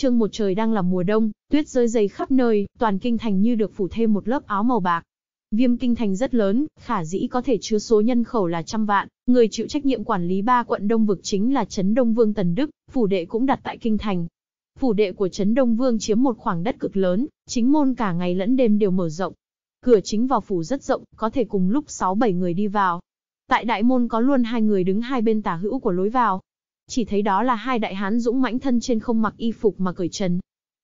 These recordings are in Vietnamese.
Trương một trời đang là mùa đông, tuyết rơi dày khắp nơi, toàn kinh thành như được phủ thêm một lớp áo màu bạc. Viêm kinh thành rất lớn, khả dĩ có thể chứa số nhân khẩu là trăm vạn, người chịu trách nhiệm quản lý ba quận Đông vực chính là Trấn Đông Vương Tần Đức, phủ đệ cũng đặt tại kinh thành. Phủ đệ của Trấn Đông Vương chiếm một khoảng đất cực lớn, chính môn cả ngày lẫn đêm đều mở rộng. Cửa chính vào phủ rất rộng, có thể cùng lúc 6-7 người đi vào. Tại đại môn có luôn hai người đứng hai bên tả hữu của lối vào, chỉ thấy đó là hai đại hán dũng mãnh thân trên không mặc y phục mà cởi trần.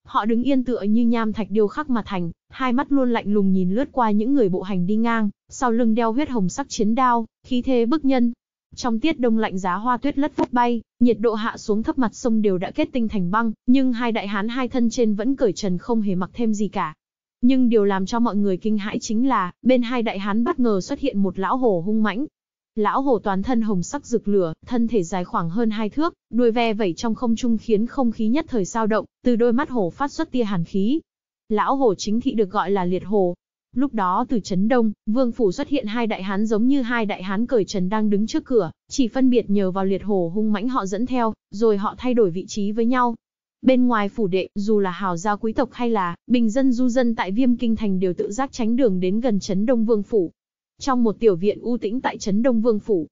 Họ đứng yên tựa như nham thạch điêu khắc mà thành, hai mắt luôn lạnh lùng nhìn lướt qua những người bộ hành đi ngang, sau lưng đeo huyết hồng sắc chiến đao, khí thế bức nhân. Trong tiết đông lạnh giá hoa tuyết lất phất bay, nhiệt độ hạ xuống thấp mặt sông đều đã kết tinh thành băng, nhưng hai đại hán hai thân trên vẫn cởi trần không hề mặc thêm gì cả. Nhưng điều làm cho mọi người kinh hãi chính là, bên hai đại hán bất ngờ xuất hiện một lão hổ hung mãnh, Lão hổ toàn thân hồng sắc rực lửa, thân thể dài khoảng hơn hai thước, đuôi ve vẩy trong không trung khiến không khí nhất thời sao động, từ đôi mắt hổ phát xuất tia hàn khí. Lão hổ chính thị được gọi là liệt hổ. Lúc đó từ trấn đông, vương phủ xuất hiện hai đại hán giống như hai đại hán cởi trần đang đứng trước cửa, chỉ phân biệt nhờ vào liệt hổ hung mãnh họ dẫn theo, rồi họ thay đổi vị trí với nhau. Bên ngoài phủ đệ, dù là hào gia quý tộc hay là bình dân du dân tại Viêm Kinh Thành đều tự giác tránh đường đến gần trấn Đông Vương phủ, trong một tiểu viện u tĩnh tại trấn Đông Vương Phủ,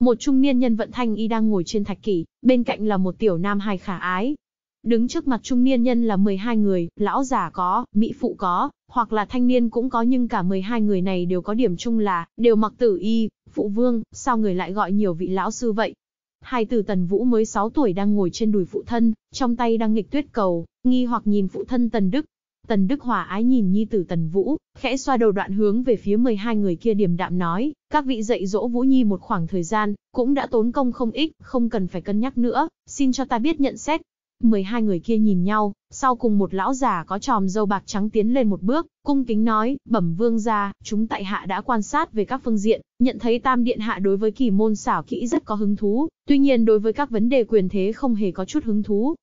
một trung niên nhân vận thanh y đang ngồi trên thạch kỷ, bên cạnh là một tiểu nam hài khả ái. Đứng trước mặt trung niên nhân là 12 người, lão già có, mỹ phụ có, hoặc là thanh niên cũng có nhưng cả 12 người này đều có điểm chung là, đều mặc tử y, phụ vương, sao người lại gọi nhiều vị lão sư vậy? Hai tử tần vũ mới 6 tuổi đang ngồi trên đùi phụ thân, trong tay đang nghịch tuyết cầu, nghi hoặc nhìn phụ thân tần đức, Tần Đức Hòa ái nhìn nhi tử Tần Vũ, khẽ xoa đầu đoạn hướng về phía 12 người kia điềm đạm nói, các vị dạy dỗ Vũ Nhi một khoảng thời gian, cũng đã tốn công không ít, không cần phải cân nhắc nữa, xin cho ta biết nhận xét. 12 người kia nhìn nhau, sau cùng một lão già có tròm dâu bạc trắng tiến lên một bước, cung kính nói, bẩm vương gia, chúng tại hạ đã quan sát về các phương diện, nhận thấy tam điện hạ đối với kỳ môn xảo kỹ rất có hứng thú, tuy nhiên đối với các vấn đề quyền thế không hề có chút hứng thú,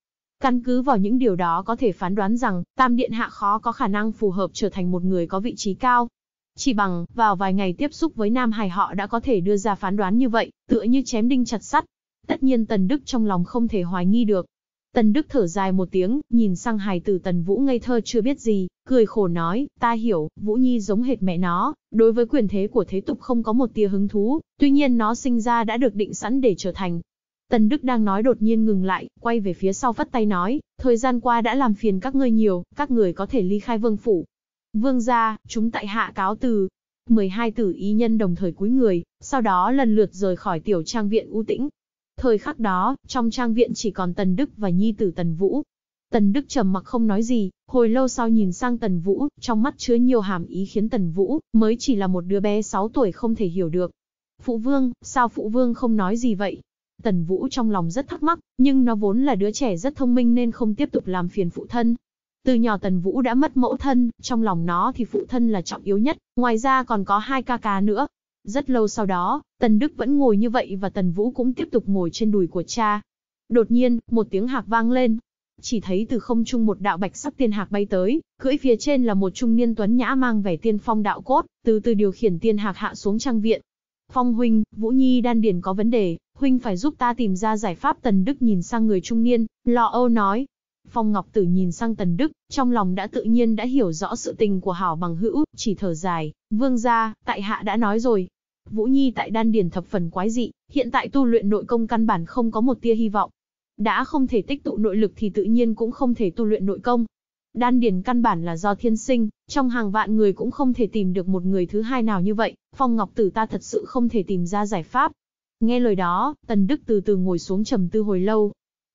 Căn cứ vào những điều đó có thể phán đoán rằng, Tam Điện Hạ khó có khả năng phù hợp trở thành một người có vị trí cao. Chỉ bằng, vào vài ngày tiếp xúc với Nam Hải họ đã có thể đưa ra phán đoán như vậy, tựa như chém đinh chặt sắt. Tất nhiên Tần Đức trong lòng không thể hoài nghi được. Tần Đức thở dài một tiếng, nhìn sang hài tử Tần Vũ ngây thơ chưa biết gì, cười khổ nói, ta hiểu, Vũ Nhi giống hệt mẹ nó, đối với quyền thế của thế tục không có một tia hứng thú, tuy nhiên nó sinh ra đã được định sẵn để trở thành, Tần Đức đang nói đột nhiên ngừng lại, quay về phía sau vắt tay nói, thời gian qua đã làm phiền các ngươi nhiều, các người có thể ly khai vương phủ. Vương gia, chúng tại hạ cáo từ. 12 tử y nhân đồng thời cúi người, sau đó lần lượt rời khỏi tiểu trang viện u tĩnh. Thời khắc đó, trong trang viện chỉ còn Tần Đức và nhi tử Tần Vũ. Tần Đức trầm mặc không nói gì, hồi lâu sau nhìn sang Tần Vũ, trong mắt chứa nhiều hàm ý khiến Tần Vũ mới chỉ là một đứa bé 6 tuổi không thể hiểu được. Phụ vương, sao phụ vương không nói gì vậy? Tần Vũ trong lòng rất thắc mắc, nhưng nó vốn là đứa trẻ rất thông minh nên không tiếp tục làm phiền phụ thân. Từ nhỏ Tần Vũ đã mất mẫu thân, trong lòng nó thì phụ thân là trọng yếu nhất, ngoài ra còn có hai ca ca nữa. Rất lâu sau đó, Tần Đức vẫn ngồi như vậy và Tần Vũ cũng tiếp tục ngồi trên đùi của cha. Đột nhiên, một tiếng hạc vang lên. Chỉ thấy từ không trung một đạo bạch sắc tiên hạc bay tới, cưỡi phía trên là một trung niên tuấn nhã mang vẻ tiên phong đạo cốt, từ từ điều khiển tiên hạc hạ xuống trang viện. Phong huynh, Vũ Nhi đan điền có vấn đề, huynh phải giúp ta tìm ra giải pháp Tần Đức nhìn sang người trung niên, lo âu nói. Phong Ngọc Tử nhìn sang Tần Đức, trong lòng đã tự nhiên đã hiểu rõ sự tình của hảo bằng hữu, chỉ thở dài, vương gia, tại hạ đã nói rồi. Vũ Nhi tại đan điền thập phần quái dị, hiện tại tu luyện nội công căn bản không có một tia hy vọng. Đã không thể tích tụ nội lực thì tự nhiên cũng không thể tu luyện nội công. Đan điền căn bản là do thiên sinh, trong hàng vạn người cũng không thể tìm được một người thứ hai nào như vậy, Phong Ngọc Tử ta thật sự không thể tìm ra giải pháp, Nghe lời đó, Tần Đức từ từ ngồi xuống trầm tư hồi lâu.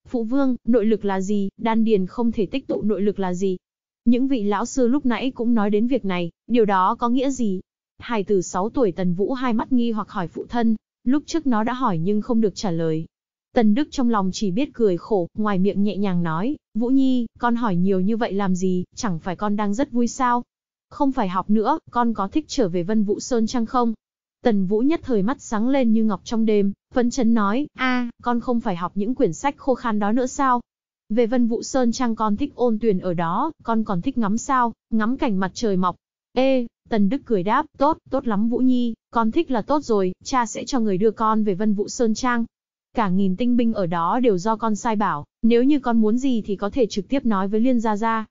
Phụ vương, nội lực là gì, đan điền không thể tích tụ nội lực là gì? Những vị lão sư lúc nãy cũng nói đến việc này, điều đó có nghĩa gì? Hài từ 6 tuổi Tần Vũ hai mắt nghi hoặc hỏi phụ thân, lúc trước nó đã hỏi nhưng không được trả lời. Tần Đức trong lòng chỉ biết cười khổ, ngoài miệng nhẹ nhàng nói, Vũ Nhi, con hỏi nhiều như vậy làm gì, chẳng phải con đang rất vui sao? Không phải học nữa, con có thích trở về Vân Vũ Sơn chăng không? Tần Vũ nhất thời mắt sáng lên như ngọc trong đêm, phấn chấn nói, a, con không phải học những quyển sách khô khan đó nữa sao? Về Vân Vũ Sơn Trang con thích ôn tuyền ở đó, con còn thích ngắm sao, ngắm cảnh mặt trời mọc. Ê, Tần Đức cười đáp, tốt, tốt lắm Vũ Nhi, con thích là tốt rồi, cha sẽ cho người đưa con về Vân Vũ Sơn Trang. Cả nghìn tinh binh ở đó đều do con sai bảo, nếu như con muốn gì thì có thể trực tiếp nói với Liên Gia Gia,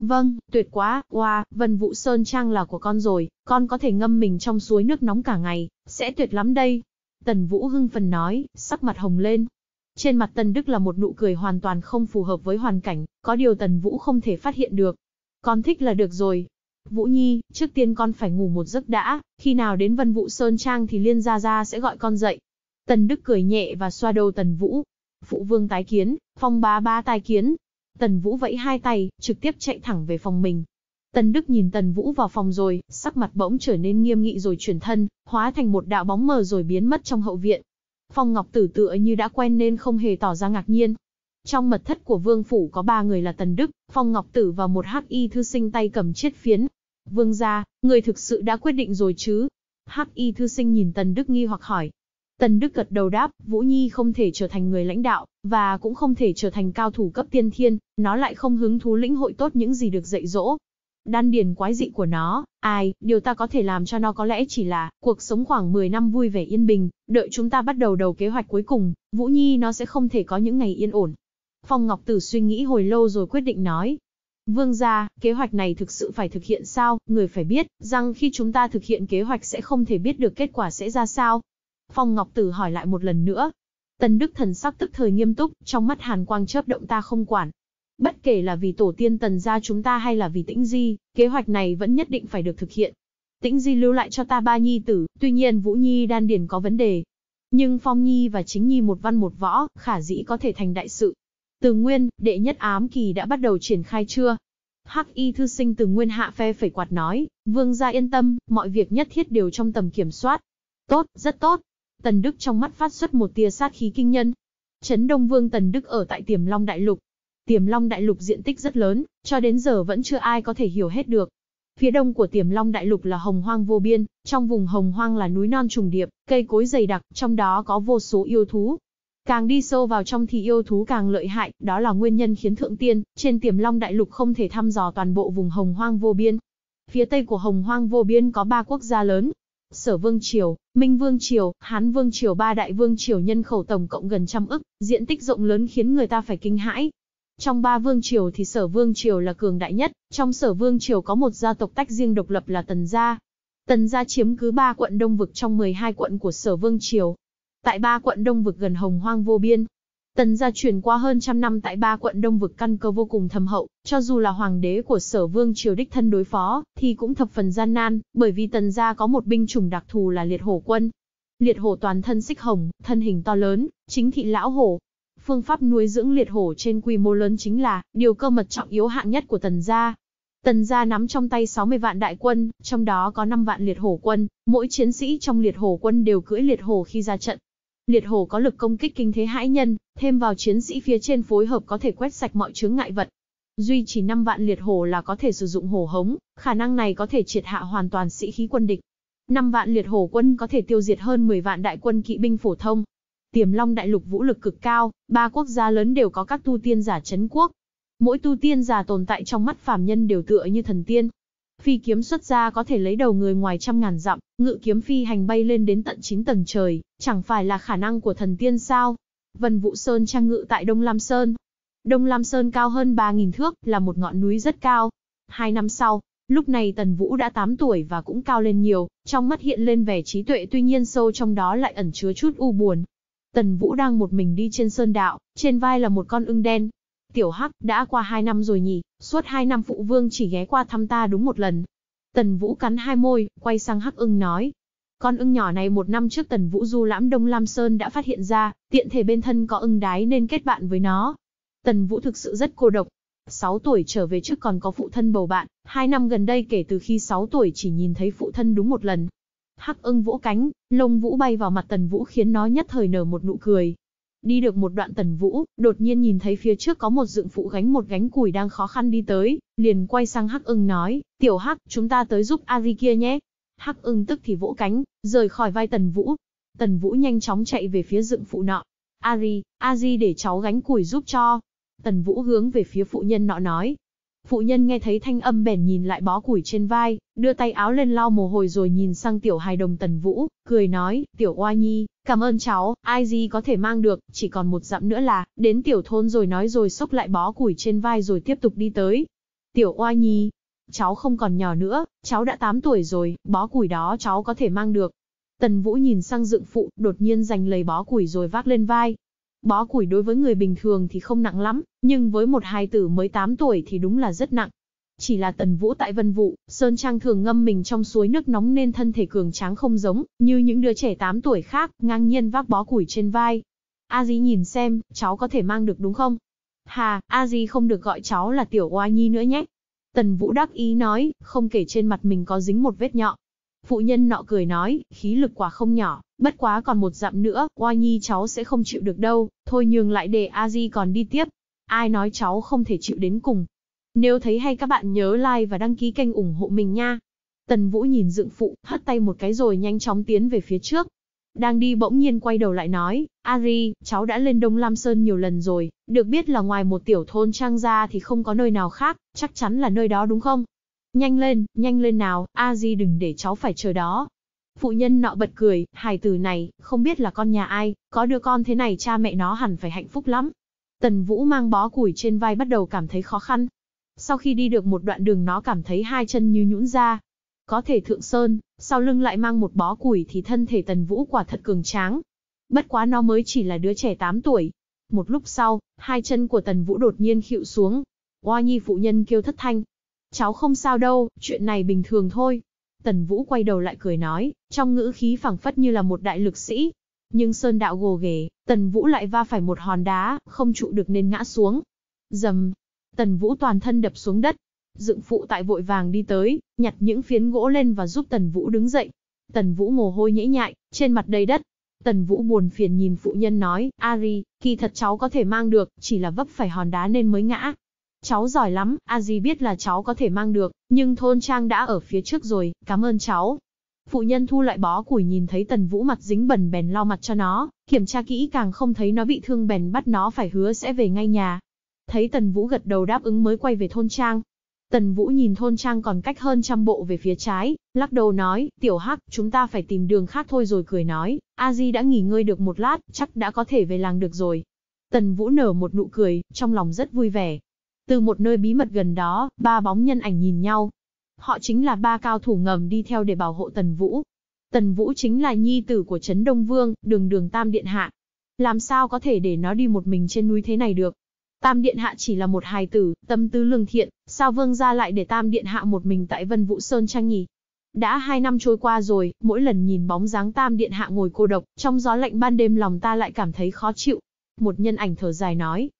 Vâng, tuyệt quá, qua, wow, Vân Vũ Sơn Trang là của con rồi, con có thể ngâm mình trong suối nước nóng cả ngày, sẽ tuyệt lắm đây. Tần Vũ hưng phần nói, sắc mặt hồng lên. Trên mặt Tần Đức là một nụ cười hoàn toàn không phù hợp với hoàn cảnh, có điều Tần Vũ không thể phát hiện được. Con thích là được rồi. Vũ Nhi, trước tiên con phải ngủ một giấc đã, khi nào đến Vân Vũ Sơn Trang thì Liên Gia Gia sẽ gọi con dậy. Tần Đức cười nhẹ và xoa đầu Tần Vũ. Phụ vương tái kiến, phong bá ba tái kiến, Tần Vũ vẫy hai tay, trực tiếp chạy thẳng về phòng mình. Tần Đức nhìn Tần Vũ vào phòng rồi, sắc mặt bỗng trở nên nghiêm nghị rồi chuyển thân, hóa thành một đạo bóng mờ rồi biến mất trong hậu viện. Phong Ngọc Tử tựa như đã quen nên không hề tỏ ra ngạc nhiên. Trong mật thất của Vương Phủ có ba người là Tần Đức, Phong Ngọc Tử và một hắc y thư sinh tay cầm chiết phiến. Vương gia, người thực sự đã quyết định rồi chứ? Hắc y thư sinh nhìn Tần Đức nghi hoặc hỏi. Tần Đức gật đầu đáp, Vũ Nhi không thể trở thành người lãnh đạo, và cũng không thể trở thành cao thủ cấp tiên thiên, nó lại không hứng thú lĩnh hội tốt những gì được dạy dỗ. Đan điền quái dị của nó, ai, điều ta có thể làm cho nó có lẽ chỉ là, cuộc sống khoảng 10 năm vui vẻ yên bình, đợi chúng ta bắt đầu đầu kế hoạch cuối cùng, Vũ Nhi nó sẽ không thể có những ngày yên ổn. Phong Ngọc Tử suy nghĩ hồi lâu rồi quyết định nói, Vương gia, kế hoạch này thực sự phải thực hiện sao, người phải biết, rằng khi chúng ta thực hiện kế hoạch sẽ không thể biết được kết quả sẽ ra sao, Phong Ngọc Tử hỏi lại một lần nữa. Tần Đức thần sắc tức thời nghiêm túc, trong mắt hàn quang chớp động ta không quản. Bất kể là vì tổ tiên tần gia chúng ta hay là vì tĩnh di, kế hoạch này vẫn nhất định phải được thực hiện. Tĩnh di lưu lại cho ta ba nhi tử, tuy nhiên Vũ Nhi đan điền có vấn đề. Nhưng Phong Nhi và Chính Nhi một văn một võ, khả dĩ có thể thành đại sự. Từ Nguyên, đệ nhất ám kỳ đã bắt đầu triển khai chưa? Hắc y thư sinh từ Nguyên hạ phe phẩy quạt nói, vương gia yên tâm, mọi việc nhất thiết đều trong tầm kiểm soát. Tốt, rất tốt, Tần Đức trong mắt phát xuất một tia sát khí kinh nhân. Trấn Đông Vương Tần Đức ở tại Tiềm Long Đại Lục. Tiềm Long Đại Lục diện tích rất lớn, cho đến giờ vẫn chưa ai có thể hiểu hết được. Phía đông của Tiềm Long Đại Lục là hồng hoang vô biên, trong vùng hồng hoang là núi non trùng điệp, cây cối dày đặc, trong đó có vô số yêu thú. Càng đi sâu vào trong thì yêu thú càng lợi hại, đó là nguyên nhân khiến Thượng Tiên, trên Tiềm Long Đại Lục không thể thăm dò toàn bộ vùng hồng hoang vô biên. Phía tây của hồng hoang vô biên có ba quốc gia lớn, Sở Vương Triều, Minh Vương Triều, Hán Vương Triều ba đại vương triều nhân khẩu tổng cộng gần trăm ức, diện tích rộng lớn khiến người ta phải kinh hãi. Trong ba vương triều thì Sở Vương Triều là cường đại nhất, trong Sở Vương Triều có một gia tộc tách riêng độc lập là Tần Gia. Tần Gia chiếm cứ ba quận đông vực trong 12 quận của Sở Vương Triều. Tại ba quận đông vực gần Hồng Hoang Vô Biên, Tần gia truyền qua hơn trăm năm tại ba quận đông vực căn cơ vô cùng thâm hậu, cho dù là hoàng đế của sở vương triều đích thân đối phó, thì cũng thập phần gian nan, bởi vì tần gia có một binh chủng đặc thù là liệt hổ quân. Liệt hổ toàn thân xích hồng, thân hình to lớn, chính thị lão hổ. Phương pháp nuôi dưỡng liệt hổ trên quy mô lớn chính là điều cơ mật trọng yếu hạng nhất của tần gia. Tần gia nắm trong tay 60 vạn đại quân, trong đó có 5 vạn liệt hổ quân, mỗi chiến sĩ trong liệt hổ quân đều cưỡi liệt hổ khi ra trận, Liệt hồ có lực công kích kinh thế hãi nhân, thêm vào chiến sĩ phía trên phối hợp có thể quét sạch mọi chướng ngại vật. Duy chỉ 5 vạn liệt hồ là có thể sử dụng hồ hống, khả năng này có thể triệt hạ hoàn toàn sĩ khí quân địch. 5 vạn liệt hồ quân có thể tiêu diệt hơn 10 vạn đại quân kỵ binh phổ thông. Tiềm Long đại lục vũ lực cực cao, ba quốc gia lớn đều có các tu tiên giả chấn quốc. Mỗi tu tiên giả tồn tại trong mắt phàm nhân đều tựa như thần tiên, Phi kiếm xuất ra có thể lấy đầu người ngoài trăm ngàn dặm, ngự kiếm phi hành bay lên đến tận 9 tầng trời, chẳng phải là khả năng của thần tiên sao? Vân Vũ Sơn trang ngự tại Đông Lam Sơn. Đông Lam Sơn cao hơn 3.000 thước, là một ngọn núi rất cao. Hai năm sau, lúc này Tần Vũ đã 8 tuổi và cũng cao lên nhiều, trong mắt hiện lên vẻ trí tuệ tuy nhiên sâu trong đó lại ẩn chứa chút u buồn. Tần Vũ đang một mình đi trên sơn đạo, trên vai là một con ưng đen, Tiểu Hắc, đã qua hai năm rồi nhỉ, suốt hai năm phụ vương chỉ ghé qua thăm ta đúng một lần. Tần Vũ cắn hai môi, quay sang Hắc ưng nói. Con ưng nhỏ này một năm trước Tần Vũ du lãm Đông Lam Sơn đã phát hiện ra, tiện thể bên thân có ưng đái nên kết bạn với nó. Tần Vũ thực sự rất cô độc. Sáu tuổi trở về trước còn có phụ thân bầu bạn, hai năm gần đây kể từ khi sáu tuổi chỉ nhìn thấy phụ thân đúng một lần. Hắc ưng vỗ cánh, lông vũ bay vào mặt Tần Vũ khiến nó nhất thời nở một nụ cười, Đi được một đoạn tần vũ, đột nhiên nhìn thấy phía trước có một dựng phụ gánh một gánh củi đang khó khăn đi tới, liền quay sang Hắc ưng nói, tiểu Hắc, chúng ta tới giúp Ari kia nhé. Hắc ưng tức thì vỗ cánh, rời khỏi vai tần vũ. Tần vũ nhanh chóng chạy về phía dựng phụ nọ. Ari, Ari để cháu gánh củi giúp cho. Tần vũ hướng về phía phụ nhân nọ nói, Phụ nhân nghe thấy thanh âm bèn nhìn lại bó củi trên vai, đưa tay áo lên lau mồ hôi rồi nhìn sang tiểu hài đồng tần vũ, cười nói, tiểu oa nhi, cảm ơn cháu, ai gì có thể mang được, chỉ còn một dặm nữa là, đến tiểu thôn rồi nói rồi xốc lại bó củi trên vai rồi tiếp tục đi tới. Tiểu oa nhi, cháu không còn nhỏ nữa, cháu đã 8 tuổi rồi, bó củi đó cháu có thể mang được. Tần Vũ nhìn sang dựng phụ, đột nhiên giành lấy bó củi rồi vác lên vai, bó củi đối với người bình thường thì không nặng lắm, nhưng với một hài tử mới 8 tuổi thì đúng là rất nặng. Chỉ là tần vũ tại vân vụ, Sơn Trang thường ngâm mình trong suối nước nóng nên thân thể cường tráng không giống, như những đứa trẻ 8 tuổi khác, ngang nhiên vác bó củi trên vai. A Di nhìn xem, cháu có thể mang được đúng không? Hà, A Di không được gọi cháu là tiểu oa nhi nữa nhé. Tần Vũ đắc ý nói, không kể trên mặt mình có dính một vết nhọ, Phụ nhân nọ cười nói, khí lực quả không nhỏ, bất quá còn một dặm nữa, oa nhi cháu sẽ không chịu được đâu, thôi nhường lại để a di còn đi tiếp. Ai nói cháu không thể chịu đến cùng. Nếu thấy hay các bạn nhớ like và đăng ký kênh ủng hộ mình nha. Tần Vũ nhìn dựng phụ, hất tay một cái rồi nhanh chóng tiến về phía trước. Đang đi bỗng nhiên quay đầu lại nói, A Di, cháu đã lên Đông Lam Sơn nhiều lần rồi, được biết là ngoài một tiểu thôn trang Gia thì không có nơi nào khác, chắc chắn là nơi đó đúng không? Nhanh lên, nhanh lên nào, a di đừng để cháu phải chờ đó. Phụ nhân nọ bật cười, hài tử này, không biết là con nhà ai, có đứa con thế này cha mẹ nó hẳn phải hạnh phúc lắm. Tần Vũ mang bó củi trên vai bắt đầu cảm thấy khó khăn. Sau khi đi được một đoạn đường nó cảm thấy hai chân như nhũn ra. Có thể thượng sơn, sau lưng lại mang một bó củi thì thân thể Tần Vũ quả thật cường tráng. Bất quá nó mới chỉ là đứa trẻ 8 tuổi. Một lúc sau, hai chân của Tần Vũ đột nhiên khịu xuống. Oa nhi phụ nhân kêu thất thanh, Cháu không sao đâu, chuyện này bình thường thôi. Tần Vũ quay đầu lại cười nói, trong ngữ khí phảng phất như là một đại lực sĩ. Nhưng sơn đạo gồ ghề, Tần Vũ lại va phải một hòn đá, không trụ được nên ngã xuống. Dầm. Tần Vũ toàn thân đập xuống đất. Dựng phụ tại vội vàng đi tới, nhặt những phiến gỗ lên và giúp Tần Vũ đứng dậy. Tần Vũ mồ hôi nhễ nhại, trên mặt đầy đất. Tần Vũ buồn phiền nhìn phụ nhân nói, Ari, kỳ thật cháu có thể mang được, chỉ là vấp phải hòn đá nên mới ngã, Cháu giỏi lắm, A Di biết là cháu có thể mang được, nhưng thôn trang đã ở phía trước rồi, cảm ơn cháu. Phụ nhân thu lại bó củi nhìn thấy Tần Vũ mặt dính bẩn bèn lau mặt cho nó, kiểm tra kỹ càng không thấy nó bị thương bèn bắt nó phải hứa sẽ về ngay nhà. Thấy Tần Vũ gật đầu đáp ứng mới quay về thôn trang. Tần Vũ nhìn thôn trang còn cách hơn trăm bộ về phía trái, lắc đầu nói, tiểu hắc, chúng ta phải tìm đường khác thôi rồi cười nói, A Di đã nghỉ ngơi được một lát, chắc đã có thể về làng được rồi. Tần Vũ nở một nụ cười, trong lòng rất vui vẻ, từ một nơi bí mật gần đó, ba bóng nhân ảnh nhìn nhau. Họ chính là ba cao thủ ngầm đi theo để bảo hộ Tần Vũ. Tần Vũ chính là nhi tử của Trấn Đông Vương, đường đường Tam Điện Hạ. Làm sao có thể để nó đi một mình trên núi thế này được? Tam Điện Hạ chỉ là một hài tử, tâm tư lương thiện, sao Vương ra lại để Tam Điện Hạ một mình tại Vân Vũ Sơn Trang nhỉ? Đã hai năm trôi qua rồi, mỗi lần nhìn bóng dáng Tam Điện Hạ ngồi cô độc, trong gió lạnh ban đêm lòng ta lại cảm thấy khó chịu. Một nhân ảnh thở dài nói.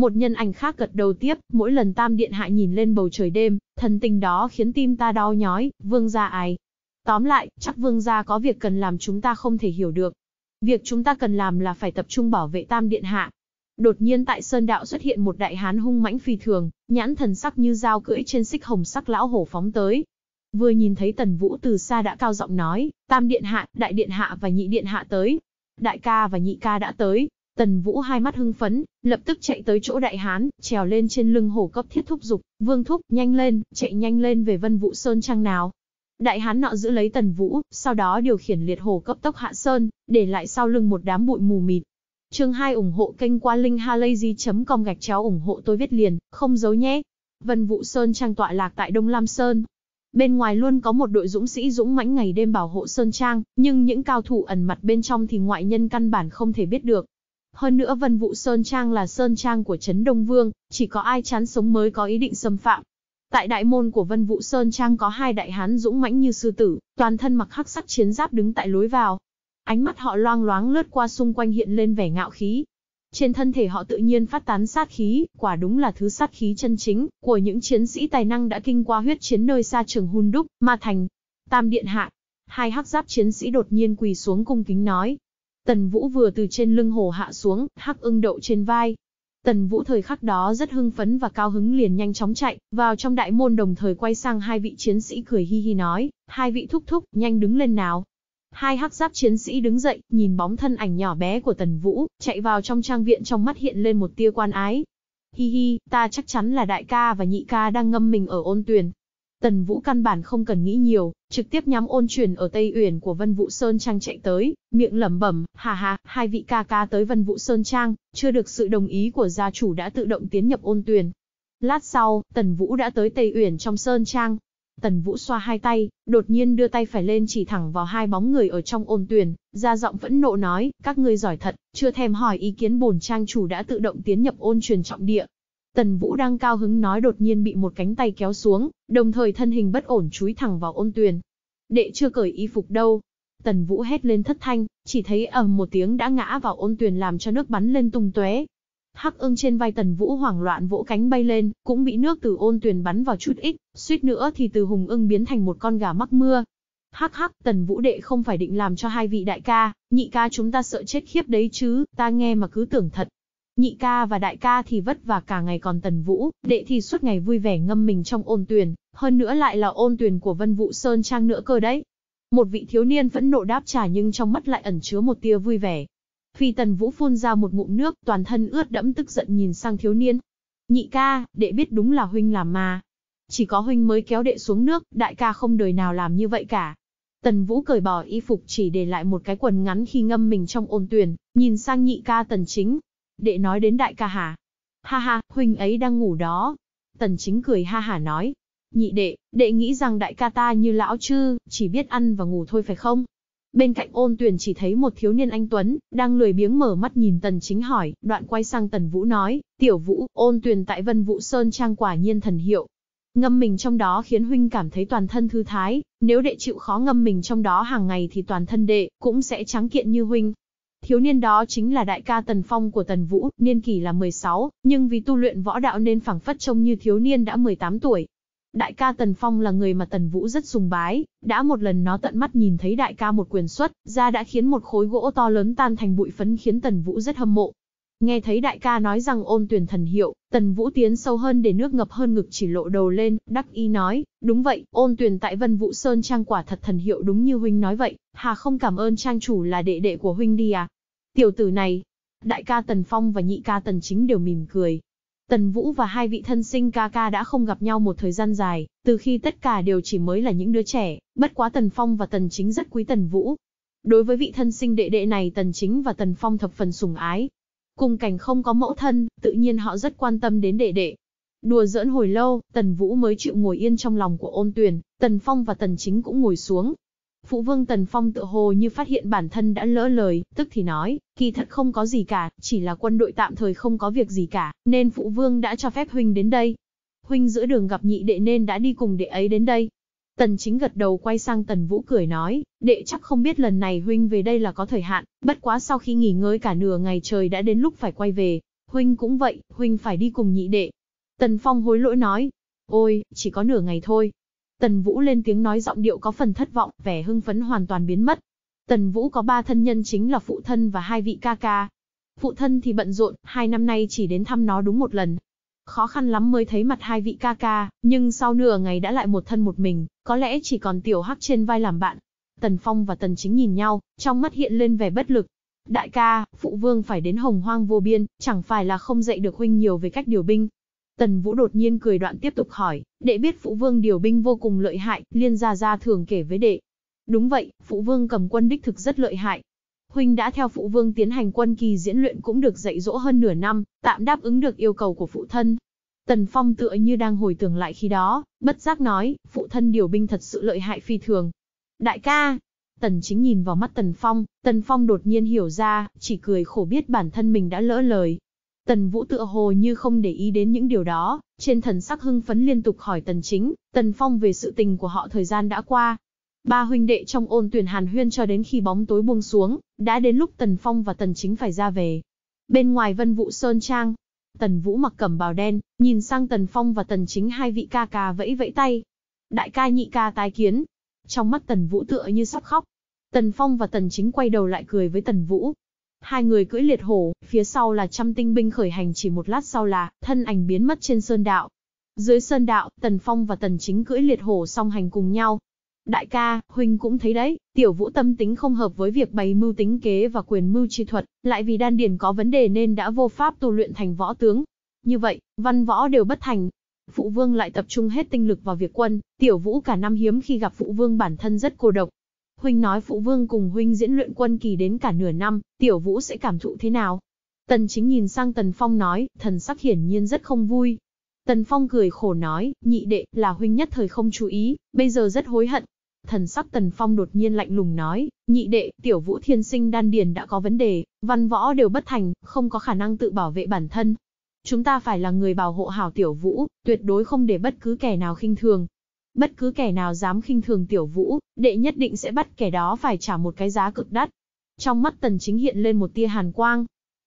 Một nhân ảnh khác gật đầu tiếp, mỗi lần tam điện hạ nhìn lên bầu trời đêm, thần tình đó khiến tim ta đau nhói, vương gia ai. Tóm lại, chắc vương gia có việc cần làm chúng ta không thể hiểu được. Việc chúng ta cần làm là phải tập trung bảo vệ tam điện hạ. Đột nhiên tại sơn đạo xuất hiện một đại hán hung mãnh phi thường, nhãn thần sắc như dao cưỡi trên xích hồng sắc lão hổ phóng tới. Vừa nhìn thấy tần vũ từ xa đã cao giọng nói, tam điện hạ, đại điện hạ và nhị điện hạ tới. Đại ca và nhị ca đã tới, Tần Vũ hai mắt hưng phấn, lập tức chạy tới chỗ đại hán, trèo lên trên lưng hổ cấp thiết thúc dục, "Vương thúc, nhanh lên, chạy nhanh lên về Vân Vũ Sơn trang nào." Đại hán nọ giữ lấy Tần Vũ, sau đó điều khiển liệt hổ cấp tốc hạ sơn, để lại sau lưng một đám bụi mù mịt. Chương 2 ủng hộ kênh qua linkhalazy.com gạch chéo ủng hộ tôi viết liền, không giấu nhé. Vân Vũ Sơn trang tọa lạc tại Đông Lam Sơn, Bên ngoài luôn có một đội dũng sĩ dũng mãnh ngày đêm bảo hộ Sơn Trang, nhưng những cao thủ ẩn mặt bên trong thì ngoại nhân căn bản không thể biết được. Hơn nữa Vân Vũ Sơn Trang là Sơn Trang của Trấn Đông Vương, chỉ có ai chán sống mới có ý định xâm phạm. Tại đại môn của Vân Vũ Sơn Trang có hai đại hán dũng mãnh như sư tử, toàn thân mặc hắc sắc chiến giáp đứng tại lối vào. Ánh mắt họ loang loáng lướt qua xung quanh hiện lên vẻ ngạo khí. Trên thân thể họ tự nhiên phát tán sát khí, quả đúng là thứ sát khí chân chính của những chiến sĩ tài năng đã kinh qua huyết chiến nơi xa trường Hun Đúc, mà Thành. Tam Điện Hạ, hai hắc giáp chiến sĩ đột nhiên quỳ xuống cung kính nói, Tần Vũ vừa từ trên lưng hồ hạ xuống, hắc ưng đậu trên vai. Tần Vũ thời khắc đó rất hưng phấn và cao hứng liền nhanh chóng chạy, vào trong đại môn đồng thời quay sang hai vị chiến sĩ cười hi hi nói, hai vị thúc thúc, nhanh đứng lên nào. Hai hắc giáp chiến sĩ đứng dậy, nhìn bóng thân ảnh nhỏ bé của Tần Vũ, chạy vào trong trang viện trong mắt hiện lên một tia quan ái. Hi hi, ta chắc chắn là đại ca và nhị ca đang ngâm mình ở ôn tuyền, Tần Vũ căn bản không cần nghĩ nhiều, trực tiếp nhắm ôn truyền ở Tây Uyển của Vân Vũ Sơn Trang chạy tới, miệng lẩm bẩm, hà hà, hai vị ca ca tới Vân Vũ Sơn Trang, chưa được sự đồng ý của gia chủ đã tự động tiến nhập ôn tuyền. Lát sau, Tần Vũ đã tới Tây Uyển trong Sơn Trang. Tần Vũ xoa hai tay, đột nhiên đưa tay phải lên chỉ thẳng vào hai bóng người ở trong ôn tuyền, ra giọng vẫn nộ nói, các ngươi giỏi thật, chưa thèm hỏi ý kiến bổn trang chủ đã tự động tiến nhập ôn truyền trọng địa, Tần Vũ đang cao hứng nói đột nhiên bị một cánh tay kéo xuống, đồng thời thân hình bất ổn chúi thẳng vào ôn tuyền. Đệ chưa cởi y phục đâu. Tần Vũ hét lên thất thanh, chỉ thấy ầm một tiếng đã ngã vào ôn tuyền làm cho nước bắn lên tung tóe. Hắc ưng trên vai Tần Vũ hoảng loạn vỗ cánh bay lên, cũng bị nước từ ôn tuyền bắn vào chút ít, suýt nữa thì từ hùng ưng biến thành một con gà mắc mưa. Hắc hắc, Tần Vũ đệ không phải định làm cho hai vị đại ca, nhị ca chúng ta sợ chết khiếp đấy chứ, ta nghe mà cứ tưởng thật. Nhị ca và đại ca thì vất vả cả ngày còn tần vũ, đệ thì suốt ngày vui vẻ ngâm mình trong ôn tuyển, hơn nữa lại là ôn tuyển của Vân Vũ Sơn Trang nữa cơ đấy. Một vị thiếu niên vẫn nộ đáp trả nhưng trong mắt lại ẩn chứa một tia vui vẻ. Phi tần vũ phun ra một ngụm nước, toàn thân ướt đẫm tức giận nhìn sang thiếu niên. Nhị ca, đệ biết đúng là huynh làm mà. Chỉ có huynh mới kéo đệ xuống nước, đại ca không đời nào làm như vậy cả. Tần Vũ cởi bỏ y phục chỉ để lại một cái quần ngắn khi ngâm mình trong ôn tuyển, nhìn sang nhị ca Tần Chính, Đệ nói đến đại ca hả? Ha ha, huynh ấy đang ngủ đó. Tần chính cười ha hả nói. Nhị đệ, đệ nghĩ rằng đại ca ta như lão chư, chỉ biết ăn và ngủ thôi phải không? Bên cạnh ôn tuyển chỉ thấy một thiếu niên anh Tuấn, đang lười biếng mở mắt nhìn tần chính hỏi, đoạn quay sang tần vũ nói, tiểu vũ, ôn tuyển tại vân vũ sơn trang quả nhiên thần hiệu. Ngâm mình trong đó khiến huynh cảm thấy toàn thân thư thái, nếu đệ chịu khó ngâm mình trong đó hàng ngày thì toàn thân đệ, cũng sẽ trắng kiện như huynh. Thiếu niên đó chính là đại ca Tần Phong của Tần Vũ, niên kỷ là 16, nhưng vì tu luyện võ đạo nên phảng phất trông như thiếu niên đã 18 tuổi. Đại ca Tần Phong là người mà Tần Vũ rất sùng bái, đã một lần nó tận mắt nhìn thấy đại ca một quyền xuất, ra đã khiến một khối gỗ to lớn tan thành bụi phấn khiến Tần Vũ rất hâm mộ. Nghe thấy đại ca nói rằng ôn tuyển thần hiệu, Tần Vũ tiến sâu hơn để nước ngập hơn ngực chỉ lộ đầu lên, đắc ý nói, đúng vậy, ôn tuyển tại Vân Vũ Sơn Trang quả thật thần hiệu đúng như Huynh nói vậy, Hà không cảm ơn Trang chủ là đệ đệ của Huynh đi à, Tiểu tử này, đại ca Tần Phong và nhị ca Tần Chính đều mỉm cười. Tần Vũ và hai vị thân sinh ca ca đã không gặp nhau một thời gian dài, từ khi tất cả đều chỉ mới là những đứa trẻ, bất quá Tần Phong và Tần Chính rất quý Tần Vũ. Đối với vị thân sinh đệ đệ này Tần Chính và Tần Phong thập phần sủng ái. Cùng cảnh không có mẫu thân, tự nhiên họ rất quan tâm đến đệ đệ. Đùa giỡn hồi lâu, Tần Vũ mới chịu ngồi yên trong lòng của ôn tuyền, Tần Phong và Tần Chính cũng ngồi xuống, Phụ vương Tần Phong tự hồ như phát hiện bản thân đã lỡ lời, tức thì nói, kỳ thật không có gì cả, chỉ là quân đội tạm thời không có việc gì cả, nên phụ vương đã cho phép huynh đến đây. Huynh giữa đường gặp nhị đệ nên đã đi cùng đệ ấy đến đây. Tần chính gật đầu quay sang Tần Vũ cười nói, đệ chắc không biết lần này huynh về đây là có thời hạn, bất quá sau khi nghỉ ngơi cả nửa ngày trời đã đến lúc phải quay về. Huynh cũng vậy, huynh phải đi cùng nhị đệ. Tần Phong hối lỗi nói, ôi, chỉ có nửa ngày thôi, Tần Vũ lên tiếng nói giọng điệu có phần thất vọng, vẻ hưng phấn hoàn toàn biến mất. Tần Vũ có ba thân nhân chính là phụ thân và hai vị ca ca. Phụ thân thì bận rộn, hai năm nay chỉ đến thăm nó đúng một lần. Khó khăn lắm mới thấy mặt hai vị ca ca, nhưng sau nửa ngày đã lại một thân một mình, có lẽ chỉ còn tiểu hắc trên vai làm bạn. Tần Phong và Tần Chính nhìn nhau, trong mắt hiện lên vẻ bất lực. Đại ca, phụ vương phải đến hồng hoang vô biên, chẳng phải là không dạy được huynh nhiều về cách điều binh, Tần Vũ đột nhiên cười đoạn tiếp tục hỏi, đệ biết Phụ Vương điều binh vô cùng lợi hại, liên gia gia thường kể với đệ. Đúng vậy, Phụ Vương cầm quân đích thực rất lợi hại. Huynh đã theo Phụ Vương tiến hành quân kỳ diễn luyện cũng được dạy dỗ hơn nửa năm, tạm đáp ứng được yêu cầu của Phụ Thân. Tần Phong tựa như đang hồi tưởng lại khi đó, bất giác nói, Phụ Thân điều binh thật sự lợi hại phi thường. Đại ca! Tần chính nhìn vào mắt Tần Phong, Tần Phong đột nhiên hiểu ra, chỉ cười khổ biết bản thân mình đã lỡ lời, Tần Vũ tựa hồ như không để ý đến những điều đó, trên thần sắc hưng phấn liên tục hỏi Tần Chính, Tần Phong về sự tình của họ thời gian đã qua. Ba huynh đệ trong ôn tuyển hàn huyên cho đến khi bóng tối buông xuống, đã đến lúc Tần Phong và Tần Chính phải ra về. Bên ngoài Vân Vũ Sơn Trang, Tần Vũ mặc cẩm bào đen, nhìn sang Tần Phong và Tần Chính hai vị ca ca vẫy vẫy tay. Đại ca nhị ca tái kiến. Trong mắt Tần Vũ tựa như sắp khóc. Tần Phong và Tần Chính quay đầu lại cười với Tần Vũ, Hai người cưỡi liệt hổ, phía sau là trăm tinh binh khởi hành chỉ một lát sau là, thân ảnh biến mất trên sơn đạo. Dưới sơn đạo, Tần Phong và Tần Chính cưỡi liệt hổ song hành cùng nhau. Đại ca, Huynh cũng thấy đấy, tiểu vũ tâm tính không hợp với việc bày mưu tính kế và quyền mưu chi thuật, lại vì đan điền có vấn đề nên đã vô pháp tu luyện thành võ tướng. Như vậy, văn võ đều bất thành, phụ vương lại tập trung hết tinh lực vào việc quân, tiểu vũ cả năm hiếm khi gặp phụ vương bản thân rất cô độc, Huynh nói phụ vương cùng huynh diễn luyện quân kỳ đến cả nửa năm, tiểu vũ sẽ cảm thụ thế nào? Tần chính nhìn sang Tần Phong nói, thần sắc hiển nhiên rất không vui. Tần Phong cười khổ nói, nhị đệ, là huynh nhất thời không chú ý, bây giờ rất hối hận. Thần sắc Tần Phong đột nhiên lạnh lùng nói, nhị đệ, tiểu vũ thiên sinh đan điền đã có vấn đề, văn võ đều bất thành, không có khả năng tự bảo vệ bản thân. Chúng ta phải là người bảo hộ hảo tiểu vũ, tuyệt đối không để bất cứ kẻ nào khinh thường. Bất cứ kẻ nào dám khinh thường tiểu vũ, đệ nhất định sẽ bắt kẻ đó phải trả một cái giá cực đắt. Trong mắt tần chính hiện lên một tia hàn quang.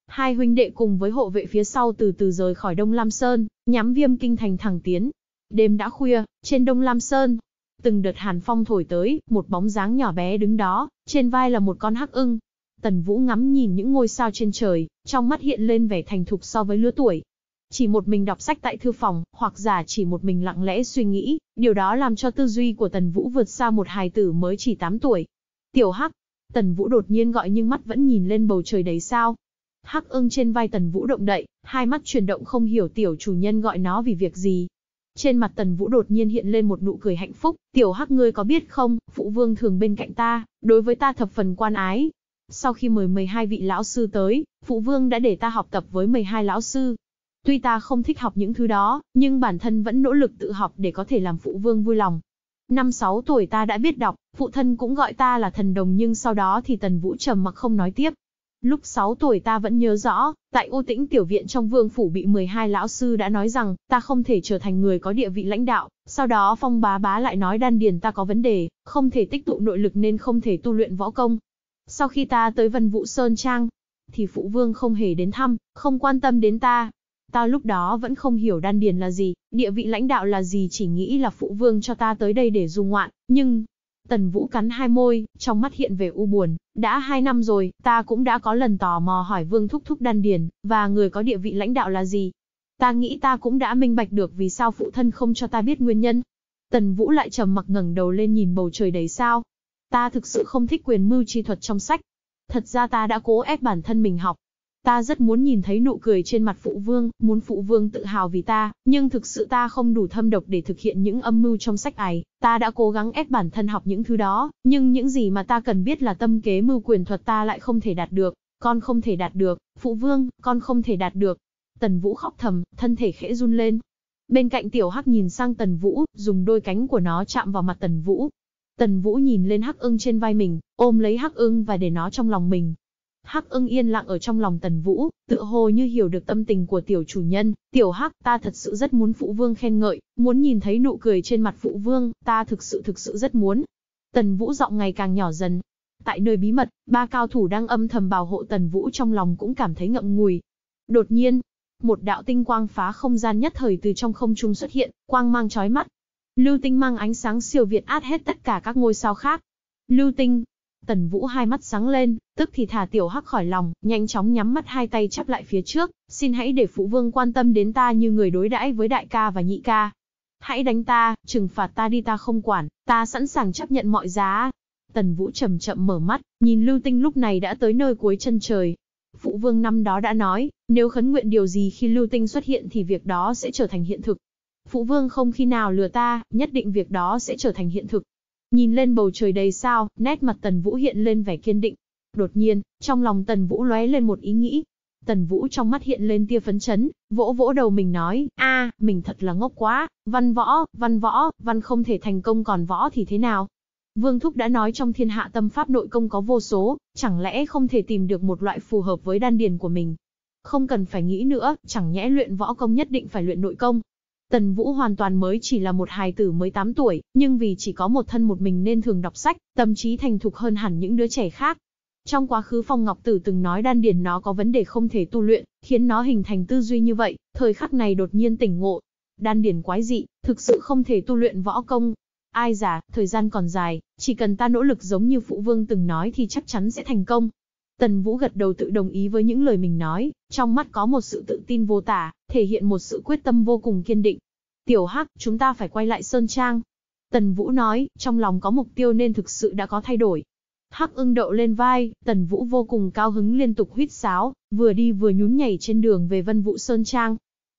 Hai huynh đệ cùng với hộ vệ phía sau từ từ rời khỏi Đông Lam Sơn, nhắm viêm kinh thành thẳng tiến. Đêm đã khuya, trên Đông Lam Sơn, từng đợt hàn phong thổi tới, một bóng dáng nhỏ bé đứng đó, trên vai là một con hắc ưng. Tần Vũ ngắm nhìn những ngôi sao trên trời, trong mắt hiện lên vẻ thành thục so với lứa tuổi. Chỉ một mình đọc sách tại thư phòng, hoặc giả chỉ một mình lặng lẽ suy nghĩ, điều đó làm cho tư duy của Tần Vũ vượt xa một hài tử mới chỉ 8 tuổi. Tiểu Hắc, Tần Vũ đột nhiên gọi nhưng mắt vẫn nhìn lên bầu trời đầy sao. Hắc ưng trên vai Tần Vũ động đậy, hai mắt chuyển động không hiểu tiểu chủ nhân gọi nó vì việc gì. Trên mặt Tần Vũ đột nhiên hiện lên một nụ cười hạnh phúc, tiểu hắc ngươi có biết không, phụ vương thường bên cạnh ta, đối với ta thập phần quan ái. Sau khi mời 12 vị lão sư tới, phụ vương đã để ta học tập với 12 lão sư, Tuy ta không thích học những thứ đó, nhưng bản thân vẫn nỗ lực tự học để có thể làm phụ vương vui lòng. Năm 6 tuổi ta đã biết đọc, phụ thân cũng gọi ta là thần đồng nhưng sau đó thì Tần Vũ trầm mặc không nói tiếp. Lúc 6 tuổi ta vẫn nhớ rõ, tại ô tĩnh tiểu viện trong vương phủ bị 12 lão sư đã nói rằng ta không thể trở thành người có địa vị lãnh đạo, sau đó phong bá bá lại nói đan điền ta có vấn đề, không thể tích tụ nội lực nên không thể tu luyện võ công. Sau khi ta tới Vân Vũ Sơn Trang, thì phụ vương không hề đến thăm, không quan tâm đến ta, Ta lúc đó vẫn không hiểu đan điền là gì, địa vị lãnh đạo là gì chỉ nghĩ là phụ vương cho ta tới đây để du ngoạn, nhưng... Tần Vũ cắn hai môi, trong mắt hiện về u buồn, đã hai năm rồi, ta cũng đã có lần tò mò hỏi vương thúc thúc đan điền, và người có địa vị lãnh đạo là gì. Ta nghĩ ta cũng đã minh bạch được vì sao phụ thân không cho ta biết nguyên nhân. Tần Vũ lại trầm mặc ngẩng đầu lên nhìn bầu trời đầy sao. Ta thực sự không thích quyền mưu chi thuật trong sách. Thật ra ta đã cố ép bản thân mình học, Ta rất muốn nhìn thấy nụ cười trên mặt phụ vương, muốn phụ vương tự hào vì ta, nhưng thực sự ta không đủ thâm độc để thực hiện những âm mưu trong sách ấy. Ta đã cố gắng ép bản thân học những thứ đó, nhưng những gì mà ta cần biết là tâm kế mưu quyền thuật ta lại không thể đạt được. Con không thể đạt được, phụ vương, con không thể đạt được. Tần Vũ khóc thầm, thân thể khẽ run lên. Bên cạnh Tiểu Hắc nhìn sang Tần Vũ, dùng đôi cánh của nó chạm vào mặt Tần Vũ. Tần Vũ nhìn lên Hắc Ưng trên vai mình, ôm lấy Hắc Ưng và để nó trong lòng mình, Hắc ưng yên lặng ở trong lòng tần vũ, tựa hồ như hiểu được tâm tình của tiểu chủ nhân, tiểu hắc ta thật sự rất muốn phụ vương khen ngợi, muốn nhìn thấy nụ cười trên mặt phụ vương, ta thực sự thực sự rất muốn. Tần vũ giọng ngày càng nhỏ dần. Tại nơi bí mật, ba cao thủ đang âm thầm bảo hộ tần vũ trong lòng cũng cảm thấy ngậm ngùi. Đột nhiên, một đạo tinh quang phá không gian nhất thời từ trong không trung xuất hiện, quang mang chói mắt. Lưu tinh mang ánh sáng siêu việt át hết tất cả các ngôi sao khác. Lưu tinh, Tần Vũ hai mắt sáng lên, tức thì thả tiểu hắc khỏi lòng, nhanh chóng nhắm mắt hai tay chắp lại phía trước, xin hãy để phụ vương quan tâm đến ta như người đối đãi với đại ca và nhị ca. Hãy đánh ta, trừng phạt ta đi ta không quản, ta sẵn sàng chấp nhận mọi giá. Tần Vũ chậm chậm mở mắt, nhìn Lưu Tinh lúc này đã tới nơi cuối chân trời. Phụ vương năm đó đã nói, nếu khấn nguyện điều gì khi Lưu Tinh xuất hiện thì việc đó sẽ trở thành hiện thực. Phụ vương không khi nào lừa ta, nhất định việc đó sẽ trở thành hiện thực. Nhìn lên bầu trời đầy sao, nét mặt Tần Vũ hiện lên vẻ kiên định. Đột nhiên, trong lòng Tần Vũ lóe lên một ý nghĩ. Tần Vũ trong mắt hiện lên tia phấn chấn, vỗ vỗ đầu mình nói, a, mình thật là ngốc quá, văn võ, văn võ, văn không thể thành công còn võ thì thế nào, Vương Thúc đã nói trong thiên hạ tâm pháp nội công có vô số, chẳng lẽ không thể tìm được một loại phù hợp với đan điền của mình. Không cần phải nghĩ nữa, chẳng nhẽ luyện võ công nhất định phải luyện nội công, Tần Vũ hoàn toàn mới chỉ là một hài tử mới 8 tuổi, nhưng vì chỉ có một thân một mình nên thường đọc sách, tâm trí thành thục hơn hẳn những đứa trẻ khác. Trong quá khứ Phong Ngọc Tử từng nói đan điền nó có vấn đề không thể tu luyện, khiến nó hình thành tư duy như vậy, thời khắc này đột nhiên tỉnh ngộ. Đan điền quái dị, thực sự không thể tu luyện võ công. Ai già, thời gian còn dài, chỉ cần ta nỗ lực giống như Phụ Vương từng nói thì chắc chắn sẽ thành công. Tần Vũ gật đầu tự đồng ý với những lời mình nói, trong mắt có một sự tự tin vô tả, thể hiện một sự quyết tâm vô cùng kiên định. Tiểu Hắc, chúng ta phải quay lại Sơn Trang. Tần Vũ nói, trong lòng có mục tiêu nên thực sự đã có thay đổi. Hắc ưng đậu lên vai, Tần Vũ vô cùng cao hứng liên tục huýt sáo, vừa đi vừa nhún nhảy trên đường về Vân Vũ Sơn Trang.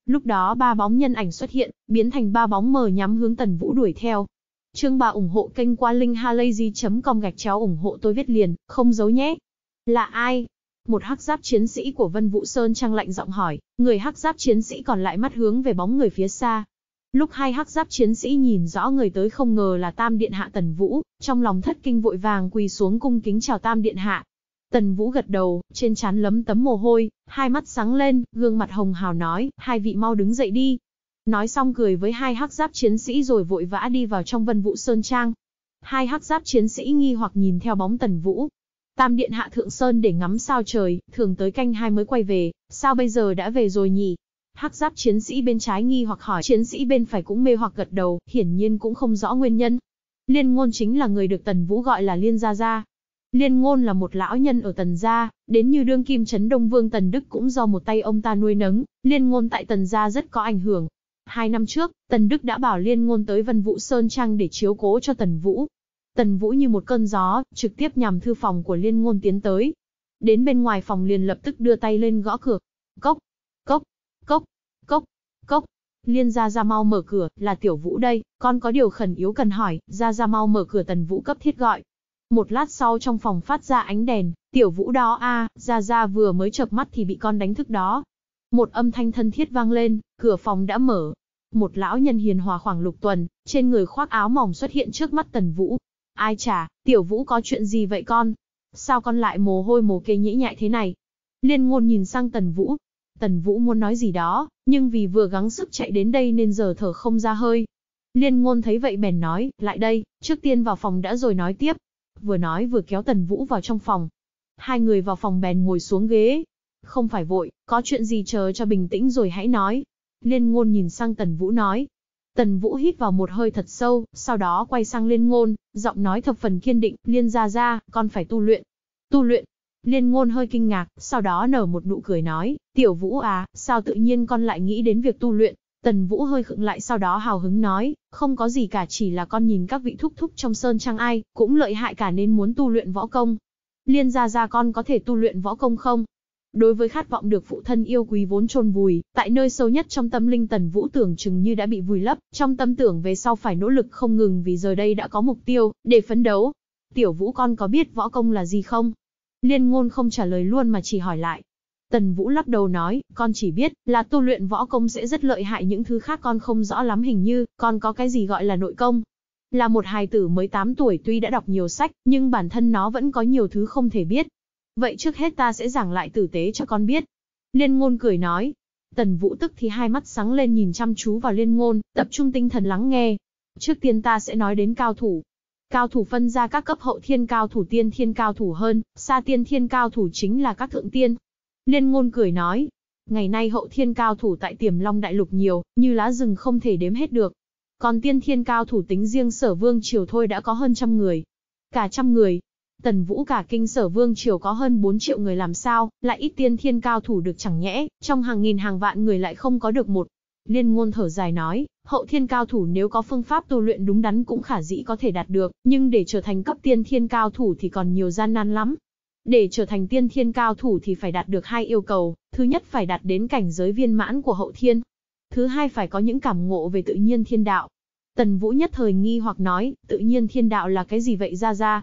Lúc đó ba bóng nhân ảnh xuất hiện, biến thành ba bóng mờ nhắm hướng Tần Vũ đuổi theo. Chương bà ủng hộ kênh qua linkhalazy.com gạch chéo ủng hộ tôi viết liền, không giấu nhé. Là ai? Một hắc giáp chiến sĩ của Vân Vũ Sơn Trang lạnh giọng hỏi, người hắc giáp chiến sĩ còn lại mắt hướng về bóng người phía xa. Lúc hai hắc giáp chiến sĩ nhìn rõ người tới không ngờ là Tam Điện Hạ Tần Vũ, trong lòng thất kinh vội vàng quỳ xuống cung kính chào Tam Điện Hạ. Tần Vũ gật đầu, trên trán lấm tấm mồ hôi, hai mắt sáng lên, gương mặt hồng hào nói, hai vị mau đứng dậy đi. Nói xong cười với hai hắc giáp chiến sĩ rồi vội vã đi vào trong Vân Vũ Sơn Trang. Hai hắc giáp chiến sĩ nghi hoặc nhìn theo bóng Tần Vũ, Tam điện hạ thượng sơn để ngắm sao trời, thường tới canh hai mới quay về, sao bây giờ đã về rồi nhỉ? Hắc giáp chiến sĩ bên trái nghi hoặc hỏi chiến sĩ bên phải cũng mê hoặc gật đầu, hiển nhiên cũng không rõ nguyên nhân. Liên ngôn chính là người được Tần Vũ gọi là Liên Gia Gia. Liên ngôn là một lão nhân ở Tần Gia, đến như đương kim chấn Đông Vương Tần Đức cũng do một tay ông ta nuôi nấng, liên ngôn tại Tần Gia rất có ảnh hưởng. Hai năm trước, Tần Đức đã bảo liên ngôn tới Vân Vũ Sơn Trang để chiếu cố cho Tần Vũ, Tần Vũ như một cơn gió, trực tiếp nhằm thư phòng của Liên Ngôn tiến tới. Đến bên ngoài phòng liền lập tức đưa tay lên gõ cửa. Cốc, cốc, cốc, cốc, cốc. Liên Gia Gia mau mở cửa, là Tiểu Vũ đây, con có điều khẩn yếu cần hỏi, Gia Gia mau mở cửa Tần Vũ cấp thiết gọi. Một lát sau trong phòng phát ra ánh đèn, Tiểu Vũ đó a, Gia Gia vừa mới chợp mắt thì bị con đánh thức đó. Một âm thanh thân thiết vang lên, cửa phòng đã mở. Một lão nhân hiền hòa khoảng lục tuần, trên người khoác áo mỏng xuất hiện trước mắt Tần Vũ, Ai chả, tiểu vũ có chuyện gì vậy con? Sao con lại mồ hôi mồ kê nhĩ nhại thế này? Liên ngôn nhìn sang tần vũ. Tần vũ muốn nói gì đó, nhưng vì vừa gắng sức chạy đến đây nên giờ thở không ra hơi. Liên ngôn thấy vậy bèn nói, lại đây, trước tiên vào phòng đã rồi nói tiếp. Vừa nói vừa kéo tần vũ vào trong phòng. Hai người vào phòng bèn ngồi xuống ghế. Không phải vội, có chuyện gì chờ cho bình tĩnh rồi hãy nói. Liên ngôn nhìn sang tần vũ nói, Tần Vũ hít vào một hơi thật sâu, sau đó quay sang Liên Ngôn, giọng nói thập phần kiên định, "Liên gia gia, con phải tu luyện." "Tu luyện?" Liên Ngôn hơi kinh ngạc, sau đó nở một nụ cười nói, "Tiểu Vũ à, sao tự nhiên con lại nghĩ đến việc tu luyện?" Tần Vũ hơi khựng lại sau đó hào hứng nói, "Không có gì cả, chỉ là con nhìn các vị thúc thúc trong sơn trang ai, cũng lợi hại cả nên muốn tu luyện võ công." "Liên gia gia con có thể tu luyện võ công không?" Đối với khát vọng được phụ thân yêu quý vốn chôn vùi, tại nơi sâu nhất trong tâm linh Tần Vũ tưởng chừng như đã bị vùi lấp, trong tâm tưởng về sau phải nỗ lực không ngừng vì giờ đây đã có mục tiêu, để phấn đấu. Tiểu Vũ con có biết võ công là gì không? Liên ngôn không trả lời luôn mà chỉ hỏi lại. Tần Vũ lắc đầu nói, con chỉ biết là tu luyện võ công sẽ rất lợi hại những thứ khác con không rõ lắm hình như, con có cái gì gọi là nội công. Là một hài tử mới 8 tuổi tuy đã đọc nhiều sách, nhưng bản thân nó vẫn có nhiều thứ không thể biết, Vậy trước hết ta sẽ giảng lại tử tế cho con biết. Liên ngôn cười nói. Tần Vũ tức thì hai mắt sáng lên nhìn chăm chú vào liên ngôn, tập trung tinh thần lắng nghe. Trước tiên ta sẽ nói đến cao thủ. Cao thủ phân ra các cấp hậu thiên cao thủ tiên thiên cao thủ hơn, xa tiên thiên cao thủ chính là các thượng tiên. Liên ngôn cười nói, ngày nay hậu thiên cao thủ tại tiềm long đại lục nhiều, như lá rừng không thể đếm hết được. Còn tiên thiên cao thủ tính riêng sở vương triều thôi đã có hơn trăm người. Cả trăm người, Tần Vũ cả kinh sở vương triều có hơn 4 triệu người làm sao, lại ít tiên thiên cao thủ được chẳng nhẽ, trong hàng nghìn hàng vạn người lại không có được một. Liên ngôn thở dài nói, hậu thiên cao thủ nếu có phương pháp tu luyện đúng đắn cũng khả dĩ có thể đạt được, nhưng để trở thành cấp tiên thiên cao thủ thì còn nhiều gian nan lắm. Để trở thành tiên thiên cao thủ thì phải đạt được hai yêu cầu, thứ nhất phải đạt đến cảnh giới viên mãn của hậu thiên. Thứ hai phải có những cảm ngộ về tự nhiên thiên đạo. Tần Vũ nhất thời nghi hoặc nói, tự nhiên thiên đạo là cái gì vậy ra ra,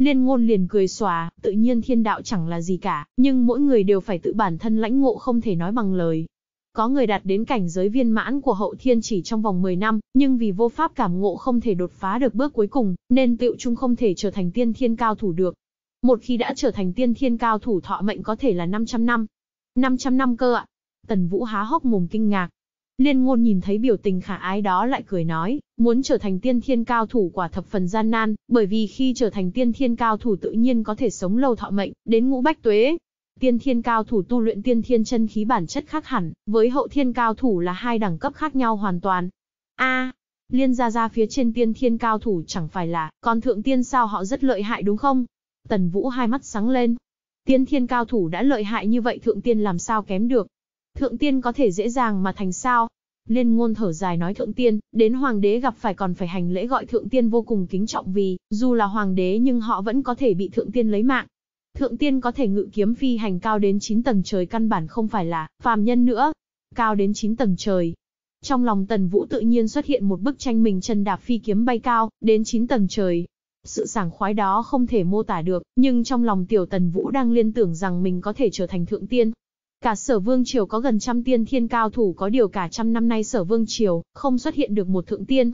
Liên ngôn liền cười xòa, tự nhiên thiên đạo chẳng là gì cả, nhưng mỗi người đều phải tự bản thân lãnh ngộ không thể nói bằng lời. Có người đạt đến cảnh giới viên mãn của hậu thiên chỉ trong vòng 10 năm, nhưng vì vô pháp cảm ngộ không thể đột phá được bước cuối cùng, nên tựu chung không thể trở thành tiên thiên cao thủ được. Một khi đã trở thành tiên thiên cao thủ thọ mệnh có thể là 500 năm. 500 năm cơ ạ. Tần Vũ há hốc mồm kinh ngạc, Liên ngôn nhìn thấy biểu tình khả ái đó lại cười nói, muốn trở thành tiên thiên cao thủ quả thập phần gian nan, bởi vì khi trở thành tiên thiên cao thủ tự nhiên có thể sống lâu thọ mệnh, đến ngũ bách tuế. Tiên thiên cao thủ tu luyện tiên thiên chân khí bản chất khác hẳn, với hậu thiên cao thủ là hai đẳng cấp khác nhau hoàn toàn. A, liên gia gia phía trên tiên thiên cao thủ chẳng phải là, còn thượng tiên sao họ rất lợi hại đúng không? Tần Vũ hai mắt sáng lên. Tiên thiên cao thủ đã lợi hại như vậy thượng tiên làm sao kém được? thượng tiên có thể dễ dàng mà thành sao. Liên ngôn thở dài nói thượng tiên, đến hoàng đế gặp phải còn phải hành lễ gọi thượng tiên vô cùng kính trọng vì, dù là hoàng đế nhưng họ vẫn có thể bị thượng tiên lấy mạng. Thượng tiên có thể ngự kiếm phi hành cao đến 9 tầng trời căn bản không phải là phàm nhân nữa, cao đến 9 tầng trời. Trong lòng Tần Vũ tự nhiên xuất hiện một bức tranh mình chân đạp phi kiếm bay cao, đến 9 tầng trời. Sự sảng khoái đó không thể mô tả được, nhưng trong lòng tiểu Tần Vũ đang liên tưởng rằng mình có thể trở thành thượng tiên, Cả sở vương triều có gần trăm tiên thiên cao thủ có điều cả trăm năm nay sở vương triều không xuất hiện được một thượng tiên.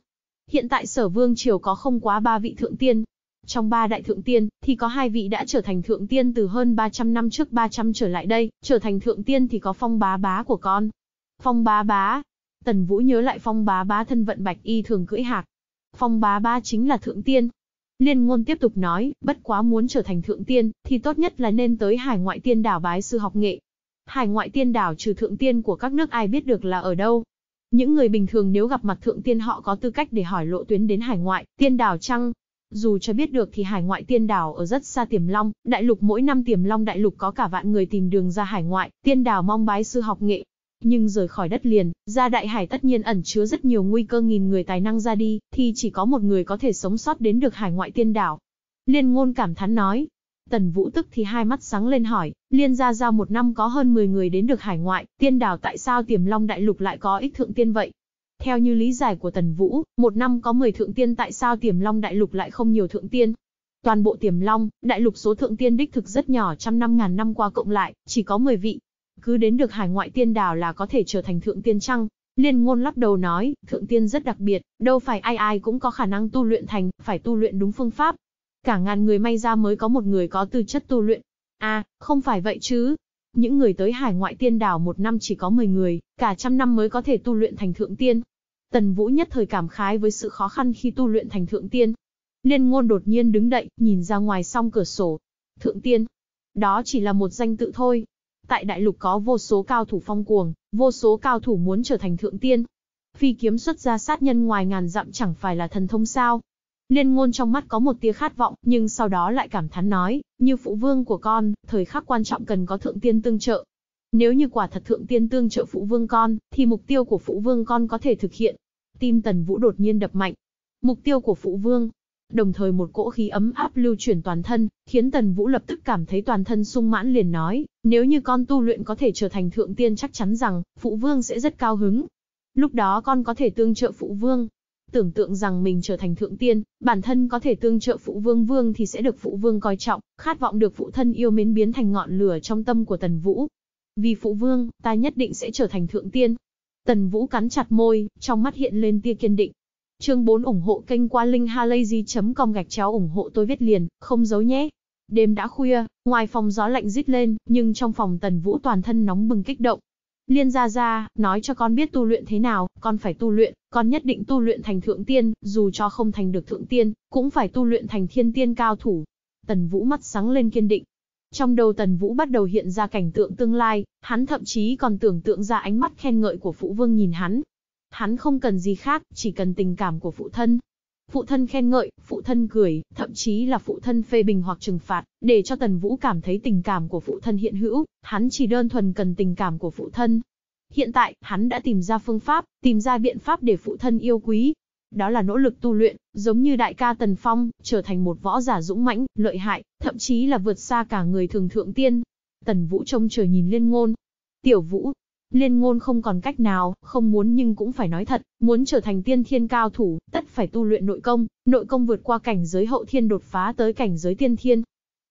Hiện tại sở vương triều có không quá ba vị thượng tiên. Trong ba đại thượng tiên, thì có hai vị đã trở thành thượng tiên từ hơn 300 năm trước 300 trở lại đây, trở thành thượng tiên thì có phong bá bá của con. Phong bá bá. Tần Vũ nhớ lại phong bá bá thân vận bạch y thường cưỡi hạc. Phong bá bá chính là thượng tiên, Liên ngôn tiếp tục nói, bất quá muốn trở thành thượng tiên, thì tốt nhất là nên tới hải ngoại tiên đảo bái sư học nghệ. Hải ngoại tiên đảo trừ thượng tiên của các nước ai biết được là ở đâu. Những người bình thường nếu gặp mặt thượng tiên họ có tư cách để hỏi lộ tuyến đến hải ngoại, tiên đảo chăng? Dù cho biết được thì hải ngoại tiên đảo ở rất xa tiềm long, đại lục mỗi năm tiềm long đại lục có cả vạn người tìm đường ra hải ngoại, tiên đảo mong bái sư học nghệ. Nhưng rời khỏi đất liền, ra đại hải tất nhiên ẩn chứa rất nhiều nguy cơ nghìn người tài năng ra đi, thì chỉ có một người có thể sống sót đến được hải ngoại tiên đảo. Liên ngôn cảm thán nói, Tần Vũ tức thì hai mắt sáng lên hỏi, liên gia giao một năm có hơn 10 người đến được hải ngoại, tiên đảo tại sao tiềm long đại lục lại có ít thượng tiên vậy? Theo như lý giải của Tần Vũ, một năm có 10 thượng tiên tại sao tiềm long đại lục lại không nhiều thượng tiên? Toàn bộ tiềm long, đại lục số thượng tiên đích thực rất nhỏ trăm năm ngàn năm qua cộng lại, chỉ có 10 vị. Cứ đến được hải ngoại tiên đảo là có thể trở thành thượng tiên chăng? Liên ngôn lắc đầu nói, thượng tiên rất đặc biệt, đâu phải ai ai cũng có khả năng tu luyện thành, phải tu luyện đúng phương pháp, Cả ngàn người may ra mới có một người có tư chất tu luyện. À, không phải vậy chứ. Những người tới hải ngoại tiên đảo một năm chỉ có 10 người, cả trăm năm mới có thể tu luyện thành thượng tiên. Tần Vũ nhất thời cảm khái với sự khó khăn khi tu luyện thành thượng tiên. Liên ngôn đột nhiên đứng đậy, nhìn ra ngoài song cửa sổ. Thượng tiên. Đó chỉ là một danh tự thôi. Tại đại lục có vô số cao thủ phong cuồng, vô số cao thủ muốn trở thành thượng tiên. Phi kiếm xuất ra sát nhân ngoài ngàn dặm chẳng phải là thần thông sao, Liên ngôn trong mắt có một tia khát vọng, nhưng sau đó lại cảm thán nói, như phụ vương của con, thời khắc quan trọng cần có thượng tiên tương trợ. Nếu như quả thật thượng tiên tương trợ phụ vương con, thì mục tiêu của phụ vương con có thể thực hiện. Tim tần vũ đột nhiên đập mạnh. Mục tiêu của phụ vương. Đồng thời một cỗ khí ấm áp lưu chuyển toàn thân, khiến tần vũ lập tức cảm thấy toàn thân sung mãn liền nói, nếu như con tu luyện có thể trở thành thượng tiên chắc chắn rằng, phụ vương sẽ rất cao hứng. Lúc đó con có thể tương trợ phụ vương, tưởng tượng rằng mình trở thành thượng tiên, bản thân có thể tương trợ phụ vương vương thì sẽ được phụ vương coi trọng, khát vọng được phụ thân yêu mến biến thành ngọn lửa trong tâm của Tần Vũ. Vì phụ vương, ta nhất định sẽ trở thành thượng tiên. Tần Vũ cắn chặt môi, trong mắt hiện lên tia kiên định. Chương 4 ủng hộ kênh qua linkhalazy.com gạch chéo ủng hộ tôi viết liền, không giấu nhé. Đêm đã khuya, ngoài phòng gió lạnh rít lên, nhưng trong phòng Tần Vũ toàn thân nóng bừng kích động, Liên Gia Gia, nói cho con biết tu luyện thế nào, con phải tu luyện, con nhất định tu luyện thành thượng tiên, dù cho không thành được thượng tiên, cũng phải tu luyện thành thiên tiên cao thủ. Tần Vũ mắt sáng lên kiên định. Trong đầu Tần Vũ bắt đầu hiện ra cảnh tượng tương lai, hắn thậm chí còn tưởng tượng ra ánh mắt khen ngợi của phụ vương nhìn hắn. Hắn không cần gì khác, chỉ cần tình cảm của phụ thân, Phụ thân khen ngợi, phụ thân cười, thậm chí là phụ thân phê bình hoặc trừng phạt, để cho Tần Vũ cảm thấy tình cảm của phụ thân hiện hữu, hắn chỉ đơn thuần cần tình cảm của phụ thân. Hiện tại, hắn đã tìm ra phương pháp, tìm ra biện pháp để phụ thân yêu quý. Đó là nỗ lực tu luyện, giống như đại ca Tần Phong, trở thành một võ giả dũng mãnh, lợi hại, thậm chí là vượt xa cả người thường thượng tiên. Tần Vũ trông chờ nhìn liên ngôn. Tiểu Vũ, Liên ngôn không còn cách nào, không muốn nhưng cũng phải nói thật, muốn trở thành tiên thiên cao thủ, tất phải tu luyện nội công, nội công vượt qua cảnh giới hậu thiên đột phá tới cảnh giới tiên thiên.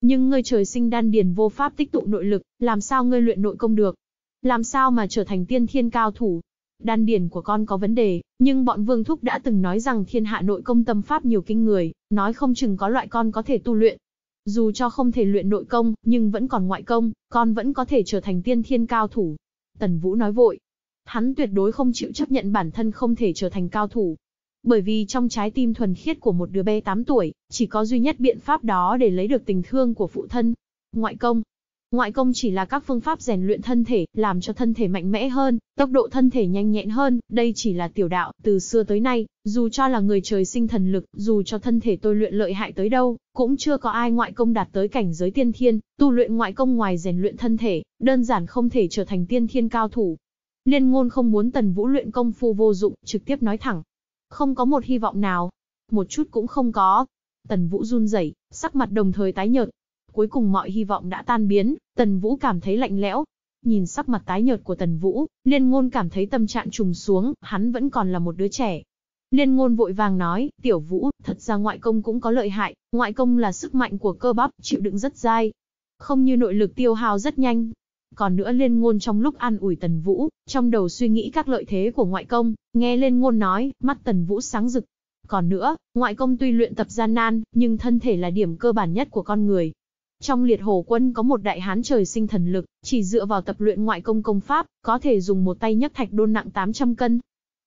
Nhưng ngươi trời sinh đan điền vô pháp tích tụ nội lực, làm sao ngươi luyện nội công được? Làm sao mà trở thành tiên thiên cao thủ? Đan điền của con có vấn đề, nhưng bọn Vương Thúc đã từng nói rằng thiên hạ nội công tâm pháp nhiều kinh người, nói không chừng có loại con có thể tu luyện. Dù cho không thể luyện nội công, nhưng vẫn còn ngoại công, con vẫn có thể trở thành tiên thiên cao thủ, Tần Vũ nói vội. Hắn tuyệt đối không chịu chấp nhận bản thân không thể trở thành cao thủ. Bởi vì trong trái tim thuần khiết của một đứa bé 8 tuổi, chỉ có duy nhất biện pháp đó để lấy được tình thương của phụ thân. Ngoại công, Ngoại công chỉ là các phương pháp rèn luyện thân thể, làm cho thân thể mạnh mẽ hơn, tốc độ thân thể nhanh nhẹn hơn, đây chỉ là tiểu đạo, từ xưa tới nay, dù cho là người trời sinh thần lực, dù cho thân thể tôi luyện lợi hại tới đâu, cũng chưa có ai ngoại công đạt tới cảnh giới tiên thiên, tu luyện ngoại công ngoài rèn luyện thân thể, đơn giản không thể trở thành tiên thiên cao thủ. Liên ngôn không muốn tần vũ luyện công phu vô dụng, trực tiếp nói thẳng. Không có một hy vọng nào. Một chút cũng không có. Tần vũ run rẩy, sắc mặt đồng thời tái nhợt, Cuối cùng mọi hy vọng đã tan biến, Tần Vũ cảm thấy lạnh lẽo. Nhìn sắc mặt tái nhợt của Tần Vũ, Liên Ngôn cảm thấy tâm trạng trùng xuống, hắn vẫn còn là một đứa trẻ. Liên Ngôn vội vàng nói, Tiểu Vũ, thật ra ngoại công cũng có lợi hại, ngoại công là sức mạnh của cơ bắp, chịu đựng rất dai. Không như nội lực tiêu hao rất nhanh, còn nữa Liên Ngôn trong lúc an ủi Tần Vũ, trong đầu suy nghĩ các lợi thế của ngoại công, nghe Liên Ngôn nói, mắt Tần Vũ sáng rực. Còn nữa, ngoại công tuy luyện tập gian nan, nhưng thân thể là điểm cơ bản nhất của con người, trong liệt hồ quân có một đại hán trời sinh thần lực, chỉ dựa vào tập luyện ngoại công công pháp, có thể dùng một tay nhấc thạch đôn nặng 800 cân.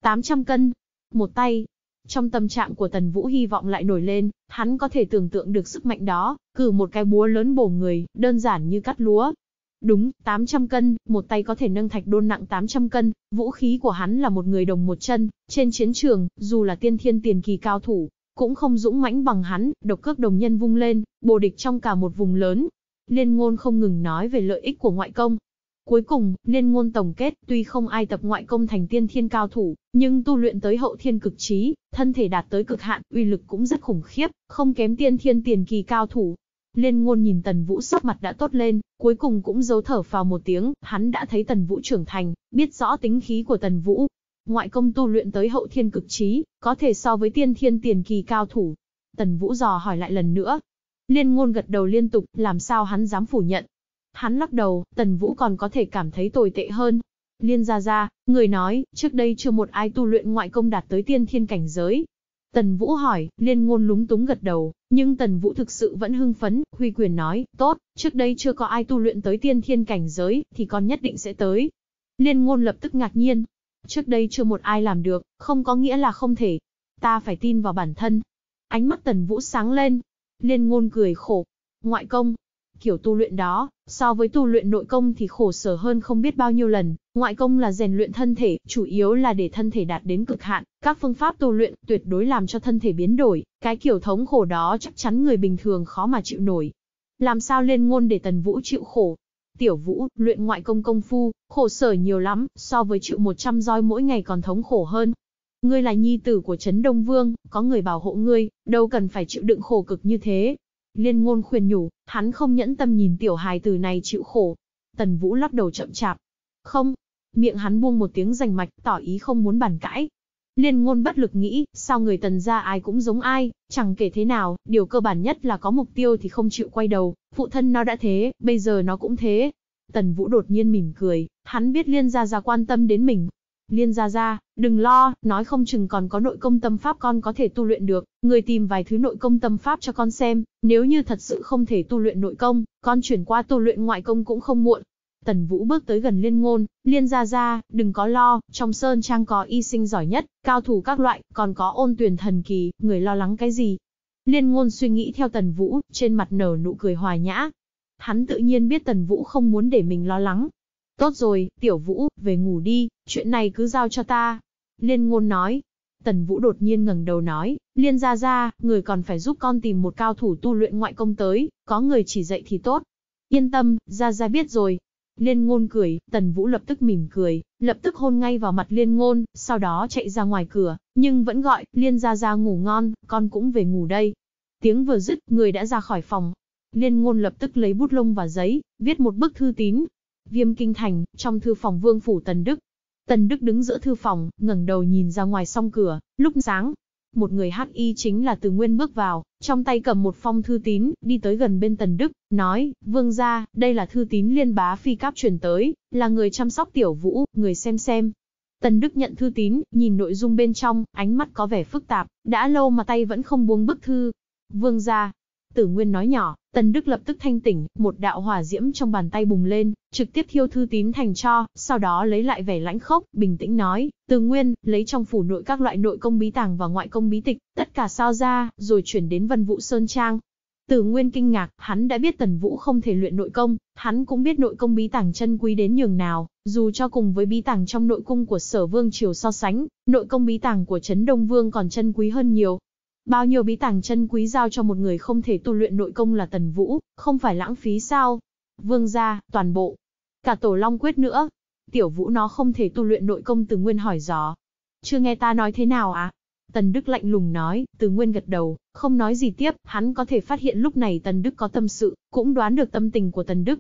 800 cân? Một tay? Trong tâm trạng của Tần Vũ hy vọng lại nổi lên, hắn có thể tưởng tượng được sức mạnh đó, cử một cái búa lớn bổ người, đơn giản như cắt lúa. Đúng, 800 cân, một tay có thể nâng thạch đôn nặng 800 cân, vũ khí của hắn là một người đồng một chân, trên chiến trường, dù là tiên thiên tiền kỳ cao thủ, cũng không dũng mãnh bằng hắn, độc cước đồng nhân vung lên, bồ địch trong cả một vùng lớn. Liên ngôn không ngừng nói về lợi ích của ngoại công. Cuối cùng, liên ngôn tổng kết, tuy không ai tập ngoại công thành tiên thiên cao thủ, nhưng tu luyện tới hậu thiên cực trí, thân thể đạt tới cực hạn, uy lực cũng rất khủng khiếp, không kém tiên thiên tiền kỳ cao thủ, Liên ngôn nhìn Tần Vũ sắc mặt đã tốt lên, cuối cùng cũng giấu thở vào một tiếng, hắn đã thấy Tần Vũ trưởng thành, biết rõ tính khí của Tần Vũ, Ngoại công tu luyện tới hậu thiên cực trí, có thể so với tiên thiên tiền kỳ cao thủ. Tần Vũ dò hỏi lại lần nữa. Liên ngôn gật đầu liên tục, làm sao hắn dám phủ nhận. Hắn lắc đầu, Tần Vũ còn có thể cảm thấy tồi tệ hơn. Liên ra ra, người nói, trước đây chưa một ai tu luyện ngoại công đạt tới tiên thiên cảnh giới, Tần Vũ hỏi, liên ngôn lúng túng gật đầu, nhưng Tần Vũ thực sự vẫn hưng phấn, Huy Quyền nói, tốt, trước đây chưa có ai tu luyện tới tiên thiên cảnh giới, thì con nhất định sẽ tới. Liên ngôn lập tức ngạc nhiên, Trước đây chưa một ai làm được, không có nghĩa là không thể. Ta phải tin vào bản thân. Ánh mắt tần vũ sáng lên. Liên ngôn cười khổ. Ngoại công. Kiểu tu luyện đó, so với tu luyện nội công thì khổ sở hơn không biết bao nhiêu lần. Ngoại công là rèn luyện thân thể, chủ yếu là để thân thể đạt đến cực hạn. Các phương pháp tu luyện tuyệt đối làm cho thân thể biến đổi. Cái kiểu thống khổ đó chắc chắn người bình thường khó mà chịu nổi. Làm sao liên ngôn để tần vũ chịu khổ, Tiểu Vũ, luyện ngoại công công phu, khổ sở nhiều lắm, so với chịu 100 roi mỗi ngày còn thống khổ hơn. Ngươi là nhi tử của Trấn Đông Vương, có người bảo hộ ngươi, đâu cần phải chịu đựng khổ cực như thế. Liên ngôn khuyên nhủ, hắn không nhẫn tâm nhìn tiểu hài tử này chịu khổ. Tần Vũ lắc đầu chậm chạp. Không. Miệng hắn buông một tiếng rành mạch, tỏ ý không muốn bàn cãi. Liên ngôn bất lực nghĩ, sao người tần gia ai cũng giống ai, chẳng kể thế nào, điều cơ bản nhất là có mục tiêu thì không chịu quay đầu, phụ thân nó đã thế, bây giờ nó cũng thế. Tần Vũ đột nhiên mỉm cười, hắn biết Liên Gia Gia quan tâm đến mình. Liên Gia Gia, đừng lo, nói không chừng còn có nội công tâm pháp con có thể tu luyện được, người tìm vài thứ nội công tâm pháp cho con xem, nếu như thật sự không thể tu luyện nội công, con chuyển qua tu luyện ngoại công cũng không muộn. Tần Vũ bước tới gần Liên Ngôn, Liên Gia Gia, đừng có lo, trong Sơn Trang có y sinh giỏi nhất, cao thủ các loại, còn có ôn tuyển thần kỳ, người lo lắng cái gì. Liên Ngôn suy nghĩ theo Tần Vũ, trên mặt nở nụ cười hòa nhã. Hắn tự nhiên biết Tần Vũ không muốn để mình lo lắng. Tốt rồi, Tiểu Vũ, về ngủ đi, chuyện này cứ giao cho ta. Liên Ngôn nói. Tần Vũ đột nhiên ngẩng đầu nói, Liên Gia Gia, người còn phải giúp con tìm một cao thủ tu luyện ngoại công tới, có người chỉ dạy thì tốt, Yên tâm, Gia Gia biết rồi, Liên ngôn cười, tần vũ lập tức mỉm cười, lập tức hôn ngay vào mặt liên ngôn, sau đó chạy ra ngoài cửa, nhưng vẫn gọi, liên ra ra ngủ ngon, con cũng về ngủ đây. Tiếng vừa dứt, người đã ra khỏi phòng. Liên ngôn lập tức lấy bút lông và giấy, viết một bức thư tín. Viêm kinh thành, trong thư phòng vương phủ tần Đức. Tần Đức đứng giữa thư phòng, ngẩng đầu nhìn ra ngoài song cửa, lúc sáng, một người hắc y chính là Từ Nguyên bước vào, trong tay cầm một phong thư tín, đi tới gần bên Tần Đức, nói, vương gia, đây là thư tín liên bá phi cáp chuyển tới, là người chăm sóc tiểu vũ, người xem xem. Tần Đức nhận thư tín, nhìn nội dung bên trong, ánh mắt có vẻ phức tạp, đã lâu mà tay vẫn không buông bức thư. Vương gia, Tử Nguyên nói nhỏ, Tần Đức lập tức thanh tỉnh, một đạo hỏa diễm trong bàn tay bùng lên, trực tiếp thiêu thư tín thành cho, sau đó lấy lại vẻ lãnh khốc, bình tĩnh nói, từ nguyên, lấy trong phủ nội các loại nội công bí tàng và ngoại công bí tịch, tất cả sao ra, rồi chuyển đến Vân Vũ Sơn Trang. Từ nguyên kinh ngạc, hắn đã biết Tần Vũ không thể luyện nội công, hắn cũng biết nội công bí tàng chân quý đến nhường nào, dù cho cùng với bí tàng trong nội cung của sở vương triều so sánh, nội công bí tàng của Trấn Đông Vương còn chân quý hơn nhiều, Bao nhiêu bí tàng chân quý giao cho một người không thể tu luyện nội công là Tần Vũ, không phải lãng phí sao? Vương gia, toàn bộ. Cả tổ long quyết nữa. Tiểu Vũ nó không thể tu luyện nội công từ nguyên hỏi gió. Chưa nghe ta nói thế nào à? Tần Đức lạnh lùng nói, từ nguyên gật đầu, không nói gì tiếp, hắn có thể phát hiện lúc này Tần Đức có tâm sự, cũng đoán được tâm tình của Tần Đức,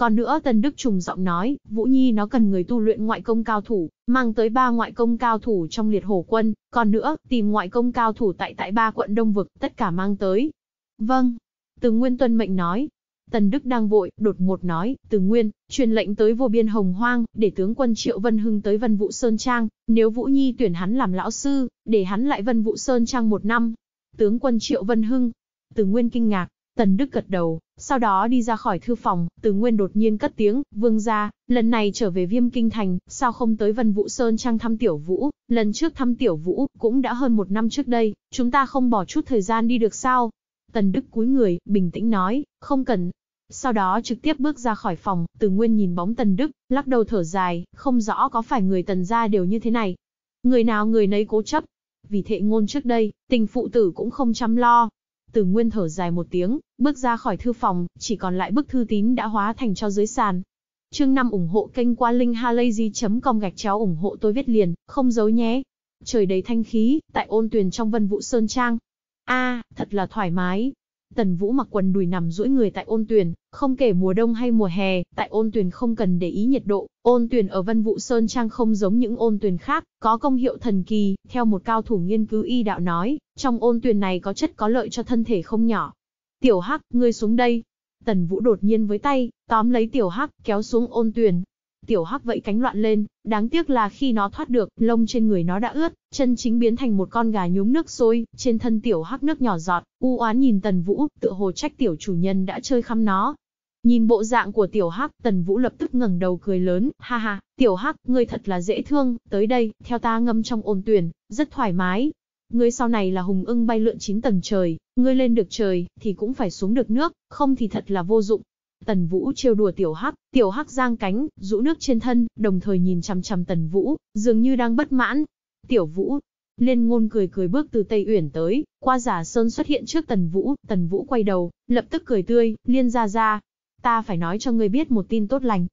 còn nữa Tân Đức Trùng giọng nói, Vũ Nhi nó cần người tu luyện ngoại công cao thủ, mang tới ba ngoại công cao thủ trong liệt hổ quân, còn nữa, tìm ngoại công cao thủ tại tại ba quận Đông Vực, tất cả mang tới. Vâng, Từ Nguyên Tuân mệnh nói. Tần Đức đang vội, đột một nói, Từ Nguyên, truyền lệnh tới vô biên hồng hoang, để tướng quân Triệu Vân Hưng tới Vân Vũ Sơn Trang, nếu Vũ Nhi tuyển hắn làm lão sư, để hắn lại Vân Vũ Sơn Trang một năm. Tướng quân Triệu Vân Hưng, Từ Nguyên kinh ngạc, Tần Đức gật đầu, sau đó đi ra khỏi thư phòng, từ nguyên đột nhiên cất tiếng, vương ra, lần này trở về viêm kinh thành, sao không tới Vân Vũ Sơn Trang thăm Tiểu Vũ, lần trước thăm Tiểu Vũ, cũng đã hơn một năm trước đây, chúng ta không bỏ chút thời gian đi được sao? Tần Đức cúi người, bình tĩnh nói, không cần. Sau đó trực tiếp bước ra khỏi phòng, từ nguyên nhìn bóng Tần Đức, lắc đầu thở dài, không rõ có phải người Tần gia đều như thế này. Người nào người nấy cố chấp, vì thệ ngôn trước đây, tình phụ tử cũng không chăm lo, từ Nguyên thở dài một tiếng, bước ra khỏi thư phòng, chỉ còn lại bức thư tín đã hóa thành cho dưới sàn. Chương 5 ủng hộ kênh qua linkhalazy.com gạch chéo ủng hộ tôi viết liền, không giấu nhé. Trời đầy thanh khí, tại ôn tuyền trong Vân Vũ Sơn Trang. a thật là thoải mái, Tần Vũ mặc quần đùi nằm duỗi người tại ôn tuyển, không kể mùa đông hay mùa hè, tại ôn tuyển không cần để ý nhiệt độ, ôn tuyển ở Vân Vũ Sơn Trang không giống những ôn tuyển khác, có công hiệu thần kỳ, theo một cao thủ nghiên cứu y đạo nói, trong ôn tuyển này có chất có lợi cho thân thể không nhỏ. Tiểu Hắc, ngươi xuống đây. Tần Vũ đột nhiên với tay, tóm lấy Tiểu Hắc, kéo xuống ôn tuyển, Tiểu hắc vẫy cánh loạn lên, đáng tiếc là khi nó thoát được, lông trên người nó đã ướt, chân chính biến thành một con gà nhúng nước sôi, trên thân tiểu hắc nước nhỏ giọt, u oán nhìn Tần Vũ, tựa hồ trách tiểu chủ nhân đã chơi khăm nó. Nhìn bộ dạng của tiểu hắc, Tần Vũ lập tức ngẩng đầu cười lớn, ha ha, tiểu hắc, ngươi thật là dễ thương, tới đây, theo ta ngâm trong ôn tuyển, rất thoải mái, ngươi sau này là hùng ưng bay lượn chín tầng trời, ngươi lên được trời, thì cũng phải xuống được nước, không thì thật là vô dụng, Tần Vũ trêu đùa Tiểu Hắc, Tiểu Hắc giang cánh, rũ nước trên thân, đồng thời nhìn chằm chằm Tần Vũ, dường như đang bất mãn. Tiểu Vũ, Liên ngôn cười cười bước từ Tây Uyển tới, qua giả sơn xuất hiện trước Tần Vũ, Tần Vũ quay đầu, lập tức cười tươi, Liên ra ra. Ta phải nói cho ngươi biết một tin tốt lành.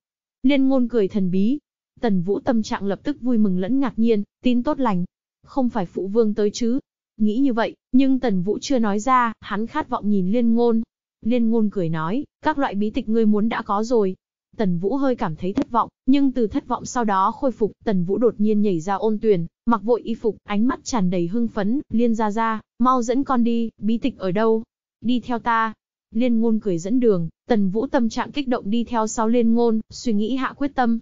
Liên ngôn cười thần bí. Tần Vũ tâm trạng lập tức vui mừng lẫn ngạc nhiên, tin tốt lành. Không phải phụ vương tới chứ. Nghĩ như vậy, nhưng Tần Vũ chưa nói ra, hắn khát vọng nhìn liên ngôn, Liên ngôn cười nói, các loại bí tịch ngươi muốn đã có rồi. Tần Vũ hơi cảm thấy thất vọng, nhưng từ thất vọng sau đó khôi phục, Tần Vũ đột nhiên nhảy ra ôn tuyển, mặc vội y phục, ánh mắt tràn đầy hưng phấn, Liên ra ra, mau dẫn con đi, bí tịch ở đâu? Đi theo ta. Liên ngôn cười dẫn đường, Tần Vũ tâm trạng kích động đi theo sau Liên ngôn, suy nghĩ hạ quyết tâm,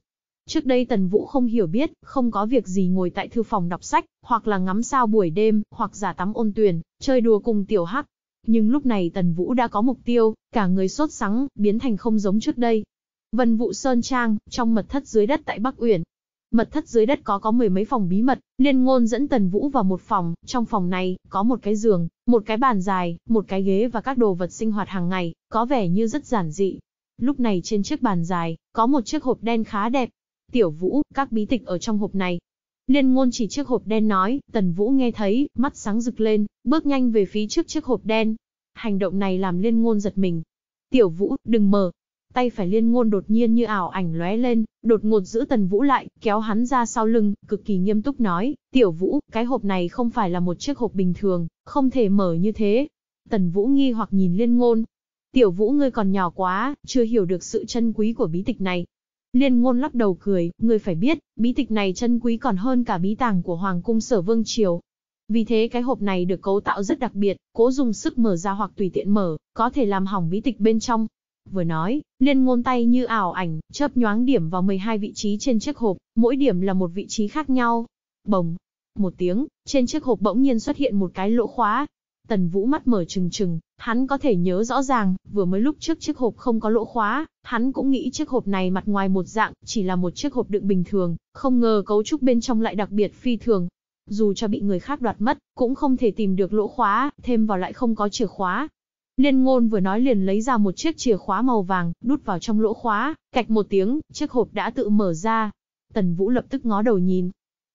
Trước đây Tần Vũ không hiểu biết, không có việc gì ngồi tại thư phòng đọc sách, hoặc là ngắm sao buổi đêm, hoặc giả tắm ôn tuyển, chơi đùa cùng tiểu hắc, nhưng lúc này Tần Vũ đã có mục tiêu, cả người sốt sắng, biến thành không giống trước đây. Vân Vũ Sơn Trang, trong mật thất dưới đất tại Bắc Uyển. Mật thất dưới đất có có mười mấy phòng bí mật, Liên Ngôn dẫn Tần Vũ vào một phòng, trong phòng này, có một cái giường, một cái bàn dài, một cái ghế và các đồ vật sinh hoạt hàng ngày, có vẻ như rất giản dị. Lúc này trên chiếc bàn dài, có một chiếc hộp đen khá đẹp. Tiểu Vũ, các bí tịch ở trong hộp này, Liên ngôn chỉ chiếc hộp đen nói, Tần Vũ nghe thấy, mắt sáng rực lên, bước nhanh về phía trước chiếc hộp đen. Hành động này làm liên ngôn giật mình. Tiểu Vũ, đừng mở. Tay phải liên ngôn đột nhiên như ảo ảnh lóe lên, đột ngột giữ Tần Vũ lại, kéo hắn ra sau lưng, cực kỳ nghiêm túc nói, Tiểu Vũ, cái hộp này không phải là một chiếc hộp bình thường, không thể mở như thế. Tần Vũ nghi hoặc nhìn liên ngôn. Tiểu Vũ ngươi còn nhỏ quá, chưa hiểu được sự chân quý của bí tịch này, Liên ngôn lắc đầu cười, ngươi phải biết, bí tịch này chân quý còn hơn cả bí tàng của Hoàng cung sở vương triều. Vì thế cái hộp này được cấu tạo rất đặc biệt, cố dùng sức mở ra hoặc tùy tiện mở, có thể làm hỏng bí tịch bên trong. Vừa nói, liên ngôn tay như ảo ảnh, chớp nhoáng điểm vào 12 vị trí trên chiếc hộp, mỗi điểm là một vị trí khác nhau. Bồng, một tiếng, trên chiếc hộp bỗng nhiên xuất hiện một cái lỗ khóa. Tần Vũ mắt mở trừng trừng, Hắn có thể nhớ rõ ràng, vừa mới lúc trước chiếc hộp không có lỗ khóa, hắn cũng nghĩ chiếc hộp này mặt ngoài một dạng, chỉ là một chiếc hộp đựng bình thường, không ngờ cấu trúc bên trong lại đặc biệt phi thường. Dù cho bị người khác đoạt mất, cũng không thể tìm được lỗ khóa, thêm vào lại không có chìa khóa. Liên ngôn vừa nói liền lấy ra một chiếc chìa khóa màu vàng, đút vào trong lỗ khóa, cạch một tiếng, chiếc hộp đã tự mở ra. Tần Vũ lập tức ngó đầu nhìn,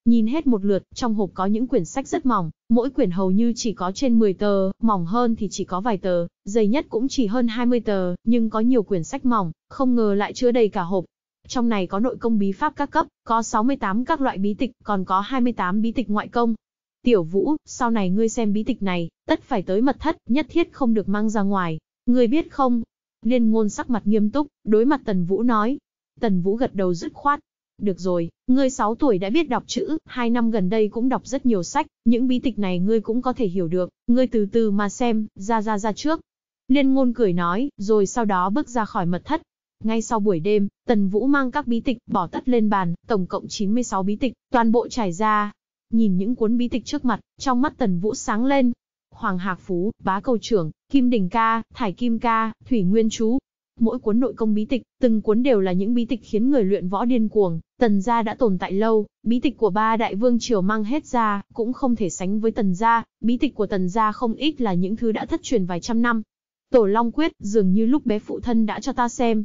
Nhìn hết một lượt, trong hộp có những quyển sách rất mỏng, mỗi quyển hầu như chỉ có trên 10 tờ, mỏng hơn thì chỉ có vài tờ, dày nhất cũng chỉ hơn 20 tờ, nhưng có nhiều quyển sách mỏng, không ngờ lại chứa đầy cả hộp. Trong này có nội công bí pháp các cấp, có 68 các loại bí tịch, còn có 28 bí tịch ngoại công. Tiểu Vũ, sau này ngươi xem bí tịch này, tất phải tới mật thất, nhất thiết không được mang ra ngoài. Ngươi biết không? Liên ngôn sắc mặt nghiêm túc, đối mặt Tần Vũ nói. Tần Vũ gật đầu dứt khoát, được rồi, ngươi 6 tuổi đã biết đọc chữ, 2 năm gần đây cũng đọc rất nhiều sách, những bí tịch này ngươi cũng có thể hiểu được, ngươi từ từ mà xem, ra ra ra trước. Liên ngôn cười nói, rồi sau đó bước ra khỏi mật thất. Ngay sau buổi đêm, Tần Vũ mang các bí tịch, bỏ tất lên bàn, tổng cộng 96 bí tịch, toàn bộ trải ra. Nhìn những cuốn bí tịch trước mặt, trong mắt Tần Vũ sáng lên. Hoàng Hạc Phú, Bá Cầu Trưởng, Kim Đình Ca, Thải Kim Ca, Thủy Nguyên Chú, mỗi cuốn nội công bí tịch, từng cuốn đều là những bí tịch khiến người luyện võ điên cuồng, tần gia đã tồn tại lâu, bí tịch của ba đại vương triều mang hết ra, cũng không thể sánh với tần gia, bí tịch của tần gia không ít là những thứ đã thất truyền vài trăm năm. Tổ Long Quyết dường như lúc bé phụ thân đã cho ta xem.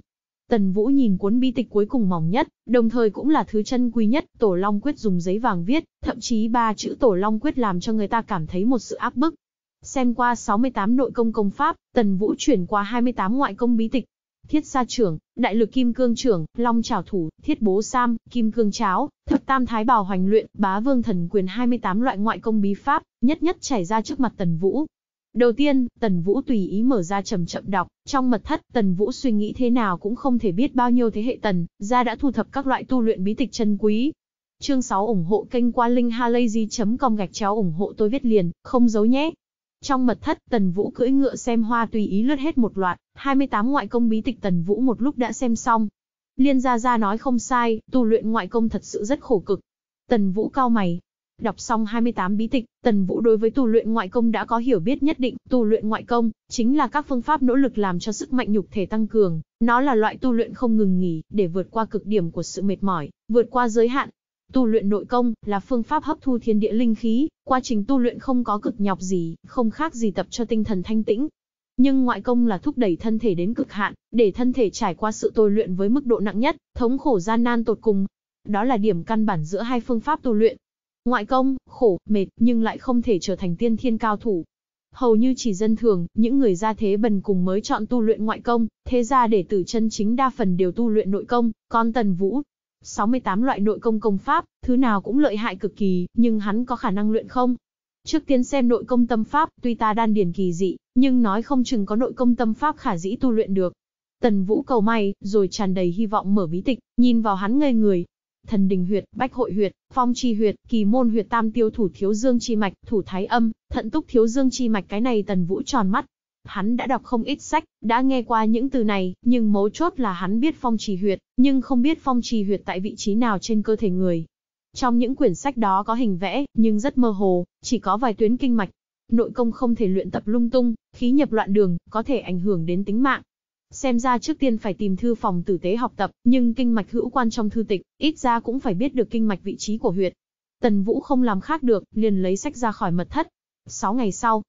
Tần Vũ nhìn cuốn bí tịch cuối cùng mỏng nhất, đồng thời cũng là thứ chân quý nhất, Tổ Long Quyết dùng giấy vàng viết, thậm chí ba chữ Tổ Long Quyết làm cho người ta cảm thấy một sự áp bức. Xem qua 68 nội công công pháp, Tần Vũ chuyển qua 28 ngoại công bí tịch, thiết sa trưởng, đại lực kim cương trưởng, long trảo thủ, thiết bố sam, kim cương cháo, thập tam thái bào hoành luyện, bá vương thần quyền 28 loại ngoại công bí pháp, nhất nhất chảy ra trước mặt Tần Vũ. Đầu tiên, Tần Vũ tùy ý mở ra chậm chậm đọc, trong mật thất, Tần Vũ suy nghĩ thế nào cũng không thể biết bao nhiêu thế hệ Tần, gia đã thu thập các loại tu luyện bí tịch chân quý. Chương 6 ủng hộ kênh qua linkhalazy.com gạch chéo ủng hộ tôi viết liền, không giấu nhé trong mật thất, Tần Vũ cưỡi ngựa xem hoa tùy ý lướt hết một loạt, 28 ngoại công bí tịch Tần Vũ một lúc đã xem xong. Liên Gia Gia nói không sai, tu luyện ngoại công thật sự rất khổ cực. Tần Vũ cao mày. Đọc xong 28 bí tịch, Tần Vũ đối với tu luyện ngoại công đã có hiểu biết nhất định, tu luyện ngoại công, chính là các phương pháp nỗ lực làm cho sức mạnh nhục thể tăng cường, nó là loại tu luyện không ngừng nghỉ, để vượt qua cực điểm của sự mệt mỏi, vượt qua giới hạn, Tu luyện nội công là phương pháp hấp thu thiên địa linh khí, quá trình tu luyện không có cực nhọc gì, không khác gì tập cho tinh thần thanh tĩnh. Nhưng ngoại công là thúc đẩy thân thể đến cực hạn, để thân thể trải qua sự tôi luyện với mức độ nặng nhất, thống khổ gian nan tột cùng. Đó là điểm căn bản giữa hai phương pháp tu luyện. Ngoại công, khổ, mệt nhưng lại không thể trở thành tiên thiên cao thủ. Hầu như chỉ dân thường, những người gia thế bần cùng mới chọn tu luyện ngoại công, thế ra để tử chân chính đa phần đều tu luyện nội công, còn Tần Vũ, 68 loại nội công công pháp, thứ nào cũng lợi hại cực kỳ, nhưng hắn có khả năng luyện không? Trước tiên xem nội công tâm pháp, tuy ta đan điển kỳ dị, nhưng nói không chừng có nội công tâm pháp khả dĩ tu luyện được. Tần Vũ cầu may, rồi tràn đầy hy vọng mở bí tịch, nhìn vào hắn ngây người. Thần đình huyệt, bách hội huyệt, phong chi huyệt, kỳ môn huyệt tam tiêu thủ thiếu dương chi mạch, thủ thái âm, thận túc thiếu dương chi mạch cái này tần vũ tròn mắt, Hắn đã đọc không ít sách, đã nghe qua những từ này, nhưng mấu chốt là hắn biết phong trì huyệt, nhưng không biết phong trì huyệt tại vị trí nào trên cơ thể người. Trong những quyển sách đó có hình vẽ, nhưng rất mơ hồ, chỉ có vài tuyến kinh mạch. Nội công không thể luyện tập lung tung, khí nhập loạn đường, có thể ảnh hưởng đến tính mạng. Xem ra trước tiên phải tìm thư phòng tử tế học tập, nhưng kinh mạch hữu quan trong thư tịch, ít ra cũng phải biết được kinh mạch vị trí của huyệt. Tần Vũ không làm khác được, liền lấy sách ra khỏi mật thất. 6 ngày sau,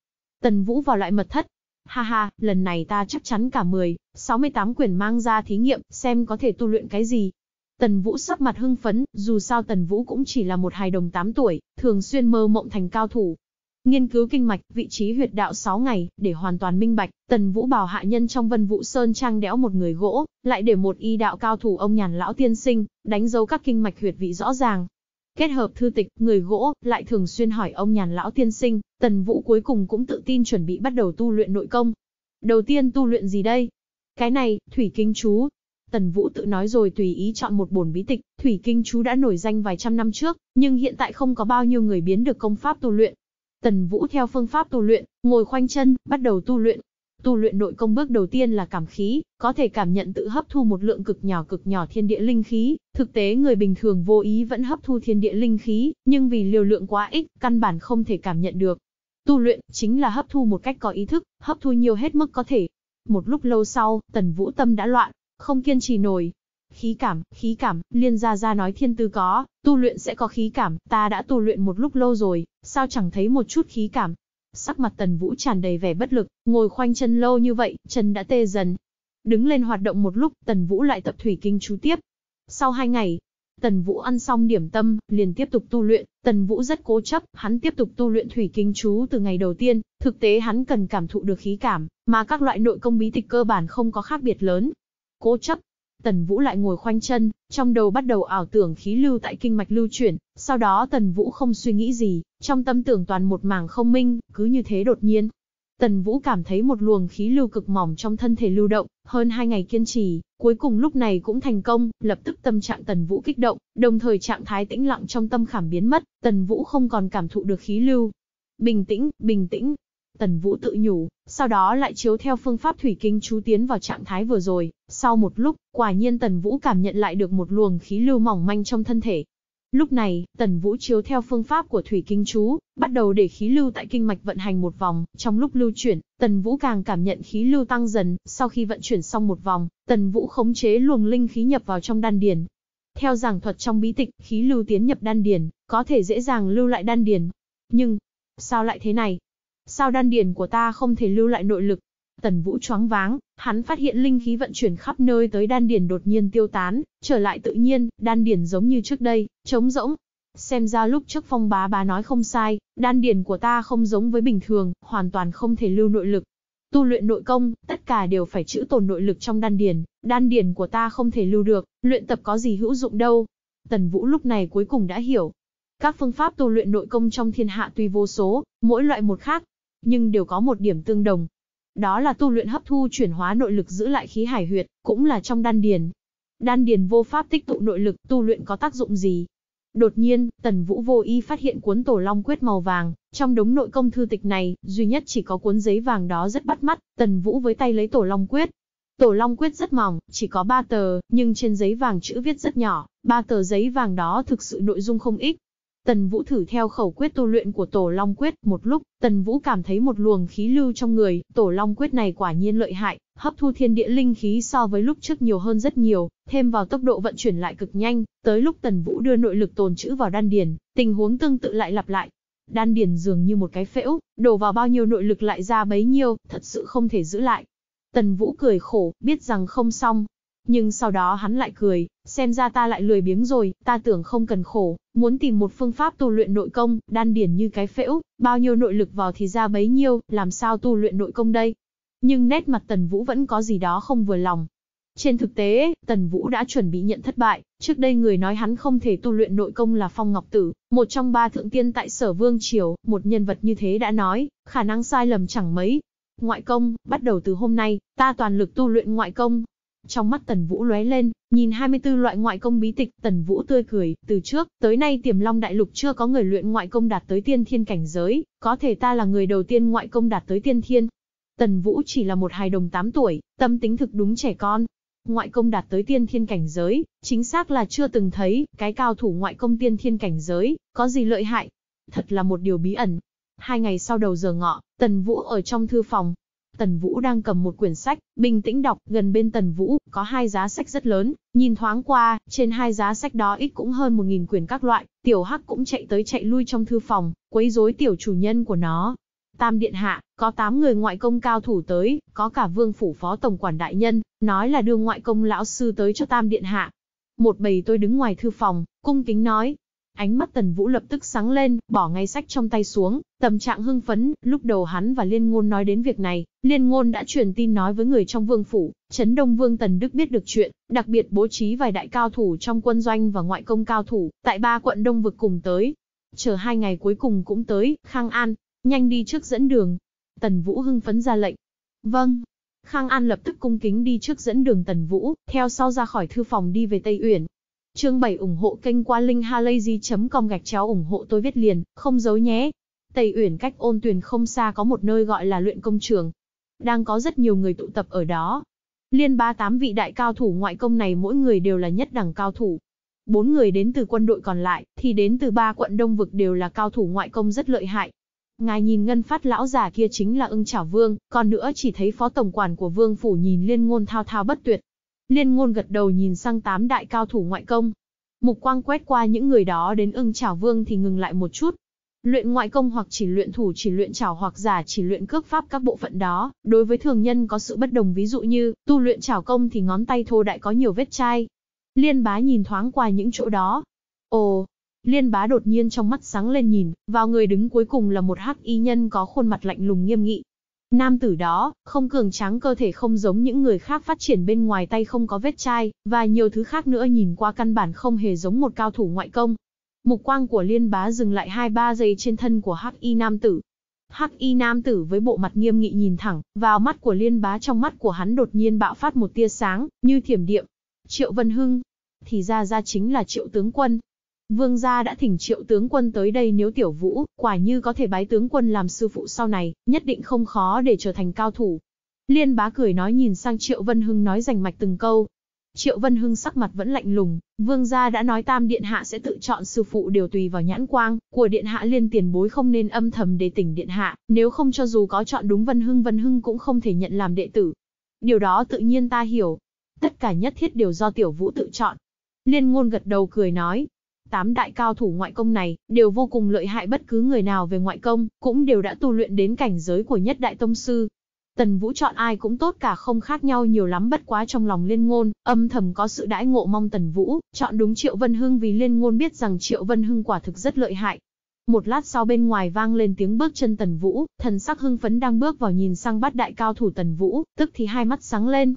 Tần Vũ vào lại mật thất, Ha ha, lần này ta chắc chắn cả 10, 68 quyển mang ra thí nghiệm, xem có thể tu luyện cái gì. Tần Vũ sắc mặt hưng phấn, dù sao Tần Vũ cũng chỉ là một hài đồng 8 tuổi, thường xuyên mơ mộng thành cao thủ. Nghiên cứu kinh mạch, vị trí huyệt đạo 6 ngày, để hoàn toàn minh bạch, Tần Vũ bảo hạ nhân trong Vân Vũ Sơn trang đẽo một người gỗ, lại để một y đạo cao thủ ông nhàn lão tiên sinh, đánh dấu các kinh mạch huyệt vị rõ ràng, Kết hợp thư tịch, người gỗ, lại thường xuyên hỏi ông nhàn lão tiên sinh, tần vũ cuối cùng cũng tự tin chuẩn bị bắt đầu tu luyện nội công. Đầu tiên tu luyện gì đây? Cái này, thủy kinh chú. Tần Vũ tự nói rồi tùy ý chọn một bổn bí tịch, Thủy Kinh Chú đã nổi danh vài trăm năm trước, nhưng hiện tại không có bao nhiêu người biến được công pháp tu luyện. Tần Vũ theo phương pháp tu luyện, ngồi khoanh chân, bắt đầu tu luyện, Tu luyện nội công bước đầu tiên là cảm khí, có thể cảm nhận tự hấp thu một lượng cực nhỏ cực nhỏ thiên địa linh khí, thực tế người bình thường vô ý vẫn hấp thu thiên địa linh khí, nhưng vì liều lượng quá ít, căn bản không thể cảm nhận được. Tu luyện chính là hấp thu một cách có ý thức, hấp thu nhiều hết mức có thể. Một lúc lâu sau, Tần Vũ Tâm đã loạn, không kiên trì nổi. Khí cảm, khí cảm, Liên Gia Gia nói thiên tư có, tu luyện sẽ có khí cảm, ta đã tu luyện một lúc lâu rồi, sao chẳng thấy một chút khí cảm, Sắc mặt tần vũ tràn đầy vẻ bất lực, ngồi khoanh chân lâu như vậy, chân đã tê dần. Đứng lên hoạt động một lúc, tần vũ lại tập thủy kinh chú tiếp. Sau hai ngày, tần vũ ăn xong điểm tâm, liền tiếp tục tu luyện, tần vũ rất cố chấp, hắn tiếp tục tu luyện thủy kinh chú từ ngày đầu tiên, thực tế hắn cần cảm thụ được khí cảm, mà các loại nội công bí tịch cơ bản không có khác biệt lớn. Cố chấp, Tần Vũ lại ngồi khoanh chân, trong đầu bắt đầu ảo tưởng khí lưu tại kinh mạch lưu chuyển, sau đó Tần Vũ không suy nghĩ gì, trong tâm tưởng toàn một mảng không minh, cứ như thế đột nhiên. Tần Vũ cảm thấy một luồng khí lưu cực mỏng trong thân thể lưu động, hơn hai ngày kiên trì, cuối cùng lúc này cũng thành công, lập tức tâm trạng Tần Vũ kích động, đồng thời trạng thái tĩnh lặng trong tâm khảm biến mất, Tần Vũ không còn cảm thụ được khí lưu. Bình tĩnh, bình tĩnh, Tần Vũ tự nhủ, sau đó lại chiếu theo phương pháp thủy kinh chú tiến vào trạng thái vừa rồi, sau một lúc, quả nhiên Tần Vũ cảm nhận lại được một luồng khí lưu mỏng manh trong thân thể. Lúc này, Tần Vũ chiếu theo phương pháp của thủy kinh chú, bắt đầu để khí lưu tại kinh mạch vận hành một vòng, trong lúc lưu chuyển, Tần Vũ càng cảm nhận khí lưu tăng dần, sau khi vận chuyển xong một vòng, Tần Vũ khống chế luồng linh khí nhập vào trong đan điền. Theo giảng thuật trong bí tịch, khí lưu tiến nhập đan điền, có thể dễ dàng lưu lại đan điền. Nhưng, sao lại thế này? Sao đan điền của ta không thể lưu lại nội lực? Tần Vũ choáng váng, hắn phát hiện linh khí vận chuyển khắp nơi tới đan điền đột nhiên tiêu tán, trở lại tự nhiên, đan điền giống như trước đây, trống rỗng. Xem ra lúc trước phong bá bá nói không sai, đan điền của ta không giống với bình thường, hoàn toàn không thể lưu nội lực. Tu luyện nội công, tất cả đều phải chữ tồn nội lực trong đan điền, đan điền của ta không thể lưu được, luyện tập có gì hữu dụng đâu. Tần Vũ lúc này cuối cùng đã hiểu. Các phương pháp tu luyện nội công trong thiên hạ tuy vô số, mỗi loại một khác, nhưng đều có một điểm tương đồng. Đó là tu luyện hấp thu chuyển hóa nội lực giữ lại khí hải huyệt, cũng là trong đan điền. Đan điền vô pháp tích tụ nội lực, tu luyện có tác dụng gì? Đột nhiên, Tần Vũ vô y phát hiện cuốn tổ long quyết màu vàng, trong đống nội công thư tịch này, duy nhất chỉ có cuốn giấy vàng đó rất bắt mắt, Tần Vũ với tay lấy tổ long quyết. Tổ long quyết rất mỏng, chỉ có ba tờ, nhưng trên giấy vàng chữ viết rất nhỏ, ba tờ giấy vàng đó thực sự nội dung không ít, Tần Vũ thử theo khẩu quyết tu luyện của Tổ Long Quyết, một lúc, Tần Vũ cảm thấy một luồng khí lưu trong người, Tổ Long Quyết này quả nhiên lợi hại, hấp thu thiên địa linh khí so với lúc trước nhiều hơn rất nhiều, thêm vào tốc độ vận chuyển lại cực nhanh, tới lúc Tần Vũ đưa nội lực tồn trữ vào đan điền, tình huống tương tự lại lặp lại. Đan điền dường như một cái phễu, đổ vào bao nhiêu nội lực lại ra bấy nhiêu, thật sự không thể giữ lại. Tần Vũ cười khổ, biết rằng không xong. Nhưng sau đó hắn lại cười, Xem ra ta lại lười biếng rồi, ta tưởng không cần khổ, muốn tìm một phương pháp tu luyện nội công, đan điển như cái phễu, bao nhiêu nội lực vào thì ra bấy nhiêu, làm sao tu luyện nội công đây? Nhưng nét mặt Tần Vũ vẫn có gì đó không vừa lòng. Trên thực tế, Tần Vũ đã chuẩn bị nhận thất bại, trước đây người nói hắn không thể tu luyện nội công là Phong Ngọc Tử, một trong ba thượng tiên tại Sở Vương Triều, một nhân vật như thế đã nói, khả năng sai lầm chẳng mấy. Ngoại công, bắt đầu từ hôm nay, ta toàn lực tu luyện ngoại công, trong mắt Tần Vũ lóe lên, nhìn 24 loại ngoại công bí tịch, Tần Vũ tươi cười, từ trước, tới nay Tiềm Long Đại Lục chưa có người luyện ngoại công đạt tới tiên thiên cảnh giới, có thể ta là người đầu tiên ngoại công đạt tới tiên thiên. Tần Vũ chỉ là một hài đồng 8 tuổi, tâm tính thực đúng trẻ con. Ngoại công đạt tới tiên thiên cảnh giới, chính xác là chưa từng thấy, cái cao thủ ngoại công tiên thiên cảnh giới, có gì lợi hại? Thật là một điều bí ẩn. Hai ngày sau đầu giờ ngọ, Tần Vũ ở trong thư phòng, Tần Vũ đang cầm một quyển sách, bình tĩnh đọc, gần bên Tần Vũ, có hai giá sách rất lớn, nhìn thoáng qua, trên hai giá sách đó ít cũng hơn một nghìn quyển các loại, tiểu hắc cũng chạy tới chạy lui trong thư phòng, quấy rối tiểu chủ nhân của nó. Tam Điện Hạ, có tám người ngoại công cao thủ tới, có cả vương phủ phó tổng quản đại nhân, nói là đưa ngoại công lão sư tới cho Tam Điện Hạ. Một bầy tôi đứng ngoài thư phòng, cung kính nói, Ánh mắt Tần Vũ lập tức sáng lên, bỏ ngay sách trong tay xuống, tâm trạng hưng phấn, lúc đầu hắn và Liên Ngôn nói đến việc này, Liên Ngôn đã truyền tin nói với người trong vương phủ, Trấn Đông Vương Tần Đức biết được chuyện, đặc biệt bố trí vài đại cao thủ trong quân doanh và ngoại công cao thủ, tại ba quận Đông vực cùng tới. Chờ hai ngày cuối cùng cũng tới, Khang An, nhanh đi trước dẫn đường. Tần Vũ hưng phấn ra lệnh. Vâng. Khang An lập tức cung kính đi trước dẫn đường Tần Vũ, theo sau ra khỏi thư phòng đi về Tây Uyển. Chương 7 ủng hộ kênh qua linkhalazy.com gạch chéo ủng hộ tôi viết liền, không giấu nhé. Tây Uyển cách ôn tuyền không xa có một nơi gọi là luyện công trường. Đang có rất nhiều người tụ tập ở đó. Liên ba tám vị đại cao thủ ngoại công này mỗi người đều là nhất đẳng cao thủ. Bốn người đến từ quân đội còn lại, thì đến từ ba quận đông vực đều là cao thủ ngoại công rất lợi hại. Ngài nhìn ngân phát lão già kia chính là ưng chảo vương, còn nữa chỉ thấy phó tổng quản của vương phủ nhìn liên ngôn thao thao bất tuyệt, Liên ngôn gật đầu nhìn sang tám đại cao thủ ngoại công. Mục quang quét qua những người đó đến ưng trảo vương thì ngừng lại một chút. Luyện ngoại công hoặc chỉ luyện thủ chỉ luyện trảo hoặc giả chỉ luyện cước pháp các bộ phận đó, đối với thường nhân có sự bất đồng ví dụ như, tu luyện trảo công thì ngón tay thô đại có nhiều vết chai. Liên bá nhìn thoáng qua những chỗ đó. Ồ, Liên bá đột nhiên trong mắt sáng lên nhìn, vào người đứng cuối cùng là một hắc y nhân có khuôn mặt lạnh lùng nghiêm nghị, Nam tử đó, không cường tráng cơ thể không giống những người khác phát triển bên ngoài tay không có vết chai, và nhiều thứ khác nữa nhìn qua căn bản không hề giống một cao thủ ngoại công. Mục quang của liên bá dừng lại 2-3 giây trên thân của hắc y nam tử. Hắc y nam tử với bộ mặt nghiêm nghị nhìn thẳng, vào mắt của liên bá trong mắt của hắn đột nhiên bạo phát một tia sáng, như thiểm điệm. Triệu Vân Hưng, thì ra ra chính là triệu tướng quân, Vương gia đã thỉnh triệu tướng quân tới đây nếu tiểu vũ, quả như có thể bái tướng quân làm sư phụ sau này, nhất định không khó để trở thành cao thủ. Liên bá cười nói nhìn sang triệu vân hưng nói rành mạch từng câu. Triệu vân hưng sắc mặt vẫn lạnh lùng, vương gia đã nói tam điện hạ sẽ tự chọn sư phụ đều tùy vào nhãn quang, của điện hạ liên tiền bối không nên âm thầm để tỉnh điện hạ, nếu không cho dù có chọn đúng vân hưng vân hưng cũng không thể nhận làm đệ tử. Điều đó tự nhiên ta hiểu. Tất cả nhất thiết đều do tiểu vũ tự chọn. Liên ngôn gật đầu cười nói, Tám đại cao thủ ngoại công này, đều vô cùng lợi hại bất cứ người nào về ngoại công, cũng đều đã tu luyện đến cảnh giới của nhất đại tông sư. Tần Vũ chọn ai cũng tốt cả không khác nhau nhiều lắm bất quá trong lòng liên ngôn, âm thầm có sự đãi ngộ mong Tần Vũ, chọn đúng Triệu Vân Hưng vì liên ngôn biết rằng Triệu Vân Hưng quả thực rất lợi hại. Một lát sau bên ngoài vang lên tiếng bước chân Tần Vũ, thần sắc hưng phấn đang bước vào nhìn sang bắt đại cao thủ Tần Vũ, tức thì hai mắt sáng lên.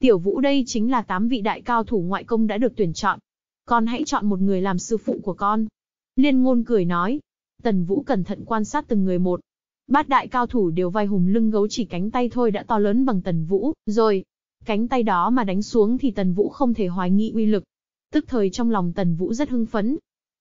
Tiểu Vũ đây chính là tám vị đại cao thủ ngoại công đã được tuyển chọn, con hãy chọn một người làm sư phụ của con. Liên ngôn cười nói. Tần Vũ cẩn thận quan sát từng người một. Bát đại cao thủ đều vai hùng lưng gấu chỉ cánh tay thôi đã to lớn bằng Tần Vũ, rồi. Cánh tay đó mà đánh xuống thì Tần Vũ không thể hoài nghi uy lực. Tức thời trong lòng Tần Vũ rất hưng phấn.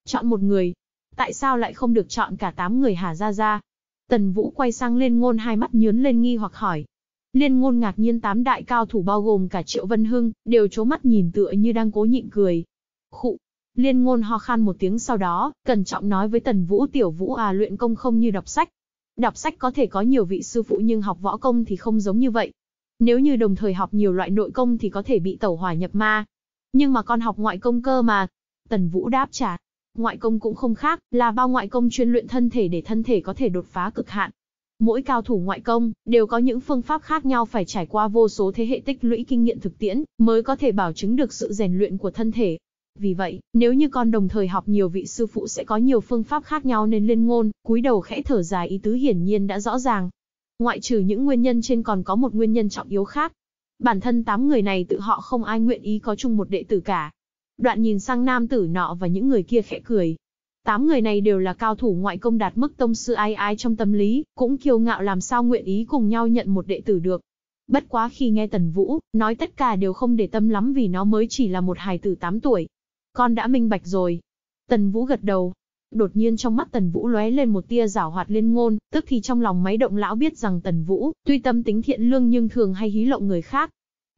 Chọn một người. Tại sao lại không được chọn cả tám người hà ra ra? Tần Vũ quay sang Liên ngôn hai mắt nhớn lên nghi hoặc hỏi. Liên ngôn ngạc nhiên tám đại cao thủ bao gồm cả Triệu Vân Hưng, đều chố mắt nhìn tựa như đang cố nhịn cười, Khụ. Liên ngôn ho khan một tiếng sau đó, cẩn trọng nói với tần vũ tiểu vũ à luyện công không như đọc sách. Đọc sách có thể có nhiều vị sư phụ nhưng học võ công thì không giống như vậy. Nếu như đồng thời học nhiều loại nội công thì có thể bị tẩu hỏa nhập ma. Nhưng mà con học ngoại công cơ mà. Tần vũ đáp trả. Ngoại công cũng không khác, là bao ngoại công chuyên luyện thân thể để thân thể có thể đột phá cực hạn. Mỗi cao thủ ngoại công đều có những phương pháp khác nhau phải trải qua vô số thế hệ tích lũy kinh nghiệm thực tiễn mới có thể bảo chứng được sự rèn luyện của thân thể. Vì vậy, nếu như con đồng thời học nhiều vị sư phụ sẽ có nhiều phương pháp khác nhau nên liên ngôn, cúi đầu khẽ thở dài ý tứ hiển nhiên đã rõ ràng. Ngoại trừ những nguyên nhân trên còn có một nguyên nhân trọng yếu khác. Bản thân tám người này tự họ không ai nguyện ý có chung một đệ tử cả. Đoạn nhìn sang nam tử nọ và những người kia khẽ cười. Tám người này đều là cao thủ ngoại công đạt mức tông sư ai ai trong tâm lý, cũng kiêu ngạo làm sao nguyện ý cùng nhau nhận một đệ tử được. Bất quá khi nghe Tần Vũ, nói tất cả đều không để tâm lắm vì nó mới chỉ là một hài tử 8 tuổi, con đã minh bạch rồi. Tần Vũ gật đầu. Đột nhiên trong mắt Tần Vũ lóe lên một tia giảo hoạt liên ngôn, tức thì trong lòng máy động lão biết rằng Tần Vũ, tuy tâm tính thiện lương nhưng thường hay hí lộng người khác.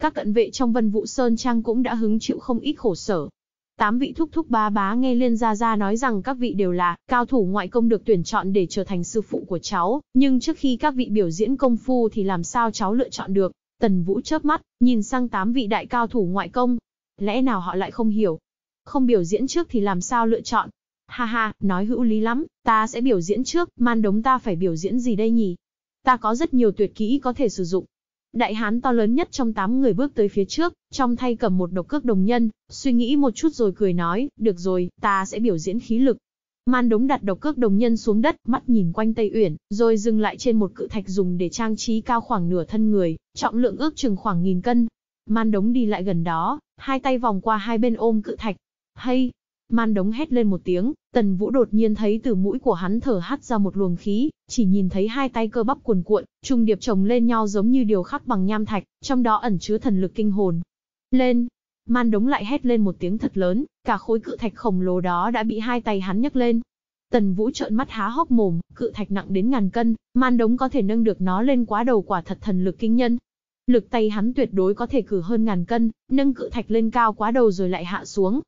Các cận vệ trong Vân Vũ Sơn Trang cũng đã hứng chịu không ít khổ sở. Tám vị thúc thúc ba bá nghe Liên Gia Gia nói rằng các vị đều là cao thủ ngoại công được tuyển chọn để trở thành sư phụ của cháu, nhưng trước khi các vị biểu diễn công phu thì làm sao cháu lựa chọn được. Tần Vũ chớp mắt, nhìn sang tám vị đại cao thủ ngoại công. Lẽ nào họ lại không hiểu, không biểu diễn trước thì làm sao lựa chọn. Ha ha, nói hữu lý lắm, ta sẽ biểu diễn trước, man đống ta phải biểu diễn gì đây nhỉ? Ta có rất nhiều tuyệt kỹ có thể sử dụng. Đại hán to lớn nhất trong tám người bước tới phía trước, trong thay cầm một độc cước đồng nhân, suy nghĩ một chút rồi cười nói, được rồi, ta sẽ biểu diễn khí lực. Man đống đặt độc cước đồng nhân xuống đất, mắt nhìn quanh Tây Uyển, rồi dừng lại trên một cự thạch dùng để trang trí cao khoảng nửa thân người, trọng lượng ước chừng khoảng nghìn cân. Man đống đi lại gần đó, hai tay vòng qua hai bên ôm cự thạch, hay! Man đống hét lên một tiếng, tần vũ đột nhiên thấy từ mũi của hắn thở hắt ra một luồng khí, chỉ nhìn thấy hai tay cơ bắp cuồn cuộn, trùng điệp chồng lên nhau giống như điều khắc bằng nham thạch, trong đó ẩn chứa thần lực kinh hồn. Lên! Man đống lại hét lên một tiếng thật lớn, cả khối cự thạch khổng lồ đó đã bị hai tay hắn nhấc lên. Tần Vũ trợn mắt há hốc mồm, cự thạch nặng đến ngàn cân, man đống có thể nâng được nó lên quá đầu quả thật thần lực kinh nhân. Lực tay hắn tuyệt đối có thể cử hơn ngàn cân, nâng cự thạch lên cao quá đầu rồi lại hạ xuống,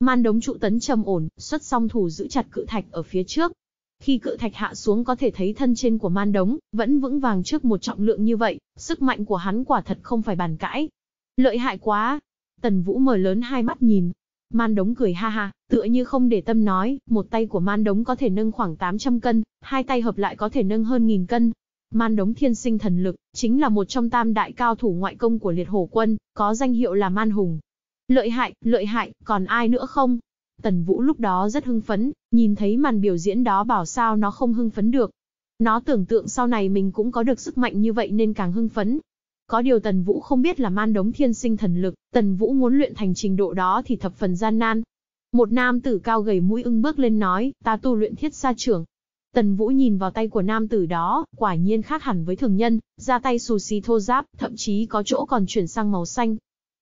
Man đống trụ tấn trầm ổn, xuất song thủ giữ chặt cự thạch ở phía trước. Khi cự thạch hạ xuống có thể thấy thân trên của man đống, vẫn vững vàng trước một trọng lượng như vậy, sức mạnh của hắn quả thật không phải bàn cãi. Lợi hại quá! Tần Vũ mở lớn hai mắt nhìn. Man đống cười ha ha, tựa như không để tâm nói, một tay của man đống có thể nâng khoảng 800 cân, hai tay hợp lại có thể nâng hơn nghìn cân. Man đống thiên sinh thần lực, chính là một trong tam đại cao thủ ngoại công của liệt hổ quân, có danh hiệu là man hùng. Lợi hại, lợi hại, còn ai nữa không? Tần Vũ lúc đó rất hưng phấn, nhìn thấy màn biểu diễn đó bảo sao nó không hưng phấn được. Nó tưởng tượng sau này mình cũng có được sức mạnh như vậy nên càng hưng phấn. Có điều Tần Vũ không biết là man đống thiên sinh thần lực, Tần Vũ muốn luyện thành trình độ đó thì thập phần gian nan. Một nam tử cao gầy mũi ưng bước lên nói, ta tu luyện thiết sa trưởng. Tần Vũ nhìn vào tay của nam tử đó, quả nhiên khác hẳn với thường nhân, ra tay xù xì thô giáp, thậm chí có chỗ còn chuyển sang màu xanh,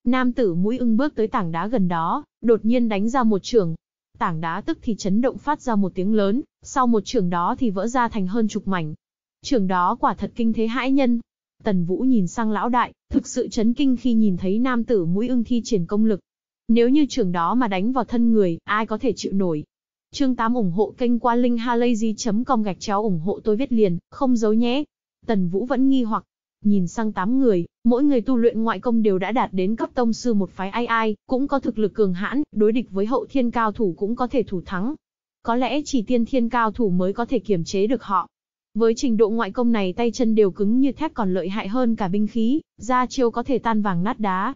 Nam tử mũi ưng bước tới tảng đá gần đó, đột nhiên đánh ra một trường. Tảng đá tức thì chấn động phát ra một tiếng lớn, sau một trường đó thì vỡ ra thành hơn chục mảnh. Trường đó quả thật kinh thế hãi nhân. Tần Vũ nhìn sang lão đại, thực sự chấn kinh khi nhìn thấy nam tử mũi ưng thi triển công lực. Nếu như trường đó mà đánh vào thân người, ai có thể chịu nổi. Chương 8 ủng hộ kênh qua linkhalazy.com gạch chéo ủng hộ tôi viết liền, không giấu nhé. Tần Vũ vẫn nghi hoặc, Nhìn sang 8 người, mỗi người tu luyện ngoại công đều đã đạt đến cấp tông sư một phái ai ai, cũng có thực lực cường hãn, đối địch với hậu thiên cao thủ cũng có thể thủ thắng. Có lẽ chỉ tiên thiên cao thủ mới có thể kiềm chế được họ. Với trình độ ngoại công này tay chân đều cứng như thép còn lợi hại hơn cả binh khí, ra chiêu có thể tan vàng nát đá.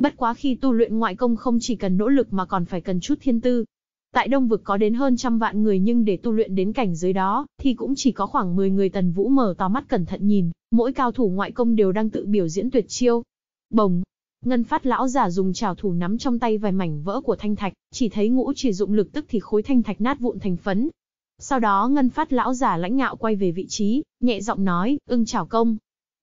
Bất quá khi tu luyện ngoại công không chỉ cần nỗ lực mà còn phải cần chút thiên tư. Tại Đông Vực có đến hơn trăm vạn người nhưng để tu luyện đến cảnh dưới đó, thì cũng chỉ có khoảng 10 người tần vũ mở to mắt cẩn thận nhìn, Mỗi cao thủ ngoại công đều đang tự biểu diễn tuyệt chiêu. Bồng, ngân phát lão giả dùng chảo thủ nắm trong tay vài mảnh vỡ của thanh thạch, chỉ thấy ngũ chỉ dụng lực tức thì khối thanh thạch nát vụn thành phấn. Sau đó ngân phát lão giả lãnh ngạo quay về vị trí, nhẹ giọng nói, ưng chảo công.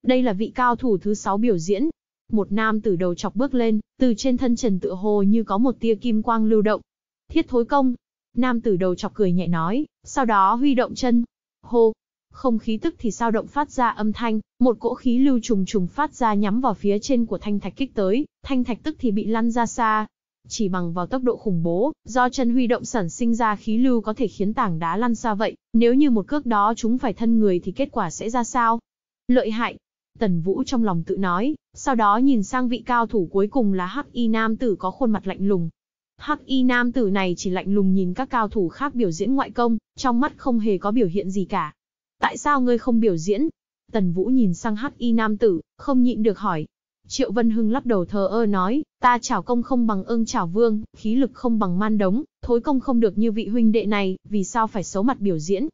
Đây là vị cao thủ thứ sáu biểu diễn. Một nam tử đầu chọc bước lên, từ trên thân trần tự hồ như có một tia kim quang lưu động. Thiết thối công. Nam tử đầu chọc cười nhẹ nói, sau đó huy động chân. Hô, không khí tức thì sao động phát ra âm thanh, một cỗ khí lưu trùng trùng phát ra nhắm vào phía trên của thanh thạch kích tới, thanh thạch tức thì bị lăn ra xa. Chỉ bằng vào tốc độ khủng bố, do chân huy động sản sinh ra khí lưu có thể khiến tảng đá lăn xa vậy, nếu như một cước đó chúng phải thân người thì kết quả sẽ ra sao? Lợi hại, Tần Vũ trong lòng tự nói, sau đó nhìn sang vị cao thủ cuối cùng là Hắc Y Nam Tử có khuôn mặt lạnh lùng. Hắc Y Nam Tử này chỉ lạnh lùng nhìn các cao thủ khác biểu diễn ngoại công, trong mắt không hề có biểu hiện gì cả. Tại sao ngươi không biểu diễn? Tần Vũ nhìn sang hắc y nam tử, không nhịn được hỏi. Triệu Vân Hưng lắc đầu thờ ơ nói, ta chảo công không bằng ưng chảo vương, khí lực không bằng man đống, thối công không được như vị huynh đệ này, vì sao phải xấu mặt biểu diễn?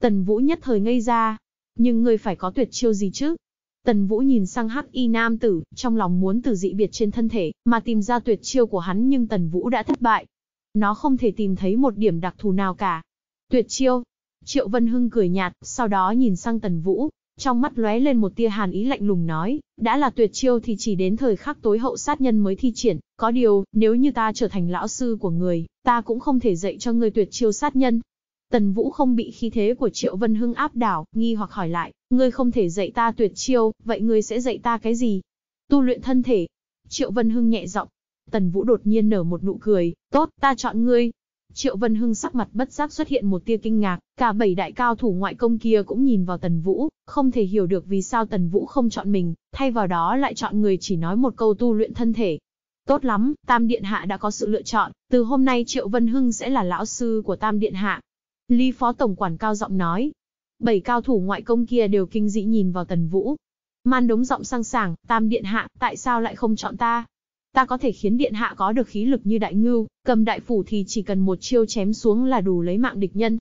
Tần Vũ nhất thời ngây ra, nhưng ngươi phải có tuyệt chiêu gì chứ? Tần Vũ nhìn sang hắc y nam tử, trong lòng muốn từ dị biệt trên thân thể, mà tìm ra tuyệt chiêu của hắn nhưng Tần Vũ đã thất bại. Nó không thể tìm thấy một điểm đặc thù nào cả. Tuyệt chiêu, Triệu Vân Hưng cười nhạt, sau đó nhìn sang Tần Vũ, trong mắt lóe lên một tia hàn ý lạnh lùng nói, đã là tuyệt chiêu thì chỉ đến thời khắc tối hậu sát nhân mới thi triển, có điều, nếu như ta trở thành lão sư của người, ta cũng không thể dạy cho người tuyệt chiêu sát nhân. Tần Vũ không bị khí thế của Triệu Vân Hưng áp đảo, nghi hoặc hỏi lại, ngươi không thể dạy ta tuyệt chiêu, vậy ngươi sẽ dạy ta cái gì? Tu luyện thân thể. Triệu Vân Hưng nhẹ giọng. Tần Vũ đột nhiên nở một nụ cười, tốt, ta chọn ngươi. Triệu Vân Hưng sắc mặt bất giác xuất hiện một tia kinh ngạc, cả bảy đại cao thủ ngoại công kia cũng nhìn vào Tần Vũ, không thể hiểu được vì sao Tần Vũ không chọn mình, thay vào đó lại chọn người chỉ nói một câu tu luyện thân thể. Tốt lắm, Tam Điện Hạ đã có sự lựa chọn, từ hôm nay Triệu Vân Hưng sẽ là lão sư của Tam Điện Hạ. Lý Phó Tổng Quản cao giọng nói. Bảy cao thủ ngoại công kia đều kinh dị nhìn vào Tần Vũ. Man đống giọng sang sảng, Tam Điện Hạ, tại sao lại không chọn ta? ta có thể khiến điện hạ có được khí lực như đại ngưu, cầm đại phủ thì chỉ cần một chiêu chém xuống là đủ lấy mạng địch nhân.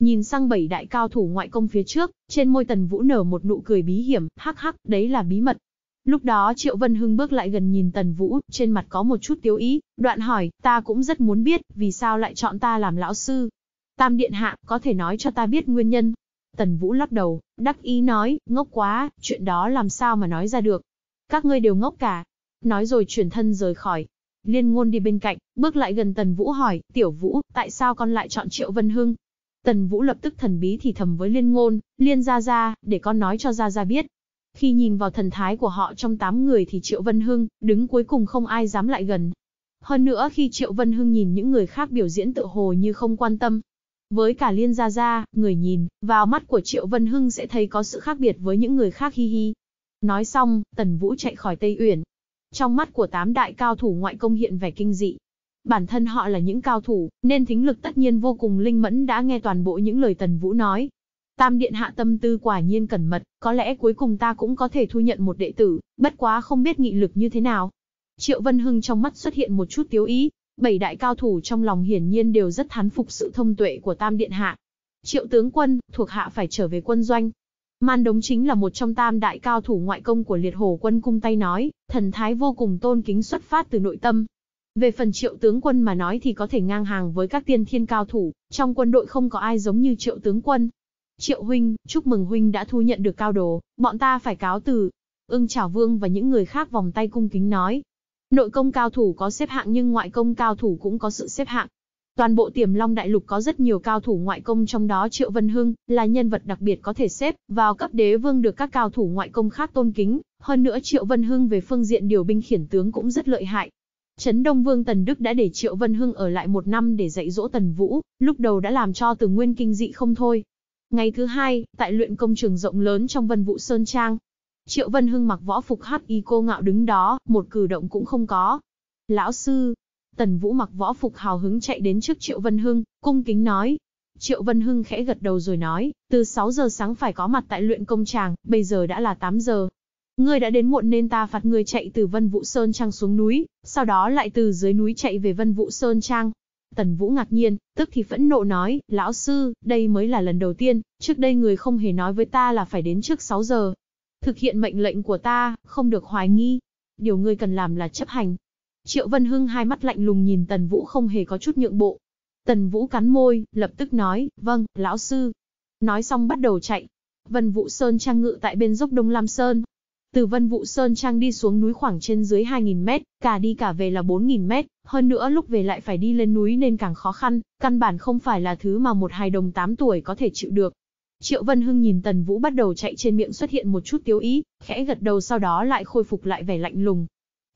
Nhìn sang bảy đại cao thủ ngoại công phía trước, trên môi Tần Vũ nở một nụ cười bí hiểm, hắc hắc, đấy là bí mật. Lúc đó Triệu Vân Hưng bước lại gần nhìn Tần Vũ, trên mặt có một chút tiếu ý, đoạn hỏi, ta cũng rất muốn biết, vì sao lại chọn ta làm lão sư. Tam Điện Hạ, có thể nói cho ta biết nguyên nhân. Tần Vũ lắc đầu, đắc ý nói, ngốc quá, chuyện đó làm sao mà nói ra được. Các ngươi đều ngốc cả, Nói rồi chuyển thân rời khỏi. Liên ngôn đi bên cạnh, bước lại gần Tần Vũ hỏi, Tiểu Vũ, tại sao con lại chọn Triệu Vân Hưng? Tần Vũ lập tức thần bí thì thầm với Liên ngôn, Liên Gia Gia, để con nói cho Gia Gia biết. Khi nhìn vào thần thái của họ trong tám người thì Triệu Vân Hưng, đứng cuối cùng không ai dám lại gần. Hơn nữa khi Triệu Vân Hưng nhìn những người khác biểu diễn tự hồ như không quan tâm. Với cả Liên Gia Gia, người nhìn, vào mắt của Triệu Vân Hưng sẽ thấy có sự khác biệt với những người khác hi hi. Nói xong, Tần Vũ chạy khỏi Tây Uyển, trong mắt của tám đại cao thủ ngoại công hiện vẻ kinh dị. Bản thân họ là những cao thủ, nên thính lực tất nhiên vô cùng linh mẫn đã nghe toàn bộ những lời Tần Vũ nói. Tam điện hạ tâm tư quả nhiên cẩn mật, có lẽ cuối cùng ta cũng có thể thu nhận một đệ tử, bất quá không biết nghị lực như thế nào. Triệu Vân Hưng trong mắt xuất hiện một chút tiếu ý, bảy đại cao thủ trong lòng hiển nhiên đều rất thán phục sự thông tuệ của Tam điện hạ. Triệu tướng quân, thuộc hạ phải trở về quân doanh, Man Đống chính là một trong tam đại cao thủ ngoại công của liệt Hồ quân cung tay nói, thần thái vô cùng tôn kính xuất phát từ nội tâm. Về phần triệu tướng quân mà nói thì có thể ngang hàng với các tiên thiên cao thủ, trong quân đội không có ai giống như triệu tướng quân. Triệu huynh, chúc mừng huynh đã thu nhận được cao đồ, bọn ta phải cáo từ. Ưng Trảo Vương và những người khác vòng tay cung kính nói. Nội công cao thủ có xếp hạng nhưng ngoại công cao thủ cũng có sự xếp hạng, Toàn bộ tiềm long đại lục có rất nhiều cao thủ ngoại công trong đó Triệu Vân Hưng là nhân vật đặc biệt có thể xếp vào cấp đế vương được các cao thủ ngoại công khác tôn kính. Hơn nữa Triệu Vân Hưng về phương diện điều binh khiển tướng cũng rất lợi hại. Trấn Đông Vương Tần Đức đã để Triệu Vân Hưng ở lại một năm để dạy dỗ Tần Vũ, lúc đầu đã làm cho từ nguyên kinh dị không thôi. Ngày thứ hai, tại luyện công trường rộng lớn trong Vân Vũ Sơn Trang, Triệu Vân Hưng mặc võ phục hắc y cô ngạo đứng đó, một cử động cũng không có. Lão sư, Tần Vũ mặc võ phục hào hứng chạy đến trước Triệu Vân Hưng, cung kính nói. Triệu Vân Hưng khẽ gật đầu rồi nói, từ 6 giờ sáng phải có mặt tại luyện công tràng, bây giờ đã là 8 giờ. Ngươi đã đến muộn nên ta phạt ngươi chạy từ Vân Vũ Sơn Trang xuống núi, sau đó lại từ dưới núi chạy về Vân Vũ Sơn Trang. Tần Vũ ngạc nhiên, tức thì phẫn nộ nói, lão sư, đây mới là lần đầu tiên, trước đây người không hề nói với ta là phải đến trước 6 giờ. Thực hiện mệnh lệnh của ta, không được hoài nghi. Điều ngươi cần làm là chấp hành, Triệu Vân Hưng hai mắt lạnh lùng nhìn Tần Vũ không hề có chút nhượng bộ. Tần Vũ cắn môi, lập tức nói, vâng, lão sư. Nói xong bắt đầu chạy. Vân Vũ Sơn Trang ngự tại bên dốc Đông Lam Sơn. Từ Vân Vũ Sơn Trang đi xuống núi khoảng trên dưới 2.000 mét, cả đi cả về là 4.000 mét, hơn nữa lúc về lại phải đi lên núi nên càng khó khăn, căn bản không phải là thứ mà một hài đồng 8 tuổi có thể chịu được. Triệu Vân Hưng nhìn Tần Vũ bắt đầu chạy trên miệng xuất hiện một chút tiếu ý, khẽ gật đầu sau đó lại khôi phục lại vẻ lạnh lùng,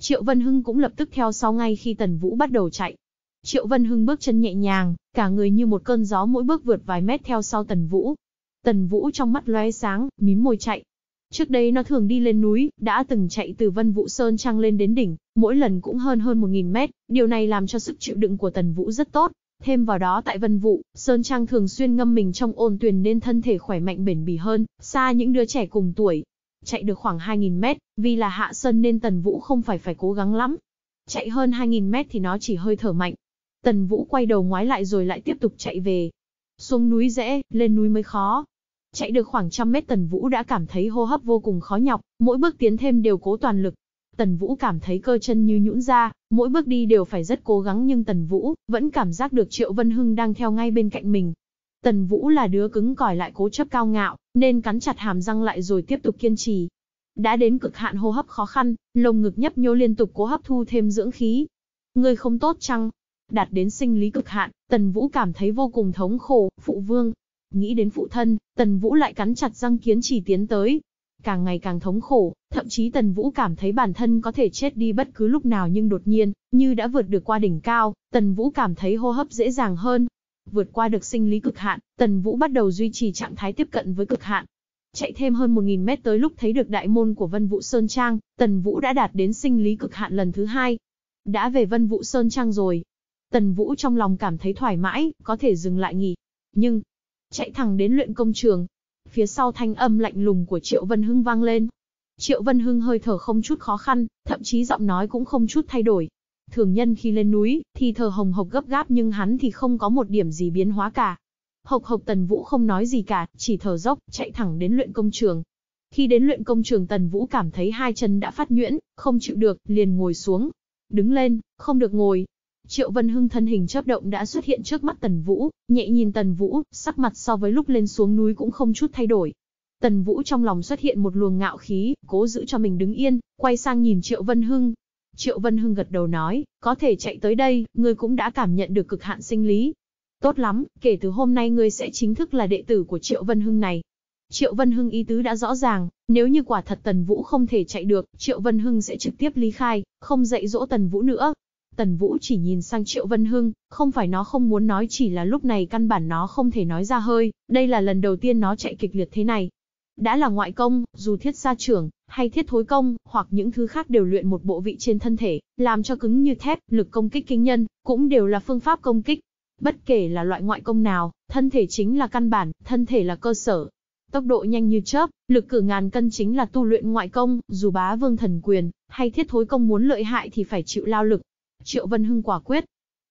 Triệu Vân Hưng cũng lập tức theo sau ngay khi Tần Vũ bắt đầu chạy. Triệu Vân Hưng bước chân nhẹ nhàng, cả người như một cơn gió mỗi bước vượt vài mét theo sau Tần Vũ. Tần Vũ trong mắt lóe sáng, mím môi chạy. Trước đây nó thường đi lên núi, đã từng chạy từ Vân Vũ Sơn Trăng lên đến đỉnh, mỗi lần cũng hơn hơn 1.000 mét, điều này làm cho sức chịu đựng của Tần Vũ rất tốt. Thêm vào đó tại Vân Vũ, Sơn Trang thường xuyên ngâm mình trong ôn tuyền nên thân thể khỏe mạnh bền bỉ hơn, xa những đứa trẻ cùng tuổi, Chạy được khoảng 2.000 mét, vì là hạ sơn nên Tần Vũ không phải phải cố gắng lắm. Chạy hơn 2.000 mét thì nó chỉ hơi thở mạnh. Tần Vũ quay đầu ngoái lại rồi lại tiếp tục chạy về. Xuống núi dễ, lên núi mới khó. Chạy được khoảng trăm mét Tần Vũ đã cảm thấy hô hấp vô cùng khó nhọc, mỗi bước tiến thêm đều cố toàn lực. Tần Vũ cảm thấy cơ chân như nhũn ra, mỗi bước đi đều phải rất cố gắng nhưng Tần Vũ vẫn cảm giác được Triệu Vân Hưng đang theo ngay bên cạnh mình, Tần Vũ là đứa cứng cỏi lại cố chấp cao ngạo, nên cắn chặt hàm răng lại rồi tiếp tục kiên trì. Đã đến cực hạn hô hấp khó khăn, lồng ngực nhấp nhô liên tục cố hấp thu thêm dưỡng khí. Người không tốt chăng? Đạt đến sinh lý cực hạn, Tần Vũ cảm thấy vô cùng thống khổ, phụ vương. Nghĩ đến phụ thân, Tần Vũ lại cắn chặt răng kiến trì tiến tới. Càng ngày càng thống khổ, thậm chí Tần Vũ cảm thấy bản thân có thể chết đi bất cứ lúc nào nhưng đột nhiên, như đã vượt được qua đỉnh cao, Tần Vũ cảm thấy hô hấp dễ dàng hơn, Vượt qua được sinh lý cực hạn, Tần Vũ bắt đầu duy trì trạng thái tiếp cận với cực hạn. Chạy thêm hơn 1000 mét tới lúc thấy được đại môn của Vân Vũ Sơn Trang, Tần Vũ đã đạt đến sinh lý cực hạn lần thứ hai. Đã về Vân Vũ Sơn Trang rồi. Tần Vũ trong lòng cảm thấy thoải mái, có thể dừng lại nghỉ. Nhưng, chạy thẳng đến luyện công trường. Phía sau thanh âm lạnh lùng của Triệu Vân Hưng vang lên. Triệu Vân Hưng hơi thở không chút khó khăn, thậm chí giọng nói cũng không chút thay đổi. Thường nhân khi lên núi, thì thờ hồng hộc gấp gáp nhưng hắn thì không có một điểm gì biến hóa cả. Hộc hộc Tần Vũ không nói gì cả, chỉ thở dốc, chạy thẳng đến luyện công trường. Khi đến luyện công trường Tần Vũ cảm thấy hai chân đã phát nhuyễn, không chịu được, liền ngồi xuống. Đứng lên, không được ngồi. Triệu Vân Hưng thân hình chớp động đã xuất hiện trước mắt Tần Vũ, nhẹ nhìn Tần Vũ, sắc mặt so với lúc lên xuống núi cũng không chút thay đổi. Tần Vũ trong lòng xuất hiện một luồng ngạo khí, cố giữ cho mình đứng yên, quay sang nhìn Triệu Vân Hưng, Triệu Vân Hưng gật đầu nói, có thể chạy tới đây, ngươi cũng đã cảm nhận được cực hạn sinh lý. Tốt lắm, kể từ hôm nay ngươi sẽ chính thức là đệ tử của Triệu Vân Hưng này. Triệu Vân Hưng ý tứ đã rõ ràng, nếu như quả thật Tần Vũ không thể chạy được, Triệu Vân Hưng sẽ trực tiếp ly khai, không dạy dỗ Tần Vũ nữa. Tần Vũ chỉ nhìn sang Triệu Vân Hưng, không phải nó không muốn nói chỉ là lúc này căn bản nó không thể nói ra hơi, đây là lần đầu tiên nó chạy kịch liệt thế này, đã là ngoại công, dù thiết gia trưởng, hay thiết thối công, hoặc những thứ khác đều luyện một bộ vị trên thân thể, làm cho cứng như thép, lực công kích kinh nhân, cũng đều là phương pháp công kích. Bất kể là loại ngoại công nào, thân thể chính là căn bản, thân thể là cơ sở. Tốc độ nhanh như chớp, lực cử ngàn cân chính là tu luyện ngoại công, dù bá vương thần quyền, hay thiết thối công muốn lợi hại thì phải chịu lao lực. Triệu Vân Hưng quả quyết.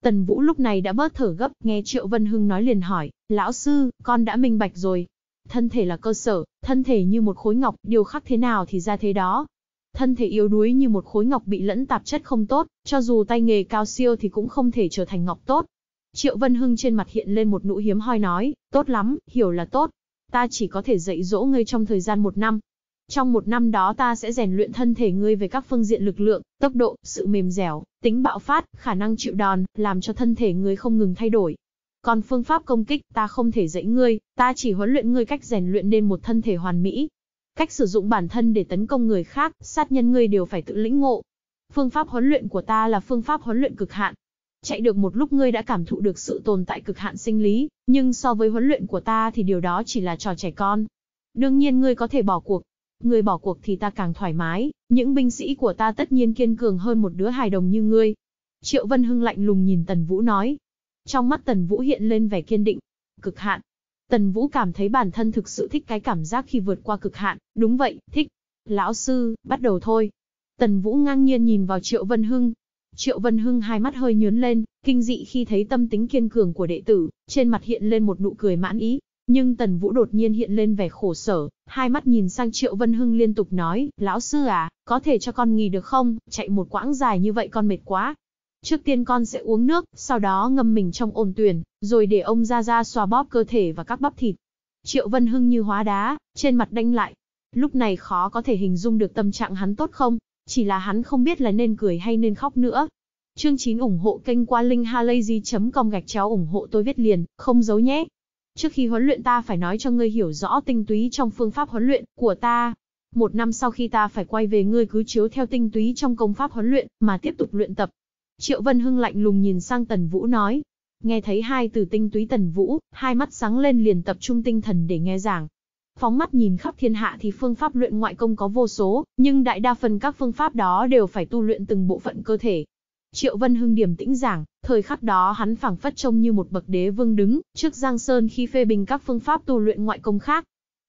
Tần Vũ lúc này đã bớt thở gấp, nghe Triệu Vân Hưng nói liền hỏi, lão sư, con đã minh bạch rồi, Thân thể là cơ sở, thân thể như một khối ngọc, điều khắc thế nào thì ra thế đó. Thân thể yếu đuối như một khối ngọc bị lẫn tạp chất không tốt, cho dù tay nghề cao siêu thì cũng không thể trở thành ngọc tốt. Triệu Vân Hưng trên mặt hiện lên một nụ hiếm hoi nói, tốt lắm, hiểu là tốt. Ta chỉ có thể dạy dỗ ngươi trong thời gian một năm. Trong một năm đó ta sẽ rèn luyện thân thể ngươi về các phương diện lực lượng, tốc độ, sự mềm dẻo, tính bạo phát, khả năng chịu đòn, làm cho thân thể ngươi không ngừng thay đổi, còn phương pháp công kích ta không thể dạy ngươi, ta chỉ huấn luyện ngươi cách rèn luyện nên một thân thể hoàn mỹ. Cách sử dụng bản thân để tấn công người khác, sát nhân ngươi đều phải tự lĩnh ngộ. Phương pháp huấn luyện của ta là phương pháp huấn luyện cực hạn. Chạy được một lúc ngươi đã cảm thụ được sự tồn tại cực hạn sinh lý, nhưng so với huấn luyện của ta thì điều đó chỉ là trò trẻ con. Đương nhiên ngươi có thể bỏ cuộc. Ngươi bỏ cuộc thì ta càng thoải mái, những binh sĩ của ta tất nhiên kiên cường hơn một đứa hài đồng như ngươi. Triệu Vân Hưng lạnh lùng nhìn Tần Vũ nói, trong mắt Tần Vũ hiện lên vẻ kiên định, cực hạn. Tần Vũ cảm thấy bản thân thực sự thích cái cảm giác khi vượt qua cực hạn, đúng vậy, thích. Lão sư, bắt đầu thôi. Tần Vũ ngang nhiên nhìn vào Triệu Vân Hưng. Triệu Vân Hưng hai mắt hơi nhớn lên, kinh dị khi thấy tâm tính kiên cường của đệ tử, trên mặt hiện lên một nụ cười mãn ý. Nhưng Tần Vũ đột nhiên hiện lên vẻ khổ sở, hai mắt nhìn sang Triệu Vân Hưng liên tục nói, lão sư à, có thể cho con nghỉ được không, chạy một quãng dài như vậy con mệt quá, Trước tiên con sẽ uống nước, sau đó ngâm mình trong ôn tuyển, rồi để ông ra ra xoa bóp cơ thể và các bắp thịt. Triệu Vân Hưng như hóa đá, trên mặt đanh lại. Lúc này khó có thể hình dung được tâm trạng hắn tốt không, chỉ là hắn không biết là nên cười hay nên khóc nữa. Chương 9 ủng hộ kênh qua linkhalazy.com gạch chéo ủng hộ tôi viết liền, không giấu nhé. Trước khi huấn luyện ta phải nói cho ngươi hiểu rõ tinh túy trong phương pháp huấn luyện của ta. Một năm sau khi ta phải quay về ngươi cứ chiếu theo tinh túy trong công pháp huấn luyện mà tiếp tục luyện tập, Triệu Vân Hưng lạnh lùng nhìn sang Tần Vũ nói. Nghe thấy hai từ tinh túy Tần Vũ, hai mắt sáng lên liền tập trung tinh thần để nghe giảng. Phóng mắt nhìn khắp thiên hạ thì phương pháp luyện ngoại công có vô số, nhưng đại đa phần các phương pháp đó đều phải tu luyện từng bộ phận cơ thể. Triệu Vân Hưng điểm tĩnh giảng, thời khắc đó hắn phảng phất trông như một bậc đế vương đứng trước Giang Sơn khi phê bình các phương pháp tu luyện ngoại công khác.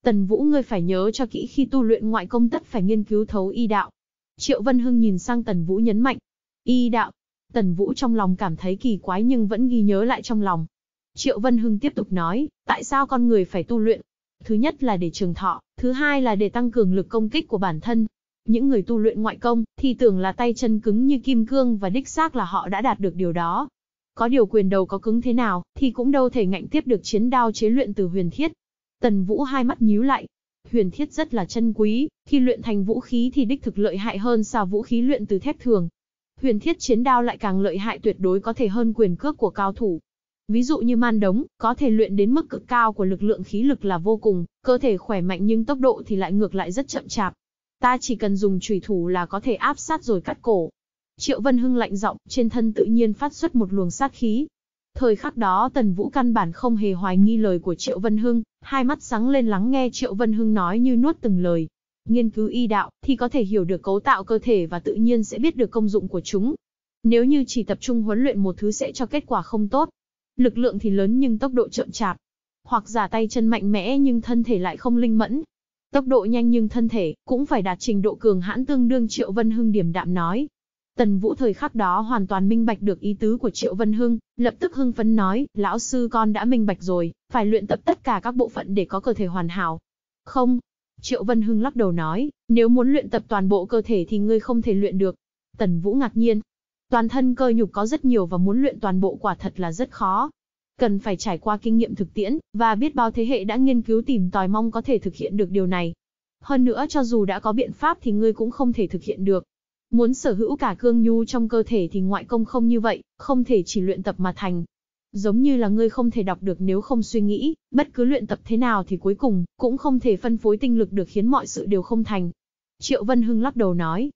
Tần Vũ ngươi phải nhớ cho kỹ khi tu luyện ngoại công tất phải nghiên cứu thấu y đạo. Triệu Vân Hưng nhìn sang Tần Vũ nhấn mạnh, y đạo Tần Vũ trong lòng cảm thấy kỳ quái nhưng vẫn ghi nhớ lại trong lòng. Triệu Vân Hưng tiếp tục nói, tại sao con người phải tu luyện? Thứ nhất là để trường thọ, thứ hai là để tăng cường lực công kích của bản thân. Những người tu luyện ngoại công thì tưởng là tay chân cứng như kim cương và đích xác là họ đã đạt được điều đó. Có điều quyền đầu có cứng thế nào thì cũng đâu thể ngạnh tiếp được chiến đao chế luyện từ huyền thiết. Tần Vũ hai mắt nhíu lại. Huyền thiết rất là chân quý, khi luyện thành vũ khí thì đích thực lợi hại hơn so vũ khí luyện từ thép thường. Huyền thiết chiến đao lại càng lợi hại tuyệt đối có thể hơn quyền cước của cao thủ. Ví dụ như man đống, có thể luyện đến mức cực cao của lực lượng khí lực là vô cùng, cơ thể khỏe mạnh nhưng tốc độ thì lại ngược lại rất chậm chạp. Ta chỉ cần dùng chủy thủ là có thể áp sát rồi cắt cổ. Triệu Vân Hưng lạnh giọng, trên thân tự nhiên phát xuất một luồng sát khí. Thời khắc đó Tần Vũ căn bản không hề hoài nghi lời của Triệu Vân Hưng, hai mắt sáng lên lắng nghe Triệu Vân Hưng nói như nuốt từng lời nghiên cứu y đạo, thì có thể hiểu được cấu tạo cơ thể và tự nhiên sẽ biết được công dụng của chúng. Nếu như chỉ tập trung huấn luyện một thứ sẽ cho kết quả không tốt. Lực lượng thì lớn nhưng tốc độ chậm chạp. Hoặc giả tay chân mạnh mẽ nhưng thân thể lại không linh mẫn. Tốc độ nhanh nhưng thân thể cũng phải đạt trình độ cường hãn tương đương Triệu Vân Hưng điểm đạm nói. Tần Vũ thời khắc đó hoàn toàn minh bạch được ý tứ của Triệu Vân Hưng, lập tức hưng phấn nói, lão sư con đã minh bạch rồi, phải luyện tập tất cả các bộ phận để có cơ thể hoàn hảo. Không, Triệu Vân Hưng lắc đầu nói, nếu muốn luyện tập toàn bộ cơ thể thì ngươi không thể luyện được. Tần Vũ ngạc nhiên. Toàn thân cơ nhục có rất nhiều và muốn luyện toàn bộ quả thật là rất khó. Cần phải trải qua kinh nghiệm thực tiễn, và biết bao thế hệ đã nghiên cứu tìm tòi mong có thể thực hiện được điều này. Hơn nữa cho dù đã có biện pháp thì ngươi cũng không thể thực hiện được. Muốn sở hữu cả cương nhu trong cơ thể thì ngoại công không như vậy, không thể chỉ luyện tập mà thành, giống như là ngươi không thể đọc được nếu không suy nghĩ, bất cứ luyện tập thế nào thì cuối cùng, cũng không thể phân phối tinh lực được khiến mọi sự đều không thành. Triệu Vân Hưng lắc đầu nói.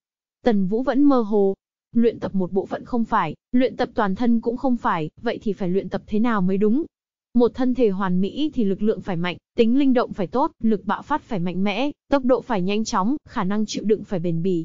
Tần Vũ vẫn mơ hồ. Luyện tập một bộ phận không phải, luyện tập toàn thân cũng không phải, vậy thì phải luyện tập thế nào mới đúng. Một thân thể hoàn mỹ thì lực lượng phải mạnh, tính linh động phải tốt, lực bạo phát phải mạnh mẽ, tốc độ phải nhanh chóng, khả năng chịu đựng phải bền bỉ,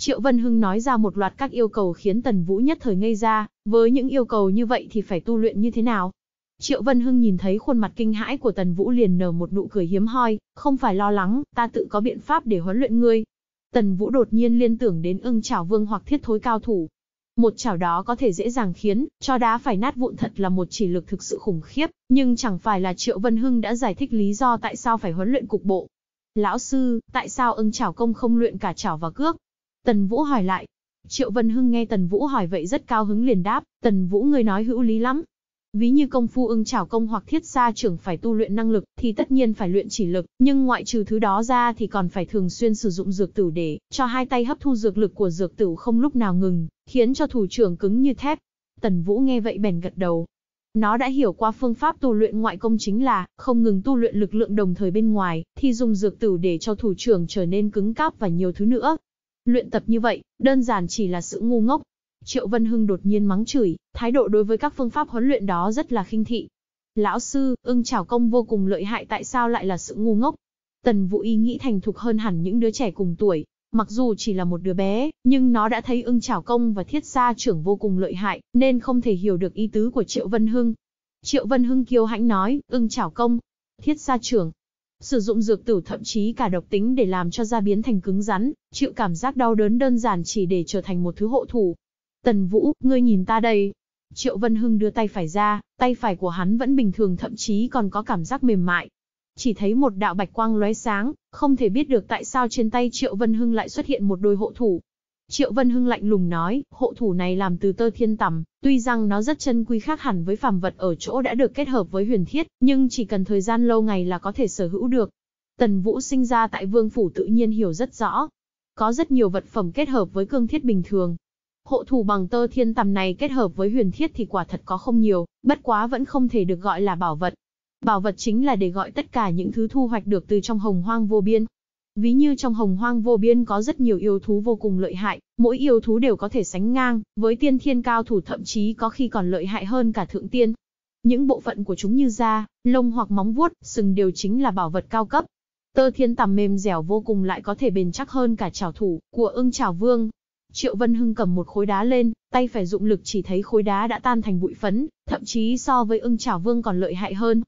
Triệu Vân Hưng nói ra một loạt các yêu cầu khiến Tần Vũ nhất thời ngây ra, với những yêu cầu như vậy thì phải tu luyện như thế nào? Triệu Vân Hưng nhìn thấy khuôn mặt kinh hãi của Tần Vũ liền nở một nụ cười hiếm hoi, không phải lo lắng, ta tự có biện pháp để huấn luyện ngươi. Tần Vũ đột nhiên liên tưởng đến ưng chảo vương hoặc thiết thối cao thủ. Một chảo đó có thể dễ dàng khiến, cho đá phải nát vụn thật là một chỉ lực thực sự khủng khiếp, nhưng chẳng phải là Triệu Vân Hưng đã giải thích lý do tại sao phải huấn luyện cục bộ. Lão sư, tại sao ưng chảo công không luyện cả chảo và cước, Tần Vũ hỏi lại. Triệu Vân Hưng nghe Tần Vũ hỏi vậy rất cao hứng liền đáp, Tần Vũ người nói hữu lý lắm. Ví như công phu ưng chảo công hoặc thiết xa trưởng phải tu luyện năng lực thì tất nhiên phải luyện chỉ lực, nhưng ngoại trừ thứ đó ra thì còn phải thường xuyên sử dụng dược tử để cho hai tay hấp thu dược lực của dược tử không lúc nào ngừng, khiến cho thủ trưởng cứng như thép. Tần Vũ nghe vậy bèn gật đầu, nó đã hiểu qua phương pháp tu luyện ngoại công chính là không ngừng tu luyện lực lượng đồng thời bên ngoài, thì dùng dược tử để cho thủ trưởng trở nên cứng cáp và nhiều thứ nữa. Luyện tập như vậy, đơn giản chỉ là sự ngu ngốc. Triệu Vân Hưng đột nhiên mắng chửi, thái độ đối với các phương pháp huấn luyện đó rất là khinh thị. Lão sư, ưng chảo công vô cùng lợi hại tại sao lại là sự ngu ngốc? Tần Vũ Y nghĩ thành thục hơn hẳn những đứa trẻ cùng tuổi. Mặc dù chỉ là một đứa bé, nhưng nó đã thấy ưng chảo công và thiết gia trưởng vô cùng lợi hại, nên không thể hiểu được ý tứ của Triệu Vân Hưng. Triệu Vân Hưng kiêu hãnh nói, ưng chảo công, thiết gia trưởng, Sử dụng dược tử thậm chí cả độc tính để làm cho da biến thành cứng rắn, chịu cảm giác đau đớn đơn giản chỉ để trở thành một thứ hộ thủ. Tần Vũ, ngươi nhìn ta đây. Triệu Vân Hưng đưa tay phải ra, tay phải của hắn vẫn bình thường thậm chí còn có cảm giác mềm mại. Chỉ thấy một đạo bạch quang lóe sáng, không thể biết được tại sao trên tay Triệu Vân Hưng lại xuất hiện một đôi hộ thủ, Triệu Vân Hưng lạnh lùng nói, hộ thủ này làm từ tơ thiên tầm, tuy rằng nó rất chân quý khác hẳn với phàm vật ở chỗ đã được kết hợp với huyền thiết, nhưng chỉ cần thời gian lâu ngày là có thể sở hữu được. Tần Vũ sinh ra tại vương phủ tự nhiên hiểu rất rõ. Có rất nhiều vật phẩm kết hợp với cương thiết bình thường. Hộ thủ bằng tơ thiên tầm này kết hợp với huyền thiết thì quả thật có không nhiều, bất quá vẫn không thể được gọi là bảo vật. Bảo vật chính là để gọi tất cả những thứ thu hoạch được từ trong hồng hoang vô biên, Ví như trong hồng hoang vô biên có rất nhiều yêu thú vô cùng lợi hại, mỗi yêu thú đều có thể sánh ngang, với tiên thiên cao thủ thậm chí có khi còn lợi hại hơn cả thượng tiên. Những bộ phận của chúng như da, lông hoặc móng vuốt, sừng đều chính là bảo vật cao cấp. Tơ thiên tằm mềm dẻo vô cùng lại có thể bền chắc hơn cả trảo thủ của ưng trảo vương. Triệu Vân Hưng cầm một khối đá lên, tay phải dụng lực chỉ thấy khối đá đã tan thành bụi phấn, thậm chí so với ưng trảo vương còn lợi hại hơn,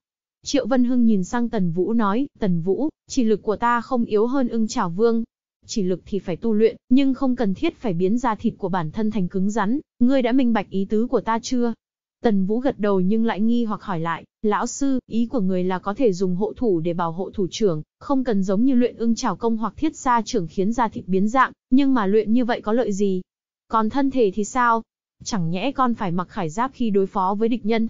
Triệu Vân Hưng nhìn sang Tần Vũ nói, Tần Vũ, chỉ lực của ta không yếu hơn ưng Trảo vương. Chỉ lực thì phải tu luyện, nhưng không cần thiết phải biến ra thịt của bản thân thành cứng rắn, ngươi đã minh bạch ý tứ của ta chưa? Tần Vũ gật đầu nhưng lại nghi hoặc hỏi lại, lão sư, ý của người là có thể dùng hộ thủ để bảo hộ thủ trưởng, không cần giống như luyện ưng trảo công hoặc thiết xa trưởng khiến ra thịt biến dạng, nhưng mà luyện như vậy có lợi gì? Còn thân thể thì sao? Chẳng nhẽ con phải mặc khải giáp khi đối phó với địch nhân,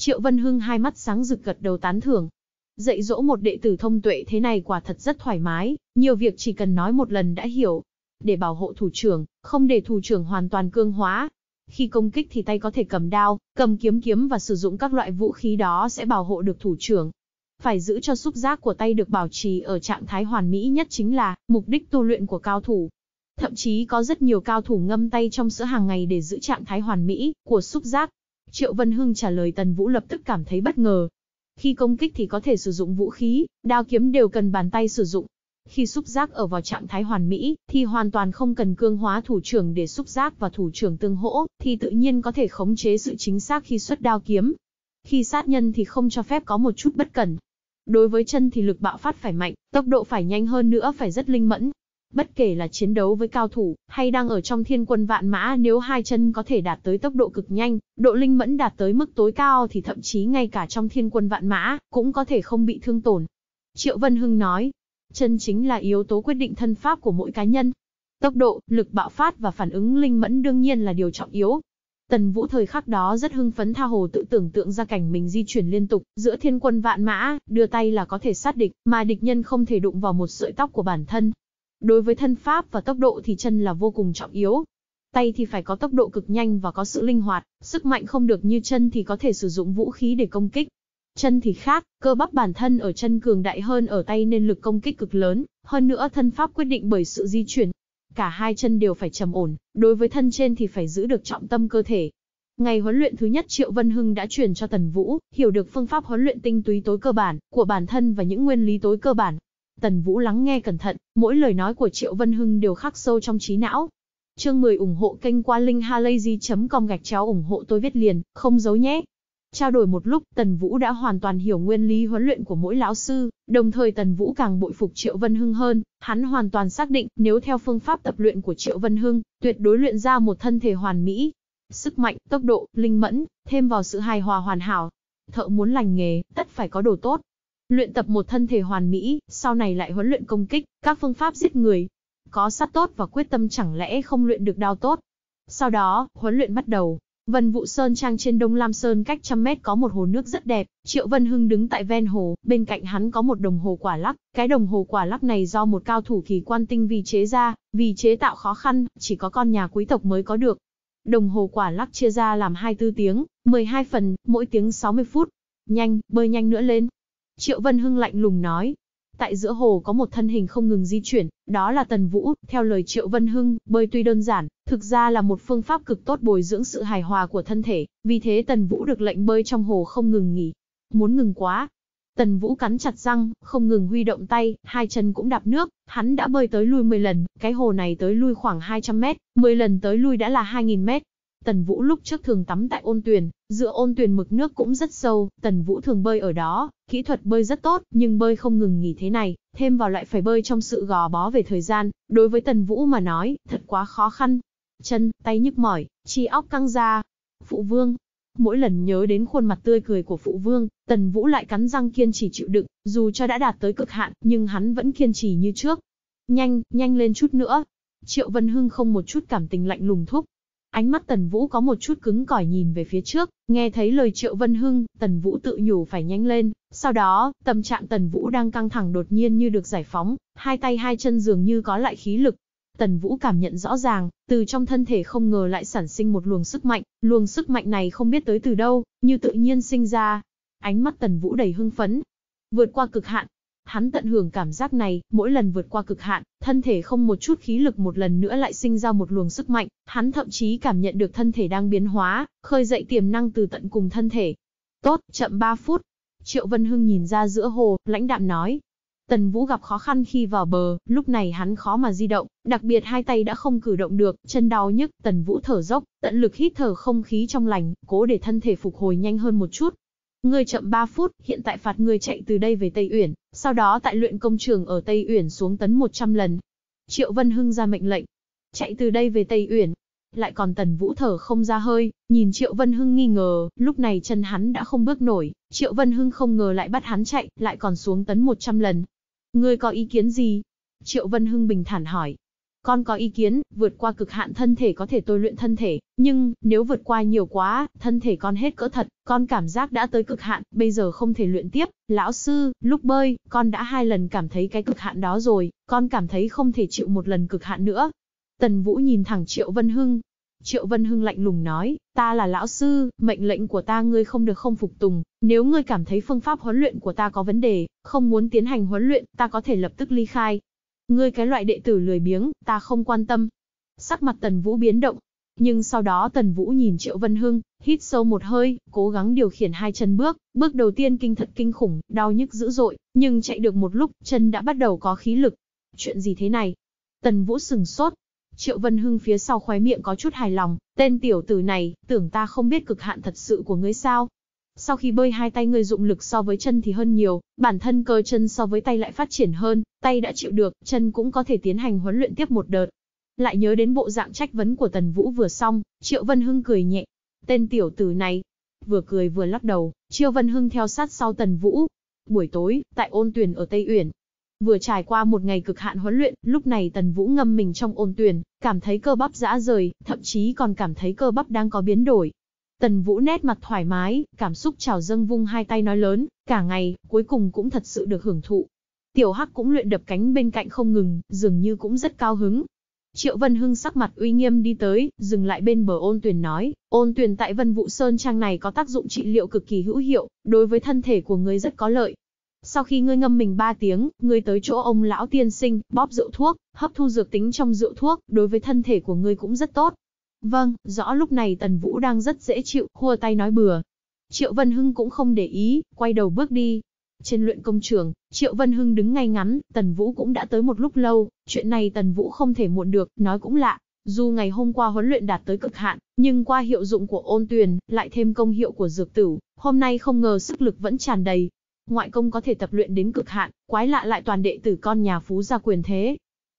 Triệu Vân Hưng hai mắt sáng rực gật đầu tán thưởng. Dạy dỗ một đệ tử thông tuệ thế này quả thật rất thoải mái, nhiều việc chỉ cần nói một lần đã hiểu. Để bảo hộ thủ trưởng, không để thủ trưởng hoàn toàn cương hóa. Khi công kích thì tay có thể cầm đao, cầm kiếm kiếm và sử dụng các loại vũ khí đó sẽ bảo hộ được thủ trưởng. Phải giữ cho xúc giác của tay được bảo trì ở trạng thái hoàn mỹ nhất chính là mục đích tu luyện của cao thủ. Thậm chí có rất nhiều cao thủ ngâm tay trong sữa hàng ngày để giữ trạng thái hoàn mỹ của xúc giác. Triệu Vân Hưng trả lời Tần Vũ lập tức cảm thấy bất ngờ. Khi công kích thì có thể sử dụng vũ khí, đao kiếm đều cần bàn tay sử dụng. Khi xúc giác ở vào trạng thái hoàn mỹ, thì hoàn toàn không cần cương hóa thủ trưởng để xúc giác và thủ trưởng tương hỗ, thì tự nhiên có thể khống chế sự chính xác khi xuất đao kiếm. Khi sát nhân thì không cho phép có một chút bất cẩn. Đối với chân thì lực bạo phát phải mạnh, tốc độ phải nhanh hơn nữa phải rất linh mẫn, Bất kể là chiến đấu với cao thủ, hay đang ở trong thiên quân vạn mã nếu hai chân có thể đạt tới tốc độ cực nhanh, độ linh mẫn đạt tới mức tối cao thì thậm chí ngay cả trong thiên quân vạn mã, cũng có thể không bị thương tổn. Triệu Vân Hưng nói, chân chính là yếu tố quyết định thân pháp của mỗi cá nhân. Tốc độ, lực bạo phát và phản ứng linh mẫn đương nhiên là điều trọng yếu. Tần Vũ thời khắc đó rất hưng phấn tha hồ tự tưởng tượng ra cảnh mình di chuyển liên tục, giữa thiên quân vạn mã, đưa tay là có thể sát địch, mà địch nhân không thể đụng vào một sợi tóc của bản thân, Đối với thân pháp và tốc độ thì chân là vô cùng trọng yếu. Tay thì phải có tốc độ cực nhanh và có sự linh hoạt, sức mạnh không được như chân thì có thể sử dụng vũ khí để công kích. Chân thì khác, cơ bắp bản thân ở chân cường đại hơn ở tay nên lực công kích cực lớn, hơn nữa thân pháp quyết định bởi sự di chuyển. Cả hai chân đều phải trầm ổn, đối với thân trên thì phải giữ được trọng tâm cơ thể, Ngày huấn luyện thứ nhất Triệu Vân Hưng đã truyền cho Tần Vũ, hiểu được phương pháp huấn luyện tinh túy tối cơ bản của bản thân và những nguyên lý tối cơ bản Tần Vũ lắng nghe cẩn thận, mỗi lời nói của Triệu Vân Hưng đều khắc sâu trong trí não. Chương 10 ủng hộ kênh qua linkhalazy.com gạch chéo ủng hộ tôi viết liền, không giấu nhé. Trao đổi một lúc, Tần Vũ đã hoàn toàn hiểu nguyên lý huấn luyện của mỗi lão sư, đồng thời Tần Vũ càng bội phục Triệu Vân Hưng hơn, hắn hoàn toàn xác định, nếu theo phương pháp tập luyện của Triệu Vân Hưng, tuyệt đối luyện ra một thân thể hoàn mỹ. Sức mạnh, tốc độ, linh mẫn, thêm vào sự hài hòa hoàn hảo. Thợ muốn lành nghề, tất phải có đồ tốt. Luyện tập một thân thể hoàn mỹ, sau này lại huấn luyện công kích, các phương pháp giết người. Có sát tốt và quyết tâm chẳng lẽ không luyện được đao tốt. Sau đó, huấn luyện bắt đầu. Vân Vũ Sơn Trang trên Đông Lam Sơn cách trăm mét có một hồ nước rất đẹp, Triệu Vân Hưng đứng tại ven hồ, bên cạnh hắn có một đồng hồ quả lắc, cái đồng hồ quả lắc này do một cao thủ kỳ quan tinh vi chế ra, vì chế tạo khó khăn, chỉ có con nhà quý tộc mới có được. Đồng hồ quả lắc chia ra làm 24 tiếng, 12 phần, mỗi tiếng 60 phút. Nhanh, bơi nhanh nữa lên. Triệu Vân Hưng lạnh lùng nói. Tại giữa hồ có một thân hình không ngừng di chuyển, đó là Tần Vũ, theo lời Triệu Vân Hưng, bơi tuy đơn giản, thực ra là một phương pháp cực tốt bồi dưỡng sự hài hòa của thân thể, vì thế Tần Vũ được lệnh bơi trong hồ không ngừng nghỉ. Muốn ngừng quá. Tần Vũ cắn chặt răng, không ngừng huy động tay, hai chân cũng đạp nước, hắn đã bơi tới lui 10 lần, cái hồ này tới lui khoảng 200 mét, 10 lần tới lui đã là 2.000 mét, Tần Vũ lúc trước thường tắm tại ôn tuyền, giữa ôn tuyền mực nước cũng rất sâu, Tần Vũ thường bơi ở đó, kỹ thuật bơi rất tốt, nhưng bơi không ngừng nghỉ thế này, thêm vào lại phải bơi trong sự gò bó về thời gian, đối với Tần Vũ mà nói, thật quá khó khăn. Chân, tay nhức mỏi, chi óc căng ra. Phụ vương, mỗi lần nhớ đến khuôn mặt tươi cười của phụ vương, Tần Vũ lại cắn răng kiên trì chịu đựng, dù cho đã đạt tới cực hạn, nhưng hắn vẫn kiên trì như trước. Nhanh, nhanh lên chút nữa. Triệu Vân Hưng không một chút cảm tình lạnh lùng thúc, Ánh mắt Tần Vũ có một chút cứng cỏi nhìn về phía trước, nghe thấy lời Triệu Vân Hưng, Tần Vũ tự nhủ phải nhanh lên. Sau đó, tâm trạng Tần Vũ đang căng thẳng đột nhiên như được giải phóng, hai tay hai chân dường như có lại khí lực. Tần Vũ cảm nhận rõ ràng, từ trong thân thể không ngờ lại sản sinh một luồng sức mạnh, luồng sức mạnh này không biết tới từ đâu, như tự nhiên sinh ra. Ánh mắt Tần Vũ đầy hưng phấn. Vượt qua cực hạn, Hắn tận hưởng cảm giác này, mỗi lần vượt qua cực hạn, thân thể không một chút khí lực một lần nữa lại sinh ra một luồng sức mạnh, hắn thậm chí cảm nhận được thân thể đang biến hóa, khơi dậy tiềm năng từ tận cùng thân thể. Tốt, chậm 3 phút. Triệu Vân Hưng nhìn ra giữa hồ, lãnh đạm nói. Tần Vũ gặp khó khăn khi vào bờ, lúc này hắn khó mà di động, đặc biệt hai tay đã không cử động được, chân đau nhức, Tần Vũ thở dốc, tận lực hít thở không khí trong lành, cố để thân thể phục hồi nhanh hơn một chút, Ngươi chậm 3 phút, hiện tại phạt ngươi chạy từ đây về Tây Uyển, sau đó tại luyện công trường ở Tây Uyển xuống tấn 100 lần. Triệu Vân Hưng ra mệnh lệnh, chạy từ đây về Tây Uyển. Lại còn Tần Vũ thở không ra hơi, nhìn Triệu Vân Hưng nghi ngờ, lúc này chân hắn đã không bước nổi, Triệu Vân Hưng không ngờ lại bắt hắn chạy, lại còn xuống tấn 100 lần. Ngươi có ý kiến gì? Triệu Vân Hưng bình thản hỏi. Con có ý kiến, vượt qua cực hạn thân thể có thể tôi luyện thân thể, nhưng, nếu vượt qua nhiều quá, thân thể con hết cỡ thật, con cảm giác đã tới cực hạn, bây giờ không thể luyện tiếp. Lão sư, lúc bơi, con đã hai lần cảm thấy cái cực hạn đó rồi, con cảm thấy không thể chịu một lần cực hạn nữa. Tần Vũ nhìn thẳng Triệu Vân Hưng. Triệu Vân Hưng lạnh lùng nói, ta là lão sư, mệnh lệnh của ta ngươi không được không phục tùng, nếu ngươi cảm thấy phương pháp huấn luyện của ta có vấn đề, không muốn tiến hành huấn luyện, ta có thể lập tức ly khai, Ngươi cái loại đệ tử lười biếng, ta không quan tâm. Sắc mặt Tần Vũ biến động. Nhưng sau đó Tần Vũ nhìn Triệu Vân Hưng, hít sâu một hơi, cố gắng điều khiển hai chân bước. Bước đầu tiên kinh thật kinh khủng, đau nhức dữ dội, nhưng chạy được một lúc, chân đã bắt đầu có khí lực. Chuyện gì thế này? Tần Vũ sừng sốt. Triệu Vân Hưng phía sau khóe miệng có chút hài lòng, tên tiểu tử này, tưởng ta không biết cực hạn thật sự của ngươi sao, sau khi bơi hai tay người dụng lực so với chân thì hơn nhiều, bản thân cơ chân so với tay lại phát triển hơn, tay đã chịu được, chân cũng có thể tiến hành huấn luyện tiếp một đợt. Lại nhớ đến bộ dạng trách vấn của Tần Vũ vừa xong, Triệu Vân Hưng cười nhẹ. Tên tiểu tử này, vừa cười vừa lắc đầu, Triệu Vân Hưng theo sát sau Tần Vũ. Buổi tối, tại ôn tuyển ở Tây Uyển, Vừa trải qua một ngày cực hạn huấn luyện, lúc này Tần Vũ ngâm mình trong ôn tuyển, cảm thấy cơ bắp dã rời, thậm chí còn cảm thấy cơ bắp đang có biến đổi. Tần Vũ nét mặt thoải mái, cảm xúc trào dâng vung hai tay nói lớn, cả ngày, cuối cùng cũng thật sự được hưởng thụ. Tiểu Hắc cũng luyện đập cánh bên cạnh không ngừng, dường như cũng rất cao hứng. Triệu Vân Hưng sắc mặt uy nghiêm đi tới, dừng lại bên bờ ôn tuyển nói, ôn tuyển tại Vân Vũ Sơn Trang này có tác dụng trị liệu cực kỳ hữu hiệu, đối với thân thể của ngươi rất có lợi. Sau khi ngươi ngâm mình 3 tiếng, ngươi tới chỗ ông lão tiên sinh, bóp rượu thuốc, hấp thu dược tính trong rượu thuốc, đối với thân thể của ngươi cũng rất tốt, Vâng, rõ lúc này Tần Vũ đang rất dễ chịu, khua tay nói bừa. Triệu Vân Hưng cũng không để ý, quay đầu bước đi. Trên luyện công trường, Triệu Vân Hưng đứng ngay ngắn, Tần Vũ cũng đã tới một lúc lâu, chuyện này Tần Vũ không thể muộn được, nói cũng lạ. Dù ngày hôm qua huấn luyện đạt tới cực hạn, nhưng qua hiệu dụng của ôn tuyền, lại thêm công hiệu của dược tử, hôm nay không ngờ sức lực vẫn tràn đầy. Ngoại công có thể tập luyện đến cực hạn, quái lạ lại toàn đệ tử con nhà phú gia quyền thế.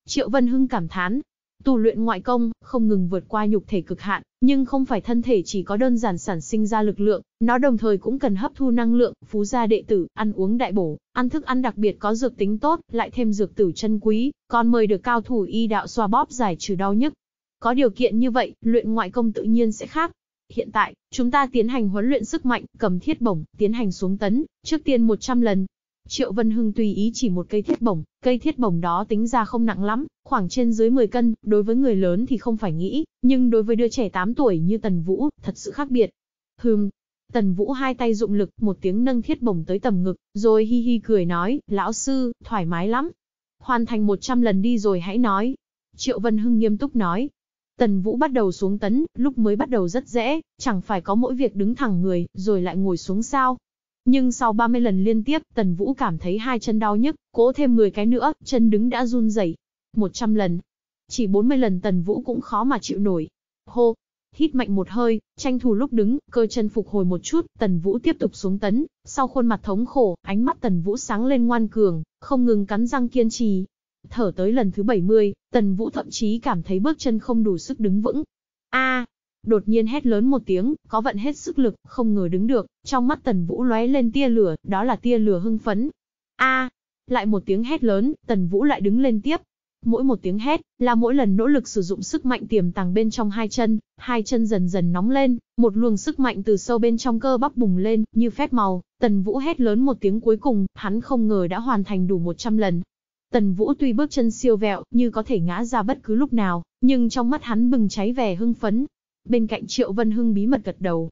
Triệu Vân Hưng cảm thán, Tu luyện ngoại công, không ngừng vượt qua nhục thể cực hạn, nhưng không phải thân thể chỉ có đơn giản sản sinh ra lực lượng, nó đồng thời cũng cần hấp thu năng lượng, phú gia đệ tử, ăn uống đại bổ, ăn thức ăn đặc biệt có dược tính tốt, lại thêm dược tử chân quý, còn mời được cao thủ y đạo xoa bóp giải trừ đau nhức. Có điều kiện như vậy, luyện ngoại công tự nhiên sẽ khác. Hiện tại, chúng ta tiến hành huấn luyện sức mạnh, cầm thiết bổng, tiến hành xuống tấn, trước tiên 100 lần, Triệu Vân Hưng tùy ý chỉ một cây thiết bổng, cây thiết bổng đó tính ra không nặng lắm, khoảng trên dưới 10 cân, đối với người lớn thì không phải nghĩ, nhưng đối với đứa trẻ 8 tuổi như Tần Vũ, thật sự khác biệt. Hừm. Tần Vũ hai tay dụng lực, một tiếng nâng thiết bổng tới tầm ngực, rồi hi hi cười nói, lão sư, thoải mái lắm. Hoàn thành 100 lần đi rồi hãy nói. Triệu Vân Hưng nghiêm túc nói, Tần Vũ bắt đầu xuống tấn, lúc mới bắt đầu rất dễ, chẳng phải có mỗi việc đứng thẳng người, rồi lại ngồi xuống sao, nhưng sau 30 lần liên tiếp, Tần Vũ cảm thấy hai chân đau nhức, cố thêm 10 cái nữa, chân đứng đã run rẩy. 100 lần. Chỉ 40 lần Tần Vũ cũng khó mà chịu nổi. Hô, hít mạnh một hơi, tranh thủ lúc đứng, cơ chân phục hồi một chút, Tần Vũ tiếp tục xuống tấn, sau khuôn mặt thống khổ, ánh mắt Tần Vũ sáng lên ngoan cường, không ngừng cắn răng kiên trì. Thở tới lần thứ 70, Tần Vũ thậm chí cảm thấy bước chân không đủ sức đứng vững. A, đột nhiên hét lớn một tiếng, có vận hết sức lực, không ngờ đứng được, trong mắt Tần Vũ lóe lên tia lửa, đó là tia lửa hưng phấn. A! lại một tiếng hét lớn, Tần Vũ lại đứng lên tiếp. Mỗi một tiếng hét là mỗi lần nỗ lực sử dụng sức mạnh tiềm tàng bên trong hai chân, hai chân dần dần nóng lên, một luồng sức mạnh từ sâu bên trong cơ bắp bùng lên, như phép màu, Tần Vũ hét lớn một tiếng cuối cùng, hắn không ngờ đã hoàn thành đủ 100 lần, Tần Vũ tuy bước chân siêu vẹo, như có thể ngã ra bất cứ lúc nào, nhưng trong mắt hắn bừng cháy vẻ hưng phấn, bên cạnh Triệu Vân Hưng bí mật gật đầu.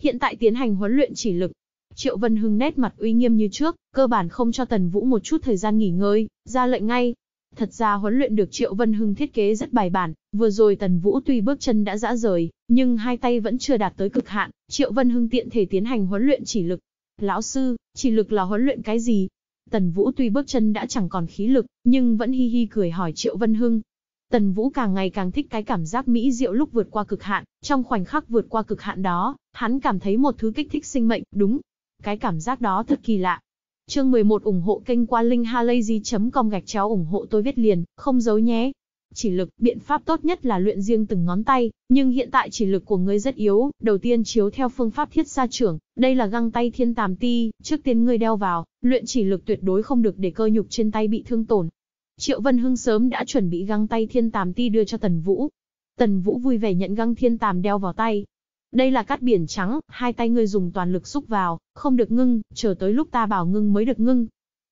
Hiện tại tiến hành huấn luyện chỉ lực. Triệu Vân Hưng nét mặt uy nghiêm như trước, cơ bản không cho Tần Vũ một chút thời gian nghỉ ngơi, ra lệnh ngay. Thật ra huấn luyện được Triệu Vân Hưng thiết kế rất bài bản, vừa rồi Tần Vũ tuy bước chân đã dã rời, nhưng hai tay vẫn chưa đạt tới cực hạn, Triệu Vân Hưng tiện thể tiến hành huấn luyện chỉ lực. Lão sư, chỉ lực là huấn luyện cái gì? Tần Vũ tuy bước chân đã chẳng còn khí lực, nhưng vẫn hi hi cười hỏi Triệu Vân Hưng. Tần Vũ càng ngày càng thích cái cảm giác mỹ diệu lúc vượt qua cực hạn, trong khoảnh khắc vượt qua cực hạn đó, hắn cảm thấy một thứ kích thích sinh mệnh, đúng. Cái cảm giác đó thật kỳ lạ. Chương 11 ủng hộ kênh qua linkhalazy.com gạch chéo ủng hộ tôi viết liền, không giấu nhé. Chỉ lực, biện pháp tốt nhất là luyện riêng từng ngón tay, nhưng hiện tại chỉ lực của ngươi rất yếu, đầu tiên chiếu theo phương pháp thiết gia trưởng, đây là găng tay thiên tàm ti, trước tiên ngươi đeo vào, luyện chỉ lực tuyệt đối không được để cơ nhục trên tay bị thương tổn, Triệu Vân Hưng sớm đã chuẩn bị găng tay thiên tàm ti đưa cho Tần Vũ. Tần Vũ vui vẻ nhận găng thiên tàm đeo vào tay. Đây là cát biển trắng, hai tay ngươi dùng toàn lực xúc vào, không được ngưng, chờ tới lúc ta bảo ngưng mới được ngưng.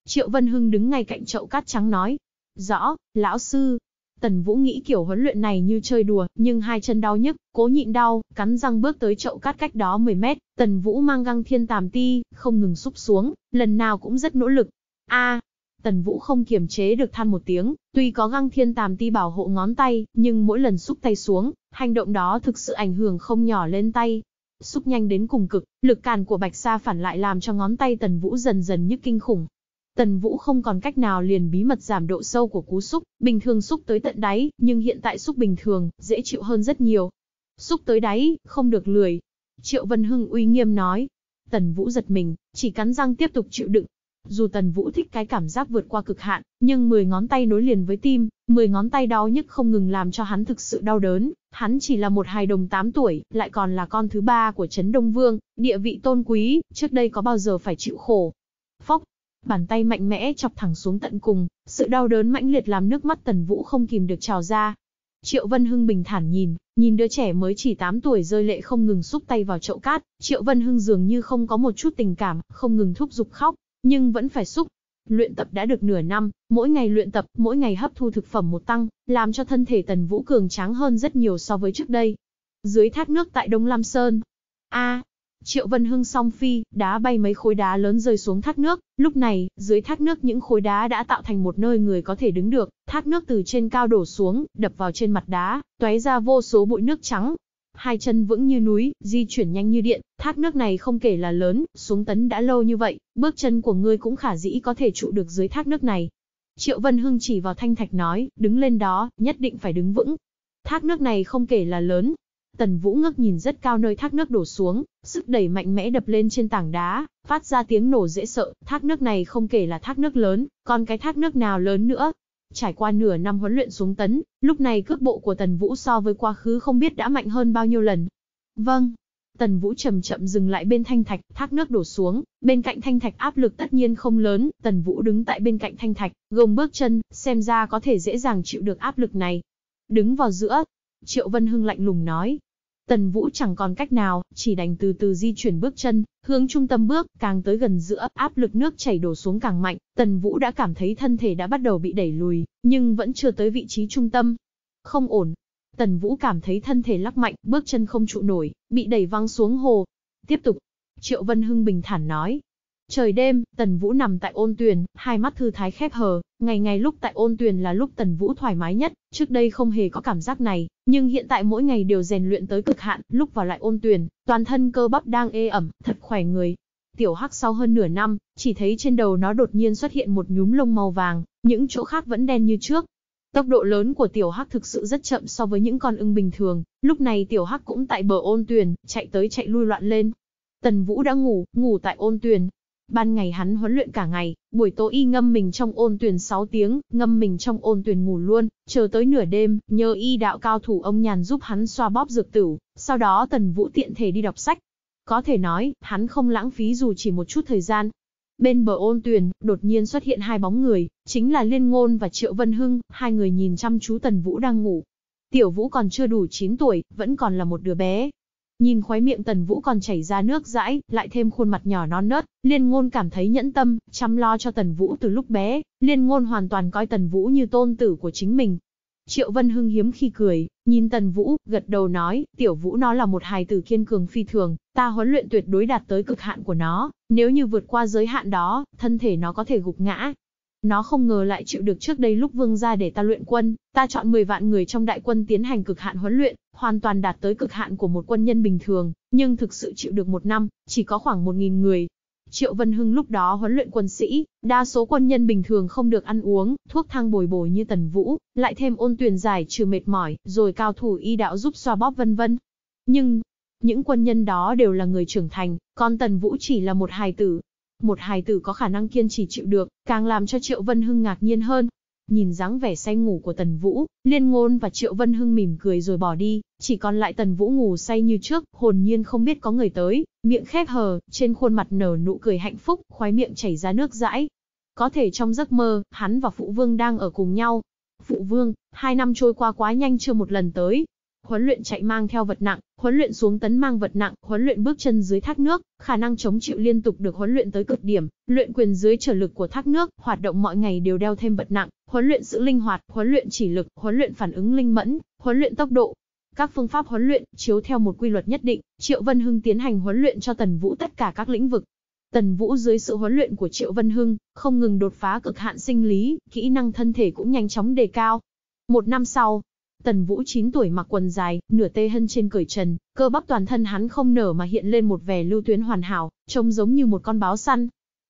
Triệu Vân Hưng đứng ngay cạnh chậu cát trắng nói. Rõ, lão sư. Tần Vũ nghĩ kiểu huấn luyện này như chơi đùa, nhưng hai chân đau nhức, cố nhịn đau, cắn răng bước tới chậu cát cách đó 10 mét, Tần Vũ mang găng thiên tàm ti, không ngừng xúc xuống, lần nào cũng rất nỗ lực. A, Tần Vũ không kiềm chế được than một tiếng, tuy có găng thiên tàm ti bảo hộ ngón tay, nhưng mỗi lần xúc tay xuống, hành động đó thực sự ảnh hưởng không nhỏ lên tay. Xúc nhanh đến cùng cực, lực càn của Bạch Sa phản lại làm cho ngón tay Tần Vũ dần dần nhức kinh khủng. Tần Vũ không còn cách nào liền bí mật giảm độ sâu của cú xúc, bình thường xúc tới tận đáy, nhưng hiện tại xúc bình thường, dễ chịu hơn rất nhiều. Xúc tới đáy, không được lười. Triệu Vân Hưng uy nghiêm nói. Tần Vũ giật mình, chỉ cắn răng tiếp tục chịu đựng, dù Tần Vũ thích cái cảm giác vượt qua cực hạn, nhưng 10 ngón tay nối liền với tim, 10 ngón tay đau nhức không ngừng làm cho hắn thực sự đau đớn. Hắn chỉ là một hài đồng 8 tuổi, lại còn là con thứ ba của Trấn Đông Vương, địa vị tôn quý, trước đây có bao giờ phải chịu khổ. Phốc, bàn tay mạnh mẽ chọc thẳng xuống tận cùng, sự đau đớn mãnh liệt làm nước mắt Tần Vũ không kìm được trào ra. Triệu Vân Hưng bình thản nhìn, nhìn đứa trẻ mới chỉ 8 tuổi rơi lệ không ngừng xúc tay vào chậu cát, Triệu Vân Hưng dường như không có một chút tình cảm, không ngừng thúc giục khóc, nhưng vẫn phải xúc. Luyện tập đã được nửa năm, mỗi ngày luyện tập, mỗi ngày hấp thu thực phẩm một tăng, làm cho thân thể Tần Vũ cường tráng hơn rất nhiều so với trước đây. Dưới thác nước tại Đông Lam Sơn. A, Triệu Vân Hưng song phi, đá bay mấy khối đá lớn rơi xuống thác nước, lúc này, dưới thác nước những khối đá đã tạo thành một nơi người có thể đứng được, thác nước từ trên cao đổ xuống, đập vào trên mặt đá, tóe ra vô số bụi nước trắng, hai chân vững như núi, di chuyển nhanh như điện, thác nước này không kể là lớn, xuống tấn đã lâu như vậy, bước chân của ngươi cũng khả dĩ có thể trụ được dưới thác nước này. Triệu Vân Hưng chỉ vào thanh thạch nói, đứng lên đó, nhất định phải đứng vững. Thác nước này không kể là lớn. Tần Vũ ngước nhìn rất cao nơi thác nước đổ xuống, sức đẩy mạnh mẽ đập lên trên tảng đá, phát ra tiếng nổ dễ sợ, thác nước này không kể là thác nước lớn, còn cái thác nước nào lớn nữa, Trải qua nửa năm huấn luyện xuống tấn, lúc này cước bộ của Tần Vũ so với quá khứ không biết đã mạnh hơn bao nhiêu lần. Vâng. Tần Vũ chậm chậm dừng lại bên thanh thạch, thác nước đổ xuống, bên cạnh thanh thạch áp lực tất nhiên không lớn, Tần Vũ đứng tại bên cạnh thanh thạch, gồng bước chân, xem ra có thể dễ dàng chịu được áp lực này. Đứng vào giữa, Triệu Vân Hưng lạnh lùng nói, Tần Vũ chẳng còn cách nào, chỉ đành từ từ di chuyển bước chân, hướng trung tâm bước, càng tới gần giữa, áp lực nước chảy đổ xuống càng mạnh, Tần Vũ đã cảm thấy thân thể đã bắt đầu bị đẩy lùi, nhưng vẫn chưa tới vị trí trung tâm. Không ổn. Tần Vũ cảm thấy thân thể lắc mạnh, bước chân không trụ nổi, bị đẩy văng xuống hồ. Tiếp tục. Triệu Vân Hưng bình thản nói, Trời đêm, Tần Vũ nằm tại ôn tuyền, hai mắt thư thái khép hờ, ngày ngày lúc tại ôn tuyền là lúc Tần Vũ thoải mái nhất, trước đây không hề có cảm giác này, nhưng hiện tại mỗi ngày đều rèn luyện tới cực hạn, lúc vào lại ôn tuyền, toàn thân cơ bắp đang ê ẩm, thật khỏe người. Tiểu Hắc sau hơn nửa năm, chỉ thấy trên đầu nó đột nhiên xuất hiện một nhúm lông màu vàng, những chỗ khác vẫn đen như trước. Tốc độ lớn của Tiểu Hắc thực sự rất chậm so với những con ưng bình thường, lúc này Tiểu Hắc cũng tại bờ ôn tuyền, chạy tới chạy lui loạn lên, Tần Vũ đã ngủ, ngủ tại ôn tuyền, Ban ngày hắn huấn luyện cả ngày, buổi tối y ngâm mình trong ôn tuyển 6 tiếng, ngâm mình trong ôn tuyển ngủ luôn, chờ tới nửa đêm, nhờ y đạo cao thủ ông nhàn giúp hắn xoa bóp dược tử, sau đó tần vũ tiện thể đi đọc sách. Có thể nói, hắn không lãng phí dù chỉ một chút thời gian. Bên bờ ôn tuyển, đột nhiên xuất hiện hai bóng người, chính là Liên Ngôn và Triệu Vân Hưng, hai người nhìn chăm chú Tần Vũ đang ngủ. Tiểu Vũ còn chưa đủ 9 tuổi, vẫn còn là một đứa bé, Nhìn khóe miệng Tần Vũ còn chảy ra nước dãi, lại thêm khuôn mặt nhỏ non nớt, Liên Ngôn cảm thấy nhẫn tâm, chăm lo cho Tần Vũ từ lúc bé, Liên Ngôn hoàn toàn coi Tần Vũ như tôn tử của chính mình. Triệu Vân Hưng hiếm khi cười, nhìn Tần Vũ, gật đầu nói, Tiểu Vũ nó là một hài tử kiên cường phi thường, ta huấn luyện tuyệt đối đạt tới cực hạn của nó, nếu như vượt qua giới hạn đó, thân thể nó có thể gục ngã, nó không ngờ lại chịu được trước đây lúc vương gia để ta luyện quân, ta chọn 10 vạn người trong đại quân tiến hành cực hạn huấn luyện, hoàn toàn đạt tới cực hạn của một quân nhân bình thường, nhưng thực sự chịu được một năm, chỉ có khoảng 1.000 người. Triệu Vân Hưng lúc đó huấn luyện quân sĩ, đa số quân nhân bình thường không được ăn uống, thuốc thang bồi bổ như tần vũ, lại thêm ôn tuyển giải trừ mệt mỏi, rồi cao thủ y đạo giúp xoa bóp vân vân. Nhưng, những quân nhân đó đều là người trưởng thành, con tần vũ chỉ là một hài tử, một hài tử có khả năng kiên trì chịu được, càng làm cho Triệu Vân Hưng ngạc nhiên hơn. Nhìn dáng vẻ say ngủ của Tần Vũ, Liên Ngôn và Triệu Vân Hưng mỉm cười rồi bỏ đi, chỉ còn lại Tần Vũ ngủ say như trước, hồn nhiên không biết có người tới, miệng khép hờ, trên khuôn mặt nở nụ cười hạnh phúc, khoái miệng chảy ra nước dãi. Có thể trong giấc mơ, hắn và Phụ Vương đang ở cùng nhau. Phụ Vương, hai năm trôi qua quá nhanh chưa một lần tới, huấn luyện chạy mang theo vật nặng, huấn luyện xuống tấn mang vật nặng, huấn luyện bước chân dưới thác nước, khả năng chống chịu liên tục được huấn luyện tới cực điểm, luyện quyền dưới trở lực của thác nước, hoạt động mọi ngày đều đeo thêm vật nặng, huấn luyện sự linh hoạt, huấn luyện chỉ lực, huấn luyện phản ứng linh mẫn, huấn luyện tốc độ. Các phương pháp huấn luyện chiếu theo một quy luật nhất định, Triệu Vân Hưng tiến hành huấn luyện cho Tần Vũ tất cả các lĩnh vực. Tần Vũ dưới sự huấn luyện của Triệu Vân Hưng, không ngừng đột phá cực hạn sinh lý, kỹ năng thân thể cũng nhanh chóng đề cao. Một năm sau, Tần Vũ 9 tuổi mặc quần dài, nửa tê hân trên cởi trần, cơ bắp toàn thân hắn không nở mà hiện lên một vẻ lưu tuyến hoàn hảo, trông giống như một con báo săn.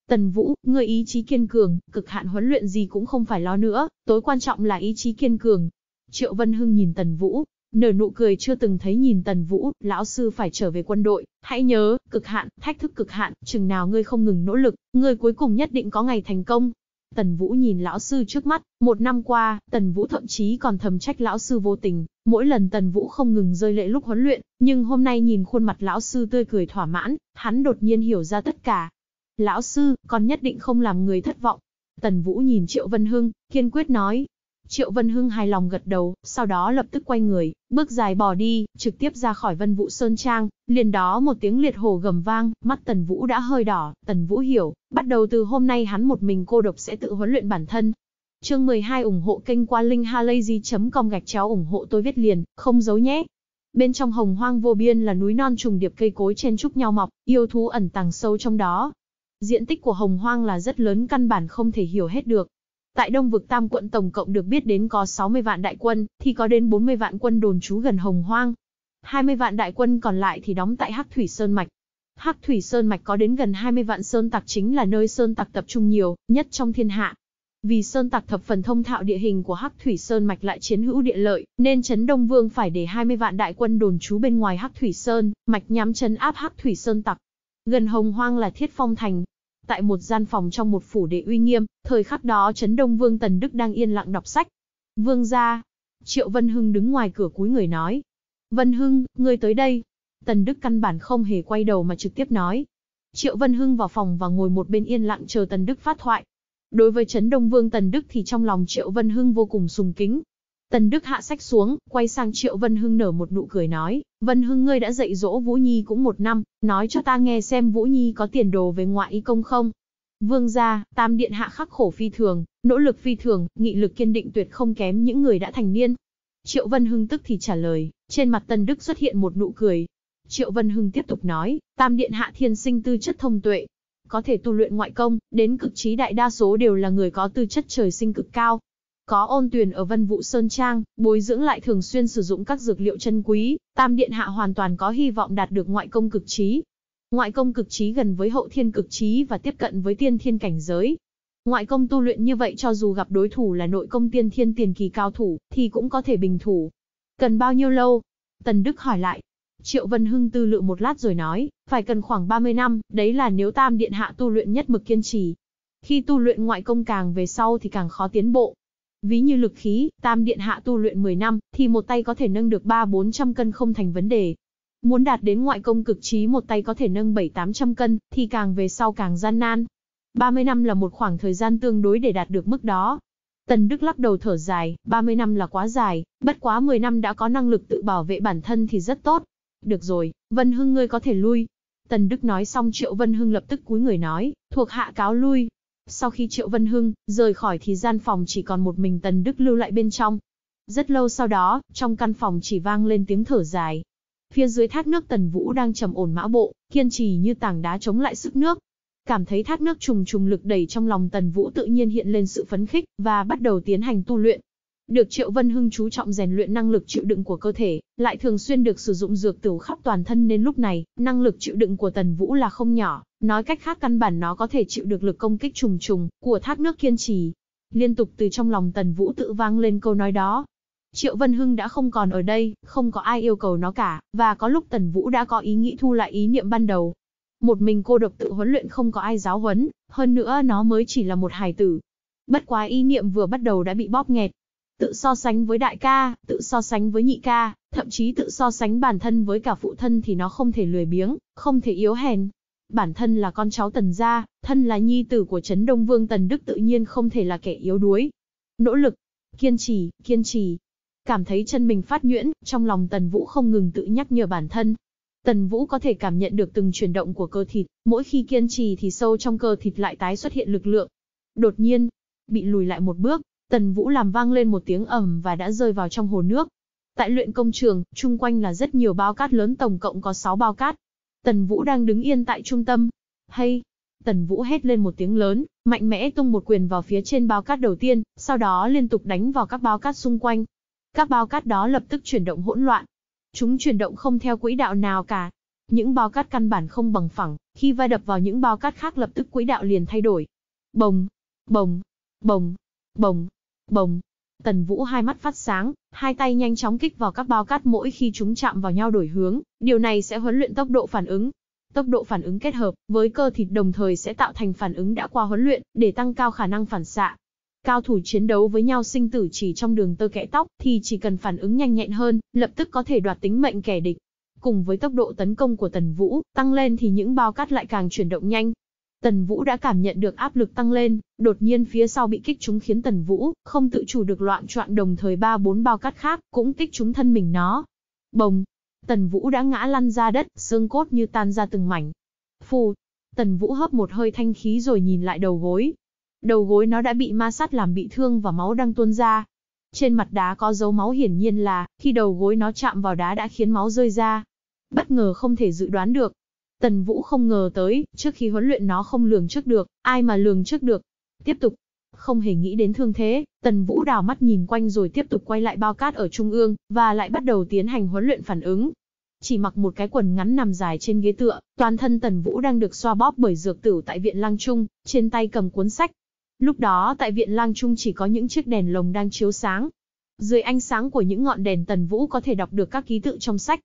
Tần Vũ, ngươi ý chí kiên cường, cực hạn huấn luyện gì cũng không phải lo nữa, tối quan trọng là ý chí kiên cường. Triệu Vân Hưng nhìn Tần Vũ, nở nụ cười chưa từng thấy nhìn Tần Vũ, lão sư phải trở về quân đội, hãy nhớ, cực hạn, thách thức cực hạn, chừng nào ngươi không ngừng nỗ lực, ngươi cuối cùng nhất định có ngày thành công. Tần Vũ nhìn lão sư trước mắt, một năm qua, Tần Vũ thậm chí còn thầm trách lão sư vô tình, mỗi lần Tần Vũ không ngừng rơi lệ lúc huấn luyện, nhưng hôm nay nhìn khuôn mặt lão sư tươi cười thỏa mãn, hắn đột nhiên hiểu ra tất cả. Lão sư, con nhất định không làm người thất vọng. Tần Vũ nhìn Triệu Vân Hưng, kiên quyết nói, Triệu Vân Hưng hài lòng gật đầu, sau đó lập tức quay người, bước dài bỏ đi, trực tiếp ra khỏi Vân Vũ Sơn Trang, liền đó một tiếng liệt hồ gầm vang, mắt Tần Vũ đã hơi đỏ, Tần Vũ hiểu, bắt đầu từ hôm nay hắn một mình cô độc sẽ tự huấn luyện bản thân. Chương 12 ủng hộ kênh qua linkhalazy.com gạch chéo ủng hộ tôi viết liền, không giấu nhé. Bên trong hồng hoang vô biên là núi non trùng điệp cây cối chen trúc nhau mọc, yêu thú ẩn tàng sâu trong đó, Diện tích của hồng hoang là rất lớn căn bản không thể hiểu hết được, Tại Đông vực Tam quận tổng cộng được biết đến có 60 vạn đại quân, thì có đến 40 vạn quân đồn trú gần Hồng Hoang. 20 vạn đại quân còn lại thì đóng tại Hắc Thủy Sơn Mạch. Hắc Thủy Sơn Mạch có đến gần 20 vạn sơn tặc chính là nơi sơn tặc tập trung nhiều, nhất trong thiên hạ. Vì sơn tặc thập phần thông thạo địa hình của Hắc Thủy Sơn Mạch lại chiến hữu địa lợi, nên Trấn Đông Vương phải để 20 vạn đại quân đồn trú bên ngoài Hắc Thủy Sơn, Mạch nhắm trấn áp Hắc Thủy Sơn tặc. Gần Hồng Hoang là Thiết Phong Thành, tại một gian phòng trong một phủ đệ uy nghiêm, thời khắc đó Trấn Đông Vương Tần Đức đang yên lặng đọc sách. Vương gia, Triệu Vân Hưng đứng ngoài cửa cúi người nói. Vân Hưng, ngươi tới đây. Tần Đức căn bản không hề quay đầu mà trực tiếp nói. Triệu Vân Hưng vào phòng và ngồi một bên yên lặng chờ Tần Đức phát thoại. Đối với Trấn Đông Vương Tần Đức thì trong lòng Triệu Vân Hưng vô cùng sùng kính, Tần Đức hạ sách xuống, quay sang Triệu Vân Hưng nở một nụ cười nói, Vân Hưng ngươi đã dạy dỗ Vũ Nhi cũng một năm, nói cho ta nghe xem Vũ Nhi có tiền đồ về ngoại y công không. Vương gia, Tam Điện hạ khắc khổ phi thường, nỗ lực phi thường, nghị lực kiên định tuyệt không kém những người đã thành niên. Triệu Vân Hưng tức thì trả lời, trên mặt Tần Đức xuất hiện một nụ cười. Triệu Vân Hưng tiếp tục nói, Tam Điện hạ thiên sinh tư chất thông tuệ, có thể tu luyện ngoại công, đến cực trí đại đa số đều là người có tư chất trời sinh cực cao, có ôn tuyền ở Vân Vũ Sơn Trang, bồi dưỡng lại thường xuyên sử dụng các dược liệu chân quý, Tam Điện Hạ hoàn toàn có hy vọng đạt được ngoại công cực trí. Ngoại công cực trí gần với hậu thiên cực trí và tiếp cận với tiên thiên cảnh giới. Ngoại công tu luyện như vậy cho dù gặp đối thủ là nội công tiên thiên tiền kỳ cao thủ, thì cũng có thể bình thủ. Cần bao nhiêu lâu? Tần Đức hỏi lại. Triệu Vân Hưng tư lự một lát rồi nói, phải cần khoảng 30 năm, đấy là nếu Tam Điện Hạ tu luyện nhất mực kiên trì. Khi tu luyện ngoại công càng về sau thì càng khó tiến bộ, Ví như lực khí, tam điện hạ tu luyện 10 năm, thì một tay có thể nâng được 3-400 cân không thành vấn đề. Muốn đạt đến ngoại công cực trí một tay có thể nâng 7-800 cân, thì càng về sau càng gian nan. 30 năm là một khoảng thời gian tương đối để đạt được mức đó. Tần Đức lắc đầu thở dài, 30 năm là quá dài, bất quá 10 năm đã có năng lực tự bảo vệ bản thân thì rất tốt. Được rồi, Vân Hưng ngươi có thể lui. Tần Đức nói xong Triệu Vân Hưng lập tức cúi người nói, thuộc hạ cáo lui, sau khi Triệu Vân Hưng rời khỏi thì gian phòng chỉ còn một mình Tần Đức lưu lại bên trong. Rất lâu sau đó, trong căn phòng chỉ vang lên tiếng thở dài. Phía dưới thác nước Tần Vũ đang trầm ổn mã bộ, kiên trì như tảng đá chống lại sức nước. Cảm thấy thác nước trùng trùng lực đẩy trong lòng Tần Vũ tự nhiên hiện lên sự phấn khích và bắt đầu tiến hành tu luyện. Được Triệu Vân Hưng chú trọng rèn luyện năng lực chịu đựng của cơ thể, lại thường xuyên được sử dụng dược tửu khắp toàn thân nên lúc này, năng lực chịu đựng của Tần Vũ là không nhỏ. Nói cách khác căn bản nó có thể chịu được lực công kích trùng trùng của thác nước kiên trì. Liên tục từ trong lòng Tần Vũ tự vang lên câu nói đó. Triệu Vân Hưng đã không còn ở đây, không có ai yêu cầu nó cả, và có lúc Tần Vũ đã có ý nghĩ thu lại ý niệm ban đầu. Một mình cô độc tự huấn luyện không có ai giáo huấn, hơn nữa nó mới chỉ là một hài tử. Bất quá ý niệm vừa bắt đầu đã bị bóp nghẹt, tự so sánh với đại ca, tự so sánh với nhị ca, thậm chí tự so sánh bản thân với cả phụ thân thì nó không thể lười biếng, không thể yếu hèn, Bản thân là con cháu Tần gia, thân là nhi tử của Trấn Đông Vương Tần Đức tự nhiên không thể là kẻ yếu đuối. Nỗ lực, kiên trì, kiên trì. Cảm thấy chân mình phát nhuyễn, trong lòng Tần Vũ không ngừng tự nhắc nhở bản thân. Tần Vũ có thể cảm nhận được từng chuyển động của cơ thịt, mỗi khi kiên trì thì sâu trong cơ thịt lại tái xuất hiện lực lượng. Đột nhiên, bị lùi lại một bước, Tần Vũ làm vang lên một tiếng ầm và đã rơi vào trong hồ nước. Tại luyện công trường, chung quanh là rất nhiều bao cát lớn tổng cộng có 6 bao cát, Tần Vũ đang đứng yên tại trung tâm. Hay! Tần Vũ hét lên một tiếng lớn, mạnh mẽ tung một quyền vào phía trên bao cát đầu tiên, sau đó liên tục đánh vào các bao cát xung quanh. Các bao cát đó lập tức chuyển động hỗn loạn. Chúng chuyển động không theo quỹ đạo nào cả. Những bao cát căn bản không bằng phẳng, khi va đập vào những bao cát khác lập tức quỹ đạo liền thay đổi. Bồng, bồng, bồng, bồng, bồng. Tần Vũ hai mắt phát sáng, hai tay nhanh chóng kích vào các bao cát mỗi khi chúng chạm vào nhau đổi hướng, điều này sẽ huấn luyện tốc độ phản ứng. Tốc độ phản ứng kết hợp với cơ thịt đồng thời sẽ tạo thành phản ứng đã qua huấn luyện để tăng cao khả năng phản xạ. Cao thủ chiến đấu với nhau sinh tử chỉ trong đường tơ kẽ tóc thì chỉ cần phản ứng nhanh nhẹn hơn, lập tức có thể đoạt tính mệnh kẻ địch. Cùng với tốc độ tấn công của Tần Vũ tăng lên thì những bao cát lại càng chuyển động nhanh, Tần Vũ đã cảm nhận được áp lực tăng lên, đột nhiên phía sau bị kích chúng khiến Tần Vũ không tự chủ được loạn choạng đồng thời ba bốn bao cát khác cũng kích chúng thân mình nó. Bồng, Tần Vũ đã ngã lăn ra đất, xương cốt như tan ra từng mảnh. Phù, Tần Vũ hấp một hơi thanh khí rồi nhìn lại đầu gối. Đầu gối nó đã bị ma sát làm bị thương và máu đang tuôn ra. Trên mặt đá có dấu máu hiển nhiên là, khi đầu gối nó chạm vào đá đã khiến máu rơi ra. Bất ngờ không thể dự đoán được, Tần Vũ không ngờ tới, trước khi huấn luyện nó không lường trước được, ai mà lường trước được. Tiếp tục, không hề nghĩ đến thương thế, Tần Vũ đào mắt nhìn quanh rồi tiếp tục quay lại bao cát ở trung ương, và lại bắt đầu tiến hành huấn luyện phản ứng. Chỉ mặc một cái quần ngắn nằm dài trên ghế tựa, toàn thân Tần Vũ đang được xoa bóp bởi dược tử tại viện Lang Trung, trên tay cầm cuốn sách. Lúc đó tại viện Lang Trung chỉ có những chiếc đèn lồng đang chiếu sáng. Dưới ánh sáng của những ngọn đèn Tần Vũ có thể đọc được các ký tự trong sách,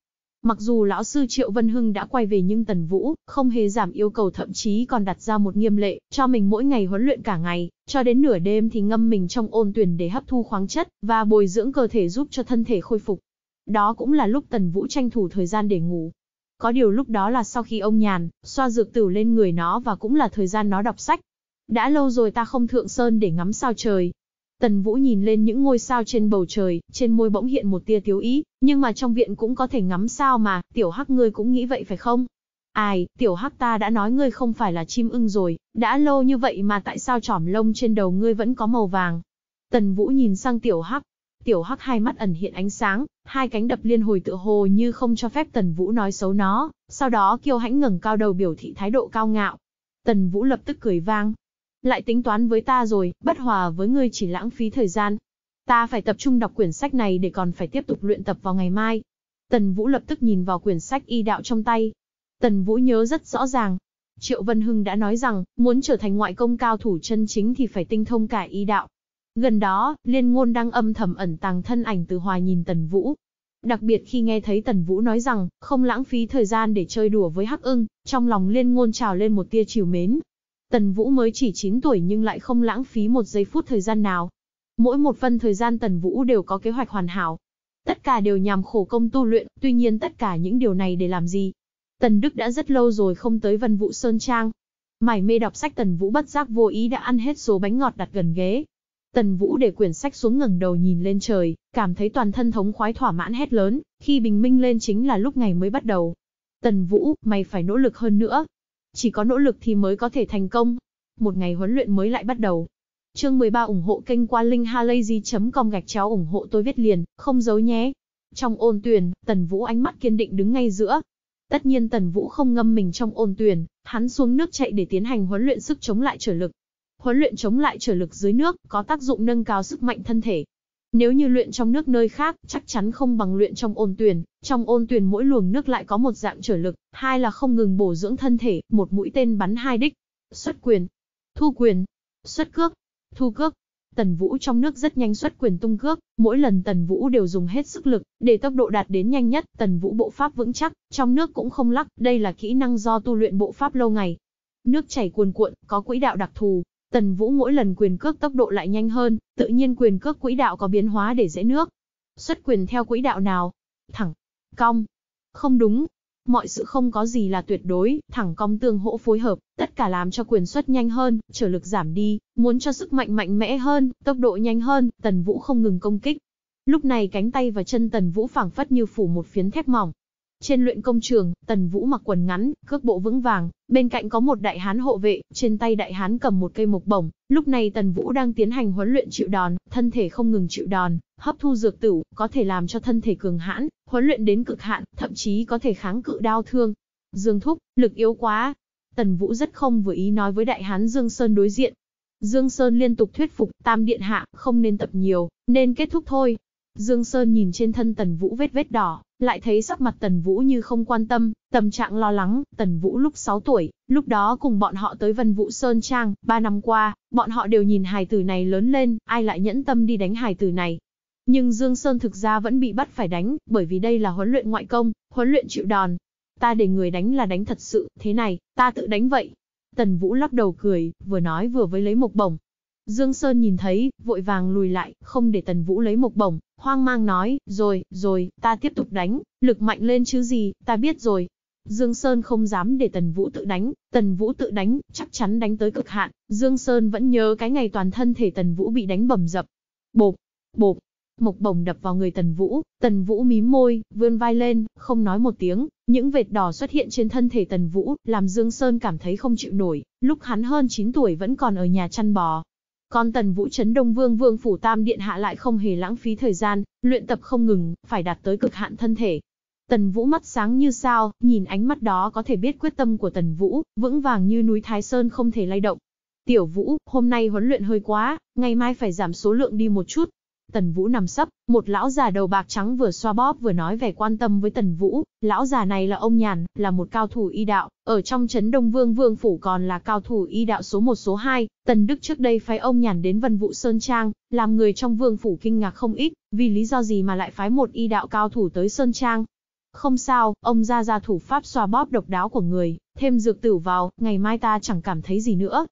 Mặc dù lão sư Triệu Vân Hưng đã quay về nhưng Tần Vũ không hề giảm yêu cầu thậm chí còn đặt ra một nghiêm lệ, cho mình mỗi ngày huấn luyện cả ngày, cho đến nửa đêm thì ngâm mình trong ôn tuyển để hấp thu khoáng chất và bồi dưỡng cơ thể giúp cho thân thể khôi phục. Đó cũng là lúc Tần Vũ tranh thủ thời gian để ngủ. Có điều lúc đó là sau khi ông nhàn, xoa dược tử lên người nó và cũng là thời gian nó đọc sách. Đã lâu rồi ta không thượng sơn để ngắm sao trời, Tần Vũ nhìn lên những ngôi sao trên bầu trời, trên môi bỗng hiện một tia thiếu ý, nhưng mà trong viện cũng có thể ngắm sao mà, tiểu hắc ngươi cũng nghĩ vậy phải không? Ai, tiểu hắc ta đã nói ngươi không phải là chim ưng rồi, đã lâu như vậy mà tại sao trỏm lông trên đầu ngươi vẫn có màu vàng? Tần Vũ nhìn sang tiểu hắc, tiểu hắc hai mắt ẩn hiện ánh sáng, hai cánh đập liên hồi tựa hồ như không cho phép Tần Vũ nói xấu nó, sau đó kiêu hãnh ngẩng cao đầu biểu thị thái độ cao ngạo. Tần Vũ lập tức cười vang, lại tính toán với ta rồi, bất hòa với ngươi chỉ lãng phí thời gian. Ta phải tập trung đọc quyển sách này để còn phải tiếp tục luyện tập vào ngày mai. Tần Vũ lập tức nhìn vào quyển sách y đạo trong tay. Tần Vũ nhớ rất rõ ràng. Triệu Vân Hưng đã nói rằng, muốn trở thành ngoại công cao thủ chân chính thì phải tinh thông cả y đạo. Gần đó, Liên Ngôn đang âm thầm ẩn tàng thân ảnh từ hòa nhìn Tần Vũ, đặc biệt khi nghe thấy Tần Vũ nói rằng, không lãng phí thời gian để chơi đùa với Hắc Ưng, trong lòng Liên Ngôn trào lên một tia chiều mến, Tần Vũ mới chỉ 9 tuổi nhưng lại không lãng phí một giây phút thời gian nào. Mỗi một phân thời gian Tần Vũ đều có kế hoạch hoàn hảo. Tất cả đều nhằm khổ công tu luyện, tuy nhiên tất cả những điều này để làm gì? Tần Đức đã rất lâu rồi không tới Vân Vũ Sơn Trang. Mải mê đọc sách Tần Vũ bất giác vô ý đã ăn hết số bánh ngọt đặt gần ghế. Tần Vũ để quyển sách xuống ngẩng đầu nhìn lên trời, cảm thấy toàn thân thống khoái thỏa mãn hét lớn, khi bình minh lên chính là lúc ngày mới bắt đầu. Tần Vũ, mày phải nỗ lực hơn nữa, chỉ có nỗ lực thì mới có thể thành công. Một ngày huấn luyện mới lại bắt đầu. Chương 13 ủng hộ kênh qua linkhalazy.com gạch chéo ủng hộ tôi viết liền, không giấu nhé. Trong ôn tuyển, Tần Vũ ánh mắt kiên định đứng ngay giữa. Tất nhiên Tần Vũ không ngâm mình trong ôn tuyển, hắn xuống nước chạy để tiến hành huấn luyện sức chống lại trở lực. Huấn luyện chống lại trở lực dưới nước có tác dụng nâng cao sức mạnh thân thể, nếu như luyện trong nước nơi khác, chắc chắn không bằng luyện trong ôn tuyển, trong ôn tuyển mỗi luồng nước lại có một dạng trở lực, hai là không ngừng bổ dưỡng thân thể, một mũi tên bắn hai đích. Xuất quyền, thu quyền, xuất cước, thu cước. Tần Vũ trong nước rất nhanh xuất quyền tung cước, mỗi lần Tần Vũ đều dùng hết sức lực, để tốc độ đạt đến nhanh nhất, Tần Vũ bộ pháp vững chắc, trong nước cũng không lắc, đây là kỹ năng do tu luyện bộ pháp lâu ngày. Nước chảy cuồn cuộn, có quỹ đạo đặc thù, Tần Vũ mỗi lần quyền cước tốc độ lại nhanh hơn, tự nhiên quyền cước quỹ đạo có biến hóa để dễ nước. Xuất quyền theo quỹ đạo nào? Thẳng, cong. Không đúng. Mọi sự không có gì là tuyệt đối, thẳng cong tương hỗ phối hợp, tất cả làm cho quyền xuất nhanh hơn, trở lực giảm đi, muốn cho sức mạnh mạnh mẽ hơn, tốc độ nhanh hơn, Tần Vũ không ngừng công kích. Lúc này cánh tay và chân Tần Vũ phảng phất như phủ một phiến thép mỏng, trên luyện công trường, Tần Vũ mặc quần ngắn, cước bộ vững vàng, bên cạnh có một đại hán hộ vệ, trên tay đại hán cầm một cây mộc bổng, lúc này Tần Vũ đang tiến hành huấn luyện chịu đòn, thân thể không ngừng chịu đòn, hấp thu dược tửu, có thể làm cho thân thể cường hãn, huấn luyện đến cực hạn, thậm chí có thể kháng cự đau thương. Dương Thúc, lực yếu quá. Tần Vũ rất không vừa ý nói với đại hán Dương Sơn đối diện. Dương Sơn liên tục thuyết phục Tam Điện Hạ không nên tập nhiều, nên kết thúc thôi. Dương Sơn nhìn trên thân Tần Vũ vết vết đỏ, lại thấy sắc mặt Tần Vũ như không quan tâm, tâm trạng lo lắng, Tần Vũ lúc 6 tuổi, lúc đó cùng bọn họ tới Vân Vũ Sơn Trang, 3 năm qua, bọn họ đều nhìn hài tử này lớn lên, ai lại nhẫn tâm đi đánh hài tử này. Nhưng Dương Sơn thực ra vẫn bị bắt phải đánh, bởi vì đây là huấn luyện ngoại công, huấn luyện chịu đòn. Ta để người đánh là đánh thật sự, thế này, ta tự đánh vậy. Tần Vũ lắc đầu cười, vừa nói vừa với lấy một bổng, Dương Sơn nhìn thấy, vội vàng lùi lại, không để Tần Vũ lấy mộc bổng, hoang mang nói, rồi, rồi, ta tiếp tục đánh, lực mạnh lên chứ gì, ta biết rồi. Dương Sơn không dám để Tần Vũ tự đánh, Tần Vũ tự đánh, chắc chắn đánh tới cực hạn, Dương Sơn vẫn nhớ cái ngày toàn thân thể Tần Vũ bị đánh bầm dập. Bộp, bộp, mộc bổng đập vào người Tần Vũ, Tần Vũ mím môi, vươn vai lên, không nói một tiếng, những vệt đỏ xuất hiện trên thân thể Tần Vũ, làm Dương Sơn cảm thấy không chịu nổi, lúc hắn hơn 9 tuổi vẫn còn ở nhà chăn bò, còn tần vũ chấn đông vương vương phủ tam điện hạ lại không hề lãng phí thời gian, luyện tập không ngừng, phải đạt tới cực hạn thân thể. Tần vũ mắt sáng như sao, nhìn ánh mắt đó có thể biết quyết tâm của tần vũ, vững vàng như núi Thái Sơn không thể lay động. Tiểu vũ, hôm nay huấn luyện hơi quá, ngày mai phải giảm số lượng đi một chút, Tần Vũ nằm sấp, một lão già đầu bạc trắng vừa xoa bóp vừa nói vẻ quan tâm với Tần Vũ, lão già này là ông Nhàn, là một cao thủ y đạo, ở trong chấn Đông Vương Vương Phủ còn là cao thủ y đạo số 1 số 2, Tần Đức trước đây phái ông Nhàn đến Vân Vũ Sơn Trang, làm người trong Vương Phủ kinh ngạc không ít, vì lý do gì mà lại phái một y đạo cao thủ tới Sơn Trang. Không sao, ông ra ra thủ pháp xoa bóp độc đáo của người, thêm dược tử vào, ngày mai ta chẳng cảm thấy gì nữa.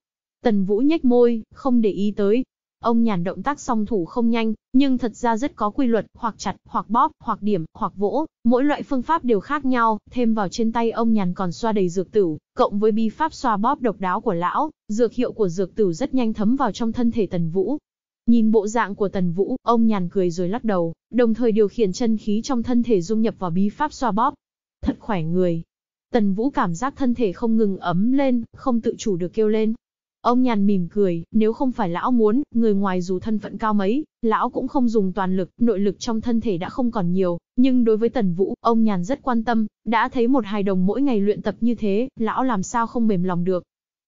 Tần Vũ nhếch môi, không để ý tới, Ông nhàn động tác song thủ không nhanh, nhưng thật ra rất có quy luật, hoặc chặt, hoặc bóp, hoặc điểm, hoặc vỗ, mỗi loại phương pháp đều khác nhau, thêm vào trên tay ông nhàn còn xoa đầy dược tử cộng với bi pháp xoa bóp độc đáo của lão, dược hiệu của dược tử rất nhanh thấm vào trong thân thể Tần Vũ. Nhìn bộ dạng của Tần Vũ, ông nhàn cười rồi lắc đầu, đồng thời điều khiển chân khí trong thân thể dung nhập vào bi pháp xoa bóp. Thật khỏe người. Tần Vũ cảm giác thân thể không ngừng ấm lên, không tự chủ được kêu lên, Ông nhàn mỉm cười, nếu không phải lão muốn, người ngoài dù thân phận cao mấy, lão cũng không dùng toàn lực, nội lực trong thân thể đã không còn nhiều, nhưng đối với tần vũ, ông nhàn rất quan tâm, đã thấy một hài đồng mỗi ngày luyện tập như thế, lão làm sao không mềm lòng được.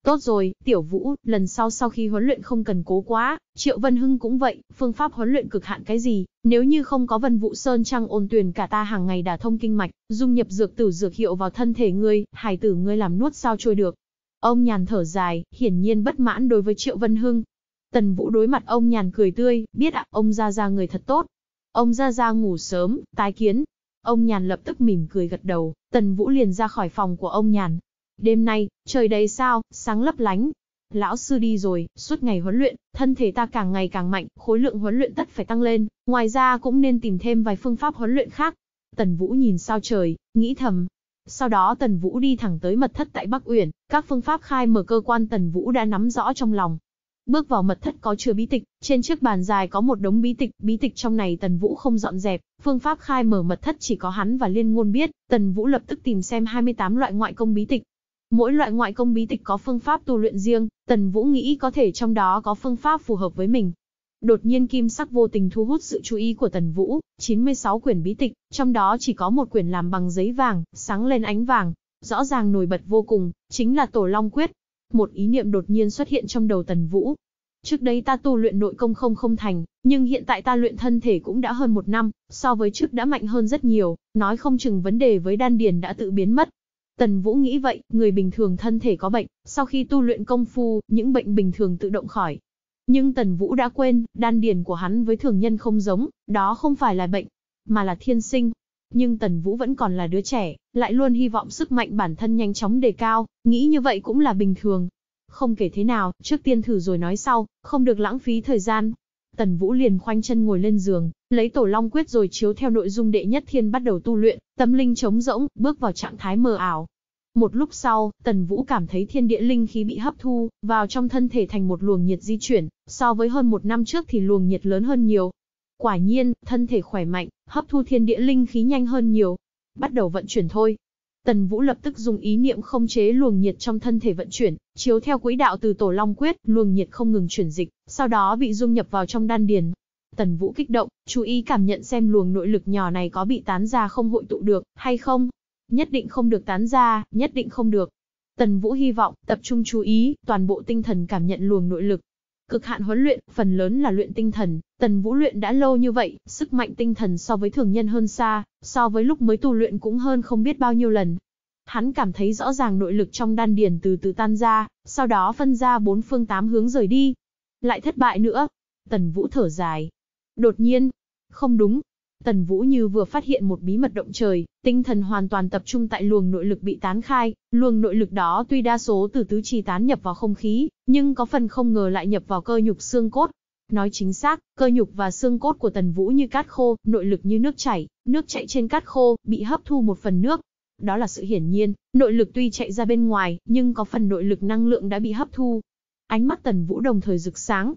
Tốt rồi, tiểu vũ, lần sau sau khi huấn luyện không cần cố quá, triệu vân hưng cũng vậy, phương pháp huấn luyện cực hạn cái gì, nếu như không có vân vũ sơn trăng ôn tuyền cả ta hàng ngày đả thông kinh mạch, dung nhập dược tử dược hiệu vào thân thể ngươi, hài tử ngươi làm nuốt sao trôi được. Ông nhàn thở dài, hiển nhiên bất mãn đối với Triệu Vân Hưng. Tần Vũ đối mặt ông nhàn cười tươi, biết ạ, ông ra ra người thật tốt. Ông ra ra ngủ sớm, tái kiến. Ông nhàn lập tức mỉm cười gật đầu, Tần Vũ liền ra khỏi phòng của ông nhàn. Đêm nay, trời đầy sao, sáng lấp lánh. Lão sư đi rồi, suốt ngày huấn luyện, thân thể ta càng ngày càng mạnh, khối lượng huấn luyện tất phải tăng lên, ngoài ra cũng nên tìm thêm vài phương pháp huấn luyện khác. Tần Vũ nhìn sao trời, nghĩ thầm, sau đó Tần Vũ đi thẳng tới mật thất tại Bắc Uyển, các phương pháp khai mở cơ quan Tần Vũ đã nắm rõ trong lòng. Bước vào mật thất có chứa bí tịch, trên chiếc bàn dài có một đống bí tịch, bí tịch trong này Tần Vũ không dọn dẹp, phương pháp khai mở mật thất chỉ có hắn và Liên Ngôn biết, Tần Vũ lập tức tìm xem 28 loại ngoại công bí tịch. Mỗi loại ngoại công bí tịch có phương pháp tu luyện riêng, Tần Vũ nghĩ có thể trong đó có phương pháp phù hợp với mình, đột nhiên kim sắc vô tình thu hút sự chú ý của Tần Vũ, 96 quyển bí tịch, trong đó chỉ có một quyển làm bằng giấy vàng, sáng lên ánh vàng, rõ ràng nổi bật vô cùng, chính là Tổ Long Quyết. Một ý niệm đột nhiên xuất hiện trong đầu Tần Vũ. Trước đây ta tu luyện nội công không không thành, nhưng hiện tại ta luyện thân thể cũng đã hơn một năm, so với trước đã mạnh hơn rất nhiều, nói không chừng vấn đề với đan điền đã tự biến mất. Tần Vũ nghĩ vậy, người bình thường thân thể có bệnh, sau khi tu luyện công phu, những bệnh bình thường tự động khỏi, nhưng Tần Vũ đã quên, đan điền của hắn với thường nhân không giống, đó không phải là bệnh, mà là thiên sinh. Nhưng Tần Vũ vẫn còn là đứa trẻ, lại luôn hy vọng sức mạnh bản thân nhanh chóng đề cao, nghĩ như vậy cũng là bình thường. Không kể thế nào, trước tiên thử rồi nói sau, không được lãng phí thời gian. Tần Vũ liền khoanh chân ngồi lên giường, lấy tổ long quyết rồi chiếu theo nội dung đệ nhất thiên bắt đầu tu luyện, tâm linh trống rỗng, bước vào trạng thái mờ ảo. Một lúc sau, Tần Vũ cảm thấy thiên địa linh khí bị hấp thu, vào trong thân thể thành một luồng nhiệt di chuyển, so với hơn một năm trước thì luồng nhiệt lớn hơn nhiều. Quả nhiên, thân thể khỏe mạnh, hấp thu thiên địa linh khí nhanh hơn nhiều. Bắt đầu vận chuyển thôi. Tần Vũ lập tức dùng ý niệm không chế luồng nhiệt trong thân thể vận chuyển, chiếu theo quỹ đạo từ tổ long quyết, luồng nhiệt không ngừng chuyển dịch, sau đó bị dung nhập vào trong đan điền. Tần Vũ kích động, chú ý cảm nhận xem luồng nội lực nhỏ này có bị tán ra không hội tụ được, hay không, Nhất định không được tán ra, nhất định không được. Tần Vũ hy vọng, tập trung chú ý, toàn bộ tinh thần cảm nhận luồng nội lực. Cực hạn huấn luyện, phần lớn là luyện tinh thần, Tần Vũ luyện đã lâu như vậy, sức mạnh tinh thần so với thường nhân hơn xa, so với lúc mới tu luyện cũng hơn không biết bao nhiêu lần. Hắn cảm thấy rõ ràng nội lực trong đan điền từ từ tan ra, sau đó phân ra bốn phương tám hướng rời đi. Lại thất bại nữa. Tần Vũ thở dài. Đột nhiên, không đúng, Tần Vũ như vừa phát hiện một bí mật động trời, tinh thần hoàn toàn tập trung tại luồng nội lực bị tán khai, luồng nội lực đó tuy đa số từ tứ chi tán nhập vào không khí, nhưng có phần không ngờ lại nhập vào cơ nhục xương cốt. Nói chính xác, cơ nhục và xương cốt của Tần Vũ như cát khô, nội lực như nước chảy, nước chảy trên cát khô, bị hấp thu một phần nước. Đó là sự hiển nhiên, nội lực tuy chạy ra bên ngoài, nhưng có phần nội lực năng lượng đã bị hấp thu. Ánh mắt Tần Vũ đồng thời rực sáng.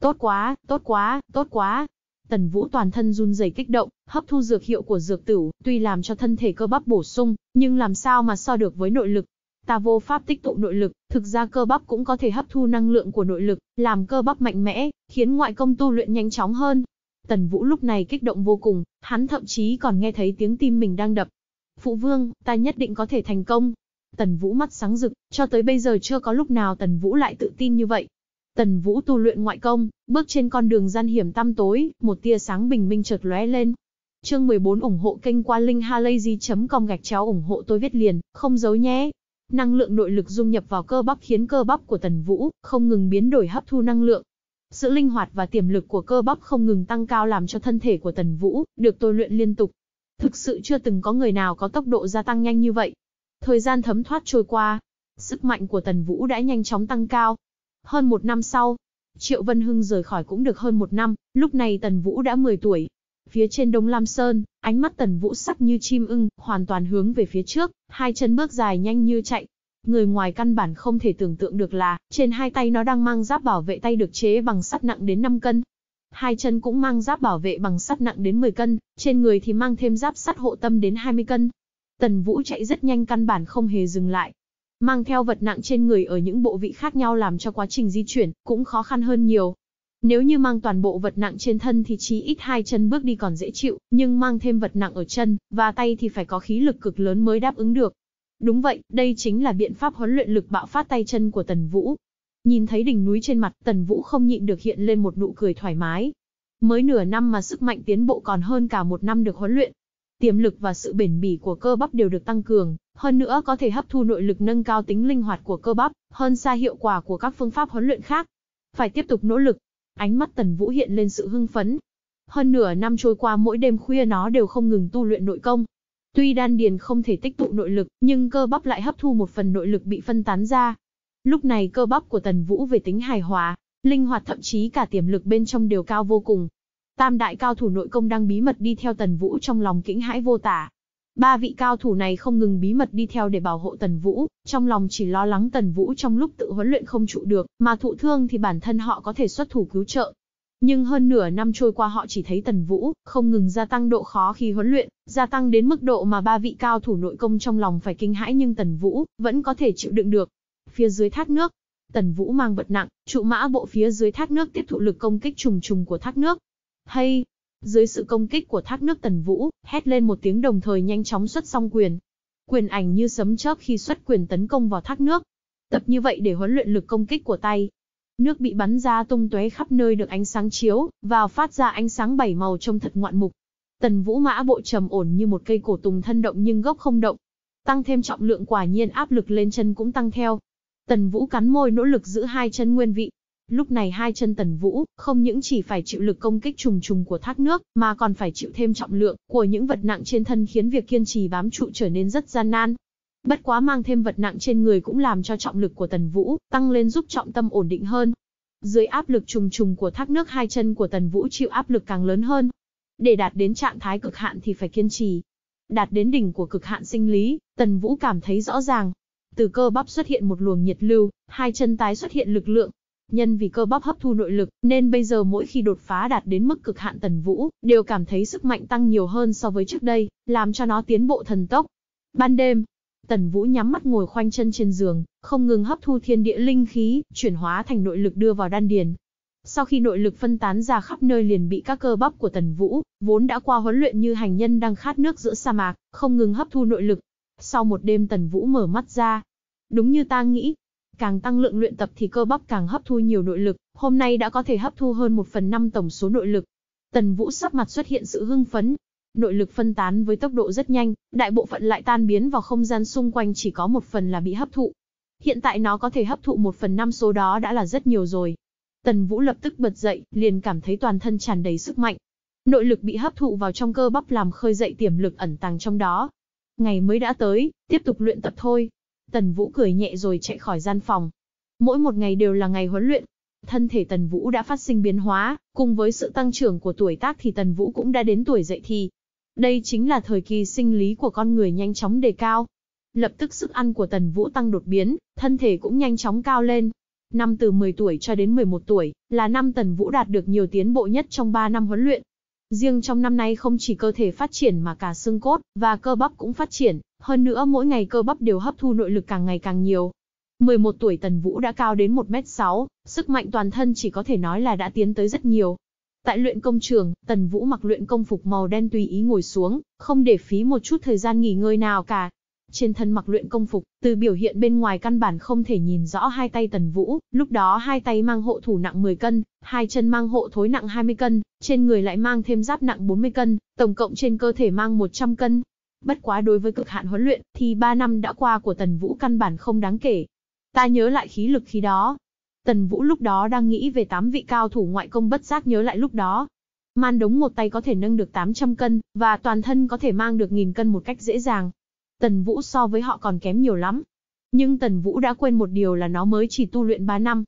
Tốt quá, tốt quá, tốt quá, Tần Vũ toàn thân run rẩy kích động, hấp thu dược hiệu của dược tử, tuy làm cho thân thể cơ bắp bổ sung, nhưng làm sao mà so được với nội lực. Ta vô pháp tích tụ nội lực, thực ra cơ bắp cũng có thể hấp thu năng lượng của nội lực, làm cơ bắp mạnh mẽ, khiến ngoại công tu luyện nhanh chóng hơn. Tần Vũ lúc này kích động vô cùng, hắn thậm chí còn nghe thấy tiếng tim mình đang đập. Phụ vương, ta nhất định có thể thành công. Tần Vũ mắt sáng rực, cho tới bây giờ chưa có lúc nào Tần Vũ lại tự tin như vậy. Tần Vũ tu luyện ngoại công, bước trên con đường gian hiểm tăm tối, một tia sáng bình minh chợt lóe lên. Chương 14 ủng hộ kênh qua linkhalazy.com gạch chéo ủng hộ tôi viết liền, không giấu nhé. Năng lượng nội lực dung nhập vào cơ bắp khiến cơ bắp của Tần Vũ không ngừng biến đổi hấp thu năng lượng. Sự linh hoạt và tiềm lực của cơ bắp không ngừng tăng cao làm cho thân thể của Tần Vũ được tôi luyện liên tục. Thực sự chưa từng có người nào có tốc độ gia tăng nhanh như vậy. Thời gian thấm thoát trôi qua, sức mạnh của Tần Vũ đã nhanh chóng tăng cao, hơn một năm sau, Triệu Vân Hưng rời khỏi cũng được hơn một năm, lúc này Tần Vũ đã 10 tuổi. Phía trên Đông Lam Sơn, ánh mắt Tần Vũ sắc như chim ưng, hoàn toàn hướng về phía trước, hai chân bước dài nhanh như chạy. Người ngoài căn bản không thể tưởng tượng được là, trên hai tay nó đang mang giáp bảo vệ tay được chế bằng sắt nặng đến 5 cân. Hai chân cũng mang giáp bảo vệ bằng sắt nặng đến 10 cân, trên người thì mang thêm giáp sắt hộ tâm đến 20 cân. Tần Vũ chạy rất nhanh căn bản không hề dừng lại, mang theo vật nặng trên người ở những bộ vị khác nhau làm cho quá trình di chuyển cũng khó khăn hơn nhiều. Nếu như mang toàn bộ vật nặng trên thân thì chí ít hai chân bước đi còn dễ chịu, nhưng mang thêm vật nặng ở chân và tay thì phải có khí lực cực lớn mới đáp ứng được. Đúng vậy, đây chính là biện pháp huấn luyện lực bạo phát tay chân của Tần Vũ. Nhìn thấy đỉnh núi trên mặt, Tần Vũ không nhịn được hiện lên một nụ cười thoải mái. Mới nửa năm mà sức mạnh tiến bộ còn hơn cả một năm được huấn luyện, tiềm lực và sự bền bỉ của cơ bắp đều được tăng cường, hơn nữa có thể hấp thu nội lực nâng cao tính linh hoạt của cơ bắp, hơn xa hiệu quả của các phương pháp huấn luyện khác. Phải tiếp tục nỗ lực. Ánh mắt Tần Vũ hiện lên sự hưng phấn. Hơn nửa năm trôi qua mỗi đêm khuya nó đều không ngừng tu luyện nội công. Tuy đan điền không thể tích tụ nội lực, nhưng cơ bắp lại hấp thu một phần nội lực bị phân tán ra. Lúc này cơ bắp của Tần Vũ về tính hài hòa, linh hoạt thậm chí cả tiềm lực bên trong đều cao vô cùng, Tam đại cao thủ nội công đang bí mật đi theo Tần Vũ trong lòng kĩnh hãi vô tả. Ba vị cao thủ này không ngừng bí mật đi theo để bảo hộ Tần Vũ, trong lòng chỉ lo lắng Tần Vũ trong lúc tự huấn luyện không trụ được, mà thụ thương thì bản thân họ có thể xuất thủ cứu trợ. Nhưng hơn nửa năm trôi qua họ chỉ thấy Tần Vũ không ngừng gia tăng độ khó khi huấn luyện, gia tăng đến mức độ mà ba vị cao thủ nội công trong lòng phải kinh hãi nhưng Tần Vũ vẫn có thể chịu đựng được. Phía dưới thác nước, Tần Vũ mang vật nặng, trụ mã bộ phía dưới thác nước tiếp thụ lực công kích trùng trùng của thác nước, hay! Dưới sự công kích của thác nước tần vũ, hét lên một tiếng đồng thời nhanh chóng xuất song quyền. Quyền ảnh như sấm chớp khi xuất quyền tấn công vào thác nước. Tập như vậy để huấn luyện lực công kích của tay. Nước bị bắn ra tung tóe khắp nơi được ánh sáng chiếu, vào phát ra ánh sáng bảy màu trông thật ngoạn mục. Tần vũ mã bộ trầm ổn như một cây cổ tùng thân động nhưng gốc không động. Tăng thêm trọng lượng quả nhiên áp lực lên chân cũng tăng theo. Tần vũ cắn môi nỗ lực giữ hai chân nguyên vị, Lúc này hai chân tần vũ, không những chỉ phải chịu lực công kích trùng trùng của thác nước, mà còn phải chịu thêm trọng lượng của những vật nặng trên thân khiến việc kiên trì bám trụ trở nên rất gian nan. Bất quá mang thêm vật nặng trên người cũng làm cho trọng lực của tần vũ tăng lên giúp trọng tâm ổn định hơn. Dưới áp lực trùng trùng của thác nước hai chân của tần vũ chịu áp lực càng lớn hơn. Để đạt đến trạng thái cực hạn thì phải kiên trì. Đạt đến đỉnh của cực hạn sinh lý, tần vũ cảm thấy rõ ràng, từ cơ bắp xuất hiện một luồng nhiệt lưu, hai chân tái xuất hiện lực lượng, Nhân vì cơ bắp hấp thu nội lực, nên bây giờ mỗi khi đột phá đạt đến mức cực hạn tần vũ, đều cảm thấy sức mạnh tăng nhiều hơn so với trước đây, làm cho nó tiến bộ thần tốc. Ban đêm, tần vũ nhắm mắt ngồi khoanh chân trên giường, không ngừng hấp thu thiên địa linh khí, chuyển hóa thành nội lực đưa vào đan điền. Sau khi nội lực phân tán ra khắp nơi liền bị các cơ bắp của Tần Vũ, vốn đã qua huấn luyện như hành nhân đang khát nước giữa sa mạc, không ngừng hấp thu nội lực. Sau một đêm Tần Vũ mở mắt ra. Đúng như ta nghĩ, Càng tăng lượng luyện tập thì cơ bắp càng hấp thu nhiều nội lực, hôm nay đã có thể hấp thu hơn 1 phần 5 tổng số nội lực. Tần Vũ sắc mặt xuất hiện sự hưng phấn. Nội lực phân tán với tốc độ rất nhanh, đại bộ phận lại tan biến vào không gian xung quanh chỉ có một phần là bị hấp thụ. Hiện tại nó có thể hấp thụ một phần năm số đó đã là rất nhiều rồi. Tần Vũ lập tức bật dậy, liền cảm thấy toàn thân tràn đầy sức mạnh. Nội lực bị hấp thụ vào trong cơ bắp làm khơi dậy tiềm lực ẩn tàng trong đó. Ngày mới đã tới, tiếp tục luyện tập thôi. Tần Vũ cười nhẹ rồi chạy khỏi gian phòng. Mỗi một ngày đều là ngày huấn luyện. Thân thể Tần Vũ đã phát sinh biến hóa, cùng với sự tăng trưởng của tuổi tác thì Tần Vũ cũng đã đến tuổi dậy thì. Đây chính là thời kỳ sinh lý của con người nhanh chóng đề cao. Lập tức sức ăn của Tần Vũ tăng đột biến, thân thể cũng nhanh chóng cao lên. Năm từ 10 tuổi cho đến 11 tuổi, là năm Tần Vũ đạt được nhiều tiến bộ nhất trong 3 năm huấn luyện. Riêng trong năm nay không chỉ cơ thể phát triển mà cả xương cốt và cơ bắp cũng phát triển, hơn nữa mỗi ngày cơ bắp đều hấp thu nội lực càng ngày càng nhiều. 11 tuổi Tần Vũ đã cao đến 1m6, sức mạnh toàn thân chỉ có thể nói là đã tiến tới rất nhiều. Tại luyện công trường, Tần Vũ mặc luyện công phục màu đen tùy ý ngồi xuống, không để phí một chút thời gian nghỉ ngơi nào cả, trên thân mặc luyện công phục, từ biểu hiện bên ngoài căn bản không thể nhìn rõ hai tay Tần Vũ, lúc đó hai tay mang hộ thủ nặng 10 cân, hai chân mang hộ thối nặng 20 cân, trên người lại mang thêm giáp nặng 40 cân, tổng cộng trên cơ thể mang 100 cân. Bất quá đối với cực hạn huấn luyện, thì 3 năm đã qua của Tần Vũ căn bản không đáng kể. Ta nhớ lại khí lực khi đó. Tần Vũ lúc đó đang nghĩ về 8 vị cao thủ ngoại công bất giác nhớ lại lúc đó, Man đống một tay có thể nâng được 800 cân, và toàn thân có thể mang được nghìn cân một cách dễ dàng, Tần Vũ so với họ còn kém nhiều lắm. Nhưng Tần Vũ đã quên một điều là nó mới chỉ tu luyện 3 năm.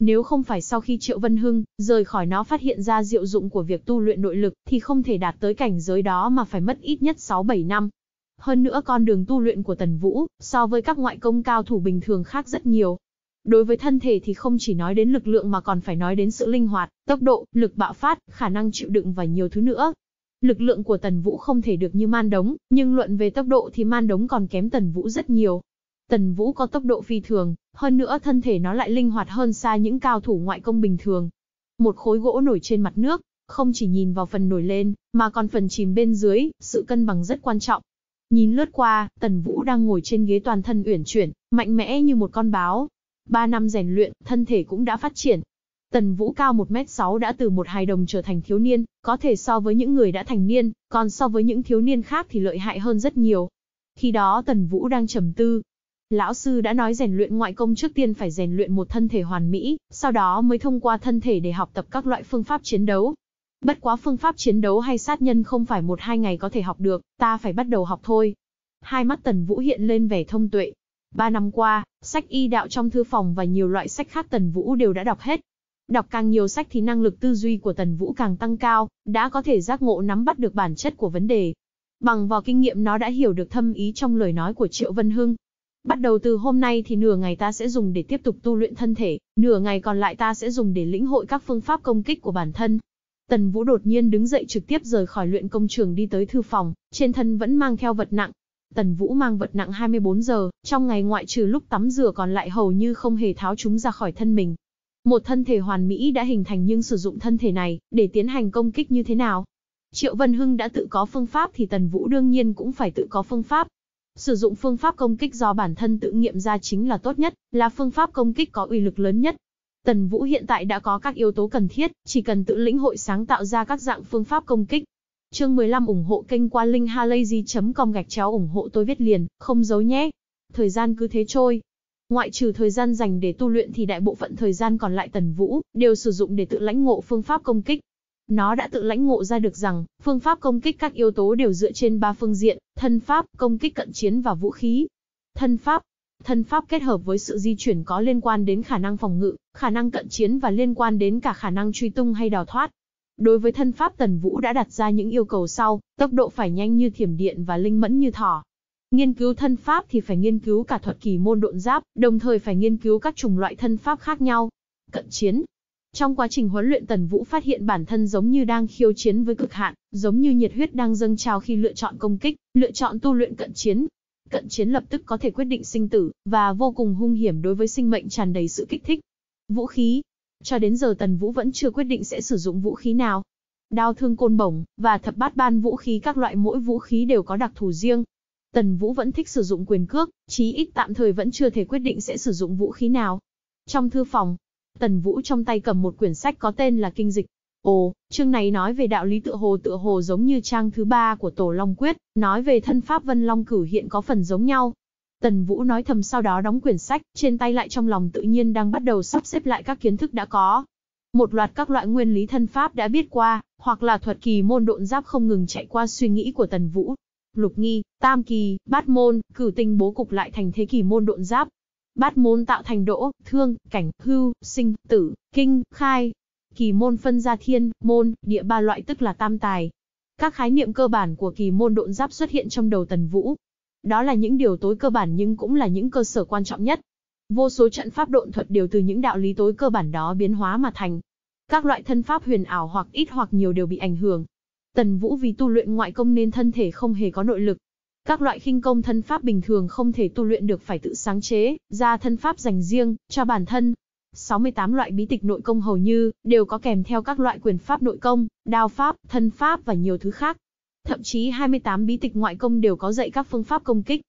Nếu không phải sau khi Triệu Vân Hưng rời khỏi nó phát hiện ra diệu dụng của việc tu luyện nội lực thì không thể đạt tới cảnh giới đó mà phải mất ít nhất 6-7 năm. Hơn nữa con đường tu luyện của Tần Vũ so với các ngoại công cao thủ bình thường khác rất nhiều. Đối với thân thể thì không chỉ nói đến lực lượng mà còn phải nói đến sự linh hoạt, tốc độ, lực bạo phát, khả năng chịu đựng và nhiều thứ nữa. Lực lượng của Tần Vũ không thể được như Man Đống, nhưng luận về tốc độ thì Man Đống còn kém Tần Vũ rất nhiều. Tần Vũ có tốc độ phi thường, hơn nữa thân thể nó lại linh hoạt hơn xa những cao thủ ngoại công bình thường. Một khối gỗ nổi trên mặt nước, không chỉ nhìn vào phần nổi lên, mà còn phần chìm bên dưới, sự cân bằng rất quan trọng. Nhìn lướt qua, Tần Vũ đang ngồi trên ghế toàn thân uyển chuyển, mạnh mẽ như một con báo. Ba năm rèn luyện, thân thể cũng đã phát triển, Tần Vũ cao 1m6 đã từ một hài đồng trở thành thiếu niên, có thể so với những người đã thành niên, còn so với những thiếu niên khác thì lợi hại hơn rất nhiều. Khi đó Tần Vũ đang trầm tư. Lão sư đã nói rèn luyện ngoại công trước tiên phải rèn luyện một thân thể hoàn mỹ, sau đó mới thông qua thân thể để học tập các loại phương pháp chiến đấu. Bất quá phương pháp chiến đấu hay sát nhân không phải một hai ngày có thể học được, ta phải bắt đầu học thôi. Hai mắt Tần Vũ hiện lên vẻ thông tuệ. Ba năm qua, sách y đạo trong thư phòng và nhiều loại sách khác Tần Vũ đều đã đọc hết, Đọc càng nhiều sách thì năng lực tư duy của Tần Vũ càng tăng cao, đã có thể giác ngộ nắm bắt được bản chất của vấn đề. Bằng vào kinh nghiệm nó đã hiểu được thâm ý trong lời nói của Triệu Vân Hưng. Bắt đầu từ hôm nay thì nửa ngày ta sẽ dùng để tiếp tục tu luyện thân thể, nửa ngày còn lại ta sẽ dùng để lĩnh hội các phương pháp công kích của bản thân. Tần Vũ đột nhiên đứng dậy trực tiếp rời khỏi luyện công trường đi tới thư phòng, trên thân vẫn mang theo vật nặng. Tần Vũ mang vật nặng 24 giờ, trong ngày ngoại trừ lúc tắm rửa còn lại hầu như không hề tháo chúng ra khỏi thân mình, một thân thể hoàn mỹ đã hình thành nhưng sử dụng thân thể này để tiến hành công kích như thế nào? Triệu Vân Hưng đã tự có phương pháp thì Tần Vũ đương nhiên cũng phải tự có phương pháp. Sử dụng phương pháp công kích do bản thân tự nghiệm ra chính là tốt nhất, là phương pháp công kích có uy lực lớn nhất. Tần Vũ hiện tại đã có các yếu tố cần thiết, chỉ cần tự lĩnh hội sáng tạo ra các dạng phương pháp công kích. Chương 15 ủng hộ kênh qua linkhalazy.com gạch chéo ủng hộ tôi viết liền, không giấu nhé. Thời gian cứ thế trôi, Ngoại trừ thời gian dành để tu luyện thì đại bộ phận thời gian còn lại Tần Vũ đều sử dụng để tự lãnh ngộ phương pháp công kích. Nó đã tự lãnh ngộ ra được rằng, phương pháp công kích các yếu tố đều dựa trên ba phương diện, thân pháp, công kích cận chiến và vũ khí. Thân pháp, thân pháp kết hợp với sự di chuyển có liên quan đến khả năng phòng ngự, khả năng cận chiến và liên quan đến cả khả năng truy tung hay đào thoát. Đối với thân pháp Tần Vũ đã đặt ra những yêu cầu sau, tốc độ phải nhanh như thiểm điện và linh mẫn như thỏ, Nghiên cứu thân pháp thì phải nghiên cứu cả thuật kỳ môn độn giáp, đồng thời phải nghiên cứu các chủng loại thân pháp khác nhau. Cận chiến. Trong quá trình huấn luyện Tần Vũ phát hiện bản thân giống như đang khiêu chiến với cực hạn, giống như nhiệt huyết đang dâng trào khi lựa chọn công kích, lựa chọn tu luyện cận chiến. Cận chiến lập tức có thể quyết định sinh tử và vô cùng hung hiểm đối với sinh mệnh tràn đầy sự kích thích. Vũ khí. Cho đến giờ Tần Vũ vẫn chưa quyết định sẽ sử dụng vũ khí nào, đao thương côn bổng và thập bát ban vũ khí các loại mỗi vũ khí đều có đặc thù riêng, Tần Vũ vẫn thích sử dụng quyền cước, chí ít tạm thời vẫn chưa thể quyết định sẽ sử dụng vũ khí nào. Trong thư phòng, Tần Vũ trong tay cầm một quyển sách có tên là Kinh Dịch. Ồ, chương này nói về đạo lý tự hồ tự hồ giống như trang thứ ba của Tổ Long Quyết, nói về thân pháp Vân Long Cửu hiện có phần giống nhau. Tần Vũ nói thầm sau đó đóng quyển sách, trên tay lại trong lòng tự nhiên đang bắt đầu sắp xếp lại các kiến thức đã có. Một loạt các loại nguyên lý thân pháp đã biết qua, hoặc là thuật kỳ môn độn giáp không ngừng chạy qua suy nghĩ của Tần Vũ, lục nghi, tam kỳ, bát môn, cử tinh bố cục lại thành thế kỷ môn độn giáp. Bát môn tạo thành đỗ, thương, cảnh, hưu, sinh, tử, kinh, khai. Kỳ môn phân ra thiên, môn, địa ba loại tức là tam tài. Các khái niệm cơ bản của kỳ môn độn giáp xuất hiện trong đầu Tần Vũ. Đó là những điều tối cơ bản nhưng cũng là những cơ sở quan trọng nhất. Vô số trận pháp độn thuật đều từ những đạo lý tối cơ bản đó biến hóa mà thành. Các loại thân pháp huyền ảo hoặc ít hoặc nhiều đều bị ảnh hưởng, Tần Vũ vì tu luyện ngoại công nên thân thể không hề có nội lực. Các loại khinh công thân pháp bình thường không thể tu luyện được phải tự sáng chế, ra thân pháp dành riêng, cho bản thân. 68 loại bí tịch nội công hầu như, đều có kèm theo các loại quyền pháp nội công, đao pháp, thân pháp và nhiều thứ khác. Thậm chí 28 bí tịch ngoại công đều có dạy các phương pháp công kích,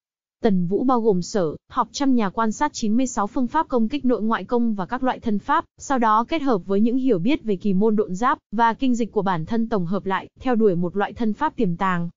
Tần Vũ bao gồm sở, học trăm nhà quan sát 96 phương pháp công kích nội ngoại công và các loại thân pháp, sau đó kết hợp với những hiểu biết về kỳ môn độn giáp và kinh dịch của bản thân tổng hợp lại, theo đuổi một loại thân pháp tiềm tàng.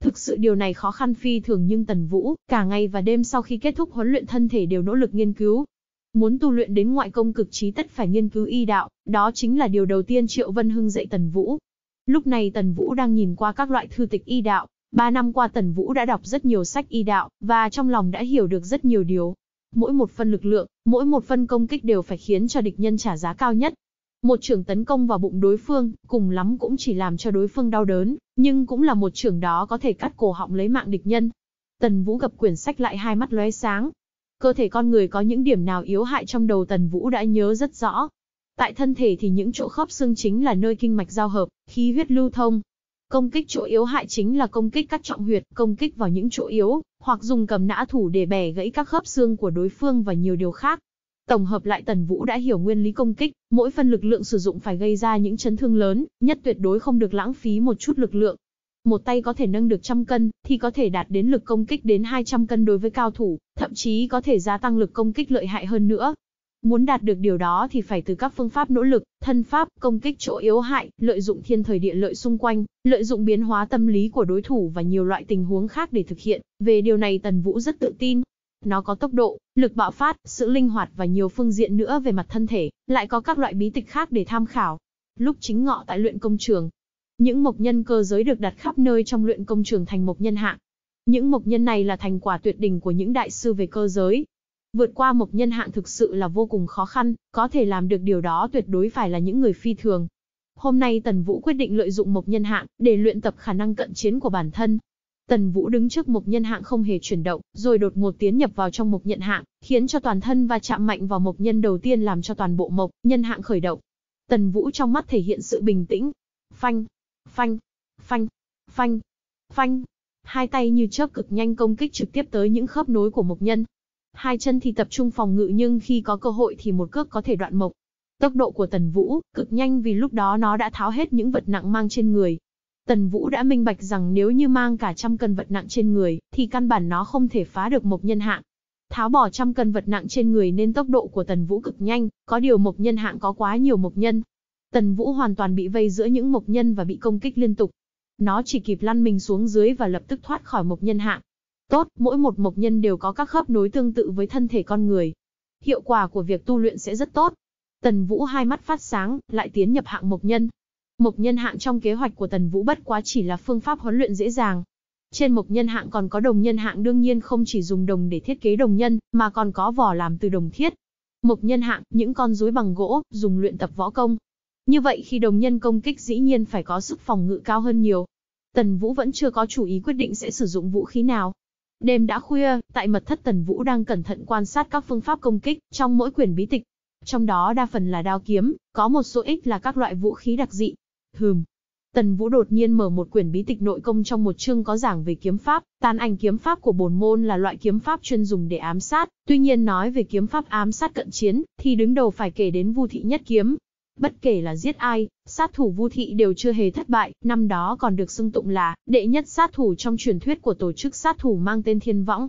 Thực sự điều này khó khăn phi thường nhưng Tần Vũ, cả ngày và đêm sau khi kết thúc huấn luyện thân thể đều nỗ lực nghiên cứu. Muốn tu luyện đến ngoại công cực trí tất phải nghiên cứu y đạo, đó chính là điều đầu tiên Triệu Vân Hưng dạy Tần Vũ. Lúc này Tần Vũ đang nhìn qua các loại thư tịch y đạo, Ba năm qua Tần Vũ đã đọc rất nhiều sách y đạo, và trong lòng đã hiểu được rất nhiều điều. Mỗi một phân lực lượng, mỗi một phân công kích đều phải khiến cho địch nhân trả giá cao nhất. Một trường tấn công vào bụng đối phương, cùng lắm cũng chỉ làm cho đối phương đau đớn, nhưng cũng là một trường đó có thể cắt cổ họng lấy mạng địch nhân. Tần Vũ gặp quyển sách lại hai mắt lóe sáng. Cơ thể con người có những điểm nào yếu hại trong đầu Tần Vũ đã nhớ rất rõ. Tại thân thể thì những chỗ khớp xương chính là nơi kinh mạch giao hợp, khí huyết lưu thông, Công kích chỗ yếu hại chính là công kích các trọng huyệt, công kích vào những chỗ yếu, hoặc dùng cầm nã thủ để bẻ gãy các khớp xương của đối phương và nhiều điều khác. Tổng hợp lại Tần Vũ đã hiểu nguyên lý công kích, mỗi phần lực lượng sử dụng phải gây ra những chấn thương lớn, nhất tuyệt đối không được lãng phí một chút lực lượng. Một tay có thể nâng được trăm cân, thì có thể đạt đến lực công kích đến 200 cân đối với cao thủ, thậm chí có thể gia tăng lực công kích lợi hại hơn nữa, Muốn đạt được điều đó thì phải từ các phương pháp nỗ lực, thân pháp, công kích chỗ yếu hại, lợi dụng thiên thời địa lợi xung quanh, lợi dụng biến hóa tâm lý của đối thủ và nhiều loại tình huống khác để thực hiện. Về điều này Tần Vũ rất tự tin. Nó có tốc độ, lực bạo phát, sự linh hoạt và nhiều phương diện nữa về mặt thân thể, lại có các loại bí tịch khác để tham khảo. Lúc chính ngọ tại luyện công trường, những mộc nhân cơ giới được đặt khắp nơi trong luyện công trường thành mộc nhân hạng. Những mộc nhân này là thành quả tuyệt đỉnh của những đại sư về cơ giới, Vượt qua Mộc nhân Hạng thực sự là vô cùng khó khăn, có thể làm được điều đó tuyệt đối phải là những người phi thường. Hôm nay Tần Vũ quyết định lợi dụng Mộc nhân hạng để luyện tập khả năng cận chiến của bản thân. Tần Vũ đứng trước Mộc nhân hạng không hề chuyển động, rồi đột ngột tiến nhập vào trong Mộc Nhân hạng, khiến cho toàn thân và chạm mạnh vào Mộc nhân đầu tiên làm cho toàn bộ mộc nhân hạng khởi động. Tần Vũ trong mắt thể hiện sự bình tĩnh. Phanh, phanh, phanh, phanh, phanh. Hai tay như chớp cực nhanh công kích trực tiếp tới những khớp nối của mộc nhân, Hai chân thì tập trung phòng ngự nhưng khi có cơ hội thì một cước có thể đoạn mộc. Tốc độ của Tần Vũ cực nhanh vì lúc đó nó đã tháo hết những vật nặng mang trên người. Tần Vũ đã minh bạch rằng nếu như mang cả trăm cân vật nặng trên người, thì căn bản nó không thể phá được Mộc Nhân Hạng. Tháo bỏ trăm cân vật nặng trên người nên tốc độ của Tần Vũ cực nhanh, có điều Mộc Nhân Hạng có quá nhiều Mộc Nhân. Tần Vũ hoàn toàn bị vây giữa những Mộc Nhân và bị công kích liên tục. Nó chỉ kịp lăn mình xuống dưới và lập tức thoát khỏi Mộc Nhân Hạng tốt, mỗi một mộc nhân đều có các khớp nối tương tự với thân thể con người. Hiệu quả của việc tu luyện sẽ rất tốt. Tần Vũ hai mắt phát sáng, lại tiến nhập hạng mộc nhân. Mộc nhân hạng trong kế hoạch của Tần Vũ bất quá chỉ là phương pháp huấn luyện dễ dàng. Trên mộc nhân hạng còn có đồng nhân hạng đương nhiên không chỉ dùng đồng để thiết kế đồng nhân, mà còn có vỏ làm từ đồng thiết. Mộc nhân hạng, những con rúi bằng gỗ, dùng luyện tập võ công. Như vậy khi đồng nhân công kích dĩ nhiên phải có sức phòng ngự cao hơn nhiều. Tần Vũ vẫn chưa có chủ ý quyết định sẽ sử dụng vũ khí nào, Đêm đã khuya, tại mật thất Tần Vũ đang cẩn thận quan sát các phương pháp công kích trong mỗi quyển bí tịch. Trong đó đa phần là đao kiếm, có một số ít là các loại vũ khí đặc dị. Hừm. Tần Vũ đột nhiên mở một quyển bí tịch nội công trong một chương có giảng về kiếm pháp, tàn ảnh kiếm pháp của bổn môn là loại kiếm pháp chuyên dùng để ám sát, tuy nhiên nói về kiếm pháp ám sát cận chiến thì đứng đầu phải kể đến Vu thị nhất kiếm, Bất kể là giết ai, sát thủ Vu thị đều chưa hề thất bại, năm đó còn được xưng tụng là đệ nhất sát thủ trong truyền thuyết của tổ chức sát thủ mang tên Thiên Võng.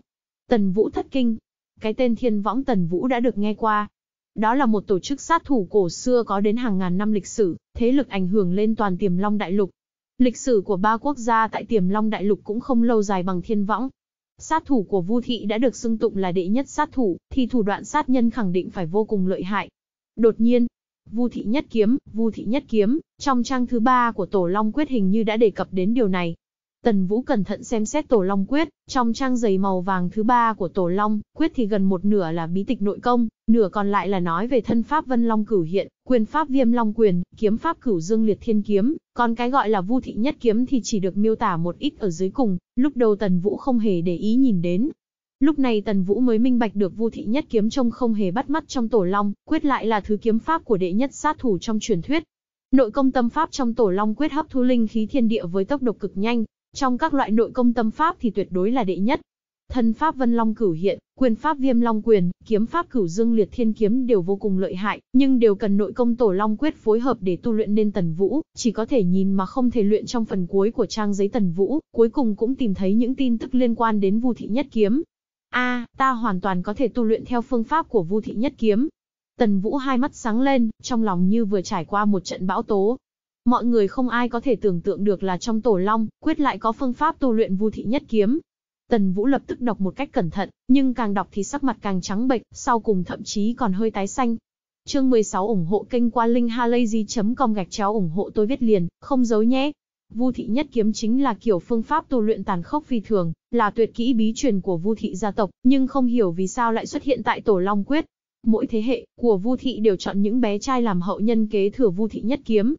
Tần Vũ thất kinh. Cái tên Thiên Võng Tần Vũ đã được nghe qua. Đó là một tổ chức sát thủ cổ xưa có đến hàng ngàn năm lịch sử, thế lực ảnh hưởng lên toàn Tiềm Long đại lục. Lịch sử của ba quốc gia tại Tiềm Long đại lục cũng không lâu dài bằng Thiên Võng, Sát thủ của Vu thị đã được xưng tụng là đệ nhất sát thủ, thì thủ đoạn sát nhân khẳng định phải vô cùng lợi hại. Đột nhiên, Vu thị nhất kiếm, Vu thị nhất kiếm, trong trang thứ ba của Tổ Long Quyết hình như đã đề cập đến điều này. Tần Vũ cẩn thận xem xét Tổ Long Quyết, trong trang giấy màu vàng thứ ba của Tổ Long Quyết thì gần một nửa là bí tịch nội công, nửa còn lại là nói về thân pháp Vân Long Cửu Hiện, quyền pháp Viêm Long Quyền, kiếm pháp Cửu Dương Liệt Thiên Kiếm, còn cái gọi là Vu thị nhất kiếm thì chỉ được miêu tả một ít ở dưới cùng, lúc đầu Tần Vũ không hề để ý nhìn đến, Lúc này Tần Vũ mới minh bạch được Vu thị nhất kiếm trông không hề bắt mắt trong Tổ Long, quyết lại là thứ kiếm pháp của đệ nhất sát thủ trong truyền thuyết. Nội công tâm pháp trong Tổ Long quyết hấp thu linh khí thiên địa với tốc độ cực nhanh, trong các loại nội công tâm pháp thì tuyệt đối là đệ nhất. Thân pháp Vân Long Cửu Hiện, quyền pháp Viêm Long Quyền, kiếm pháp Cửu Dương Liệt Thiên Kiếm đều vô cùng lợi hại, nhưng đều cần nội công Tổ Long quyết phối hợp để tu luyện nên Tần Vũ, chỉ có thể nhìn mà không thể luyện trong phần cuối của trang giấy Tần Vũ, cuối cùng cũng tìm thấy những tin tức liên quan đến Vu thị nhất kiếm, a ta hoàn toàn có thể tu luyện theo phương pháp của Vu thị nhất kiếm. Tần Vũ hai mắt sáng lên, trong lòng như vừa trải qua một trận bão tố. Mọi người không ai có thể tưởng tượng được là trong tổ long, quyết lại có phương pháp tu luyện Vu thị nhất kiếm. Tần Vũ lập tức đọc một cách cẩn thận, nhưng càng đọc thì sắc mặt càng trắng bệch, sau cùng thậm chí còn hơi tái xanh. Chương 16 ủng hộ kênh qua linkhalazy.com gạch chéo ủng hộ tôi viết liền, không giấu nhé. Vu thị nhất kiếm chính là kiểu phương pháp tu luyện tàn khốc phi thường, là tuyệt kỹ bí truyền của Vu thị gia tộc, nhưng không hiểu vì sao lại xuất hiện tại Tổ Long Quyết. Mỗi thế hệ của Vu thị đều chọn những bé trai làm hậu nhân kế thừa Vu thị nhất kiếm.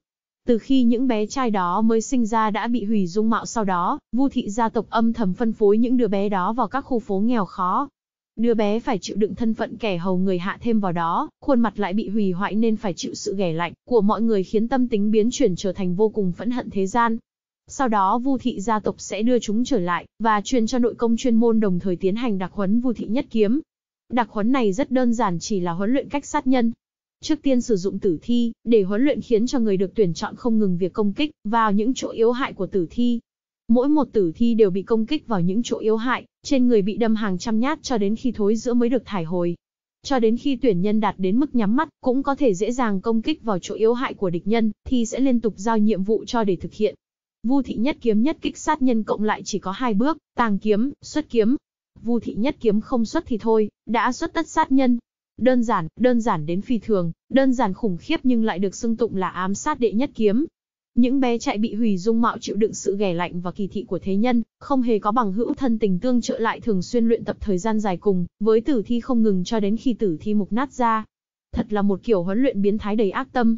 Từ khi những bé trai đó mới sinh ra đã bị hủy dung mạo sau đó, Vu thị gia tộc âm thầm phân phối những đứa bé đó vào các khu phố nghèo khó, Đứa bé phải chịu đựng thân phận kẻ hầu người hạ thêm vào đó, khuôn mặt lại bị hủy hoại nên phải chịu sự ghẻ lạnh của mọi người khiến tâm tính biến chuyển trở thành vô cùng phẫn hận thế gian. Sau đó Vu thị gia tộc sẽ đưa chúng trở lại và truyền cho nội công chuyên môn đồng thời tiến hành đặc huấn Vu thị nhất kiếm. Đặc huấn này rất đơn giản chỉ là huấn luyện cách sát nhân, trước tiên sử dụng tử thi để huấn luyện khiến cho người được tuyển chọn không ngừng việc công kích vào những chỗ yếu hại của tử thi. Mỗi một tử thi đều bị công kích vào những chỗ yếu hại, trên người bị đâm hàng trăm nhát cho đến khi thối giữa mới được thải hồi. Cho đến khi tuyển nhân đạt đến mức nhắm mắt, cũng có thể dễ dàng công kích vào chỗ yếu hại của địch nhân, thì sẽ liên tục giao nhiệm vụ cho để thực hiện. Vu thị nhất kiếm nhất kích sát nhân cộng lại chỉ có hai bước, tàng kiếm, xuất kiếm. Vu thị nhất kiếm không xuất thì thôi, đã xuất tất sát nhân. Đơn giản, đơn giản đến phi thường, đơn giản khủng khiếp nhưng lại được xưng tụng là ám sát đệ nhất kiếm, những bé chạy bị hủy dung mạo chịu đựng sự ghẻ lạnh và kỳ thị của thế nhân, không hề có bằng hữu thân tình tương trợ lại thường xuyên luyện tập thời gian dài cùng, với tử thi không ngừng cho đến khi tử thi mục nát ra. Thật là một kiểu huấn luyện biến thái đầy ác tâm.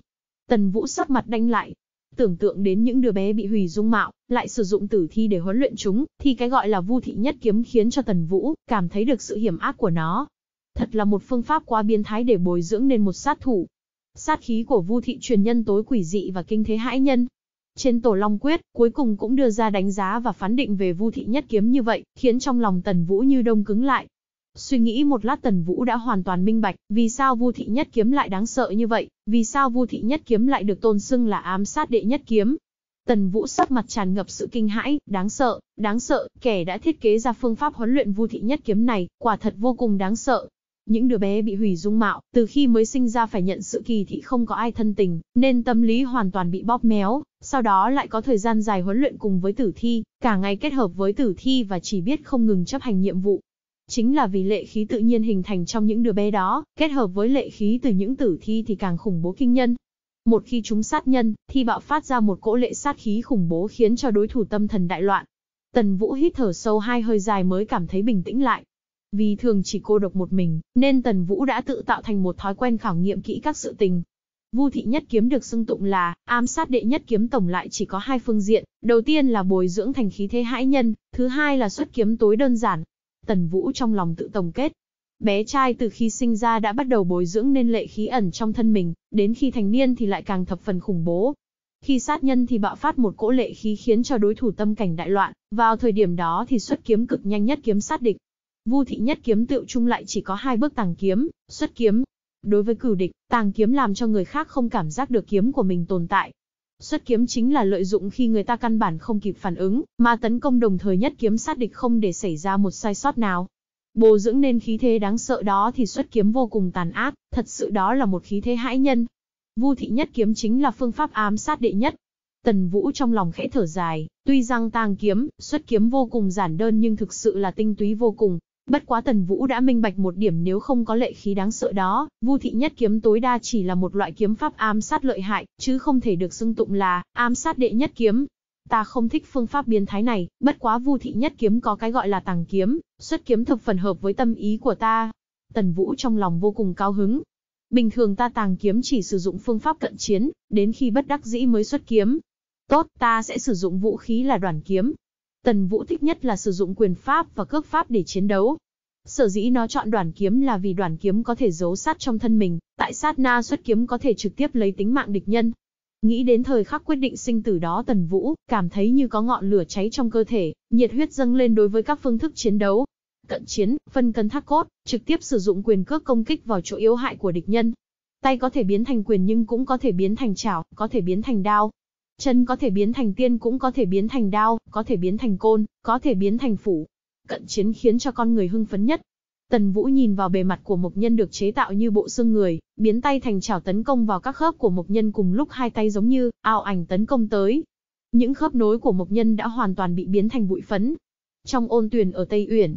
Tần Vũ sắc mặt đanh lại. Tưởng tượng đến những đứa bé bị hủy dung mạo, lại sử dụng tử thi để huấn luyện chúng, thì cái gọi là vu thị nhất kiếm khiến cho Tần Vũ cảm thấy được sự hiểm ác của nó. Thật là một phương pháp quá biến thái để bồi dưỡng nên một sát thủ, Sát khí của Vu thị truyền nhân tối quỷ dị và kinh thế hãi nhân. Trên tổ Long Quyết, cuối cùng cũng đưa ra đánh giá và phán định về Vu thị nhất kiếm như vậy, khiến trong lòng Tần Vũ như đông cứng lại. Suy nghĩ một lát Tần Vũ đã hoàn toàn minh bạch, vì sao Vu thị nhất kiếm lại đáng sợ như vậy, vì sao Vu thị nhất kiếm lại được tôn xưng là ám sát đệ nhất kiếm. Tần Vũ sắc mặt tràn ngập sự kinh hãi, đáng sợ, đáng sợ, kẻ đã thiết kế ra phương pháp huấn luyện Vu thị nhất kiếm này, quả thật vô cùng đáng sợ. Những đứa bé bị hủy dung mạo, từ khi mới sinh ra phải nhận sự kỳ thị không có ai thân tình, nên tâm lý hoàn toàn bị bóp méo, sau đó lại có thời gian dài huấn luyện cùng với tử thi, cả ngày kết hợp với tử thi và chỉ biết không ngừng chấp hành nhiệm vụ. Chính là vì lệ khí tự nhiên hình thành trong những đứa bé đó, kết hợp với lệ khí từ những tử thi thì càng khủng bố kinh nhân. Một khi chúng sát nhân, thì bạo phát ra một cỗ lệ sát khí khủng bố khiến cho đối thủ tâm thần đại loạn. Tần Vũ hít thở sâu hai hơi dài mới cảm thấy bình tĩnh lại, vì thường chỉ cô độc một mình, nên Tần Vũ đã tự tạo thành một thói quen khảo nghiệm kỹ các sự tình. Vu thị nhất kiếm được xưng tụng là ám sát đệ nhất kiếm tổng lại chỉ có hai phương diện, đầu tiên là bồi dưỡng thành khí thế hãi nhân, thứ hai là xuất kiếm tối đơn giản. Tần Vũ trong lòng tự tổng kết, bé trai từ khi sinh ra đã bắt đầu bồi dưỡng nên lệ khí ẩn trong thân mình, đến khi thành niên thì lại càng thập phần khủng bố. Khi sát nhân thì bạo phát một cỗ lệ khí khiến cho đối thủ tâm cảnh đại loạn, vào thời điểm đó thì xuất kiếm cực nhanh nhất kiếm sát địch. Vu thị nhất kiếm Tựu trung lại chỉ có hai bước tàng kiếm, xuất kiếm. Đối với cửu địch, tàng kiếm làm cho người khác không cảm giác được kiếm của mình tồn tại. Xuất kiếm chính là lợi dụng khi người ta căn bản không kịp phản ứng, mà tấn công đồng thời nhất kiếm sát địch không để xảy ra một sai sót nào. Bồ dưỡng nên khí thế đáng sợ đó thì xuất kiếm vô cùng tàn ác, thật sự đó là một khí thế hãi nhân. Vu thị nhất kiếm chính là phương pháp ám sát đệ nhất. Tần Vũ trong lòng khẽ thở dài, tuy rằng tàng kiếm, xuất kiếm vô cùng giản đơn nhưng thực sự là tinh túy vô cùng, Bất quá Tần Vũ đã minh bạch một điểm nếu không có lệ khí đáng sợ đó, Vu thị nhất kiếm tối đa chỉ là một loại kiếm pháp ám sát lợi hại, chứ không thể được xưng tụng là ám sát đệ nhất kiếm. Ta không thích phương pháp biến thái này, bất quá Vu thị nhất kiếm có cái gọi là tàng kiếm, xuất kiếm thập phần hợp với tâm ý của ta. Tần Vũ trong lòng vô cùng cao hứng. Bình thường ta tàng kiếm chỉ sử dụng phương pháp cận chiến, đến khi bất đắc dĩ mới xuất kiếm. Tốt, ta sẽ sử dụng vũ khí là đoàn kiếm, Tần Vũ thích nhất là sử dụng quyền pháp và cước pháp để chiến đấu. Sở dĩ nó chọn đoàn kiếm là vì đoàn kiếm có thể giấu sát trong thân mình, tại sát na xuất kiếm có thể trực tiếp lấy tính mạng địch nhân. Nghĩ đến thời khắc quyết định sinh tử đó Tần Vũ, cảm thấy như có ngọn lửa cháy trong cơ thể, nhiệt huyết dâng lên đối với các phương thức chiến đấu. Cận chiến, phân cân thác cốt, trực tiếp sử dụng quyền cước công kích vào chỗ yếu hại của địch nhân. Tay có thể biến thành quyền nhưng cũng có thể biến thành chảo, có thể biến thành đao, Chân có thể biến thành tiên cũng có thể biến thành đao, có thể biến thành côn, có thể biến thành phủ. Cận chiến khiến cho con người hưng phấn nhất. Tần Vũ nhìn vào bề mặt của mục nhân được chế tạo như bộ xương người, biến tay thành chảo tấn công vào các khớp của mục nhân cùng lúc hai tay giống như ao ảnh tấn công tới. Những khớp nối của mục nhân đã hoàn toàn bị biến thành bụi phấn. Trong ôn tuyền ở Tây Uyển,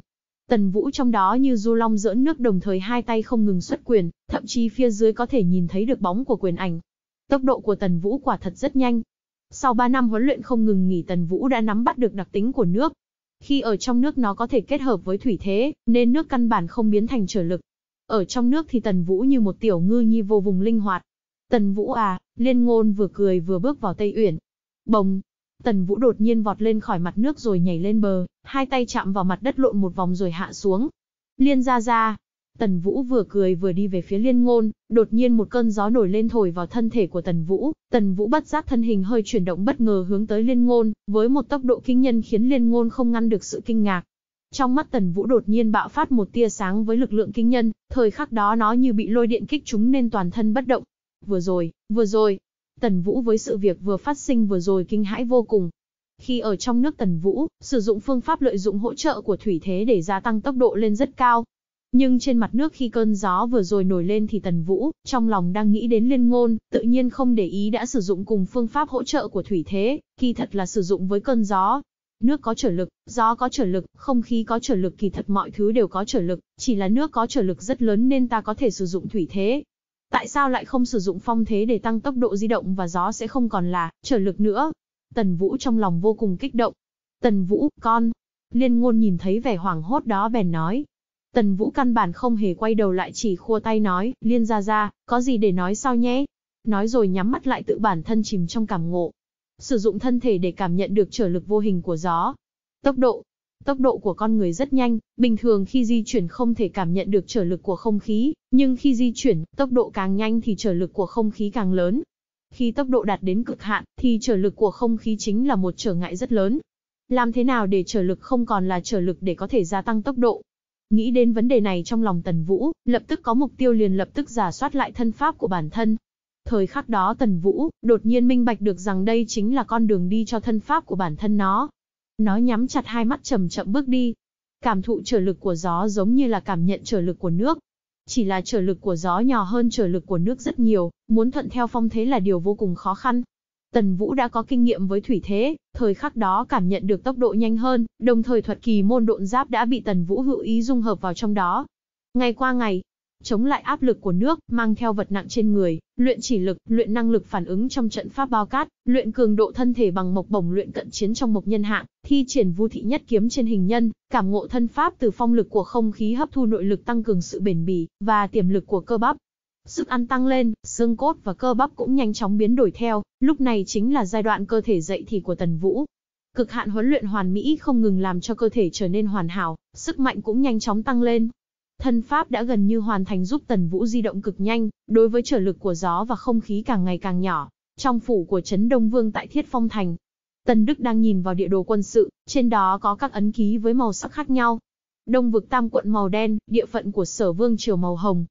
Tần Vũ trong đó như du long dỡn nước đồng thời hai tay không ngừng xuất quyền, thậm chí phía dưới có thể nhìn thấy được bóng của quyền ảnh. Tốc độ của Tần Vũ quả thật rất nhanh, sau 3 năm huấn luyện không ngừng nghỉ Tần Vũ đã nắm bắt được đặc tính của nước. Khi ở trong nước nó có thể kết hợp với thủy thế, nên nước căn bản không biến thành trở lực. Ở trong nước thì Tần Vũ như một tiểu ngư nhi vô vùng linh hoạt. Tần Vũ à, liên ngôn vừa cười vừa bước vào Tây Uyển. Bồng, Tần Vũ đột nhiên vọt lên khỏi mặt nước rồi nhảy lên bờ, hai tay chạm vào mặt đất lộn một vòng rồi hạ xuống. Liên ra ra, Tần Vũ vừa cười vừa đi về phía Liên Ngôn, đột nhiên một cơn gió nổi lên thổi vào thân thể của Tần Vũ, Tần Vũ bất giác thân hình hơi chuyển động bất ngờ hướng tới Liên Ngôn, với một tốc độ kinh nhân khiến Liên Ngôn không ngăn được sự kinh ngạc. Trong mắt Tần Vũ đột nhiên bạo phát một tia sáng với lực lượng kinh nhân, thời khắc đó nó như bị lôi điện kích chúng nên toàn thân bất động. Vừa rồi, vừa rồi, Tần Vũ với sự việc vừa phát sinh vừa rồi kinh hãi vô cùng. Khi ở trong nước Tần Vũ, sử dụng phương pháp lợi dụng hỗ trợ của thủy thế để gia tăng tốc độ lên rất cao, nhưng trên mặt nước khi cơn gió vừa rồi nổi lên thì Tần Vũ, trong lòng đang nghĩ đến liên ngôn, tự nhiên không để ý đã sử dụng cùng phương pháp hỗ trợ của thủy thế, kỳ thật là sử dụng với cơn gió. Nước có trở lực, gió có trở lực, không khí có trở lực kỳ thật mọi thứ đều có trở lực, chỉ là nước có trở lực rất lớn nên ta có thể sử dụng thủy thế. Tại sao lại không sử dụng phong thế để tăng tốc độ di động và gió sẽ không còn là trở lực nữa? Tần Vũ trong lòng vô cùng kích động. Tần Vũ, con. Liên ngôn nhìn thấy vẻ hoảng hốt đó bèn nói, Tần Vũ căn bản không hề quay đầu lại chỉ khua tay nói, liên gia gia, có gì để nói sao nhé? Nói rồi nhắm mắt lại tự bản thân chìm trong cảm ngộ. Sử dụng thân thể để cảm nhận được trở lực vô hình của gió. Tốc độ. Tốc độ của con người rất nhanh, bình thường khi di chuyển không thể cảm nhận được trở lực của không khí, nhưng khi di chuyển, tốc độ càng nhanh thì trở lực của không khí càng lớn. Khi tốc độ đạt đến cực hạn, thì trở lực của không khí chính là một trở ngại rất lớn. Làm thế nào để trở lực không còn là trở lực để có thể gia tăng tốc độ, Nghĩ đến vấn đề này trong lòng Tần Vũ, lập tức có mục tiêu liền lập tức giả soát lại thân pháp của bản thân. Thời khắc đó Tần Vũ, đột nhiên minh bạch được rằng đây chính là con đường đi cho thân pháp của bản thân nó. Nó nhắm chặt hai mắt chậm chậm bước đi. Cảm thụ trở lực của gió giống như là cảm nhận trở lực của nước. Chỉ là trở lực của gió nhỏ hơn trở lực của nước rất nhiều, muốn thuận theo phong thế là điều vô cùng khó khăn, Tần Vũ đã có kinh nghiệm với thủy thế, thời khắc đó cảm nhận được tốc độ nhanh hơn, đồng thời thuật kỳ môn độn giáp đã bị Tần Vũ hữu ý dung hợp vào trong đó. Ngày qua ngày, chống lại áp lực của nước, mang theo vật nặng trên người, luyện chỉ lực, luyện năng lực phản ứng trong trận pháp bao cát, luyện cường độ thân thể bằng mộc bổng luyện cận chiến trong mộc nhân hạng, thi triển vu thị nhất kiếm trên hình nhân, cảm ngộ thân pháp từ phong lực của không khí hấp thu nội lực tăng cường sự bền bỉ và tiềm lực của cơ bắp, Sức ăn tăng lên, xương cốt và cơ bắp cũng nhanh chóng biến đổi theo, lúc này chính là giai đoạn cơ thể dậy thì của Tần Vũ. Cực hạn huấn luyện hoàn mỹ không ngừng làm cho cơ thể trở nên hoàn hảo, sức mạnh cũng nhanh chóng tăng lên. Thân pháp đã gần như hoàn thành giúp Tần Vũ di động cực nhanh, đối với trở lực của gió và không khí càng ngày càng nhỏ. Trong phủ của Trấn Đông Vương tại Thiết Phong Thành, Tần Đức đang nhìn vào địa đồ quân sự, trên đó có các ấn ký với màu sắc khác nhau. Đông vực tam quận màu đen, địa phận của sở vương triều màu hồng,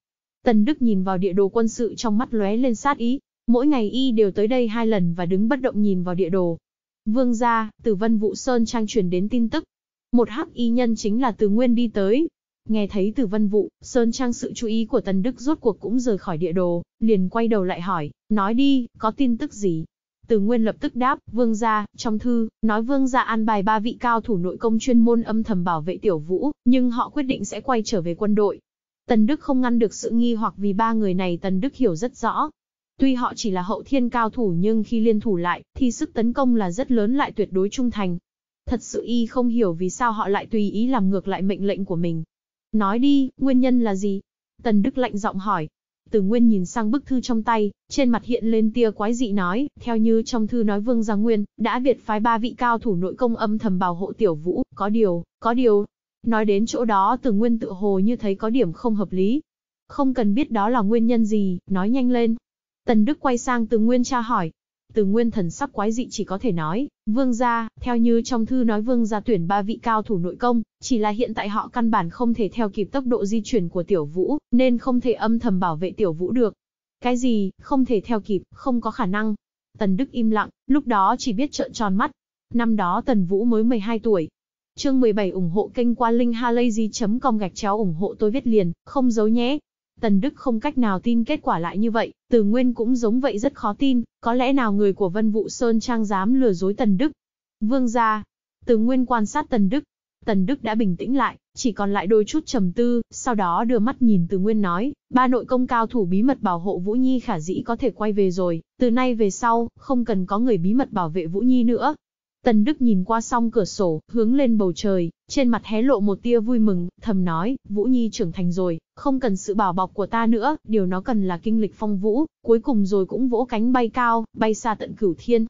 Tần Đức nhìn vào địa đồ quân sự trong mắt lóe lên sát ý, mỗi ngày y đều tới đây hai lần và đứng bất động nhìn vào địa đồ. Vương gia, từ Vân Vũ Sơn trang truyền đến tin tức. Một hắc y nhân chính là Từ Nguyên đi tới. Nghe thấy Từ Vân Vũ, Sơn trang sự chú ý của Tần Đức rốt cuộc cũng rời khỏi địa đồ, liền quay đầu lại hỏi, nói đi, có tin tức gì? Từ Nguyên lập tức đáp, vương gia, trong thư, nói vương gia an bài ba vị cao thủ nội công chuyên môn âm thầm bảo vệ tiểu vũ, nhưng họ quyết định sẽ quay trở về quân đội, Tần Đức không ngăn được sự nghi hoặc vì ba người này Tần Đức hiểu rất rõ. Tuy họ chỉ là hậu thiên cao thủ nhưng khi liên thủ lại, thì sức tấn công là rất lớn lại tuyệt đối trung thành. Thật sự y không hiểu vì sao họ lại tùy ý làm ngược lại mệnh lệnh của mình. Nói đi, nguyên nhân là gì? Tần Đức lạnh giọng hỏi. Từ Nguyên nhìn sang bức thư trong tay, trên mặt hiện lên tia quái dị nói, theo như trong thư nói Vương Gia Nguyên, đã Việt phái ba vị cao thủ nội công âm thầm bảo hộ tiểu vũ, có điều, có điều, Nói đến chỗ đó từ nguyên tự hồ như thấy có điểm không hợp lý. Không cần biết đó là nguyên nhân gì, nói nhanh lên. Tần Đức quay sang từ nguyên tra hỏi. Từ nguyên thần sắc quái dị chỉ có thể nói, vương gia, theo như trong thư nói vương gia tuyển ba vị cao thủ nội công, chỉ là hiện tại họ căn bản không thể theo kịp tốc độ di chuyển của tiểu vũ, nên không thể âm thầm bảo vệ tiểu vũ được. Cái gì, không thể theo kịp, không có khả năng. Tần Đức im lặng, lúc đó chỉ biết trợn tròn mắt. Năm đó Tần Vũ mới 12 tuổi, Chương 17 ủng hộ kênh qua linkhalazy.com gạch chéo ủng hộ tôi viết liền, không giấu nhé. Tần Đức không cách nào tin kết quả lại như vậy, Từ Nguyên cũng giống vậy rất khó tin, có lẽ nào người của Vân Vũ Sơn Trang dám lừa dối Tần Đức. Vương gia, Từ Nguyên quan sát Tần Đức, Tần Đức đã bình tĩnh lại, chỉ còn lại đôi chút trầm tư, sau đó đưa mắt nhìn Từ Nguyên nói, ba nội công cao thủ bí mật bảo hộ Vũ Nhi khả dĩ có thể quay về rồi, từ nay về sau, không cần có người bí mật bảo vệ Vũ Nhi nữa, Tần Đức nhìn qua song cửa sổ, hướng lên bầu trời, trên mặt hé lộ một tia vui mừng, thầm nói, Vũ Nhi trưởng thành rồi, không cần sự bảo bọc của ta nữa, điều nó cần là kinh lịch phong vũ, cuối cùng rồi cũng vỗ cánh bay cao, bay xa tận cửu thiên.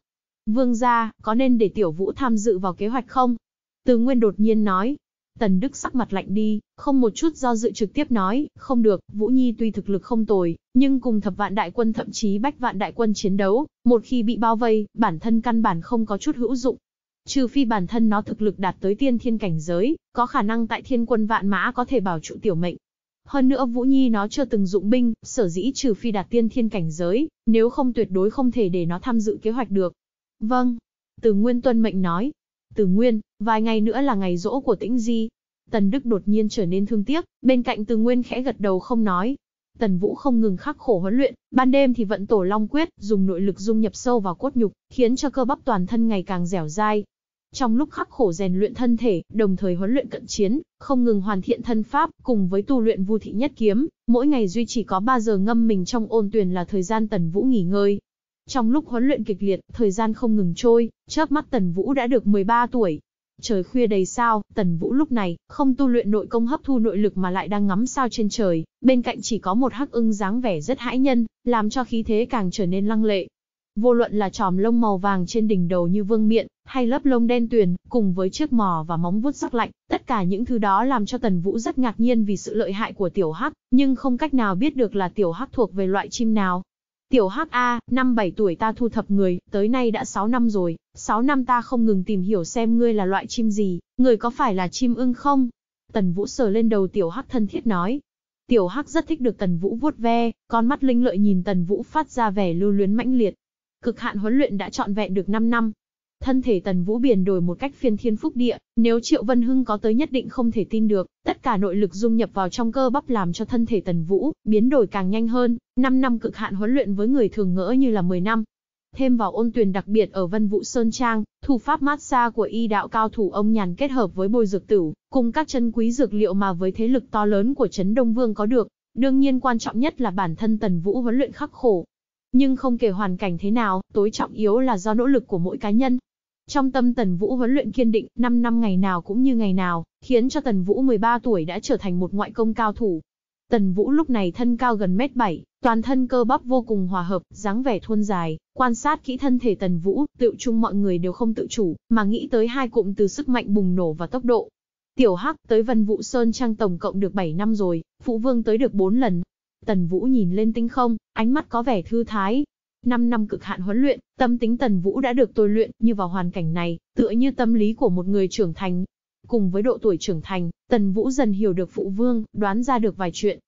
Vương gia, có nên để tiểu vũ tham dự vào kế hoạch không? Từ Nguyên đột nhiên nói. Tần Đức sắc mặt lạnh đi, không một chút do dự trực tiếp nói, không được, Vũ Nhi tuy thực lực không tồi, nhưng cùng thập vạn đại quân thậm chí bách vạn đại quân chiến đấu, một khi bị bao vây, bản thân căn bản không có chút hữu dụng, Trừ phi bản thân nó thực lực đạt tới tiên thiên cảnh giới, có khả năng tại thiên quân vạn mã có thể bảo trụ tiểu mệnh. Hơn nữa Vũ Nhi nó chưa từng dụng binh, sở dĩ trừ phi đạt tiên thiên cảnh giới, nếu không tuyệt đối không thể để nó tham dự kế hoạch được. Vâng. Từ Nguyên tuân mệnh nói. Từ Nguyên, vài ngày nữa là ngày rỗ của tĩnh Di. Tần Đức đột nhiên trở nên thương tiếc, bên cạnh Từ Nguyên khẽ gật đầu không nói. Tần Vũ không ngừng khắc khổ huấn luyện, ban đêm thì vận tổ long quyết, dùng nội lực dung nhập sâu vào cốt nhục, khiến cho cơ bắp toàn thân ngày càng dẻo dai, trong lúc khắc khổ rèn luyện thân thể, đồng thời huấn luyện cận chiến, không ngừng hoàn thiện thân pháp, cùng với tu luyện vu thị nhất kiếm, mỗi ngày duy chỉ có 3 giờ ngâm mình trong ôn tuyền là thời gian Tần Vũ nghỉ ngơi. Trong lúc huấn luyện kịch liệt, thời gian không ngừng trôi, chớp mắt Tần Vũ đã được 13 tuổi. Trời khuya đầy sao, Tần Vũ lúc này, không tu luyện nội công hấp thu nội lực mà lại đang ngắm sao trên trời, bên cạnh chỉ có một hắc ưng dáng vẻ rất hãi nhân, làm cho khí thế càng trở nên lăng lệ, Vô luận là tròm lông màu vàng trên đỉnh đầu như vương miện, hay lớp lông đen tuyền, cùng với chiếc mỏ và móng vuốt sắc lạnh, tất cả những thứ đó làm cho Tần Vũ rất ngạc nhiên vì sự lợi hại của tiểu hắc, nhưng không cách nào biết được là tiểu hắc thuộc về loại chim nào. Tiểu hắc A, năm 7 tuổi ta thu thập người, tới nay đã 6 năm rồi, 6 năm ta không ngừng tìm hiểu xem ngươi là loại chim gì, ngươi có phải là chim ưng không? Tần Vũ sờ lên đầu tiểu hắc thân thiết nói, Tiểu Hắc rất thích được Tần Vũ vuốt ve, con mắt linh lợi nhìn Tần Vũ phát ra vẻ lưu luyến mãnh liệt, cực hạn huấn luyện đã trọn vẹn được 5 năm. Thân thể Tần Vũ Biển đổi một cách phiên thiên phúc địa, nếu Triệu Vân Hưng có tới nhất định không thể tin được, tất cả nội lực dung nhập vào trong cơ bắp làm cho thân thể Tần Vũ biến đổi càng nhanh hơn, 5 năm cực hạn huấn luyện với người thường ngỡ như là 10 năm. Thêm vào ôn tuyền đặc biệt ở Vân Vũ Sơn Trang, thủ pháp massage của y đạo cao thủ ông nhàn kết hợp với bồi dược tử, cùng các chân quý dược liệu mà với thế lực to lớn của Trấn Đông Vương có được, đương nhiên quan trọng nhất là bản thân Tần Vũ huấn luyện khắc khổ, nhưng không kể hoàn cảnh thế nào, tối trọng yếu là do nỗ lực của mỗi cá nhân. Trong tâm Tần Vũ huấn luyện kiên định, 5 năm ngày nào cũng như ngày nào, khiến cho Tần Vũ 13 tuổi đã trở thành một ngoại công cao thủ. Tần Vũ lúc này thân cao gần mét 7, toàn thân cơ bắp vô cùng hòa hợp, dáng vẻ thon dài, quan sát kỹ thân thể Tần Vũ, tựu chung mọi người đều không tự chủ, mà nghĩ tới hai cụm từ sức mạnh bùng nổ và tốc độ. Tiểu Hắc tới Vân Vũ Sơn Trang tổng cộng được 7 năm rồi, Phụ Vương tới được 4 lần, Tần Vũ nhìn lên tinh không, ánh mắt có vẻ thư thái. Năm năm cực hạn huấn luyện, tâm tính Tần Vũ đã được tôi luyện, như vào hoàn cảnh này, tựa như tâm lý của một người trưởng thành. Cùng với độ tuổi trưởng thành, Tần Vũ dần hiểu được Phụ Vương, đoán ra được vài chuyện.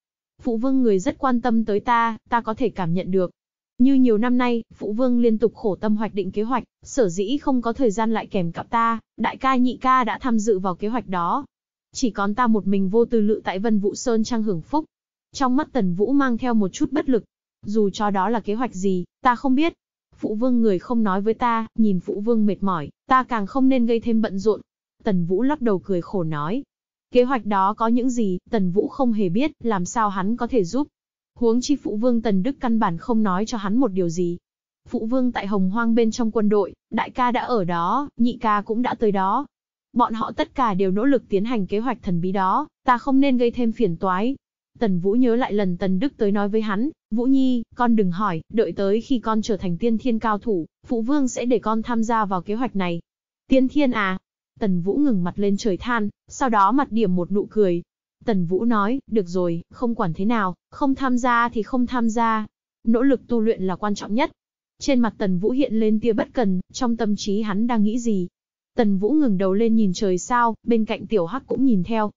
Phụ Vương người rất quan tâm tới ta, ta có thể cảm nhận được. Như nhiều năm nay, Phụ Vương liên tục khổ tâm hoạch định kế hoạch, sở dĩ không có thời gian lại kèm cặp ta, đại ca nhị ca đã tham dự vào kế hoạch đó. Chỉ còn ta một mình vô tư lự tại Vân Vũ Sơn Trang hưởng phúc, trong mắt Tần Vũ mang theo một chút bất lực. Dù cho đó là kế hoạch gì, ta không biết. Phụ vương người không nói với ta, nhìn phụ vương mệt mỏi, ta càng không nên gây thêm bận rộn. Tần Vũ lắc đầu cười khổ nói. Kế hoạch đó có những gì, Tần Vũ không hề biết, làm sao hắn có thể giúp. Huống chi phụ vương Tần Đức căn bản không nói cho hắn một điều gì. Phụ vương tại hồng hoang bên trong quân đội, đại ca đã ở đó, nhị ca cũng đã tới đó. Bọn họ tất cả đều nỗ lực tiến hành kế hoạch thần bí đó, ta không nên gây thêm phiền toái, Tần Vũ nhớ lại lần Tần Đức tới nói với hắn, Vũ Nhi, con đừng hỏi, đợi tới khi con trở thành tiên thiên cao thủ, Phụ Vương sẽ để con tham gia vào kế hoạch này. Tiên thiên à? Tần Vũ ngừng mặt lên trời than, sau đó mặt điểm một nụ cười. Tần Vũ nói, được rồi, không quản thế nào, không tham gia thì không tham gia. Nỗ lực tu luyện là quan trọng nhất. Trên mặt Tần Vũ hiện lên tia bất cần, trong tâm trí hắn đang nghĩ gì, Tần Vũ ngừng đầu lên nhìn trời sao, bên cạnh Tiểu Hắc cũng nhìn theo,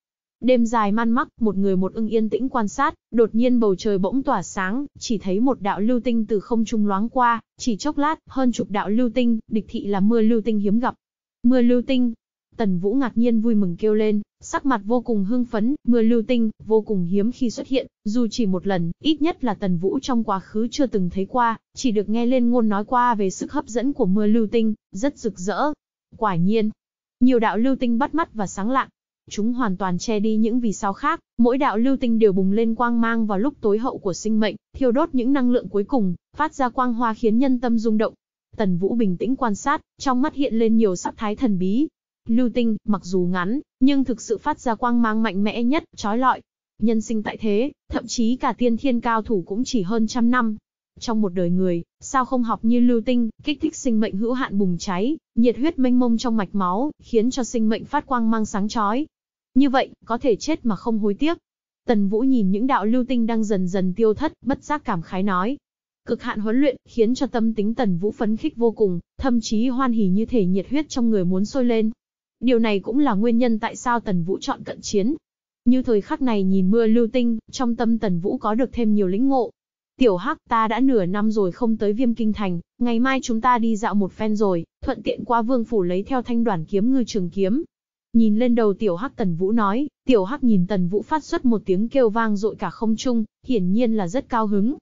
Đêm dài man mắc, một người một ưng yên tĩnh quan sát, đột nhiên bầu trời bỗng tỏa sáng, chỉ thấy một đạo lưu tinh từ không trung loáng qua, chỉ chốc lát, hơn chục đạo lưu tinh, địch thị là mưa lưu tinh hiếm gặp. Mưa lưu tinh. Tần Vũ ngạc nhiên vui mừng kêu lên, sắc mặt vô cùng hưng phấn, mưa lưu tinh, vô cùng hiếm khi xuất hiện, dù chỉ một lần, ít nhất là Tần Vũ trong quá khứ chưa từng thấy qua, chỉ được nghe lên ngôn nói qua về sức hấp dẫn của mưa lưu tinh, rất rực rỡ. Quả nhiên, nhiều đạo lưu tinh bắt mắt và sáng lạng, Chúng hoàn toàn che đi những vì sao khác, mỗi đạo lưu tinh đều bùng lên quang mang vào lúc tối hậu của sinh mệnh, thiêu đốt những năng lượng cuối cùng, phát ra quang hoa khiến nhân tâm rung động. Tần Vũ bình tĩnh quan sát, trong mắt hiện lên nhiều sắc thái thần bí. Lưu tinh, mặc dù ngắn, nhưng thực sự phát ra quang mang mạnh mẽ nhất, trói lọi. Nhân sinh tại thế, thậm chí cả tiên thiên cao thủ cũng chỉ hơn trăm năm, trong một đời người, sao không học như lưu tinh, kích thích sinh mệnh hữu hạn bùng cháy, nhiệt huyết mênh mông trong mạch máu, khiến cho sinh mệnh phát quang mang sáng chói. Như vậy, có thể chết mà không hối tiếc. Tần Vũ nhìn những đạo lưu tinh đang dần dần tiêu thất, bất giác cảm khái nói. Cực hạn huấn luyện khiến cho tâm tính Tần Vũ phấn khích vô cùng, thậm chí hoan hỉ như thể nhiệt huyết trong người muốn sôi lên. Điều này cũng là nguyên nhân tại sao Tần Vũ chọn cận chiến. Như thời khắc này nhìn mưa lưu tinh, trong tâm Tần Vũ có được thêm nhiều lĩnh ngộ. Tiểu Hắc ta đã nửa năm rồi không tới Viêm Kinh Thành, ngày mai chúng ta đi dạo một phen rồi, thuận tiện qua Vương Phủ lấy theo thanh đoàn kiếm ngư trường kiếm, Nhìn lên đầu tiểu hắc tần vũ nói, tiểu hắc nhìn tần vũ phát xuất một tiếng kêu vang dội cả không trung, hiển nhiên là rất cao hứng.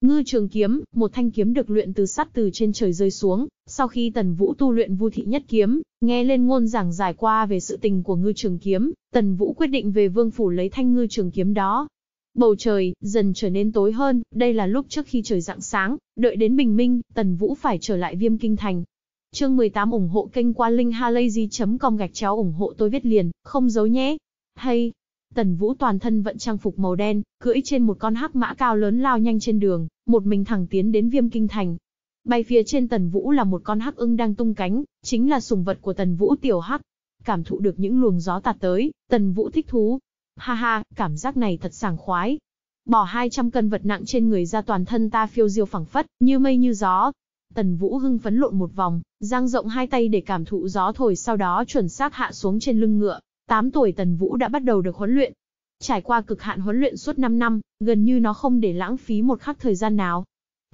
Ngư trường kiếm, một thanh kiếm được luyện từ sắt từ trên trời rơi xuống, sau khi tần vũ tu luyện vu thị nhất kiếm, nghe lên ngôn giảng giải qua về sự tình của ngư trường kiếm, tần vũ quyết định về vương phủ lấy thanh ngư trường kiếm đó, Bầu trời dần trở nên tối hơn, đây là lúc trước khi trời rạng sáng, đợi đến bình minh, Tần Vũ phải trở lại Viêm Kinh Thành, Chương 18 ủng hộ kênh qua linkhalazy.com gạch chéo ủng hộ tôi viết liền, không giấu nhé. Hay, Tần Vũ toàn thân vận trang phục màu đen, cưỡi trên một con hắc mã cao lớn lao nhanh trên đường, một mình thẳng tiến đến Viêm Kinh thành. Bay phía trên Tần Vũ là một con hắc ưng đang tung cánh, chính là sùng vật của Tần Vũ tiểu hắc. Cảm thụ được những luồng gió tạt tới, Tần Vũ thích thú. Ha ha, cảm giác này thật sảng khoái. Bỏ 200 cân vật nặng trên người ra toàn thân ta phiêu diêu phẳng phất, như mây như gió, Tần Vũ hưng phấn lộn một vòng, giang rộng hai tay để cảm thụ gió thổi sau đó chuẩn xác hạ xuống trên lưng ngựa. 8 tuổi Tần Vũ đã bắt đầu được huấn luyện. Trải qua cực hạn huấn luyện suốt 5 năm, gần như nó không để lãng phí một khắc thời gian nào.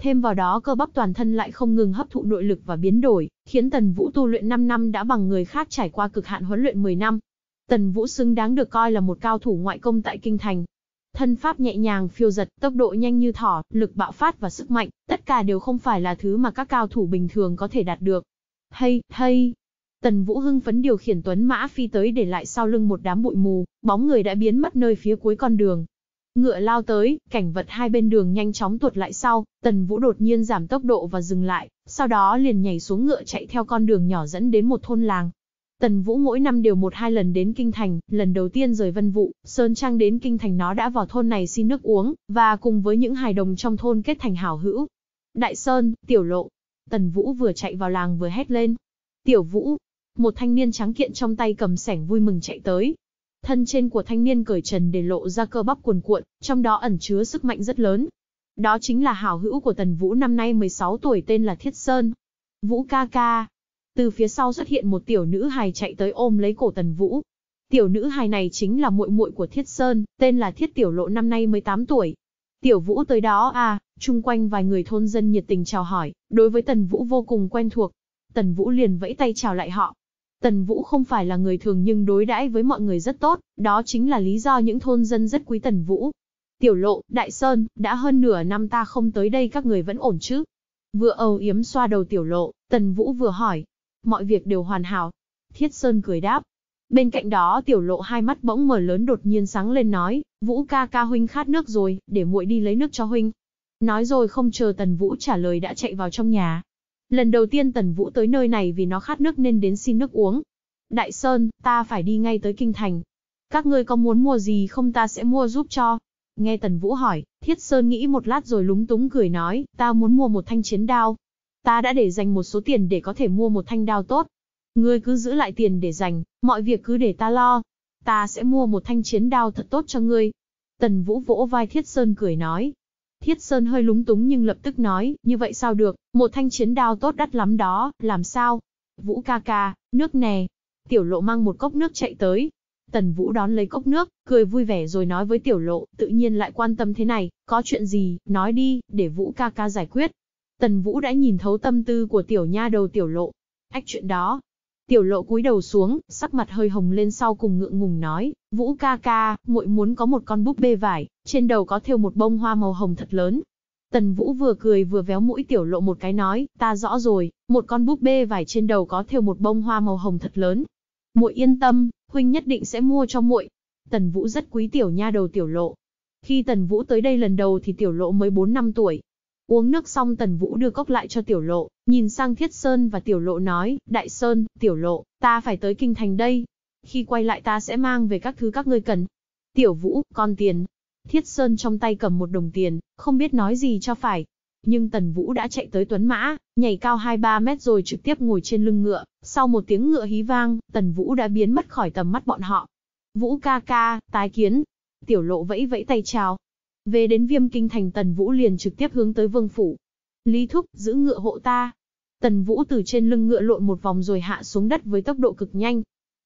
Thêm vào đó cơ bắp toàn thân lại không ngừng hấp thụ nội lực và biến đổi, khiến Tần Vũ tu luyện 5 năm đã bằng người khác trải qua cực hạn huấn luyện 10 năm. Tần Vũ xứng đáng được coi là một cao thủ ngoại công tại Kinh Thành, Thân pháp nhẹ nhàng phiêu giật, tốc độ nhanh như thỏ, lực bạo phát và sức mạnh, tất cả đều không phải là thứ mà các cao thủ bình thường có thể đạt được. Hay, hay, Tần Vũ hưng phấn điều khiển tuấn mã phi tới để lại sau lưng một đám bụi mù, bóng người đã biến mất nơi phía cuối con đường. Ngựa lao tới, cảnh vật hai bên đường nhanh chóng tuột lại sau, Tần Vũ đột nhiên giảm tốc độ và dừng lại, sau đó liền nhảy xuống ngựa chạy theo con đường nhỏ dẫn đến một thôn làng, Tần Vũ mỗi năm đều một hai lần đến Kinh Thành, lần đầu tiên rời Vân Vũ, Sơn Trang đến Kinh Thành nó đã vào thôn này xin nước uống, và cùng với những hài đồng trong thôn kết thành hảo hữu. Đại Sơn, Tiểu Lộ. Tần Vũ vừa chạy vào làng vừa hét lên. Tiểu Vũ. Một thanh niên trắng kiện trong tay cầm sẻng vui mừng chạy tới. Thân trên của thanh niên cởi trần để lộ ra cơ bắp cuồn cuộn, trong đó ẩn chứa sức mạnh rất lớn. Đó chính là hảo hữu của Tần Vũ năm nay 16 tuổi tên là Thiết Sơn. Vũ ca ca, từ phía sau xuất hiện một tiểu nữ hài chạy tới ôm lấy cổ Tần Vũ. Tiểu nữ hài này chính là muội muội của Thiết Sơn, tên là Thiết Tiểu Lộ năm nay 18 tuổi. Tiểu Vũ tới đó à, chung quanh vài người thôn dân nhiệt tình chào hỏi, đối với Tần Vũ vô cùng quen thuộc. Tần Vũ liền vẫy tay chào lại họ. Tần Vũ không phải là người thường nhưng đối đãi với mọi người rất tốt, đó chính là lý do những thôn dân rất quý Tần Vũ. Tiểu lộ, Đại Sơn, đã hơn nửa năm ta không tới đây các người vẫn ổn chứ? Vừa âu yếm xoa đầu tiểu lộ, Tần Vũ vừa hỏi, Mọi việc đều hoàn hảo. Thiết Sơn cười đáp. Bên cạnh đó tiểu lộ hai mắt bỗng mở lớn đột nhiên sáng lên nói, Vũ ca ca huynh khát nước rồi, để muội đi lấy nước cho huynh. Nói rồi không chờ Tần Vũ trả lời đã chạy vào trong nhà. Lần đầu tiên Tần Vũ tới nơi này vì nó khát nước nên đến xin nước uống. Đại Sơn, ta phải đi ngay tới Kinh Thành. Các ngươi có muốn mua gì không ta sẽ mua giúp cho. Nghe Tần Vũ hỏi, Thiết Sơn nghĩ một lát rồi lúng túng cười nói, ta muốn mua một thanh chiến đao. Ta đã để dành một số tiền để có thể mua một thanh đao tốt. Ngươi cứ giữ lại tiền để dành, mọi việc cứ để ta lo. Ta sẽ mua một thanh chiến đao thật tốt cho ngươi. Tần Vũ vỗ vai Thiết Sơn cười nói. Thiết Sơn hơi lúng túng nhưng lập tức nói, như vậy sao được, một thanh chiến đao tốt đắt lắm đó, làm sao? Vũ ca ca, nước nè. Tiểu lộ mang một cốc nước chạy tới, Tần Vũ đón lấy cốc nước, cười vui vẻ rồi nói với Tiểu Lộ, tự nhiên lại quan tâm thế này, có chuyện gì, nói đi, để Vũ ca ca giải quyết. Tần Vũ đã nhìn thấu tâm tư của tiểu nha đầu tiểu lộ. Ách chuyện đó. Tiểu lộ cúi đầu xuống, sắc mặt hơi hồng lên sau cùng ngượng ngùng nói, Vũ ca ca, muội muốn có một con búp bê vải, trên đầu có thêu một bông hoa màu hồng thật lớn. Tần Vũ vừa cười vừa véo mũi tiểu lộ một cái nói, ta rõ rồi, một con búp bê vải trên đầu có thêu một bông hoa màu hồng thật lớn. Muội yên tâm, huynh nhất định sẽ mua cho muội. Tần Vũ rất quý tiểu nha đầu tiểu lộ. Khi Tần Vũ tới đây lần đầu thì tiểu lộ mới 4 năm tuổi, Uống nước xong Tần Vũ đưa cốc lại cho Tiểu Lộ, nhìn sang Thiết Sơn và Tiểu Lộ nói, Đại Sơn, Tiểu Lộ, ta phải tới Kinh Thành đây. Khi quay lại ta sẽ mang về các thứ các ngươi cần. Tiểu Vũ, con tiền. Thiết Sơn trong tay cầm một đồng tiền, không biết nói gì cho phải. Nhưng Tần Vũ đã chạy tới Tuấn Mã, nhảy cao 2-3 mét rồi trực tiếp ngồi trên lưng ngựa. Sau một tiếng ngựa hí vang, Tần Vũ đã biến mất khỏi tầm mắt bọn họ. Vũ ca ca, tái kiến. Tiểu lộ vẫy vẫy tay chào, về đến viêm kinh thành Tần Vũ liền trực tiếp hướng tới vương phủ. Lý Thúc, giữ ngựa hộ ta. Tần Vũ từ trên lưng ngựa lộn một vòng rồi hạ xuống đất với tốc độ cực nhanh.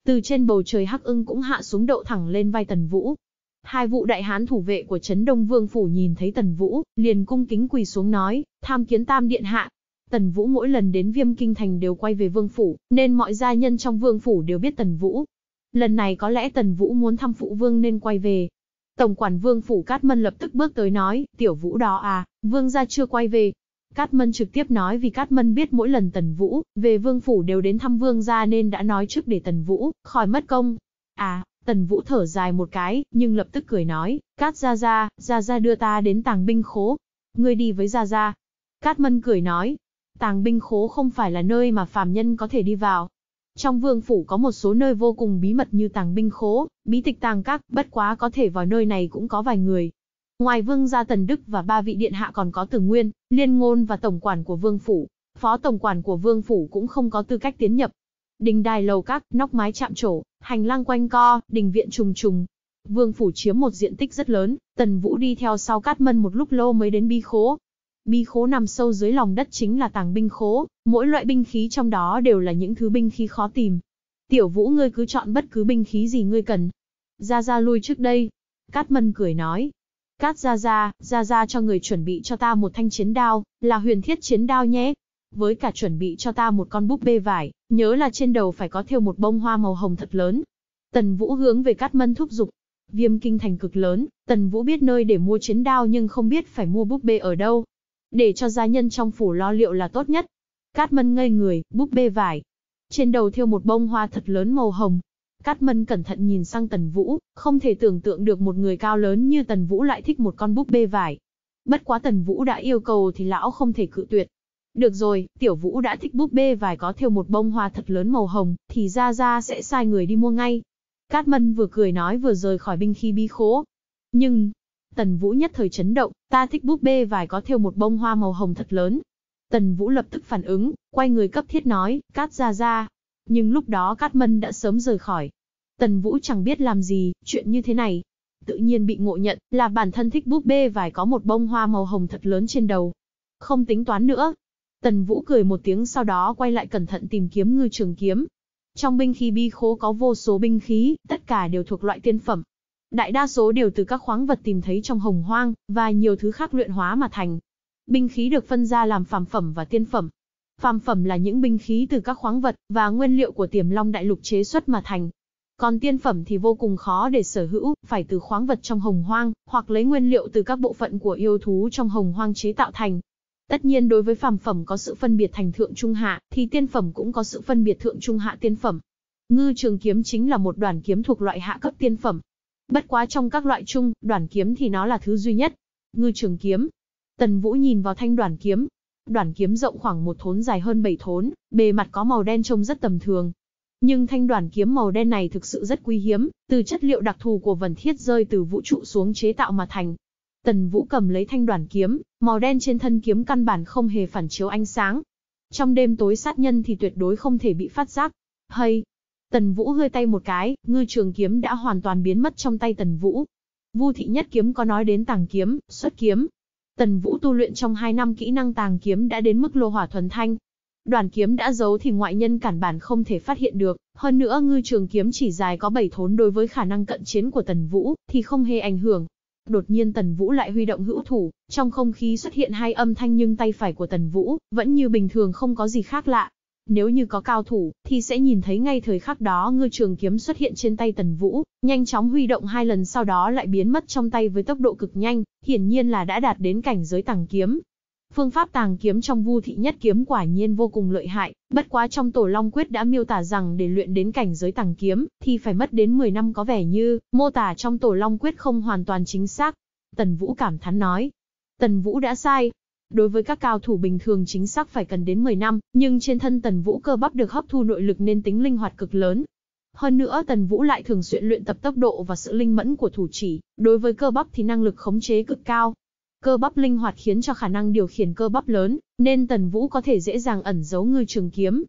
Từ trên bầu trời hắc ưng cũng hạ xuống đậu thẳng lên vai Tần Vũ. Hai vụ đại hán thủ vệ của Trấn Đông Vương Phủ nhìn thấy Tần Vũ, liền cung kính quỳ xuống nói, tham kiến tam điện hạ. Tần Vũ mỗi lần đến viêm kinh thành đều quay về Vương Phủ, nên mọi gia nhân trong Vương Phủ đều biết Tần Vũ. Lần này có lẽ Tần Vũ muốn thăm Phụ Vương nên quay về, Tổng quản vương phủ Cát Mân lập tức bước tới nói, tiểu vũ đó à, vương gia chưa quay về. Cát Mân trực tiếp nói vì Cát Mân biết mỗi lần Tần Vũ về vương phủ đều đến thăm vương gia nên đã nói trước để Tần Vũ khỏi mất công. À, Tần Vũ thở dài một cái, nhưng lập tức cười nói, Cát Gia Gia, Gia Gia đưa ta đến tàng binh khố. Ngươi đi với Gia Gia. Cát Mân cười nói, tàng binh khố không phải là nơi mà phàm nhân có thể đi vào, trong vương phủ có một số nơi vô cùng bí mật như tàng binh khố, bí tịch tàng các, bất quá có thể vào nơi này cũng có vài người. Ngoài vương gia Tần Đức và ba vị điện hạ còn có Tử Nguyên, Liên Ngôn và tổng quản của vương phủ. Phó tổng quản của vương phủ cũng không có tư cách tiến nhập. Đình đài lầu các, nóc mái chạm trổ, hành lang quanh co, đình viện trùng trùng. Vương phủ chiếm một diện tích rất lớn, Tần Vũ đi theo sau Cát Mân một lúc lâu mới đến bi khố, Bi khố nằm sâu dưới lòng đất chính là tàng binh khố, mỗi loại binh khí trong đó đều là những thứ binh khí khó tìm. Tiểu vũ ngươi cứ chọn bất cứ binh khí gì ngươi cần. Ra ra lui trước đây. Cát mân cười nói. Cát ra ra, ra ra cho người chuẩn bị cho ta một thanh chiến đao, là huyền thiết chiến đao nhé. Với cả chuẩn bị cho ta một con búp bê vải, nhớ là trên đầu phải có thêu một bông hoa màu hồng thật lớn. Tần vũ hướng về cát mân thúc giục. Viêm kinh thành cực lớn, tần vũ biết nơi để mua chiến đao nhưng không biết phải mua búp bê ở đâu, để cho gia nhân trong phủ lo liệu là tốt nhất. Cát Mân ngây người, búp bê vải. Trên đầu thiêu một bông hoa thật lớn màu hồng. Cát Mân cẩn thận nhìn sang Tần Vũ, không thể tưởng tượng được một người cao lớn như Tần Vũ lại thích một con búp bê vải. Bất quá Tần Vũ đã yêu cầu thì lão không thể cự tuyệt. Được rồi, Tiểu Vũ đã thích búp bê vải có thêu một bông hoa thật lớn màu hồng, thì ra ra sẽ sai người đi mua ngay. Cát Mân vừa cười nói vừa rời khỏi binh khí bí khố. Nhưng, Tần Vũ nhất thời chấn động, ta thích búp bê vải có thêu một bông hoa màu hồng thật lớn. Tần Vũ lập tức phản ứng, quay người cấp thiết nói, Cát Gia Gia. Nhưng lúc đó Cát Mân đã sớm rời khỏi. Tần Vũ chẳng biết làm gì, chuyện như thế này. Tự nhiên bị ngộ nhận là bản thân thích búp bê vải có một bông hoa màu hồng thật lớn trên đầu. Không tính toán nữa. Tần Vũ cười một tiếng sau đó quay lại cẩn thận tìm kiếm ngư trường kiếm. Trong binh khí bi khố có vô số binh khí, tất cả đều thuộc loại tiên phẩm, đại đa số đều từ các khoáng vật tìm thấy trong hồng hoang, và nhiều thứ khác luyện hóa mà thành. Binh khí được phân ra làm phàm phẩm và tiên phẩm. Phàm phẩm là những binh khí từ các khoáng vật và nguyên liệu của tiềm long đại lục chế xuất mà thành. Còn tiên phẩm thì vô cùng khó để sở hữu, phải từ khoáng vật trong hồng hoang, hoặc lấy nguyên liệu từ các bộ phận của yêu thú trong hồng hoang chế tạo thành. Tất nhiên đối với phàm phẩm có sự phân biệt thành thượng trung hạ, thì tiên phẩm cũng có sự phân biệt thượng trung hạ tiên phẩm. Ngư trường kiếm chính là một đoàn kiếm thuộc loại hạ cấp tiên phẩm, Bất quá trong các loại chung, đoàn kiếm thì nó là thứ duy nhất. Ngư trường kiếm. Tần Vũ nhìn vào thanh đoàn kiếm. Đoàn kiếm rộng khoảng một thốn dài hơn bảy thốn, bề mặt có màu đen trông rất tầm thường. Nhưng thanh đoàn kiếm màu đen này thực sự rất quý hiếm, từ chất liệu đặc thù của vần thiết rơi từ vũ trụ xuống chế tạo mà thành. Tần Vũ cầm lấy thanh đoàn kiếm, màu đen trên thân kiếm căn bản không hề phản chiếu ánh sáng. Trong đêm tối sát nhân thì tuyệt đối không thể bị phát giác. Hay, Tần Vũ hơi tay một cái, ngư trường kiếm đã hoàn toàn biến mất trong tay Tần Vũ. Vu thị nhất kiếm có nói đến tàng kiếm, xuất kiếm. Tần Vũ tu luyện trong hai năm kỹ năng tàng kiếm đã đến mức lô hỏa thuần thanh. Đoàn kiếm đã giấu thì ngoại nhân cản bản không thể phát hiện được, hơn nữa ngư trường kiếm chỉ dài có bảy thốn đối với khả năng cận chiến của Tần Vũ thì không hề ảnh hưởng. Đột nhiên Tần Vũ lại huy động hữu thủ, trong không khí xuất hiện hai âm thanh nhưng tay phải của Tần Vũ vẫn như bình thường không có gì khác lạ, nếu như có cao thủ, thì sẽ nhìn thấy ngay thời khắc đó ngư trường kiếm xuất hiện trên tay Tần Vũ, nhanh chóng huy động hai lần sau đó lại biến mất trong tay với tốc độ cực nhanh, hiển nhiên là đã đạt đến cảnh giới tàng kiếm. Phương pháp tàng kiếm trong vu thị nhất kiếm quả nhiên vô cùng lợi hại, bất quá trong tổ long quyết đã miêu tả rằng để luyện đến cảnh giới tàng kiếm, thì phải mất đến 10 năm có vẻ như, mô tả trong tổ long quyết không hoàn toàn chính xác. Tần Vũ cảm thán nói, Tần Vũ đã sai, Đối với các cao thủ bình thường chính xác phải cần đến 10 năm, nhưng trên thân Tần Vũ cơ bắp được hấp thu nội lực nên tính linh hoạt cực lớn. Hơn nữa Tần Vũ lại thường xuyên luyện tập tốc độ và sự linh mẫn của thủ chỉ, đối với cơ bắp thì năng lực khống chế cực cao. Cơ bắp linh hoạt khiến cho khả năng điều khiển cơ bắp lớn, nên Tần Vũ có thể dễ dàng ẩn giấu ngư trường kiếm.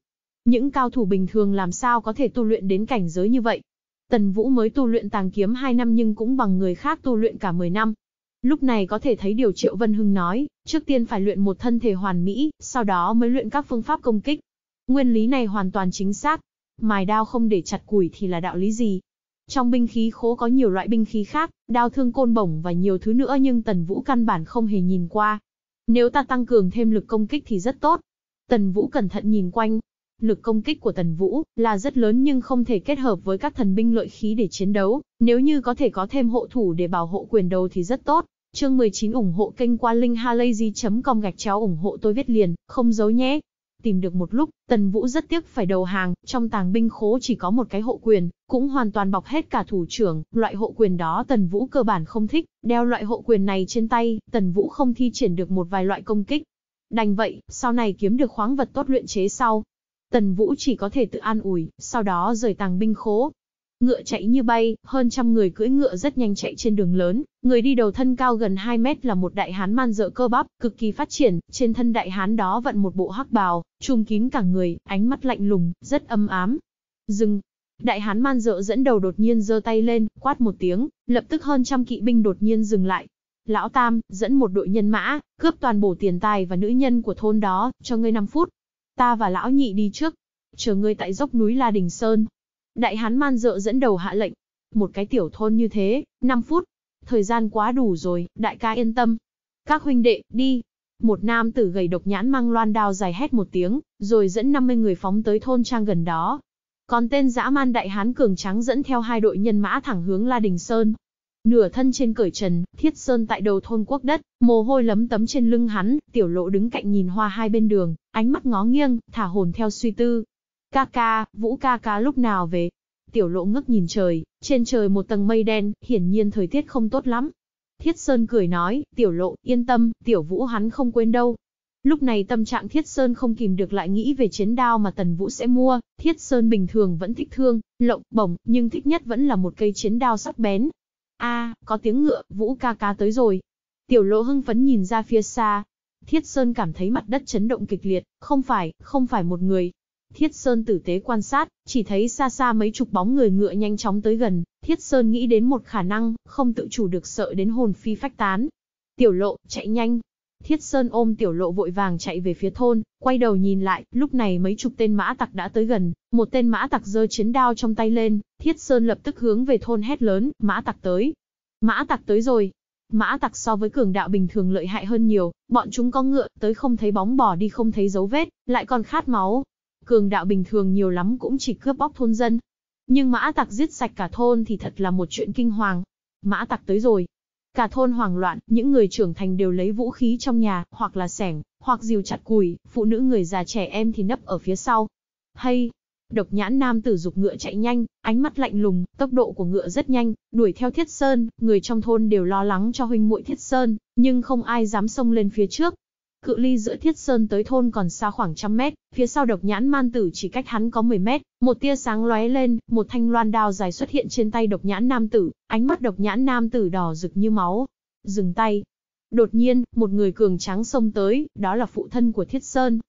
Những cao thủ bình thường làm sao có thể tu luyện đến cảnh giới như vậy? Tần Vũ mới tu luyện tàng kiếm 2 năm nhưng cũng bằng người khác tu luyện cả 10 năm, Lúc này có thể thấy điều Triệu Vân Hưng nói, trước tiên phải luyện một thân thể hoàn mỹ, sau đó mới luyện các phương pháp công kích. Nguyên lý này hoàn toàn chính xác. Mài đao không để chặt củi thì là đạo lý gì? Trong binh khí khố có nhiều loại binh khí khác, đao thương côn bổng và nhiều thứ nữa nhưng Tần Vũ căn bản không hề nhìn qua. Nếu ta tăng cường thêm lực công kích thì rất tốt. Tần Vũ cẩn thận nhìn quanh, Lực công kích của Tần Vũ là rất lớn nhưng không thể kết hợp với các thần binh lợi khí để chiến đấu, nếu như có thể có thêm hộ thủ để bảo hộ quyền đầu thì rất tốt. Chương 19 ủng hộ kênh qua linkhalazy.com gạch chéo ủng hộ tôi viết liền, không giấu nhé. Tìm được một lúc, Tần Vũ rất tiếc phải đầu hàng, trong tàng binh khố chỉ có một cái hộ quyền, cũng hoàn toàn bọc hết cả thủ trưởng, loại hộ quyền đó Tần Vũ cơ bản không thích, đeo loại hộ quyền này trên tay, Tần Vũ không thi triển được một vài loại công kích. Đành vậy, sau này kiếm được khoáng vật tốt luyện chế sau, Tần Vũ chỉ có thể tự an ủi, sau đó rời tàng binh khố. Ngựa chạy như bay, hơn trăm người cưỡi ngựa rất nhanh chạy trên đường lớn, người đi đầu thân cao gần 2 mét là một đại hán man dợ cơ bắp, cực kỳ phát triển, trên thân đại hán đó vận một bộ hắc bào, trùm kín cả người, ánh mắt lạnh lùng, rất âm ám. Dừng, Đại hán man dợ dẫn đầu đột nhiên giơ tay lên, quát một tiếng, lập tức hơn trăm kỵ binh đột nhiên dừng lại. Lão Tam, dẫn một đội nhân mã, cướp toàn bộ tiền tài và nữ nhân của thôn đó, cho ngươi 5 phút, Ta và lão nhị đi trước, chờ ngươi tại dốc núi La Đình Sơn. Đại hán man dợ dẫn đầu hạ lệnh. Một cái tiểu thôn như thế, 5 phút. Thời gian quá đủ rồi, đại ca yên tâm. Các huynh đệ, đi. Một nam tử gầy độc nhãn mang loan đao dài hét một tiếng, rồi dẫn 50 người phóng tới thôn trang gần đó. Còn tên dã man đại hán cường trắng dẫn theo hai đội nhân mã thẳng hướng La Đình Sơn, Nửa thân trên cởi trần, thiết sơn tại đầu thôn quốc đất, mồ hôi lấm tấm trên lưng hắn, tiểu lộ đứng cạnh nhìn hoa hai bên đường, ánh mắt ngó nghiêng, thả hồn theo suy tư. Ca ca, vũ ca ca lúc nào về? Tiểu lộ ngước nhìn trời, trên trời một tầng mây đen, hiển nhiên thời tiết không tốt lắm. Thiết Sơn cười nói, tiểu lộ, yên tâm, tiểu vũ hắn không quên đâu, Lúc này tâm trạng Thiết Sơn không kìm được lại nghĩ về chiến đao mà Tần Vũ sẽ mua, Thiết Sơn bình thường vẫn thích thương, lộng, bổng, nhưng thích nhất vẫn là một cây chiến đao sắc bén, a có tiếng ngựa, Vũ ca ca tới rồi. Tiểu lộ hưng phấn nhìn ra phía xa. Thiết Sơn cảm thấy mặt đất chấn động kịch liệt, không phải, không phải một người. Thiết Sơn tử tế quan sát, chỉ thấy xa xa mấy chục bóng người ngựa nhanh chóng tới gần, Thiết Sơn nghĩ đến một khả năng, không tự chủ được sợ đến hồn phi phách tán. Tiểu lộ, chạy nhanh, Thiết Sơn ôm tiểu lộ vội vàng chạy về phía thôn, quay đầu nhìn lại, lúc này mấy chục tên mã tặc đã tới gần, một tên mã tặc giơ chiến đao trong tay lên, Thiết Sơn lập tức hướng về thôn hét lớn, mã tặc tới. Mã tặc tới rồi. Mã tặc so với cường đạo bình thường lợi hại hơn nhiều, bọn chúng có ngựa, tới không thấy bóng bỏ đi không thấy dấu vết, lại còn khát máu. Cường đạo bình thường nhiều lắm cũng chỉ cướp bóc thôn dân. Nhưng mã tặc giết sạch cả thôn thì thật là một chuyện kinh hoàng. Mã tặc tới rồi, Cả thôn hoảng loạn, những người trưởng thành đều lấy vũ khí trong nhà, hoặc là sẻng, hoặc dìu chặt cùi, phụ nữ người già trẻ em thì nấp ở phía sau. Hay, độc nhãn nam tử dục ngựa chạy nhanh, ánh mắt lạnh lùng, tốc độ của ngựa rất nhanh, đuổi theo Thiết Sơn, người trong thôn đều lo lắng cho huynh muội Thiết Sơn, nhưng không ai dám xông lên phía trước, Cự ly giữa Thiết Sơn tới thôn còn xa khoảng trăm mét, phía sau độc nhãn man tử chỉ cách hắn có 10 mét, một tia sáng lóe lên, một thanh loan đao dài xuất hiện trên tay độc nhãn nam tử, ánh mắt độc nhãn nam tử đỏ rực như máu. Dừng tay. Đột nhiên, một người cường tráng xông tới, đó là phụ thân của Thiết Sơn,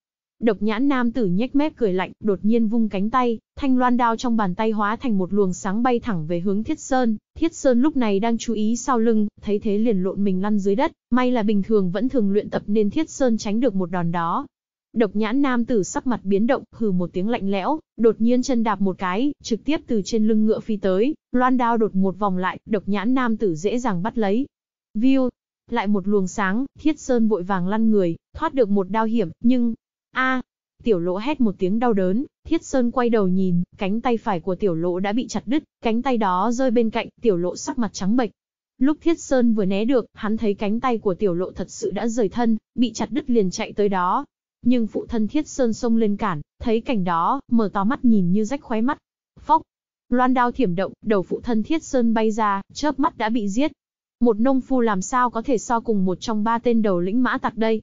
Độc nhãn nam tử nhếch mép cười lạnh, đột nhiên vung cánh tay, thanh loan đao trong bàn tay hóa thành một luồng sáng bay thẳng về hướng Thiết Sơn. Thiết Sơn lúc này đang chú ý sau lưng, thấy thế liền lộn mình lăn dưới đất, may là bình thường vẫn thường luyện tập nên Thiết Sơn tránh được một đòn đó. Độc nhãn nam tử sắc mặt biến động, hừ một tiếng lạnh lẽo, đột nhiên chân đạp một cái, trực tiếp từ trên lưng ngựa phi tới, loan đao đột một vòng lại, độc nhãn nam tử dễ dàng bắt lấy. Viu, lại một luồng sáng, Thiết Sơn vội vàng lăn người, thoát được một đao hiểm, nhưng A, Tiểu lộ hét một tiếng đau đớn, thiết sơn quay đầu nhìn, cánh tay phải của tiểu lộ đã bị chặt đứt, cánh tay đó rơi bên cạnh, tiểu lộ sắc mặt trắng bệch. Lúc thiết sơn vừa né được, hắn thấy cánh tay của tiểu lộ thật sự đã rời thân, bị chặt đứt liền chạy tới đó. Nhưng phụ thân thiết sơn xông lên cản, thấy cảnh đó, mở to mắt nhìn như rách khóe mắt. Phóc! Loan đao thiểm động, đầu phụ thân thiết sơn bay ra, chớp mắt đã bị giết. Một nông phu làm sao có thể so cùng một trong ba tên đầu lĩnh mã tặc đây,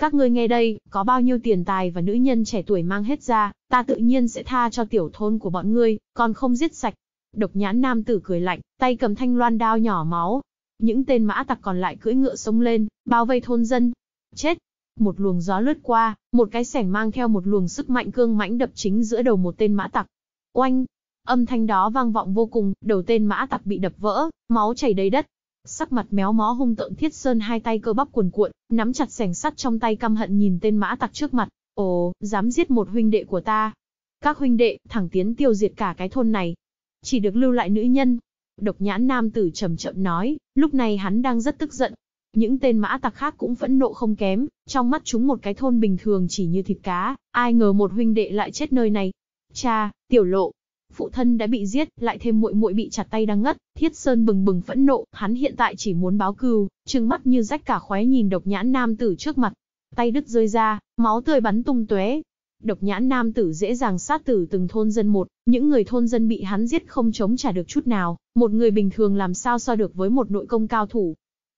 các ngươi nghe đây, có bao nhiêu tiền tài và nữ nhân trẻ tuổi mang hết ra, ta tự nhiên sẽ tha cho tiểu thôn của bọn ngươi, còn không giết sạch. Độc nhãn nam tử cười lạnh, tay cầm thanh loan đao nhỏ máu. Những tên mã tặc còn lại cưỡi ngựa sông lên, bao vây thôn dân. Chết! Một luồng gió lướt qua, một cái sẻng mang theo một luồng sức mạnh cương mãnh đập chính giữa đầu một tên mã tặc. Oanh! Âm thanh đó vang vọng vô cùng, đầu tên mã tặc bị đập vỡ, máu chảy đầy đất, Sắc mặt méo mó hung tợn Thiết Sơn hai tay cơ bắp cuồn cuộn, nắm chặt sẻng sắt trong tay căm hận nhìn tên mã tặc trước mặt, "Ồ, dám giết một huynh đệ của ta." Các huynh đệ, thẳng tiến tiêu diệt cả cái thôn này. Chỉ được lưu lại nữ nhân. Độc nhãn nam tử chậm chậm nói, lúc này hắn đang rất tức giận. Những tên mã tặc khác cũng phẫn nộ không kém, trong mắt chúng một cái thôn bình thường chỉ như thịt cá, ai ngờ một huynh đệ lại chết nơi này. Cha, tiểu lộ, phụ thân đã bị giết, lại thêm muội muội bị chặt tay đang ngất, Thiết Sơn bừng bừng phẫn nộ, hắn hiện tại chỉ muốn báo cừu, trừng mắt như rách cả khóe nhìn độc nhãn nam tử trước mặt. Tay đứt rơi ra, máu tươi bắn tung tóe. Độc nhãn nam tử dễ dàng sát tử từng thôn dân một, những người thôn dân bị hắn giết không chống trả được chút nào, một người bình thường làm sao so được với một nội công cao thủ.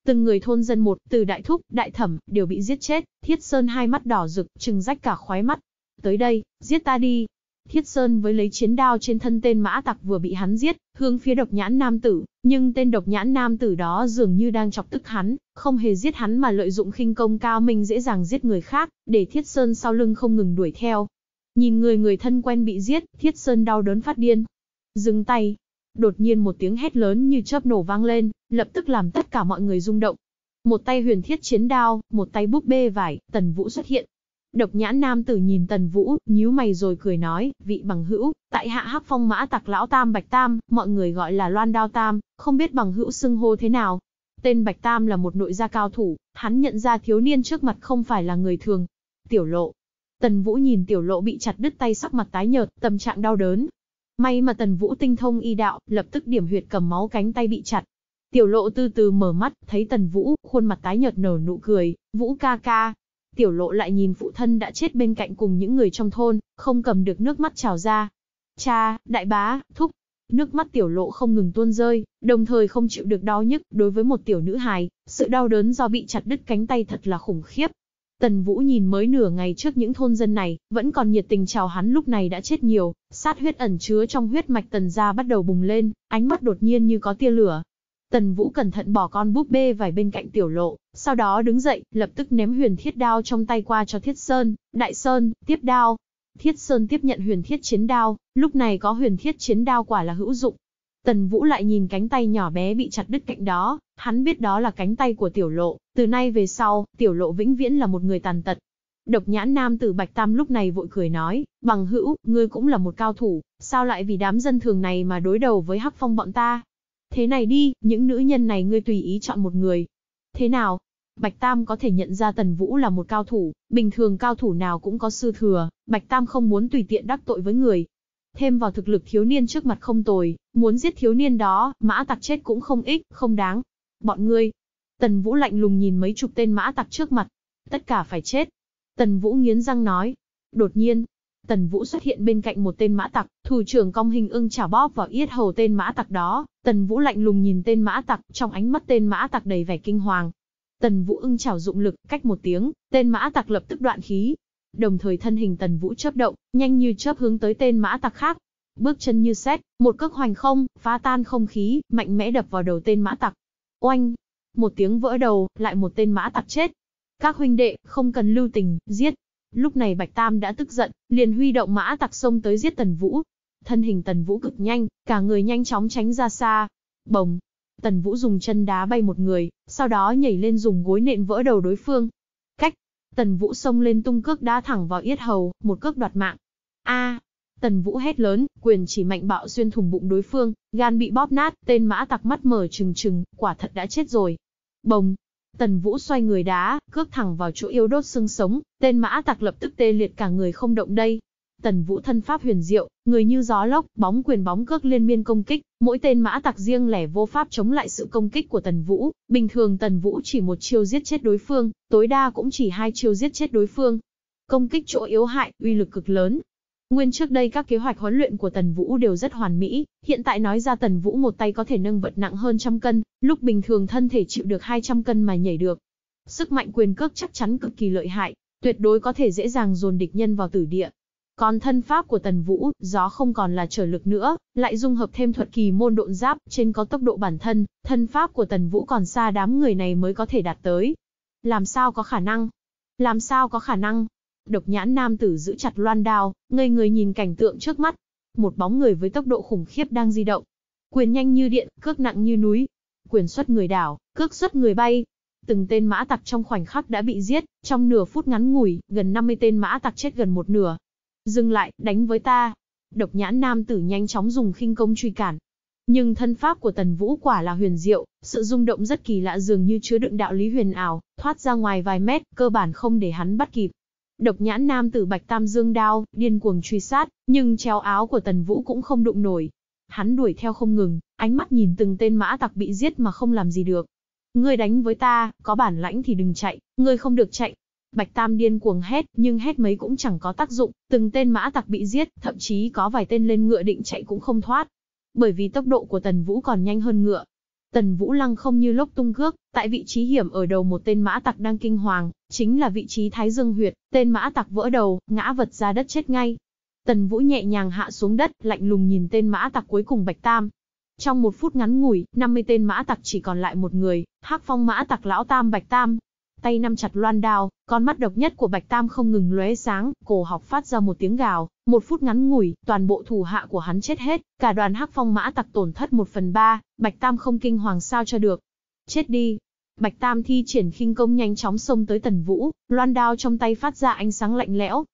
Từng người thôn dân một, từ đại thúc, đại thẩm, đều bị giết chết, thiết sơn hai mắt đỏ rực, trừng rách cả khóe mắt. Tới đây, giết ta đi, Thiết Sơn với lấy chiến đao trên thân tên mã tặc vừa bị hắn giết, hướng phía độc nhãn nam tử, nhưng tên độc nhãn nam tử đó dường như đang chọc tức hắn, không hề giết hắn mà lợi dụng khinh công cao mình dễ dàng giết người khác, để Thiết Sơn sau lưng không ngừng đuổi theo. Nhìn người người thân quen bị giết, Thiết Sơn đau đớn phát điên. Dừng tay. Đột nhiên một tiếng hét lớn như chớp nổ vang lên, lập tức làm tất cả mọi người rung động. Một tay huyền thiết chiến đao, một tay búp bê vải, tần vũ xuất hiện, Độc nhãn nam tử nhìn Tần Vũ, nhíu mày rồi cười nói, vị bằng hữu, tại hạ hắc phong mã tặc lão tam Bạch Tam, mọi người gọi là loan đao tam, không biết bằng hữu xưng hô thế nào. Tên Bạch Tam là một nội gia cao thủ, hắn nhận ra thiếu niên trước mặt không phải là người thường. Tiểu lộ. Tần Vũ nhìn tiểu lộ bị chặt đứt tay sắc mặt tái nhợt, tâm trạng đau đớn. May mà Tần Vũ tinh thông y đạo, lập tức điểm huyệt cầm máu cánh tay bị chặt, Tiểu lộ từ từ mở mắt, thấy tần vũ, khuôn mặt tái nhợt nở nụ cười, vũ ca ca, Tiểu lộ lại nhìn phụ thân đã chết bên cạnh cùng những người trong thôn, không cầm được nước mắt trào ra. Cha, đại bá, thúc. Nước mắt tiểu lộ không ngừng tuôn rơi, đồng thời không chịu được đau nhức đối với một tiểu nữ hài, sự đau đớn do bị chặt đứt cánh tay thật là khủng khiếp. Tần Vũ nhìn mới nửa ngày trước những thôn dân này, vẫn còn nhiệt tình chào hắn lúc này đã chết nhiều, sát huyết ẩn chứa trong huyết mạch tần gia bắt đầu bùng lên, ánh mắt đột nhiên như có tia lửa, Tần Vũ cẩn thận bỏ con búp bê vài bên cạnh tiểu lộ, sau đó đứng dậy, lập tức ném huyền thiết đao trong tay qua cho Thiết Sơn, Đại Sơn, tiếp đao. Thiết Sơn tiếp nhận huyền thiết chiến đao, lúc này có huyền thiết chiến đao quả là hữu dụng. Tần Vũ lại nhìn cánh tay nhỏ bé bị chặt đứt cạnh đó, hắn biết đó là cánh tay của tiểu lộ, từ nay về sau, tiểu lộ vĩnh viễn là một người tàn tật. Độc nhãn nam tử Bạch Tam lúc này vội cười nói, bằng hữu, ngươi cũng là một cao thủ, sao lại vì đám dân thường này mà đối đầu với hắc phong bọn ta, Thế này đi, những nữ nhân này ngươi tùy ý chọn một người. Thế nào? Bạch Tam có thể nhận ra Tần Vũ là một cao thủ, bình thường cao thủ nào cũng có sư thừa, Bạch Tam không muốn tùy tiện đắc tội với người. Thêm vào thực lực thiếu niên trước mặt không tồi, muốn giết thiếu niên đó, mã tặc chết cũng không ích, không đáng. Bọn ngươi. Tần Vũ lạnh lùng nhìn mấy chục tên mã tặc trước mặt. Tất cả phải chết. Tần Vũ nghiến răng nói. Đột nhiên, Tần Vũ xuất hiện bên cạnh một tên mã tặc, thủ trưởng cong hình ưng chảo bóp vào yết hầu tên mã tặc đó, Tần Vũ lạnh lùng nhìn tên mã tặc, trong ánh mắt tên mã tặc đầy vẻ kinh hoàng. Tần Vũ ưng chảo dụng lực, cách một tiếng, tên mã tặc lập tức đoạn khí. Đồng thời thân hình Tần Vũ chớp động, nhanh như chớp hướng tới tên mã tặc khác. Bước chân như sét, một cước hoành không, phá tan không khí, mạnh mẽ đập vào đầu tên mã tặc. Oanh! Một tiếng vỡ đầu, lại một tên mã tặc chết. Các huynh đệ, không cần lưu tình, giết, Lúc này Bạch Tam đã tức giận, liền huy động mã tặc sông tới giết Tần Vũ. Thân hình Tần Vũ cực nhanh, cả người nhanh chóng tránh ra xa. Bồng! Tần Vũ dùng chân đá bay một người, sau đó nhảy lên dùng gối nện vỡ đầu đối phương. Cách! Tần Vũ xông lên tung cước đá thẳng vào yết hầu, một cước đoạt mạng. A! Tần Vũ hét lớn, quyền chỉ mạnh bạo xuyên thủng bụng đối phương, gan bị bóp nát, tên mã tặc mắt mở trừng trừng, quả thật đã chết rồi. Bồng! Tần Vũ xoay người đá, cước thẳng vào chỗ yếu đốt xương sống, tên mã tặc lập tức tê liệt cả người không động đây. Tần Vũ thân pháp huyền diệu, người như gió lốc, bóng quyền bóng cước liên miên công kích, mỗi tên mã tặc riêng lẻ vô pháp chống lại sự công kích của Tần Vũ, bình thường Tần Vũ chỉ một chiêu giết chết đối phương, tối đa cũng chỉ hai chiêu giết chết đối phương. Công kích chỗ yếu hại, uy lực cực lớn, Nguyên trước đây các kế hoạch huấn luyện của Tần Vũ đều rất hoàn mỹ, hiện tại nói ra Tần Vũ một tay có thể nâng vật nặng hơn trăm cân, lúc bình thường thân thể chịu được 200 cân mà nhảy được. Sức mạnh quyền cước chắc chắn cực kỳ lợi hại, tuyệt đối có thể dễ dàng dồn địch nhân vào tử địa. Còn thân pháp của Tần Vũ, gió không còn là trở lực nữa, lại dung hợp thêm thuật kỳ môn độn giáp, trên có tốc độ bản thân, thân pháp của Tần Vũ còn xa đám người này mới có thể đạt tới. Làm sao có khả năng? Làm sao có khả năng? Độc nhãn nam tử giữ chặt loan đao, ngây người nhìn cảnh tượng trước mắt. Một bóng người với tốc độ khủng khiếp đang di động. Quyền nhanh như điện, cước nặng như núi. Quyền xuất người đảo, cước xuất người bay. Từng tên mã tặc trong khoảnh khắc đã bị giết, trong nửa phút ngắn ngủi, gần 50 tên mã tặc chết gần một nửa. Dừng lại, đánh với ta. Độc nhãn nam tử nhanh chóng dùng khinh công truy cản, nhưng thân pháp của Tần Vũ quả là huyền diệu, sự rung động rất kỳ lạ dường như chứa đựng đạo lý huyền ảo, thoát ra ngoài vài mét, cơ bản không để hắn bắt kịp. Độc nhãn nam tử bạch tam dương đao, điên cuồng truy sát, nhưng treo áo của tần vũ cũng không đụng nổi. Hắn đuổi theo không ngừng, ánh mắt nhìn từng tên mã tặc bị giết mà không làm gì được. Ngươi đánh với ta, có bản lãnh thì đừng chạy, ngươi không được chạy. Bạch Tam điên cuồng hét, nhưng hét mấy cũng chẳng có tác dụng, từng tên mã tặc bị giết, thậm chí có vài tên lên ngựa định chạy cũng không thoát. Bởi vì tốc độ của Tần Vũ còn nhanh hơn ngựa, Tần Vũ Lăng không như lốc tung cước, tại vị trí hiểm ở đầu một tên mã tặc đang kinh hoàng, chính là vị trí Thái Dương huyệt, tên mã tặc vỡ đầu, ngã vật ra đất chết ngay. Tần Vũ nhẹ nhàng hạ xuống đất, lạnh lùng nhìn tên mã tặc cuối cùng Bạch Tam. Trong một phút ngắn ngủi, 50 tên mã tặc chỉ còn lại một người, Hắc Phong mã tặc lão Tam Bạch Tam, Tay nắm chặt loan đao, con mắt độc nhất của Bạch Tam không ngừng lóe sáng, cổ học phát ra một tiếng gào, một phút ngắn ngủi, toàn bộ thủ hạ của hắn chết hết, cả đoàn hắc phong mã tặc tổn thất một phần ba, Bạch Tam không kinh hoàng sao cho được. Chết đi, Bạch Tam thi triển khinh công nhanh chóng xông tới Tần Vũ, loan đao trong tay phát ra ánh sáng lạnh lẽo.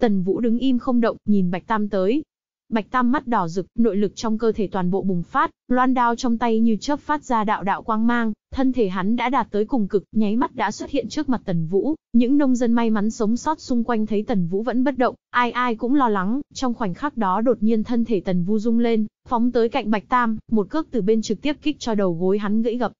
Tần Vũ đứng im không động, nhìn Bạch Tam tới, Bạch Tam mắt đỏ rực, nội lực trong cơ thể toàn bộ bùng phát, loan đao trong tay như chớp phát ra đạo đạo quang mang, thân thể hắn đã đạt tới cùng cực, nháy mắt đã xuất hiện trước mặt Tần Vũ, những nông dân may mắn sống sót xung quanh thấy Tần Vũ vẫn bất động, ai ai cũng lo lắng, trong khoảnh khắc đó đột nhiên thân thể Tần Vũ rung lên, phóng tới cạnh Bạch Tam, một cước từ bên trực tiếp kích cho đầu gối hắn gãy gập.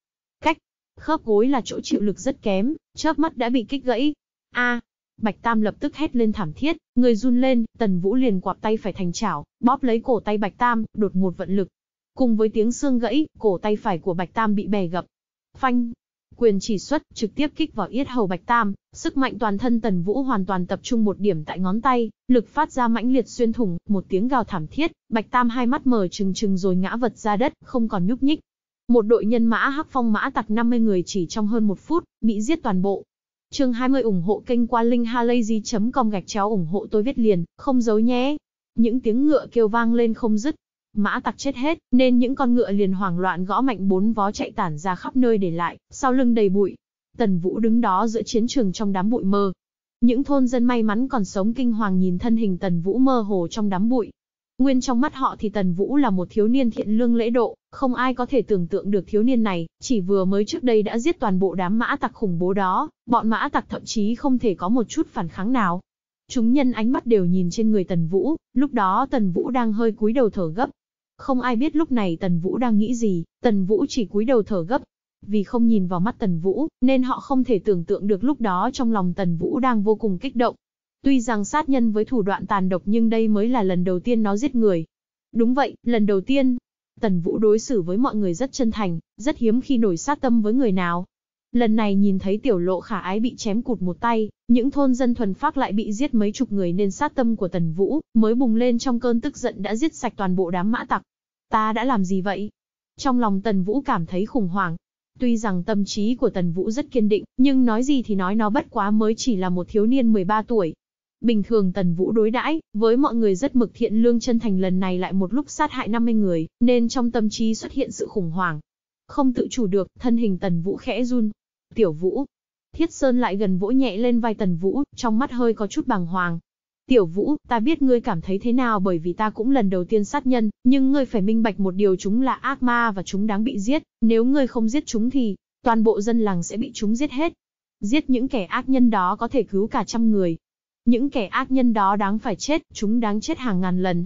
Cách khớp gối là chỗ chịu lực rất kém, chớp mắt đã bị kích gãy. A, Bạch Tam lập tức hét lên thảm thiết, người run lên, Tần Vũ liền quặp tay phải thành chảo, bóp lấy cổ tay Bạch Tam, đột ngột vận lực. Cùng với tiếng xương gãy, cổ tay phải của Bạch Tam bị bè gập. Phanh! Quyền chỉ xuất, trực tiếp kích vào yết hầu Bạch Tam, sức mạnh toàn thân Tần Vũ hoàn toàn tập trung một điểm tại ngón tay, lực phát ra mãnh liệt xuyên thủng, một tiếng gào thảm thiết, Bạch Tam hai mắt mở trừng trừng rồi ngã vật ra đất, không còn nhúc nhích. Một đội nhân mã hắc phong mã tặc 50 người chỉ trong hơn một phút, bị giết toàn bộ, Chương 20 ủng hộ kênh qua linkhalazy.com gạch chéo ủng hộ tôi viết liền, không giấu nhé. Những tiếng ngựa kêu vang lên không dứt. Mã tặc chết hết, nên những con ngựa liền hoảng loạn gõ mạnh bốn vó chạy tản ra khắp nơi để lại, sau lưng đầy bụi. Tần Vũ đứng đó giữa chiến trường trong đám bụi mơ. Những thôn dân may mắn còn sống kinh hoàng nhìn thân hình Tần Vũ mơ hồ trong đám bụi, Nguyên trong mắt họ thì Tần Vũ là một thiếu niên thiện lương lễ độ, không ai có thể tưởng tượng được thiếu niên này, chỉ vừa mới trước đây đã giết toàn bộ đám mã tặc khủng bố đó, bọn mã tặc thậm chí không thể có một chút phản kháng nào. Chúng nhân ánh mắt đều nhìn trên người Tần Vũ, lúc đó Tần Vũ đang hơi cúi đầu thở gấp. Không ai biết lúc này Tần Vũ đang nghĩ gì, Tần Vũ chỉ cúi đầu thở gấp. Vì không nhìn vào mắt Tần Vũ, nên họ không thể tưởng tượng được lúc đó trong lòng Tần Vũ đang vô cùng kích động, Tuy rằng sát nhân với thủ đoạn tàn độc nhưng đây mới là lần đầu tiên nó giết người. Đúng vậy, lần đầu tiên. Tần Vũ đối xử với mọi người rất chân thành, rất hiếm khi nổi sát tâm với người nào. Lần này nhìn thấy tiểu lộ khả ái bị chém cụt một tay, những thôn dân thuần phác lại bị giết mấy chục người nên sát tâm của Tần Vũ mới bùng lên trong cơn tức giận đã giết sạch toàn bộ đám mã tặc. Ta đã làm gì vậy? Trong lòng Tần Vũ cảm thấy khủng hoảng. Tuy rằng tâm trí của Tần Vũ rất kiên định, nhưng nói gì thì nói nó bất quá mới chỉ là một thiếu niên 13 tuổi, bình thường Tần Vũ đối đãi với mọi người rất mực thiện lương chân thành lần này lại một lúc sát hại 50 người, nên trong tâm trí xuất hiện sự khủng hoảng. Không tự chủ được, thân hình Tần Vũ khẽ run. Tiểu Vũ. Thiết Sơn lại gần vỗ nhẹ lên vai Tần Vũ, trong mắt hơi có chút bàng hoàng. Tiểu Vũ, ta biết ngươi cảm thấy thế nào bởi vì ta cũng lần đầu tiên sát nhân, nhưng ngươi phải minh bạch một điều chúng là ác ma và chúng đáng bị giết, nếu ngươi không giết chúng thì, toàn bộ dân làng sẽ bị chúng giết hết. Giết những kẻ ác nhân đó có thể cứu cả trăm người, những kẻ ác nhân đó đáng phải chết, chúng đáng chết hàng ngàn lần.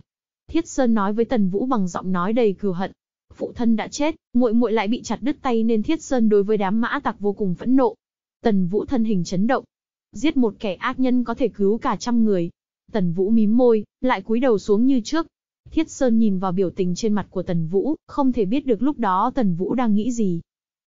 Thiết Sơn nói với Tần Vũ bằng giọng nói đầy cừu hận. Phụ thân đã chết, muội muội lại bị chặt đứt tay nên Thiết Sơn đối với đám mã tặc vô cùng phẫn nộ. Tần Vũ thân hình chấn động. Giết một kẻ ác nhân có thể cứu cả trăm người. Tần Vũ mím môi, lại cúi đầu xuống như trước. Thiết Sơn nhìn vào biểu tình trên mặt của Tần Vũ, không thể biết được lúc đó Tần Vũ đang nghĩ gì,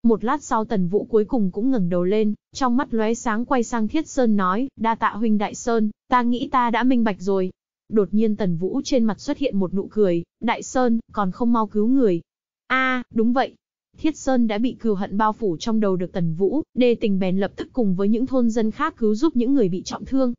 một lát sau tần vũ cuối cùng cũng ngẩng đầu lên, trong mắt lóe sáng quay sang Thiết Sơn nói, đa tạ huynh Đại Sơn, ta nghĩ ta đã minh bạch rồi. Đột nhiên tần vũ trên mặt xuất hiện một nụ cười, Đại Sơn, còn không mau cứu người. a đúng vậy. Thiết Sơn đã bị cừu hận bao phủ trong đầu được tần vũ, đề tình bèn lập tức cùng với những thôn dân khác cứu giúp những người bị trọng thương.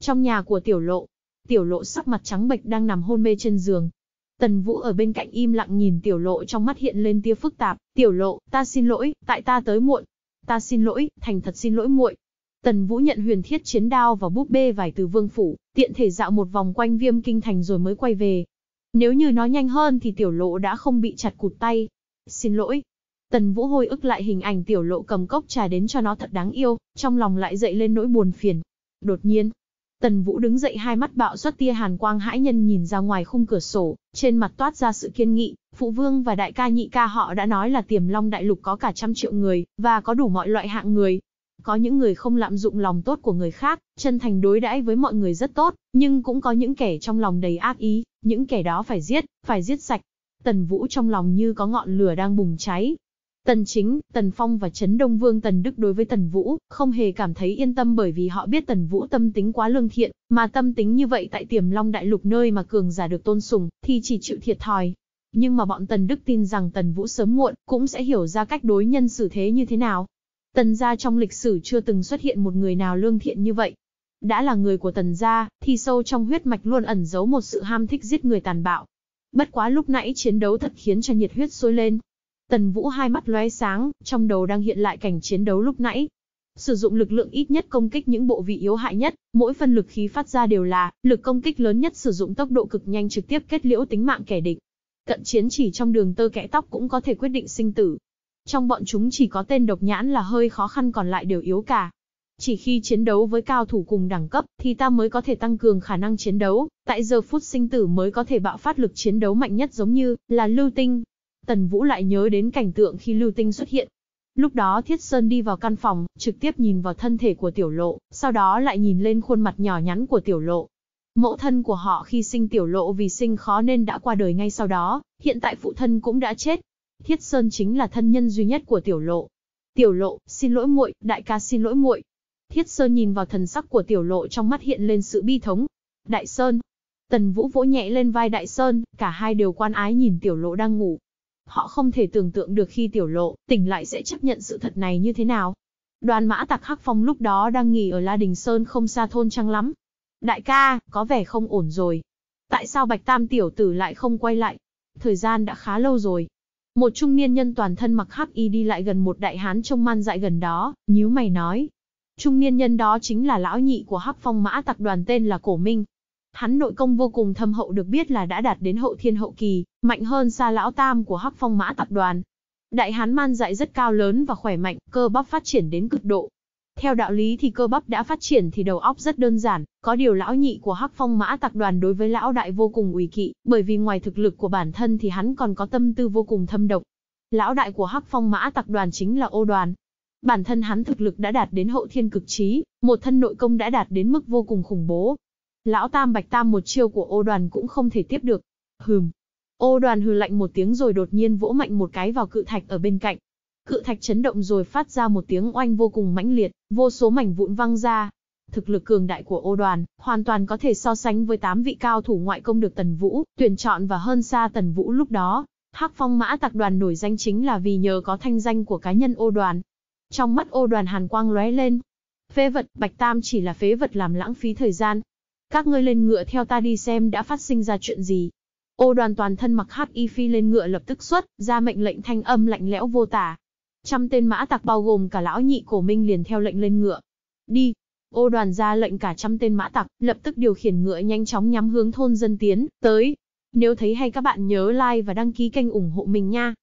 Trong nhà của tiểu lộ, tiểu lộ sắc mặt trắng bệch đang nằm hôn mê trên giường, Tần Vũ ở bên cạnh im lặng nhìn Tiểu Lộ trong mắt hiện lên tia phức tạp, "Tiểu Lộ, ta xin lỗi, tại ta tới muộn. Ta xin lỗi, thành thật xin lỗi muội." Tần Vũ nhận Huyền Thiết chiến đao và búp bê vải từ Vương phủ, tiện thể dạo một vòng quanh Viêm Kinh thành rồi mới quay về. Nếu như nó nhanh hơn thì Tiểu Lộ đã không bị chặt cụt tay. "Xin lỗi." Tần Vũ hồi ức lại hình ảnh Tiểu Lộ cầm cốc trà đến cho nó thật đáng yêu, trong lòng lại dậy lên nỗi buồn phiền. Đột nhiên, Tần Vũ đứng dậy hai mắt bạo xuất tia hàn quang hãi nhân nhìn ra ngoài khung cửa sổ, trên mặt toát ra sự kiên nghị, phụ vương và đại ca nhị ca họ đã nói là tiềm long đại lục có cả trăm triệu người, và có đủ mọi loại hạng người. Có những người không lạm dụng lòng tốt của người khác, chân thành đối đãi với mọi người rất tốt, nhưng cũng có những kẻ trong lòng đầy ác ý, những kẻ đó phải giết, phải giết sạch. Tần Vũ trong lòng như có ngọn lửa đang bùng cháy, Tần Chính, Tần Phong và Trấn Đông Vương Tần Đức đối với Tần Vũ, không hề cảm thấy yên tâm bởi vì họ biết Tần Vũ tâm tính quá lương thiện, mà tâm tính như vậy tại tiềm long đại lục nơi mà cường giả được tôn sùng, thì chỉ chịu thiệt thòi. Nhưng mà bọn Tần Đức tin rằng Tần Vũ sớm muộn, cũng sẽ hiểu ra cách đối nhân xử thế như thế nào. Tần gia trong lịch sử chưa từng xuất hiện một người nào lương thiện như vậy. Đã là người của Tần gia, thì sâu trong huyết mạch luôn ẩn giấu một sự ham thích giết người tàn bạo. Bất quá lúc nãy chiến đấu thật khiến cho nhiệt huyết sôi lên, Tần Vũ hai mắt lóe sáng, trong đầu đang hiện lại cảnh chiến đấu lúc nãy. Sử dụng lực lượng ít nhất công kích những bộ vị yếu hại nhất, mỗi phân lực khí phát ra đều là lực công kích lớn nhất sử dụng tốc độ cực nhanh trực tiếp kết liễu tính mạng kẻ địch. Cận chiến chỉ trong đường tơ kẽ tóc cũng có thể quyết định sinh tử. Trong bọn chúng chỉ có tên độc nhãn là hơi khó khăn còn lại đều yếu cả. Chỉ khi chiến đấu với cao thủ cùng đẳng cấp thì ta mới có thể tăng cường khả năng chiến đấu, tại giờ phút sinh tử mới có thể bạo phát lực chiến đấu mạnh nhất giống như là lưu tinh, Tần Vũ lại nhớ đến cảnh tượng khi lưu tinh xuất hiện. Lúc đó Thiết Sơn đi vào căn phòng, trực tiếp nhìn vào thân thể của tiểu lộ, sau đó lại nhìn lên khuôn mặt nhỏ nhắn của tiểu lộ. Mẫu thân của họ khi sinh tiểu lộ vì sinh khó nên đã qua đời ngay sau đó, hiện tại phụ thân cũng đã chết. Thiết Sơn chính là thân nhân duy nhất của tiểu lộ. Tiểu lộ, xin lỗi muội, đại ca xin lỗi muội. Thiết Sơn nhìn vào thần sắc của tiểu lộ trong mắt hiện lên sự bi thống. Đại Sơn. Tần Vũ vỗ nhẹ lên vai Đại Sơn, cả hai đều quan ái nhìn tiểu lộ đang ngủ, Họ không thể tưởng tượng được khi tiểu lộ, tỉnh lại sẽ chấp nhận sự thật này như thế nào. Đoàn mã tặc Hắc Phong lúc đó đang nghỉ ở La Đình Sơn không xa thôn trăng lắm. Đại ca, có vẻ không ổn rồi. Tại sao Bạch Tam tiểu tử lại không quay lại? Thời gian đã khá lâu rồi. Một trung niên nhân toàn thân mặc hắc y đi lại gần một đại hán trông man dại gần đó, nhíu mày nói. Trung niên nhân đó chính là lão nhị của hắc phong mã tặc đoàn tên là Cổ Minh. Hắn nội công vô cùng thâm hậu được biết là đã đạt đến hậu thiên hậu kỳ, mạnh hơn xa lão tam của Hắc Phong Mã tập đoàn. Đại hán man dại rất cao lớn và khỏe mạnh, cơ bắp phát triển đến cực độ. Theo đạo lý thì cơ bắp đã phát triển thì đầu óc rất đơn giản, có điều lão nhị của Hắc Phong Mã Tạc Đoàn đối với lão đại vô cùng ủy kỵ, bởi vì ngoài thực lực của bản thân thì hắn còn có tâm tư vô cùng thâm độc. Lão đại của Hắc Phong Mã Tạc Đoàn chính là Ô Đoàn. Bản thân hắn thực lực đã đạt đến hậu thiên cực trí, một thân nội công đã đạt đến mức vô cùng khủng bố, Lão Tam Bạch Tam một chiêu của ô đoàn cũng không thể tiếp được. Hừm. Ô đoàn hừ lạnh một tiếng rồi đột nhiên vỗ mạnh một cái vào cự thạch ở bên cạnh. Cự thạch chấn động rồi phát ra một tiếng oanh vô cùng mãnh liệt, vô số mảnh vụn văng ra. Thực lực cường đại của ô đoàn, hoàn toàn có thể so sánh với 8 vị cao thủ ngoại công được Tần Vũ, tuyển chọn và hơn xa Tần Vũ lúc đó. Hắc phong mã tạc đoàn nổi danh chính là vì nhờ có thanh danh của cá nhân ô đoàn. Trong mắt ô đoàn hàn quang lóe lên. Phế vật, Bạch Tam chỉ là phế vật làm lãng phí thời gian, các ngươi lên ngựa theo ta đi xem đã phát sinh ra chuyện gì. Ô đoàn toàn thân mặc hắc y phi lên ngựa lập tức xuất, ra mệnh lệnh thanh âm lạnh lẽo vô tả. Trăm tên mã tặc bao gồm cả lão nhị cổ minh liền theo lệnh lên ngựa. Đi. Ô đoàn ra lệnh cả trăm tên mã tặc, lập tức điều khiển ngựa nhanh chóng nhắm hướng thôn dân tiến, tới. Nếu thấy hay các bạn nhớ like và đăng ký kênh ủng hộ mình nha.